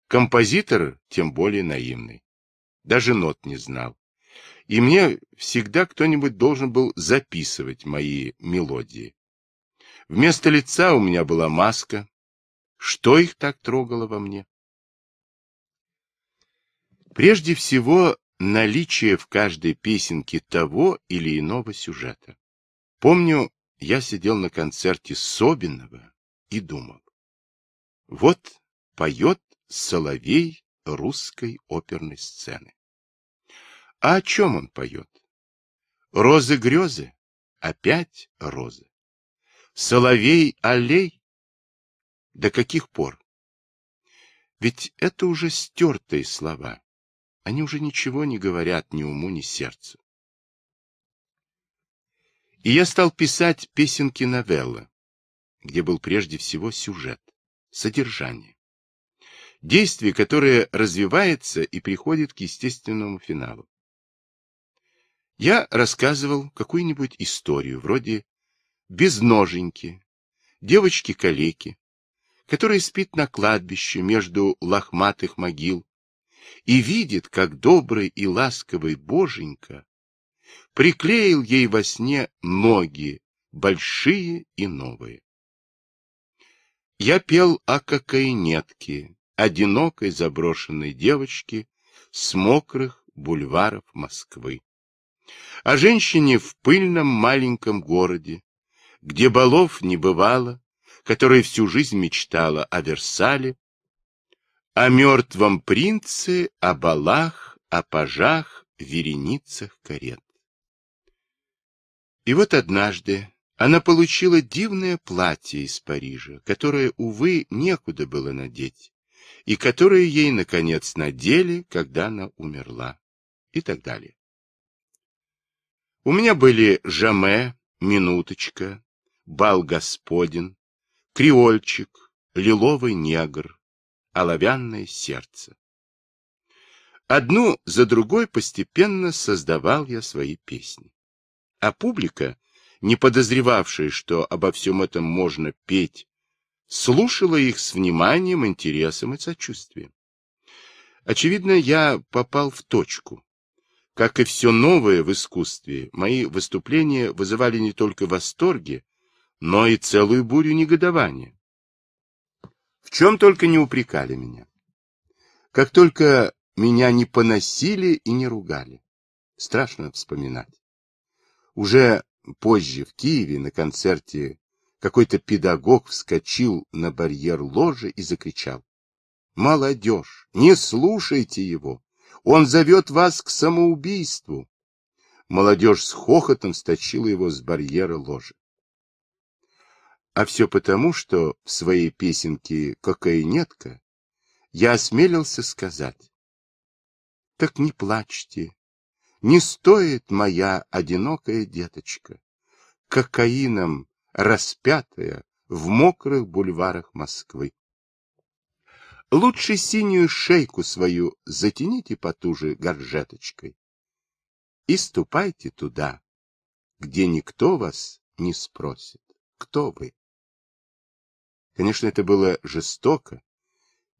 S1: Композитор тем более наивный. Даже нот не знал. И мне всегда кто-нибудь должен был записывать мои мелодии. Вместо лица у меня была маска. Что их так трогало во мне? Прежде всего, наличие в каждой песенке того или иного сюжета. Помню, я сидел на концерте Собинова
S2: и думал. Вот поет соловей русской оперной сцены. А о чем он поет? Розы-грезы, опять розы. Соловей аллей? До каких пор? Ведь это уже стертые слова. Они уже ничего не говорят ни уму, ни сердцу.
S1: И я стал писать песенки-новеллы, где был прежде всего сюжет, содержание. Действие, которое развивается и приходит к естественному финалу. Я рассказывал какую-нибудь историю, вроде безноженьки, девочки-калеки, которая спит на кладбище между лохматых могил и видит, как добрый и ласковый Боженька приклеил ей во сне ноги, большие и новые. Я пел о кокаинетке, одинокой заброшенной девочке с мокрых бульваров Москвы, о женщине в пыльном маленьком городе, где балов не бывало, которая всю жизнь мечтала о Версале, о мертвом принце, о балах, о пажах, вереницах карет. И вот однажды она получила дивное платье из Парижа, которое, увы, некуда было надеть, и которое ей, наконец, надели, когда она умерла, и так далее. У меня были Жаме, Минуточка, бал господин, креольчик, лиловый негр, оловянное сердце. Одну за другой постепенно создавал я свои песни. А публика, не подозревавшая, что обо всем этом можно петь, слушала их с вниманием, интересом и сочувствием. Очевидно, я попал в точку. Как и все новое в искусстве, мои выступления вызывали не только восторги, но и целую бурю негодования. В чем только не упрекали меня. Как только меня не поносили и не ругали. Страшно вспоминать. Уже позже в Киеве на концерте какой-то педагог вскочил на барьер ложи и закричал. «Молодежь, не слушайте его! Он зовет вас к самоубийству!» Молодежь с хохотом сточила его с барьера ложи. А все потому, что в своей песенке «Кокаинетка» я осмелился сказать. Так не плачьте, не стоит моя одинокая деточка, кокаином распятая в мокрых бульварах Москвы. Лучше синюю шейку свою
S2: затяните потуже горжеточкой и ступайте туда, где никто вас не спросит, кто вы. Конечно, это было жестоко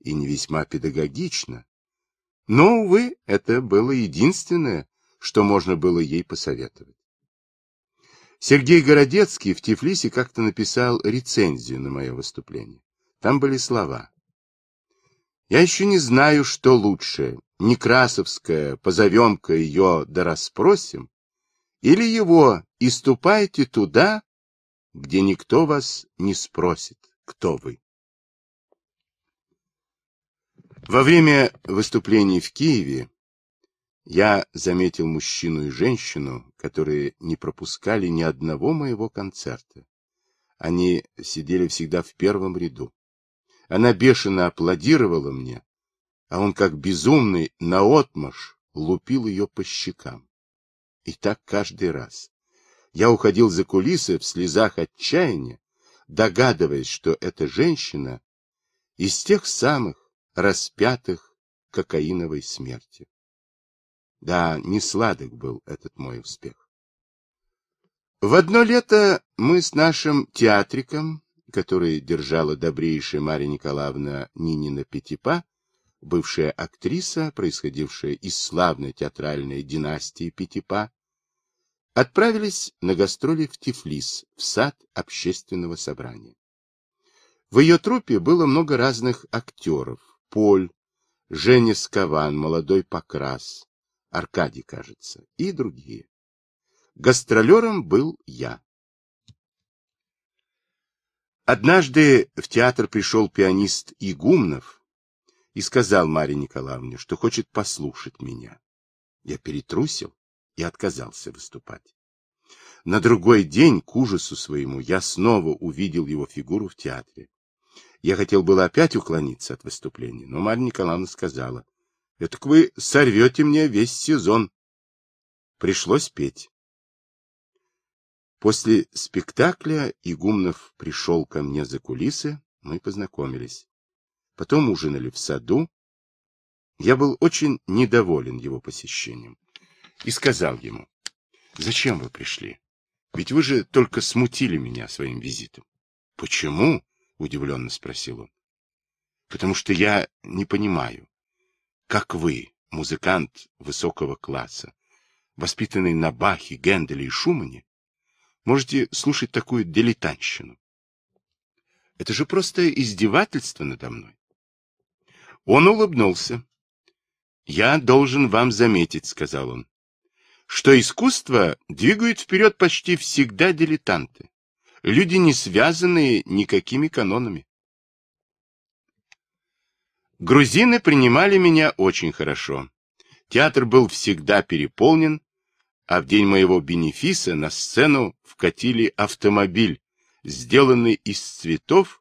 S2: и не весьма педагогично,
S1: но, увы, это было единственное, что можно было ей посоветовать. Сергей Городецкий в Тифлисе как-то написал рецензию на мое выступление. Там были слова. «Я еще не знаю, что лучше, Некрасовская, позовем-ка ее да расспросим, или его «И ступайте туда, где никто вас не спросит» кто вы. Во время выступлений в Киеве я заметил мужчину и женщину, которые не пропускали ни одного моего концерта. Они сидели всегда в первом ряду. Она бешено аплодировала мне, а он как безумный наотмашь лупил ее по щекам. И так каждый раз. Я уходил за кулисы в слезах отчаяния, догадываясь, что эта женщина из тех самых распятых кокаиновой смерти. Да, не сладок был этот мой успех. В одно лето мы с нашим театриком, который держала добрейшая Марья Николаевна Нинина Пятипа, бывшая актриса, происходившая из славной театральной династии Пятипа, отправились на гастроли в Тифлис, в сад общественного собрания. В ее трупе было много разных актеров. Поль, Женя Скован, молодой Покрас, Аркадий, кажется, и другие. Гастролером был я. Однажды в театр пришел пианист Игумнов и сказал Марье Николаевне, что хочет послушать меня. Я перетрусил и отказался выступать. На другой день, к ужасу своему, я снова увидел его фигуру в театре. Я хотел было опять уклониться от выступления, но Марья Николаевна сказала, «Это вы сорвете мне весь сезон». Пришлось петь. После спектакля Игумнов пришел ко мне за кулисы, мы познакомились. Потом ужинали в саду. Я был очень недоволен его посещением и сказал ему, «Зачем вы пришли? Ведь вы же только смутили меня своим визитом». «Почему?» — удивленно спросил он. «Потому что я не понимаю, как вы, музыкант высокого класса, воспитанный на Бахе, Генделе и Шумане, можете слушать такую дилетантщину. Это же просто издевательство надо мной. Он улыбнулся. «Я должен вам заметить», — сказал он, что искусство двигают вперед почти всегда дилетанты, люди, не связанные никакими канонами. Грузины принимали меня очень хорошо. Театр был всегда переполнен, а в день моего бенефиса на сцену вкатили автомобиль, сделанный из цветов,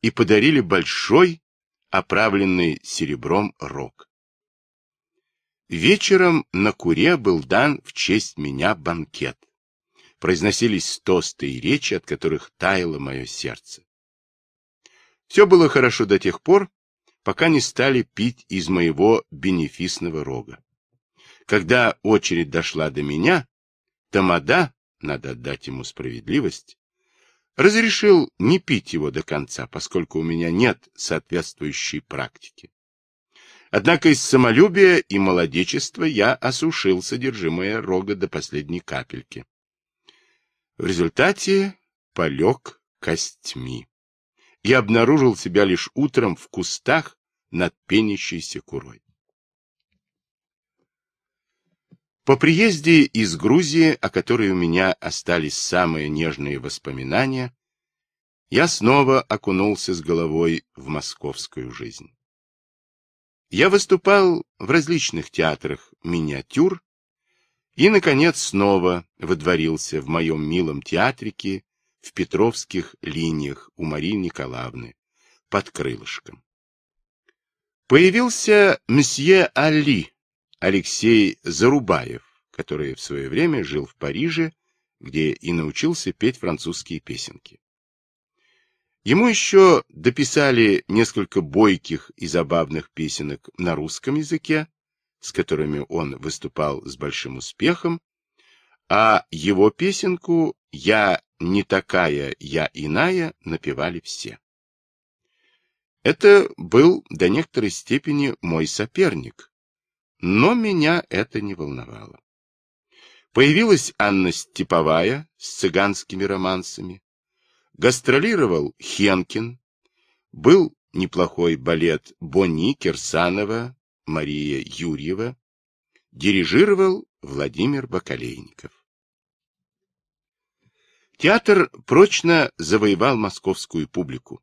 S1: и подарили большой, оправленный серебром рог. Вечером на Куре был дан в честь меня банкет. Произносились тосты и речи, от которых таяло мое сердце. Все было хорошо до тех пор, пока не стали пить из моего бенефисного рога. Когда очередь дошла до меня, Тамада, надо отдать ему справедливость, разрешил не пить его до конца, поскольку у меня нет соответствующей практики. Однако из самолюбия и молодечества я осушил содержимое рога до последней капельки. В результате полег костьми. Я обнаружил себя лишь утром в кустах над пенящейся курой. По приезде из Грузии, о которой у меня остались самые нежные воспоминания, я снова окунулся с головой в московскую жизнь. Я выступал в различных театрах миниатюр и, наконец, снова выдворился в моем милом театрике в Петровских линиях у Марии Николаевны под крылышком. Появился месье Али Алексей Зарубаев, который в свое время жил в Париже, где и научился петь французские песенки. Ему еще дописали несколько бойких и забавных песенок на русском языке, с которыми он выступал с большим успехом, а его песенку «Я не такая, я иная» напевали все. Это был до некоторой степени мой соперник, но меня это не волновало. Появилась Анна Степовая с цыганскими романсами, Гастролировал Хенкин. Был неплохой балет Бони, Кирсанова, Мария Юрьева. Дирижировал Владимир Бакалейников. Театр прочно завоевал московскую публику.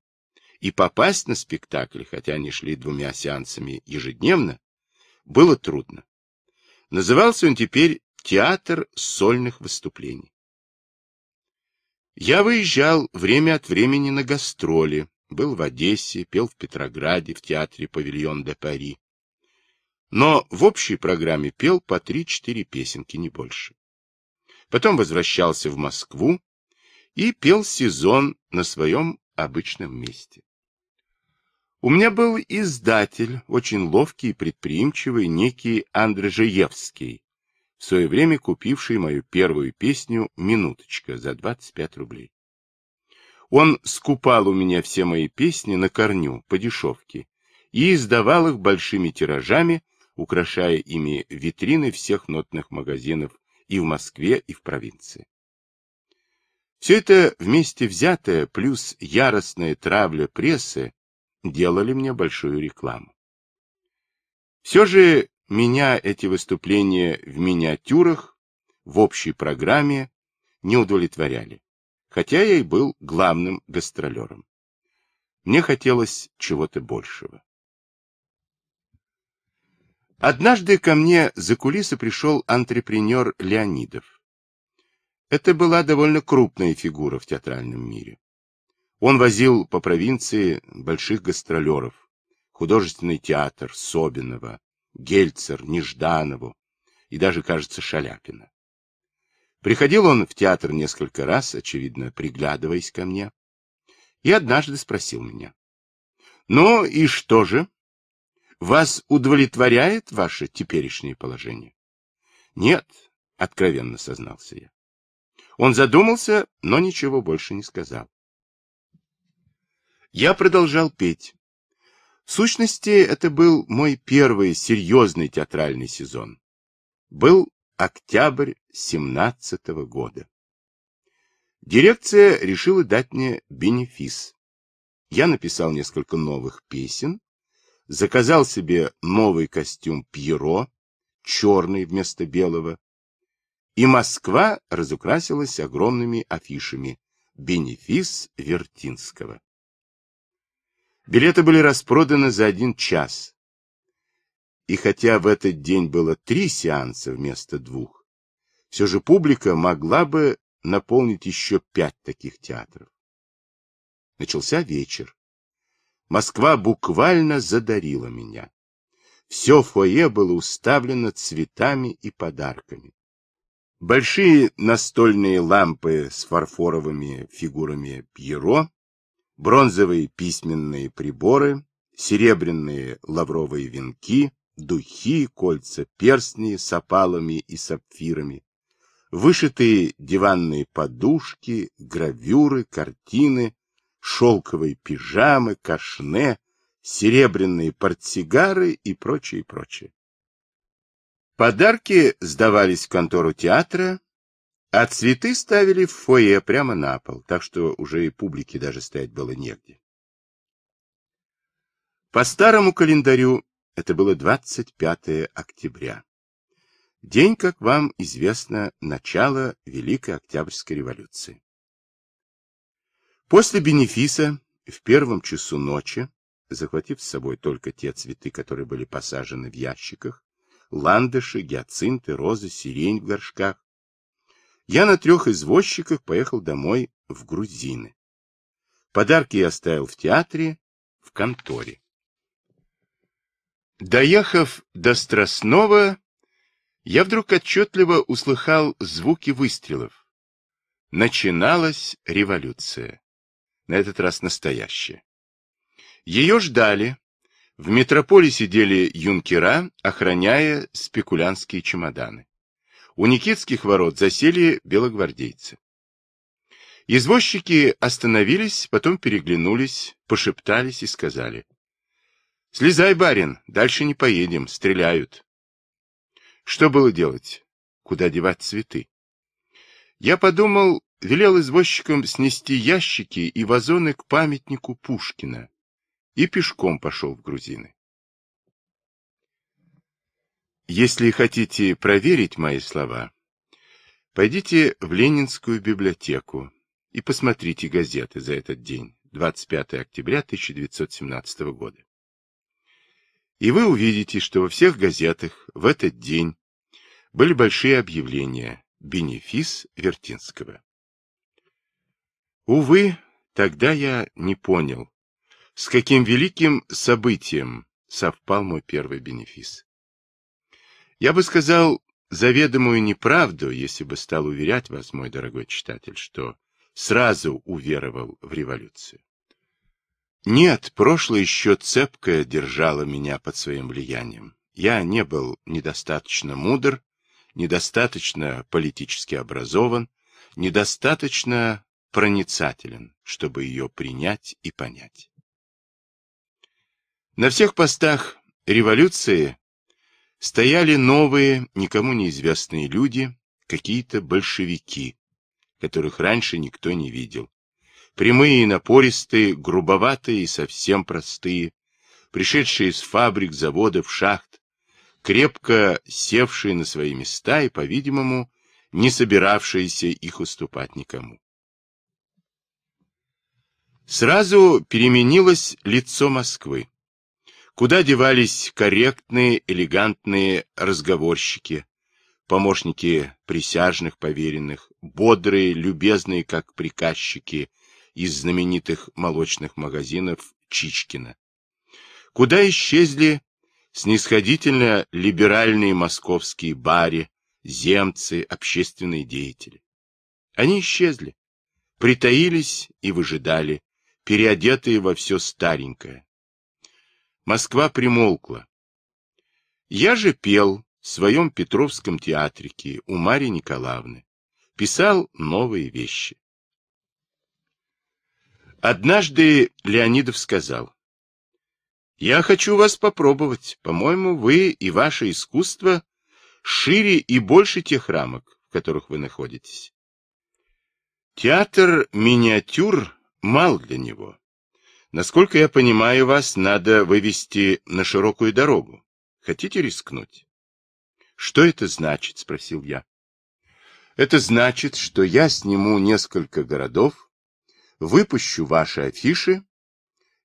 S1: И попасть на спектакли, хотя они шли двумя сеансами ежедневно, было трудно. Назывался он теперь «Театр сольных выступлений». Я выезжал время от времени на гастроли, был в Одессе, пел в Петрограде, в театре «Павильон де Пари». Но в общей программе пел по 3-4 песенки, не больше. Потом возвращался в Москву и пел сезон на своем обычном месте. У меня был издатель, очень ловкий и предприимчивый, некий Андрежеевский, в свое время купивший мою первую песню «Минуточка» за 25 рублей. Он скупал у меня все мои песни на корню, по дешевке, и издавал их большими тиражами, украшая ими витрины всех нотных магазинов и в Москве, и в провинции. Все это вместе взятое, плюс яростная травля прессы, делали мне большую рекламу. Все же меня эти выступления в миниатюрах в общей программе не удовлетворяли, хотя я и был главным гастролером. Мне хотелось чего-то большего. Однажды ко мне за кулисы пришел антрепренер Леонидов. Это была довольно крупная фигура в театральном мире. Он возил по провинции больших гастролеров, художественный театр Собинова, Гельцер, Нежданову и даже, кажется, Шаляпина. Приходил он в театр несколько раз, очевидно, приглядываясь ко мне, и однажды спросил меня. «Ну и что же? Вас удовлетворяет ваше теперешнее положение?» «Нет», — откровенно сознался я. Он задумался, но ничего больше не сказал. Я продолжал петь сущности, это был мой первый серьезный театральный сезон. Был октябрь 17 -го года. Дирекция решила дать мне бенефис. Я написал несколько новых песен, заказал себе новый костюм Пьеро, черный вместо белого, и Москва разукрасилась огромными афишами «Бенефис Вертинского». Билеты были распроданы за один час. И хотя в этот день было три сеанса вместо двух, все же публика могла бы наполнить еще пять таких театров. Начался вечер. Москва буквально задарила меня. Все фойе было уставлено цветами и подарками. Большие настольные лампы с фарфоровыми фигурами Пьеро бронзовые письменные приборы, серебряные лавровые венки, духи, кольца, перстни с опалами и сапфирами, вышитые диванные подушки, гравюры, картины, шелковые пижамы, кашне, серебряные портсигары и прочее, прочее. Подарки сдавались в контору театра, а цветы ставили в фойе прямо на пол, так что уже и публике даже стоять было негде. По старому календарю это было 25 октября. День, как вам известно, начала Великой Октябрьской революции. После бенефиса в первом часу ночи, захватив с собой только те цветы, которые были посажены в ящиках, ландыши, гиацинты, розы, сирень в горшках, я на трех извозчиках поехал домой в Грузины. Подарки я оставил в театре, в конторе. Доехав до Страстного, я вдруг отчетливо услыхал звуки выстрелов. Начиналась революция. На этот раз настоящая. Ее ждали. В метрополе сидели юнкера, охраняя спекулянские чемоданы у Никитских ворот засели белогвардейцы. Извозчики остановились, потом переглянулись, пошептались и сказали. — Слезай, барин, дальше не поедем, стреляют. Что было делать? Куда девать цветы? Я подумал, велел извозчикам снести ящики и вазоны к памятнику Пушкина и пешком пошел в грузины. Если хотите проверить мои слова, пойдите в Ленинскую библиотеку и посмотрите газеты за этот день, 25 октября 1917 года. И вы увидите, что во всех газетах в этот день были большие объявления «Бенефис Вертинского». Увы, тогда я не понял, с каким великим событием совпал мой первый бенефис. Я бы сказал заведомую неправду, если бы стал уверять вас, мой дорогой читатель, что сразу уверовал в революцию. Нет, прошлое еще цепко держало меня под своим влиянием. Я не был недостаточно мудр, недостаточно политически образован, недостаточно проницателен, чтобы ее принять и понять. На всех постах революции Стояли новые, никому неизвестные люди, какие-то большевики, которых раньше никто не видел. Прямые и напористые, грубоватые и совсем простые, пришедшие с фабрик, заводов, шахт, крепко севшие на свои места и, по-видимому, не собиравшиеся их уступать никому. Сразу переменилось лицо Москвы. Куда девались корректные, элегантные разговорщики, помощники присяжных поверенных, бодрые, любезные, как приказчики из знаменитых молочных магазинов Чичкина? Куда исчезли снисходительно либеральные московские бары, земцы, общественные деятели? Они исчезли, притаились и выжидали, переодетые во все старенькое, Москва примолкла. Я же пел в своем Петровском театрике у Марьи Николаевны. Писал новые вещи. Однажды Леонидов сказал, «Я хочу вас попробовать. По-моему, вы и ваше искусство шире и больше тех рамок, в которых вы находитесь. Театр миниатюр мал для него. Насколько я понимаю вас, надо вывести на широкую дорогу. Хотите рискнуть? Что это значит? Спросил я. Это значит, что я сниму несколько городов, выпущу ваши афиши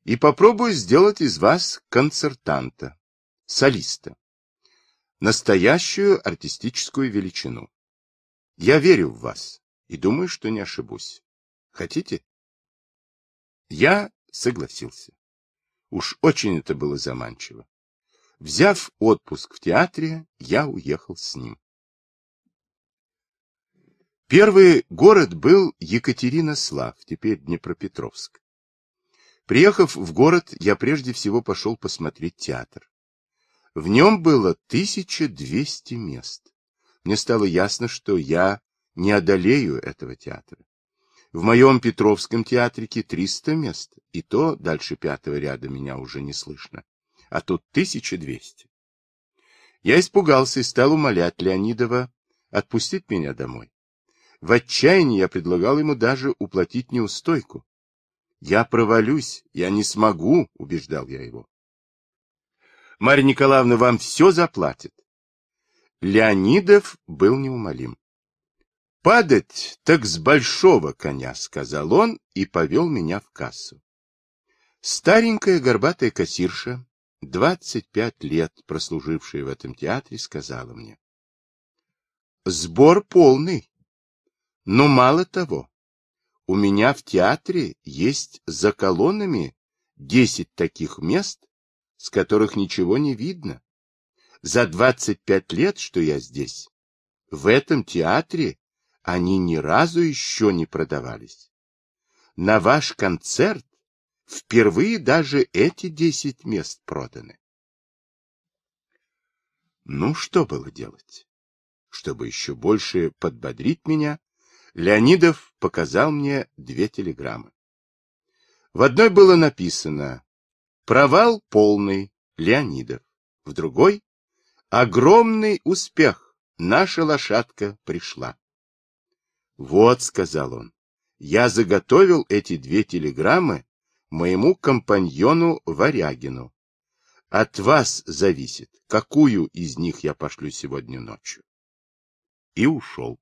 S1: и попробую сделать из вас концертанта, солиста, настоящую артистическую величину. Я верю в вас
S2: и думаю, что не ошибусь. Хотите? Я согласился. Уж очень это было заманчиво. Взяв отпуск в
S1: театре, я уехал с ним. Первый город был Екатеринослав, теперь Днепропетровск. Приехав в город, я прежде всего пошел посмотреть театр. В нем было 1200 мест. Мне стало ясно, что я не одолею этого театра. В моем Петровском театрике 300 мест, и то дальше пятого ряда меня уже не слышно, а тут 1200. Я испугался и стал умолять Леонидова отпустить меня домой. В отчаянии я предлагал ему даже уплатить неустойку. «Я провалюсь, я не смогу», — убеждал я его. «Марья Николаевна вам все заплатит». Леонидов был неумолим. «Падать так с большого коня», — сказал он и повел меня в кассу. Старенькая горбатая кассирша, двадцать пять лет прослужившая в этом театре, сказала мне. «Сбор полный, но мало того. У меня в театре есть за колоннами десять таких мест, с которых ничего не видно. За двадцать пять лет, что я здесь, в этом театре они ни разу еще не продавались. На ваш концерт впервые даже эти десять мест проданы. Ну, что было делать? Чтобы еще больше подбодрить меня, Леонидов показал мне две телеграммы. В одной было написано «Провал полный, Леонидов». В другой «Огромный успех, наша лошадка пришла». Вот, сказал он, я заготовил эти две телеграммы моему компаньону Варягину. От вас зависит, какую из них я пошлю сегодня ночью. И ушел.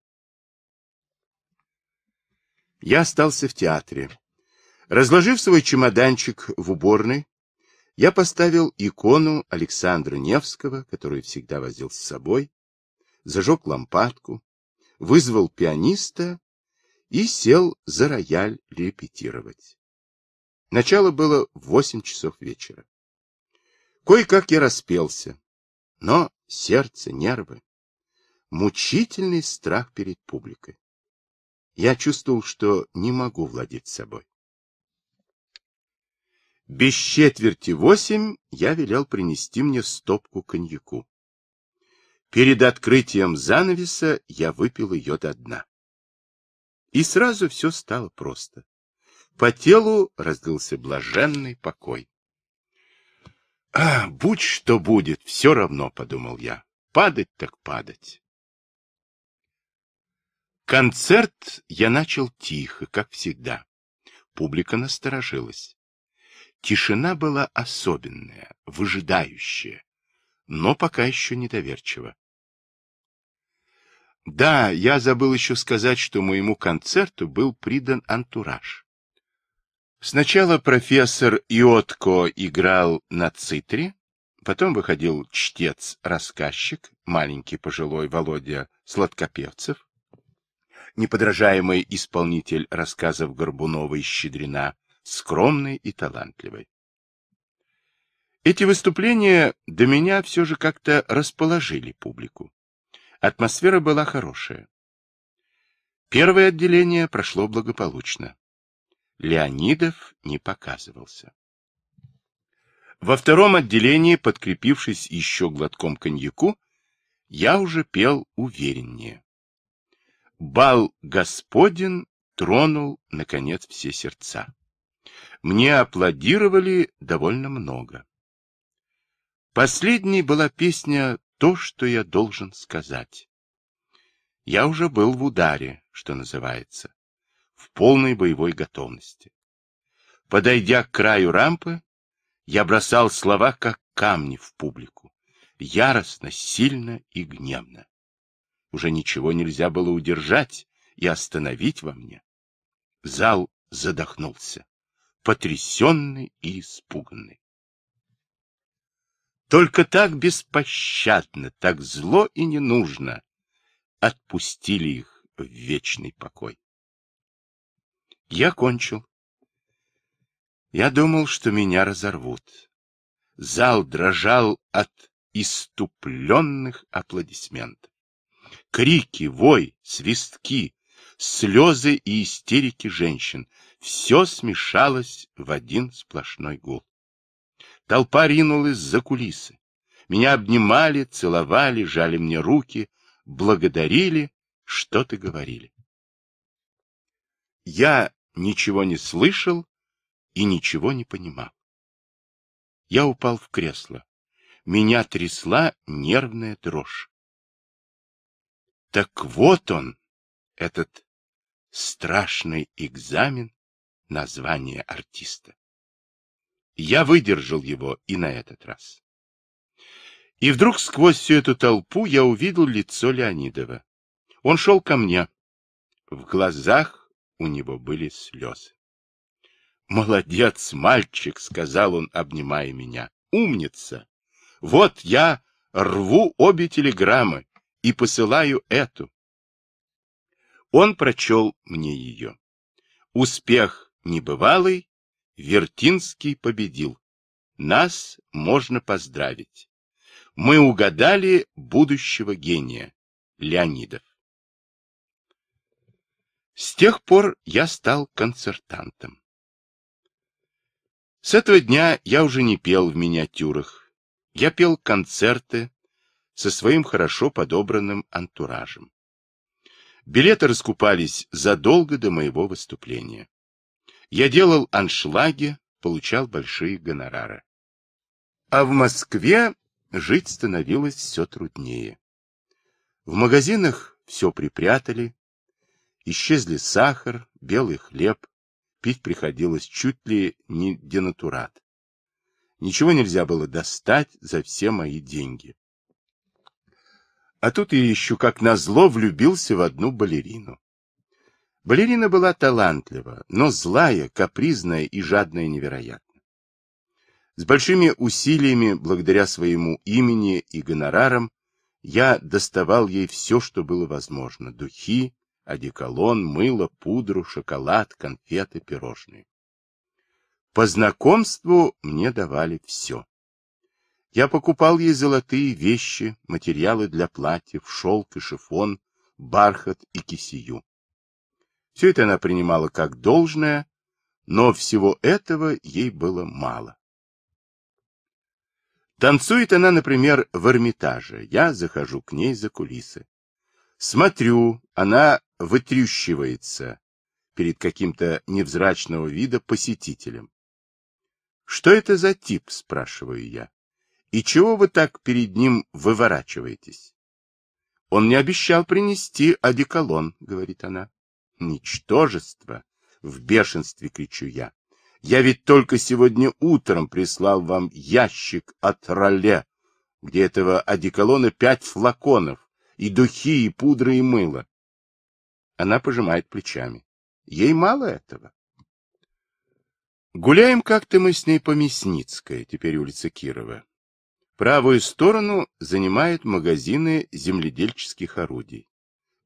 S1: Я остался в театре. Разложив свой чемоданчик в уборной, я поставил икону Александра Невского, которую всегда возил с собой, зажег лампадку, вызвал пианиста и сел за рояль репетировать. Начало было в восемь часов вечера. Кое-как я распелся, но сердце, нервы, мучительный страх перед публикой. Я чувствовал, что не могу владеть собой. Без четверти восемь я велел принести мне стопку коньяку. Перед открытием занавеса я выпил ее до дна. И сразу все стало просто. По телу разлился блаженный покой. «А, будь что будет, все равно», — подумал я. «Падать так падать». Концерт я начал тихо, как всегда. Публика насторожилась. Тишина была особенная, выжидающая, но пока еще недоверчива. Да, я забыл еще сказать, что моему концерту был придан антураж. Сначала профессор Иотко играл на цитре, потом выходил чтец-рассказчик, маленький пожилой Володя Сладкопевцев, неподражаемый исполнитель рассказов Горбунова и Щедрина, скромный и талантливый. Эти выступления до меня все же как-то расположили публику. Атмосфера была хорошая. Первое отделение прошло благополучно. Леонидов не показывался. Во втором отделении, подкрепившись еще глотком коньяку, я уже пел увереннее. Бал Господен тронул, наконец, все сердца. Мне аплодировали довольно много. Последней была песня то, что я должен сказать. Я уже был в ударе, что называется, в полной боевой готовности. Подойдя к краю рампы, я бросал слова, как камни в публику, яростно, сильно и гневно. Уже ничего нельзя было удержать и остановить во мне. Зал задохнулся, потрясенный и испуганный. Только так беспощадно,
S2: так зло и не нужно отпустили их в вечный покой. Я кончил. Я думал, что меня разорвут. Зал дрожал от иступленных
S1: аплодисментов. Крики, вой, свистки, слезы и истерики женщин — все смешалось в один сплошной гул. Толпа ринулась за кулисы. Меня обнимали, целовали, жали мне руки, благодарили, что-то говорили. Я ничего не слышал и ничего не понимал.
S2: Я упал в кресло. Меня трясла нервная дрожь. Так вот он, этот страшный экзамен на звание артиста.
S1: Я выдержал его и на этот раз. И вдруг сквозь всю эту толпу я увидел лицо Леонидова. Он шел ко мне. В глазах у него были слезы. «Молодец, мальчик!» — сказал он, обнимая меня. «Умница! Вот я рву обе телеграммы и посылаю эту». Он прочел мне ее. Успех небывалый, Вертинский победил. Нас можно поздравить. Мы угадали
S2: будущего гения. Леонидов. С тех пор я стал концертантом. С
S1: этого дня я уже не пел в миниатюрах. Я пел концерты со своим хорошо подобранным антуражем. Билеты раскупались задолго до моего выступления. Я делал аншлаги, получал большие гонорары. А в Москве жить становилось все труднее. В магазинах все припрятали, исчезли сахар, белый хлеб, пить приходилось чуть ли не денатурат. Ничего нельзя было достать за все мои деньги. А тут я еще, как назло, влюбился в одну балерину. Балерина была талантлива, но злая, капризная и жадная невероятно. С большими усилиями, благодаря своему имени и гонорарам, я доставал ей все, что было возможно. Духи, одеколон, мыло, пудру, шоколад, конфеты, пирожные. По знакомству мне давали все. Я покупал ей золотые вещи, материалы для платьев, шелк и шифон, бархат и кисию. Все это она принимала как должное, но всего этого ей было мало. Танцует она, например, в Эрмитаже. Я захожу к ней за кулисы. Смотрю, она вытрющивается перед каким-то невзрачного вида посетителем. «Что это за тип?» — спрашиваю я. «И чего вы так перед ним выворачиваетесь?» «Он не обещал принести одеколон», — говорит она. Ничтожество! В бешенстве кричу я. Я ведь только сегодня утром прислал вам ящик от роле, где этого одеколона пять флаконов, и духи, и пудры, и мыло. Она пожимает плечами. Ей мало этого. Гуляем как-то мы с ней по Мясницкой, теперь улица Кирова. Правую сторону занимают магазины земледельческих орудий.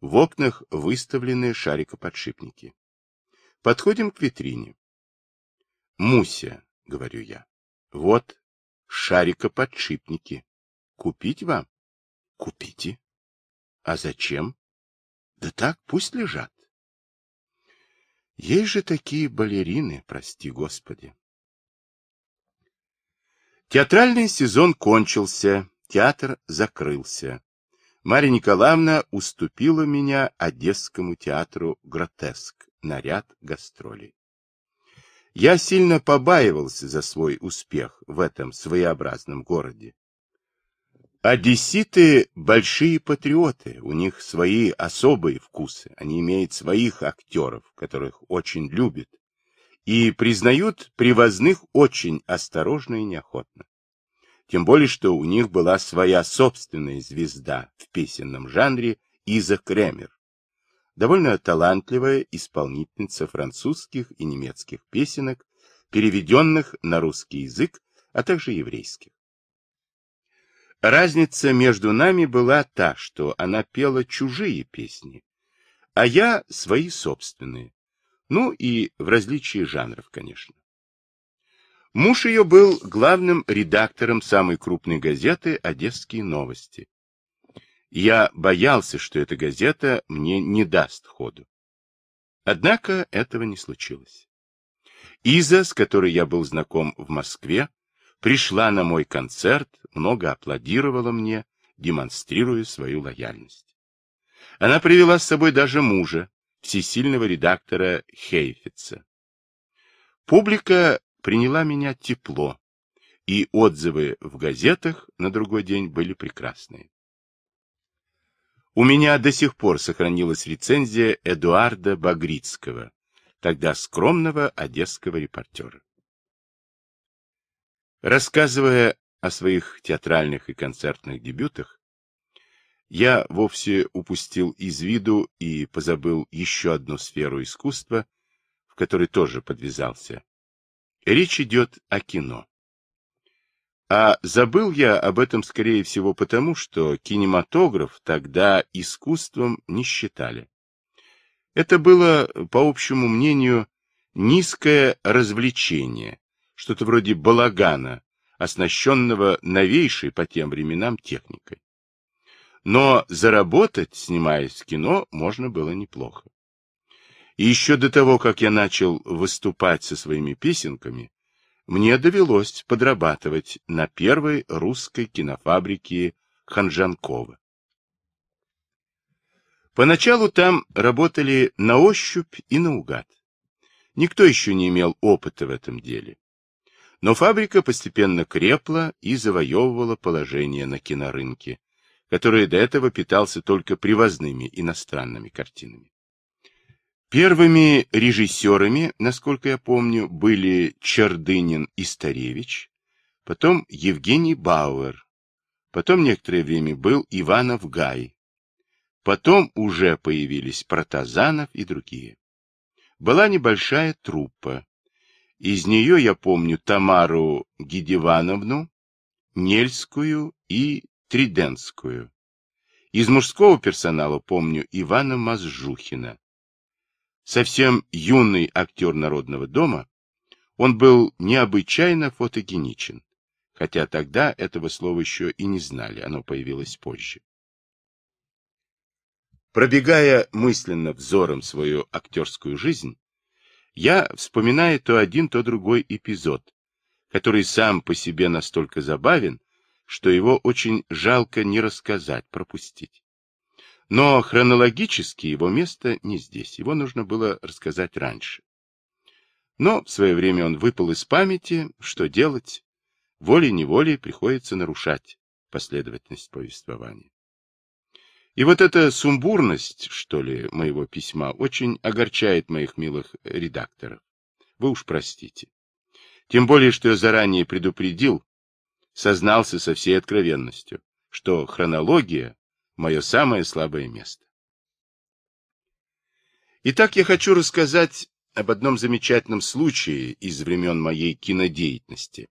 S1: В окнах выставлены шарикоподшипники.
S2: Подходим к витрине. «Муся», — говорю я, — «вот шарикоподшипники. Купить вам?» «Купите». «А зачем?» «Да так, пусть лежат». Есть же такие балерины, прости господи.
S1: Театральный сезон кончился, театр закрылся. Марья Николаевна уступила меня Одесскому театру «Гротеск» на ряд гастролей. Я сильно побаивался за свой успех в этом своеобразном городе. Одесситы – большие патриоты, у них свои особые вкусы, они имеют своих актеров, которых очень любят, и признают привозных очень осторожно и неохотно тем более, что у них была своя собственная звезда в песенном жанре Иза Кремер, довольно талантливая исполнительница французских и немецких песенок, переведенных на русский язык, а также еврейских. Разница между нами была та, что она пела чужие песни, а я свои собственные. Ну и в различии жанров, конечно. Муж ее был главным редактором самой крупной газеты «Одесские новости». Я боялся, что эта газета мне не даст ходу. Однако этого не случилось. Иза, с которой я был знаком в Москве, пришла на мой концерт, много аплодировала мне, демонстрируя свою лояльность. Она привела с собой даже мужа, всесильного редактора Хейфица. Публика приняла меня тепло, и отзывы в газетах на другой день были прекрасные. У меня до сих пор сохранилась рецензия Эдуарда Багрицкого, тогда скромного одесского репортера. Рассказывая о своих театральных и концертных дебютах, я вовсе упустил из виду и позабыл еще одну сферу искусства, в которой тоже подвязался Речь идет о кино. А забыл я об этом, скорее всего, потому, что кинематограф тогда искусством не считали. Это было, по общему мнению, низкое развлечение, что-то вроде балагана, оснащенного новейшей по тем временам техникой. Но заработать, снимаясь в кино, можно было неплохо. И еще до того, как я начал выступать со своими песенками, мне довелось подрабатывать на первой русской кинофабрике Ханжанкова. Поначалу там работали на ощупь и наугад. Никто еще не имел опыта в этом деле. Но фабрика постепенно крепла и завоевывала положение на кинорынке, который до этого питался только привозными иностранными картинами. Первыми режиссерами, насколько я помню, были Чердынин и Старевич, потом Евгений Бауэр, потом некоторое время был Иванов Гай, потом уже появились Протазанов и другие. Была небольшая труппа. Из нее я помню Тамару Гедевановну, Нельскую и Триденскую. Из мужского персонала помню Ивана Мазжухина совсем юный актер Народного дома, он был необычайно фотогеничен, хотя тогда этого слова еще и не знали, оно появилось позже. Пробегая мысленно взором свою актерскую жизнь, я вспоминаю то один, то другой эпизод, который сам по себе настолько забавен, что его очень жалко не рассказать, пропустить. Но хронологически его место не здесь, его нужно было рассказать раньше. Но в свое время он выпал из памяти, что делать? Волей-неволей приходится нарушать последовательность повествования. И вот эта сумбурность, что ли, моего письма очень огорчает моих милых редакторов. Вы уж простите. Тем более, что я заранее предупредил, сознался со всей откровенностью, что хронология мое самое слабое место. Итак, я хочу рассказать об одном замечательном случае из времен моей кинодеятельности.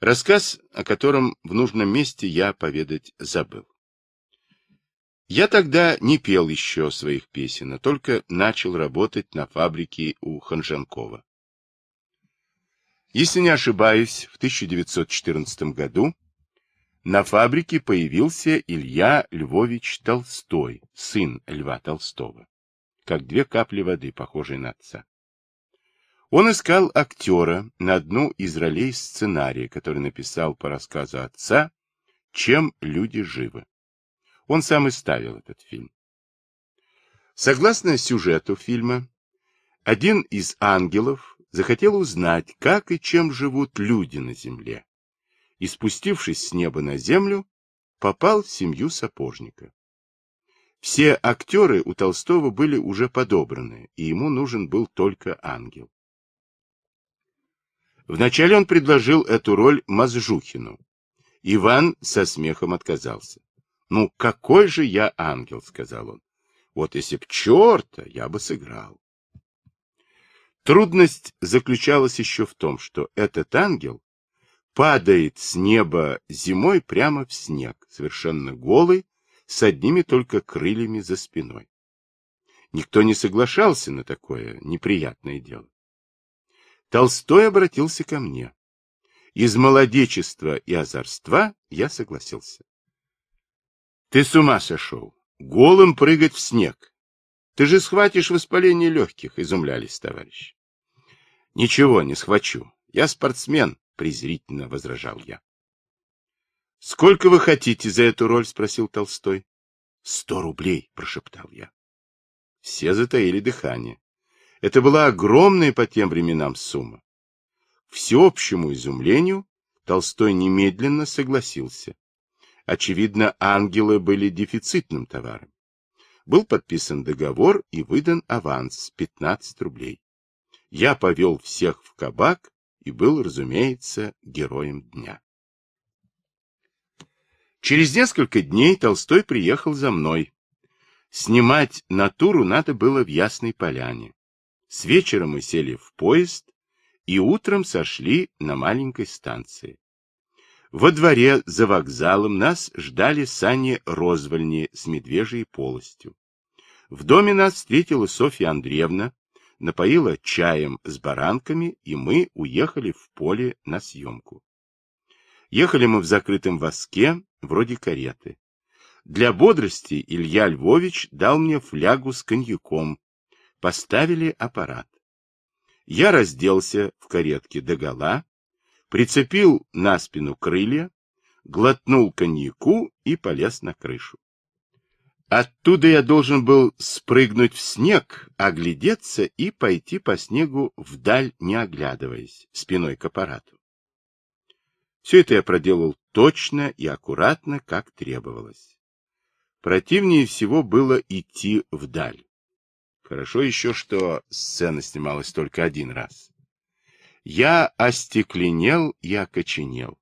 S1: Рассказ, о котором в нужном месте я поведать забыл. Я тогда не пел еще своих песен, а только начал работать на фабрике у Ханжанкова. Если не ошибаюсь, в 1914 году на фабрике появился Илья Львович Толстой, сын Льва Толстого, как две капли воды, похожие на отца. Он искал актера на одну из ролей сценария, который написал по рассказу отца «Чем люди живы». Он сам и ставил этот фильм. Согласно сюжету фильма, один из ангелов захотел узнать, как и чем живут люди на земле, и, спустившись с неба на землю, попал в семью сапожника. Все актеры у Толстого были уже подобраны, и ему нужен был только ангел. Вначале он предложил эту роль Мазжухину. Иван со смехом отказался. «Ну, какой же я ангел!» — сказал он. «Вот если б черта, я бы сыграл». Трудность заключалась еще в том, что этот ангел падает с неба зимой прямо в снег, совершенно голый, с одними только крыльями за спиной. Никто не соглашался на такое неприятное дело. Толстой обратился ко мне. Из молодечества и озорства я согласился. Ты с ума сошел. Голым прыгать в снег. Ты же схватишь воспаление легких, изумлялись товарищи. Ничего не схвачу. Я спортсмен. — презрительно возражал я. — Сколько вы хотите за эту роль? — спросил Толстой. — Сто рублей, — прошептал я. Все затаили дыхание. Это была огромная по тем временам сумма. К всеобщему изумлению Толстой немедленно согласился. Очевидно, ангелы были дефицитным товаром. Был подписан договор и выдан аванс 15 рублей. Я повел всех в кабак, и был, разумеется, героем дня. Через несколько дней Толстой приехал за мной. Снимать натуру надо было в Ясной Поляне. С вечера мы сели в поезд и утром сошли на маленькой станции. Во дворе за вокзалом нас ждали сани Розвольни с медвежьей полостью. В доме нас встретила Софья Андреевна, напоила чаем с баранками, и мы уехали в поле на съемку. Ехали мы в закрытом воске, вроде кареты. Для бодрости Илья Львович дал мне флягу с коньяком. Поставили аппарат. Я разделся в каретке догола, прицепил на спину крылья, глотнул коньяку и полез на крышу. Оттуда я должен был спрыгнуть в снег, оглядеться и пойти по снегу вдаль, не оглядываясь, спиной к аппарату. Все это я проделал точно и аккуратно, как требовалось. Противнее всего было идти вдаль. Хорошо еще, что сцена снималась только один раз. Я остекленел и окоченел.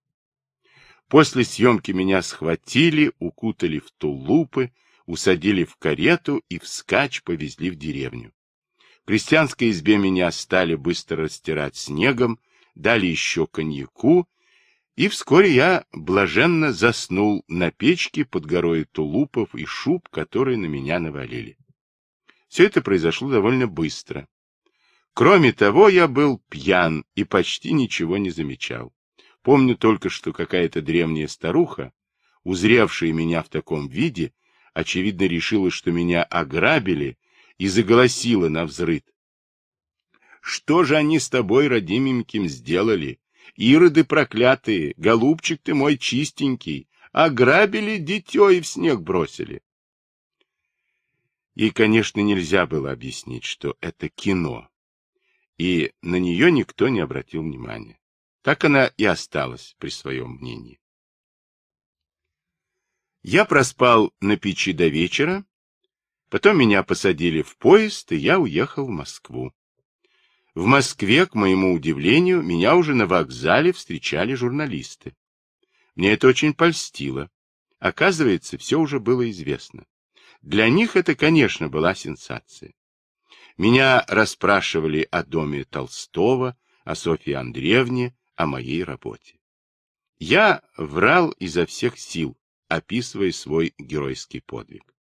S1: После съемки меня схватили, укутали в тулупы, усадили в карету и вскачь повезли в деревню. В крестьянской избе меня стали быстро растирать снегом, дали еще коньяку, и вскоре я блаженно заснул на печке под горой тулупов и шуб, которые на меня навалили. Все это произошло довольно быстро. Кроме того, я был пьян и почти ничего не замечал. Помню только, что какая-то древняя старуха, узревшая меня в таком виде, очевидно, решила, что меня ограбили, и заголосила на взрыд. Что же они с тобой, родименьким, сделали? Ироды проклятые, голубчик ты мой чистенький, ограбили дитё и в снег бросили. И, конечно, нельзя было объяснить, что это кино. И на нее никто не обратил внимания. Так она и осталась при своем мнении. Я проспал на печи до вечера, потом меня посадили в поезд, и я уехал в Москву. В Москве, к моему удивлению, меня уже на вокзале встречали журналисты. Мне это очень польстило. Оказывается, все уже было известно. Для них это, конечно, была сенсация. Меня расспрашивали о доме Толстого, о Софье Андреевне, о моей работе. Я врал изо всех сил, описывая свой геройский подвиг.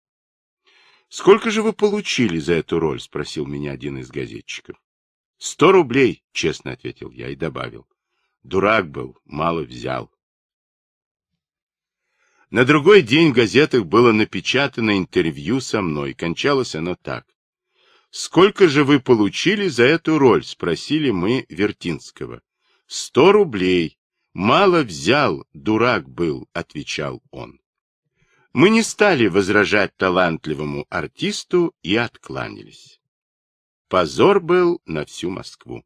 S1: — Сколько же вы получили за эту роль? — спросил меня один из газетчиков. — Сто рублей, — честно ответил я и добавил. Дурак был, мало взял. На другой день в газетах было напечатано интервью со мной. Кончалось оно так. «Сколько же вы получили за эту роль?» — спросили мы Вертинского. «Сто рублей. Мало взял, дурак был», — отвечал он. Мы не стали возражать талантливому артисту и откланялись. Позор был на всю Москву.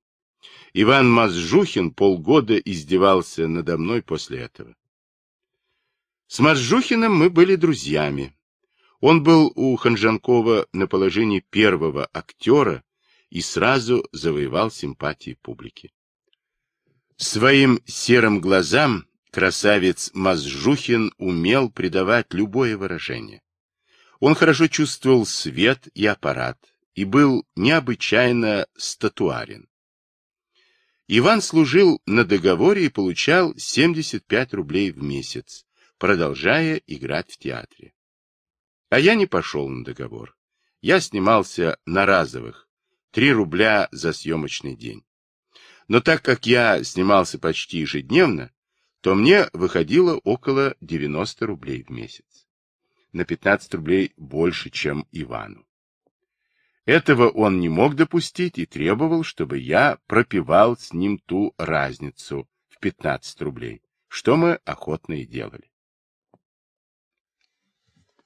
S1: Иван Мазжухин полгода издевался надо мной после этого. С Мазжухиным мы были друзьями. Он был у Ханжанкова на положении первого актера и сразу завоевал симпатии публики. Своим серым глазам Красавец Мазжухин умел придавать любое выражение. Он хорошо чувствовал свет и аппарат и был необычайно статуарен. Иван служил на договоре и получал 75 рублей в месяц, продолжая играть в театре. А я не пошел на договор. Я снимался на разовых, 3 рубля за съемочный день. Но так как я снимался почти ежедневно, то мне выходило около 90 рублей в месяц. На 15 рублей больше, чем Ивану. Этого он не мог допустить и требовал, чтобы я пропивал с ним ту разницу в 15 рублей, что мы охотно и делали.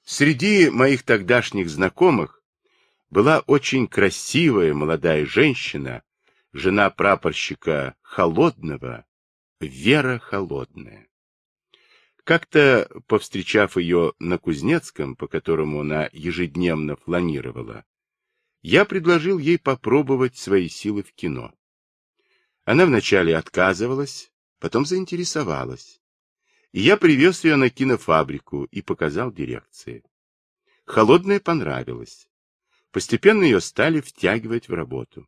S1: Среди моих тогдашних знакомых была очень красивая молодая женщина, жена прапорщика Холодного Вера холодная. Как-то, повстречав ее на Кузнецком, по которому она ежедневно фланировала, я предложил ей попробовать свои силы в кино. Она вначале отказывалась, потом заинтересовалась. И я привез ее на кинофабрику и показал дирекции. Холодная понравилась. Постепенно ее стали втягивать в работу.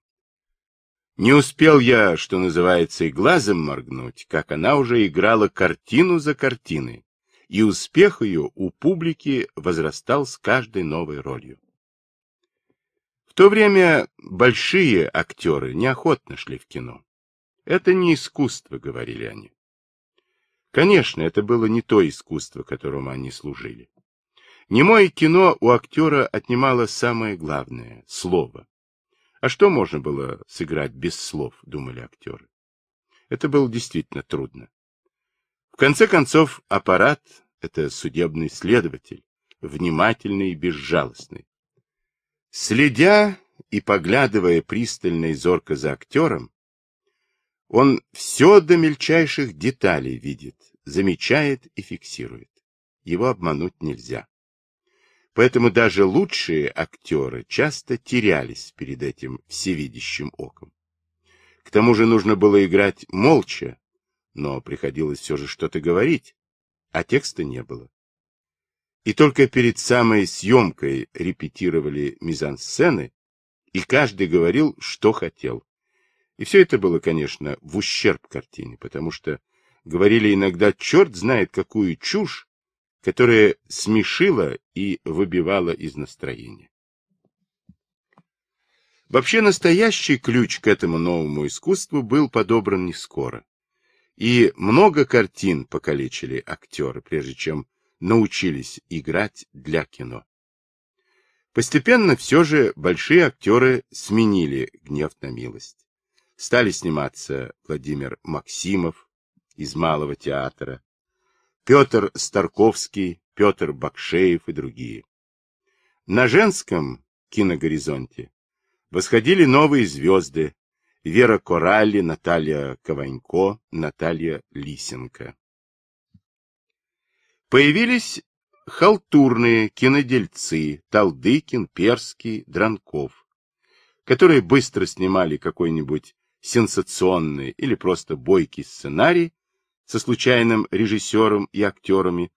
S1: Не успел я, что называется, и глазом моргнуть, как она уже играла картину за картиной, и успех ее у публики возрастал с каждой новой ролью. В то время большие актеры неохотно шли в кино. Это не искусство, говорили они. Конечно, это было не то искусство, которому они служили. Немое кино у актера отнимало самое главное — слово. А что можно было сыграть без слов, думали актеры. Это было действительно трудно. В конце концов, аппарат — это судебный следователь, внимательный и безжалостный. Следя и поглядывая пристально и зорко за актером, он все до мельчайших деталей видит, замечает и фиксирует. Его обмануть нельзя. Поэтому даже лучшие актеры часто терялись перед этим всевидящим оком. К тому же нужно было играть молча, но приходилось все же что-то говорить, а текста не было. И только перед самой съемкой репетировали мизансцены, и каждый говорил, что хотел. И все это было, конечно, в ущерб картине, потому что говорили иногда черт знает какую чушь, которая смешила и выбивала из настроения. Вообще настоящий ключ к этому новому искусству был подобран не скоро. И много картин покалечили актеры, прежде чем научились играть для кино. Постепенно все же большие актеры сменили гнев на милость. Стали сниматься Владимир Максимов из Малого театра, Петр Старковский, Петр Бакшеев и другие. На женском киногоризонте восходили новые звезды Вера Коралли, Наталья Кованько, Наталья Лисенко.
S2: Появились
S1: халтурные кинодельцы Талдыкин, Перский, Дранков, которые быстро снимали какой-нибудь сенсационный или просто бойкий сценарий со случайным режиссером и актерами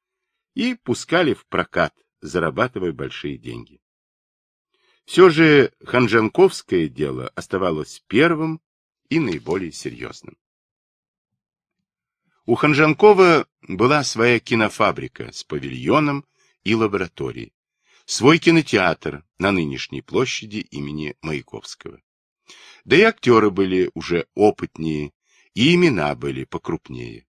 S1: и пускали в прокат, зарабатывая большие деньги. Все же ханжанковское дело оставалось первым и наиболее серьезным. У Ханжанкова была своя кинофабрика с павильоном и лабораторией, свой кинотеатр на нынешней площади имени Маяковского. Да и актеры были уже опытнее, и имена были покрупнее.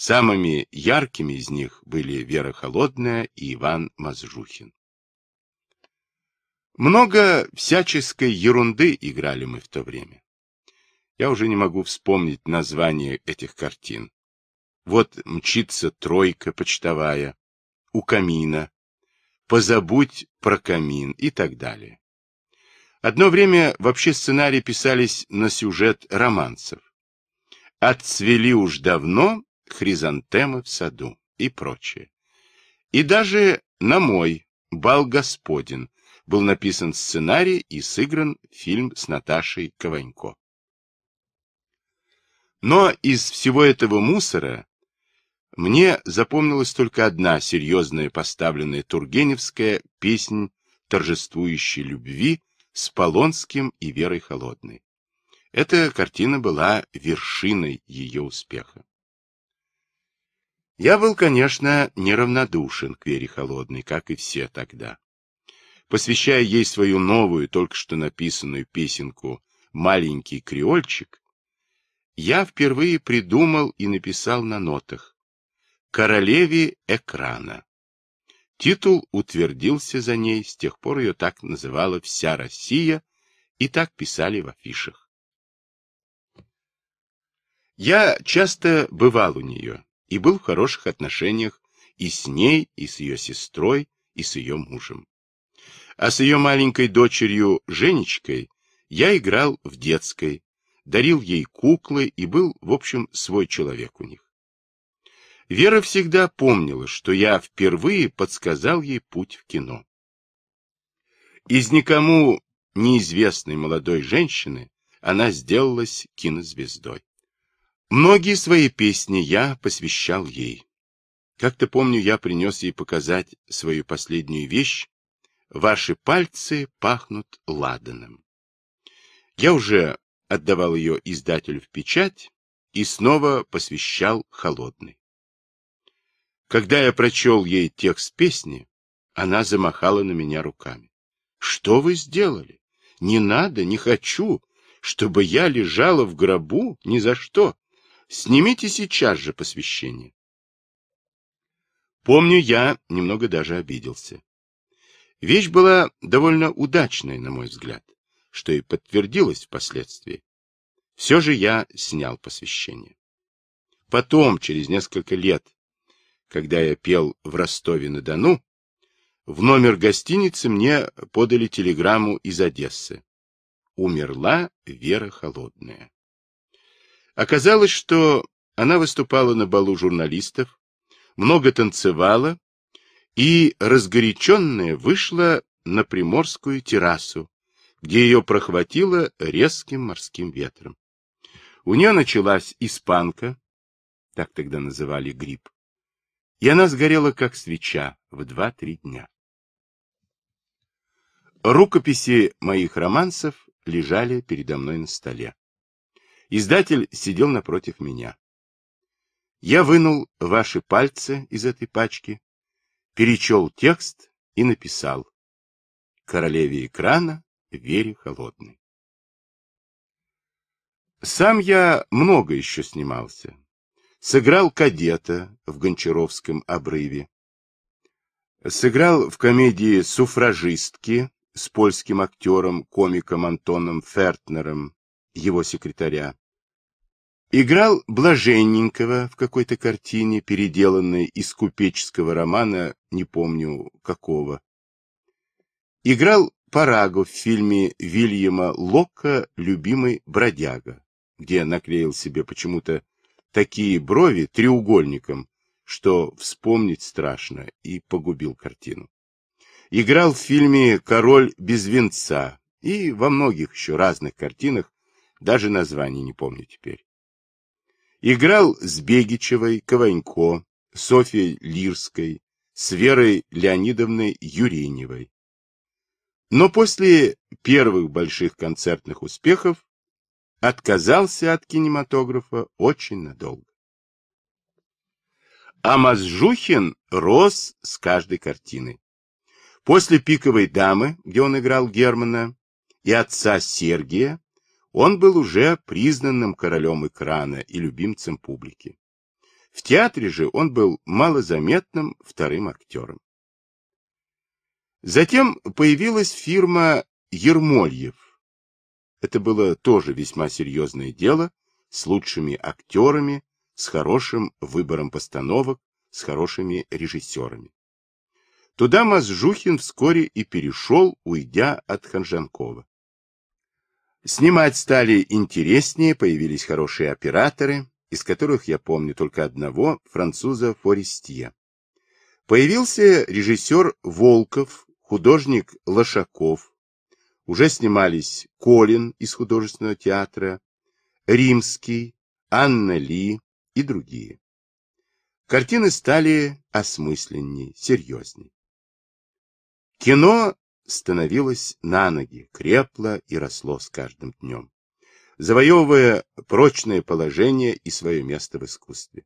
S1: Самыми яркими из них были Вера Холодная и Иван Мазжухин. Много всяческой ерунды играли мы в то время. Я уже не могу вспомнить название этих картин. Вот мчится тройка почтовая, у камина, позабудь про камин и так далее. Одно время вообще сценарии писались на сюжет романцев. Отцвели уж давно хризантемы в саду и прочее. И даже на мой «Бал Господин» был написан сценарий и сыгран фильм с Наташей Кованько. Но из всего этого мусора мне запомнилась только одна серьезная поставленная Тургеневская песнь торжествующей любви с Полонским и Верой Холодной. Эта картина была вершиной ее успеха. Я был, конечно, неравнодушен к Вере Холодной, как и все тогда. Посвящая ей свою новую, только что написанную песенку «Маленький креольчик», я впервые придумал и написал на нотах «Королеве экрана». Титул утвердился за ней, с тех пор ее так называла вся Россия, и так писали в афишах. Я часто бывал у нее, и был в хороших отношениях и с ней, и с ее сестрой, и с ее мужем. А с ее маленькой дочерью Женечкой я играл в детской, дарил ей куклы и был, в общем, свой человек у них. Вера всегда помнила, что я впервые подсказал ей путь в кино. Из никому неизвестной молодой женщины она сделалась кинозвездой. Многие свои песни я посвящал ей. Как-то помню, я принес ей показать свою последнюю вещь «Ваши пальцы пахнут ладаном». Я уже отдавал ее издателю в печать и снова посвящал холодный. Когда я прочел ей текст песни, она замахала на меня руками. «Что вы сделали? Не надо, не хочу, чтобы я лежала в гробу ни за что». Снимите сейчас же посвящение. Помню, я немного даже обиделся. Вещь была довольно удачной, на мой взгляд, что и подтвердилось впоследствии. Все же я снял посвящение. Потом, через несколько лет, когда я пел в Ростове-на-Дону, в номер гостиницы мне подали телеграмму из Одессы. Умерла Вера Холодная. Оказалось, что она выступала на балу журналистов, много танцевала и, разгоряченная, вышла на приморскую террасу, где ее прохватило резким морским ветром. У нее началась испанка, так тогда называли грипп, и она сгорела, как свеча, в два-три дня. Рукописи моих романсов лежали передо мной на столе. Издатель сидел напротив меня. Я вынул ваши пальцы из этой пачки, перечел текст
S2: и написал. Королеве экрана Вере Холодной. Сам я много еще снимался.
S1: Сыграл кадета в Гончаровском обрыве. Сыграл в комедии «Суфражистки» с польским актером, комиком Антоном Фертнером, его секретаря. Играл Блаженненького в какой-то картине, переделанной из купеческого романа, не помню какого. Играл Парагу в фильме Вильяма Локка «Любимый бродяга», где наклеил себе почему-то такие брови треугольником, что вспомнить страшно, и погубил картину. Играл в фильме «Король без венца» и во многих еще разных картинах, даже названий не помню теперь. Играл с Бегичевой, Кованько, Софьей Лирской, с Верой Леонидовной Юреневой. Но после первых больших концертных успехов отказался от кинематографа очень надолго. А Мазжухин рос с каждой картиной. После «Пиковой дамы», где он играл Германа, и отца Сергия, он был уже признанным королем экрана и любимцем публики. В театре же он был малозаметным вторым актером. Затем появилась фирма Ермольев. Это было тоже весьма серьезное дело, с лучшими актерами, с хорошим выбором постановок, с хорошими режиссерами. Туда Мазжухин вскоре и перешел, уйдя от Ханжанкова. Снимать стали интереснее, появились хорошие операторы, из которых я помню только одного, француза Форестье. Появился режиссер Волков, художник Лошаков. Уже снимались Колин из художественного театра, Римский, Анна Ли и другие. Картины стали осмысленней, серьезней. Кино становилось на ноги, крепло и росло с каждым днем, завоевывая прочное положение и свое место в искусстве.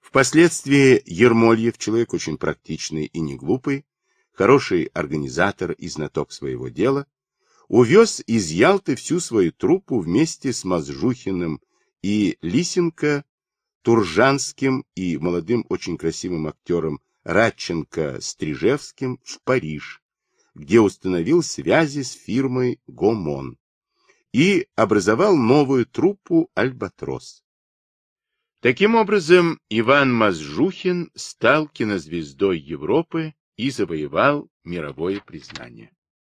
S1: Впоследствии Ермольев, человек очень практичный и не глупый, хороший организатор и знаток своего дела, увез из Ялты всю свою труппу вместе с Мазжухиным и Лисенко, Туржанским и молодым очень красивым актером Радченко с Трижевским в Париж, где установил связи с фирмой «Гомон» и образовал новую труппу «Альбатрос». Таким образом, Иван Мазжухин стал кинозвездой Европы и завоевал мировое признание.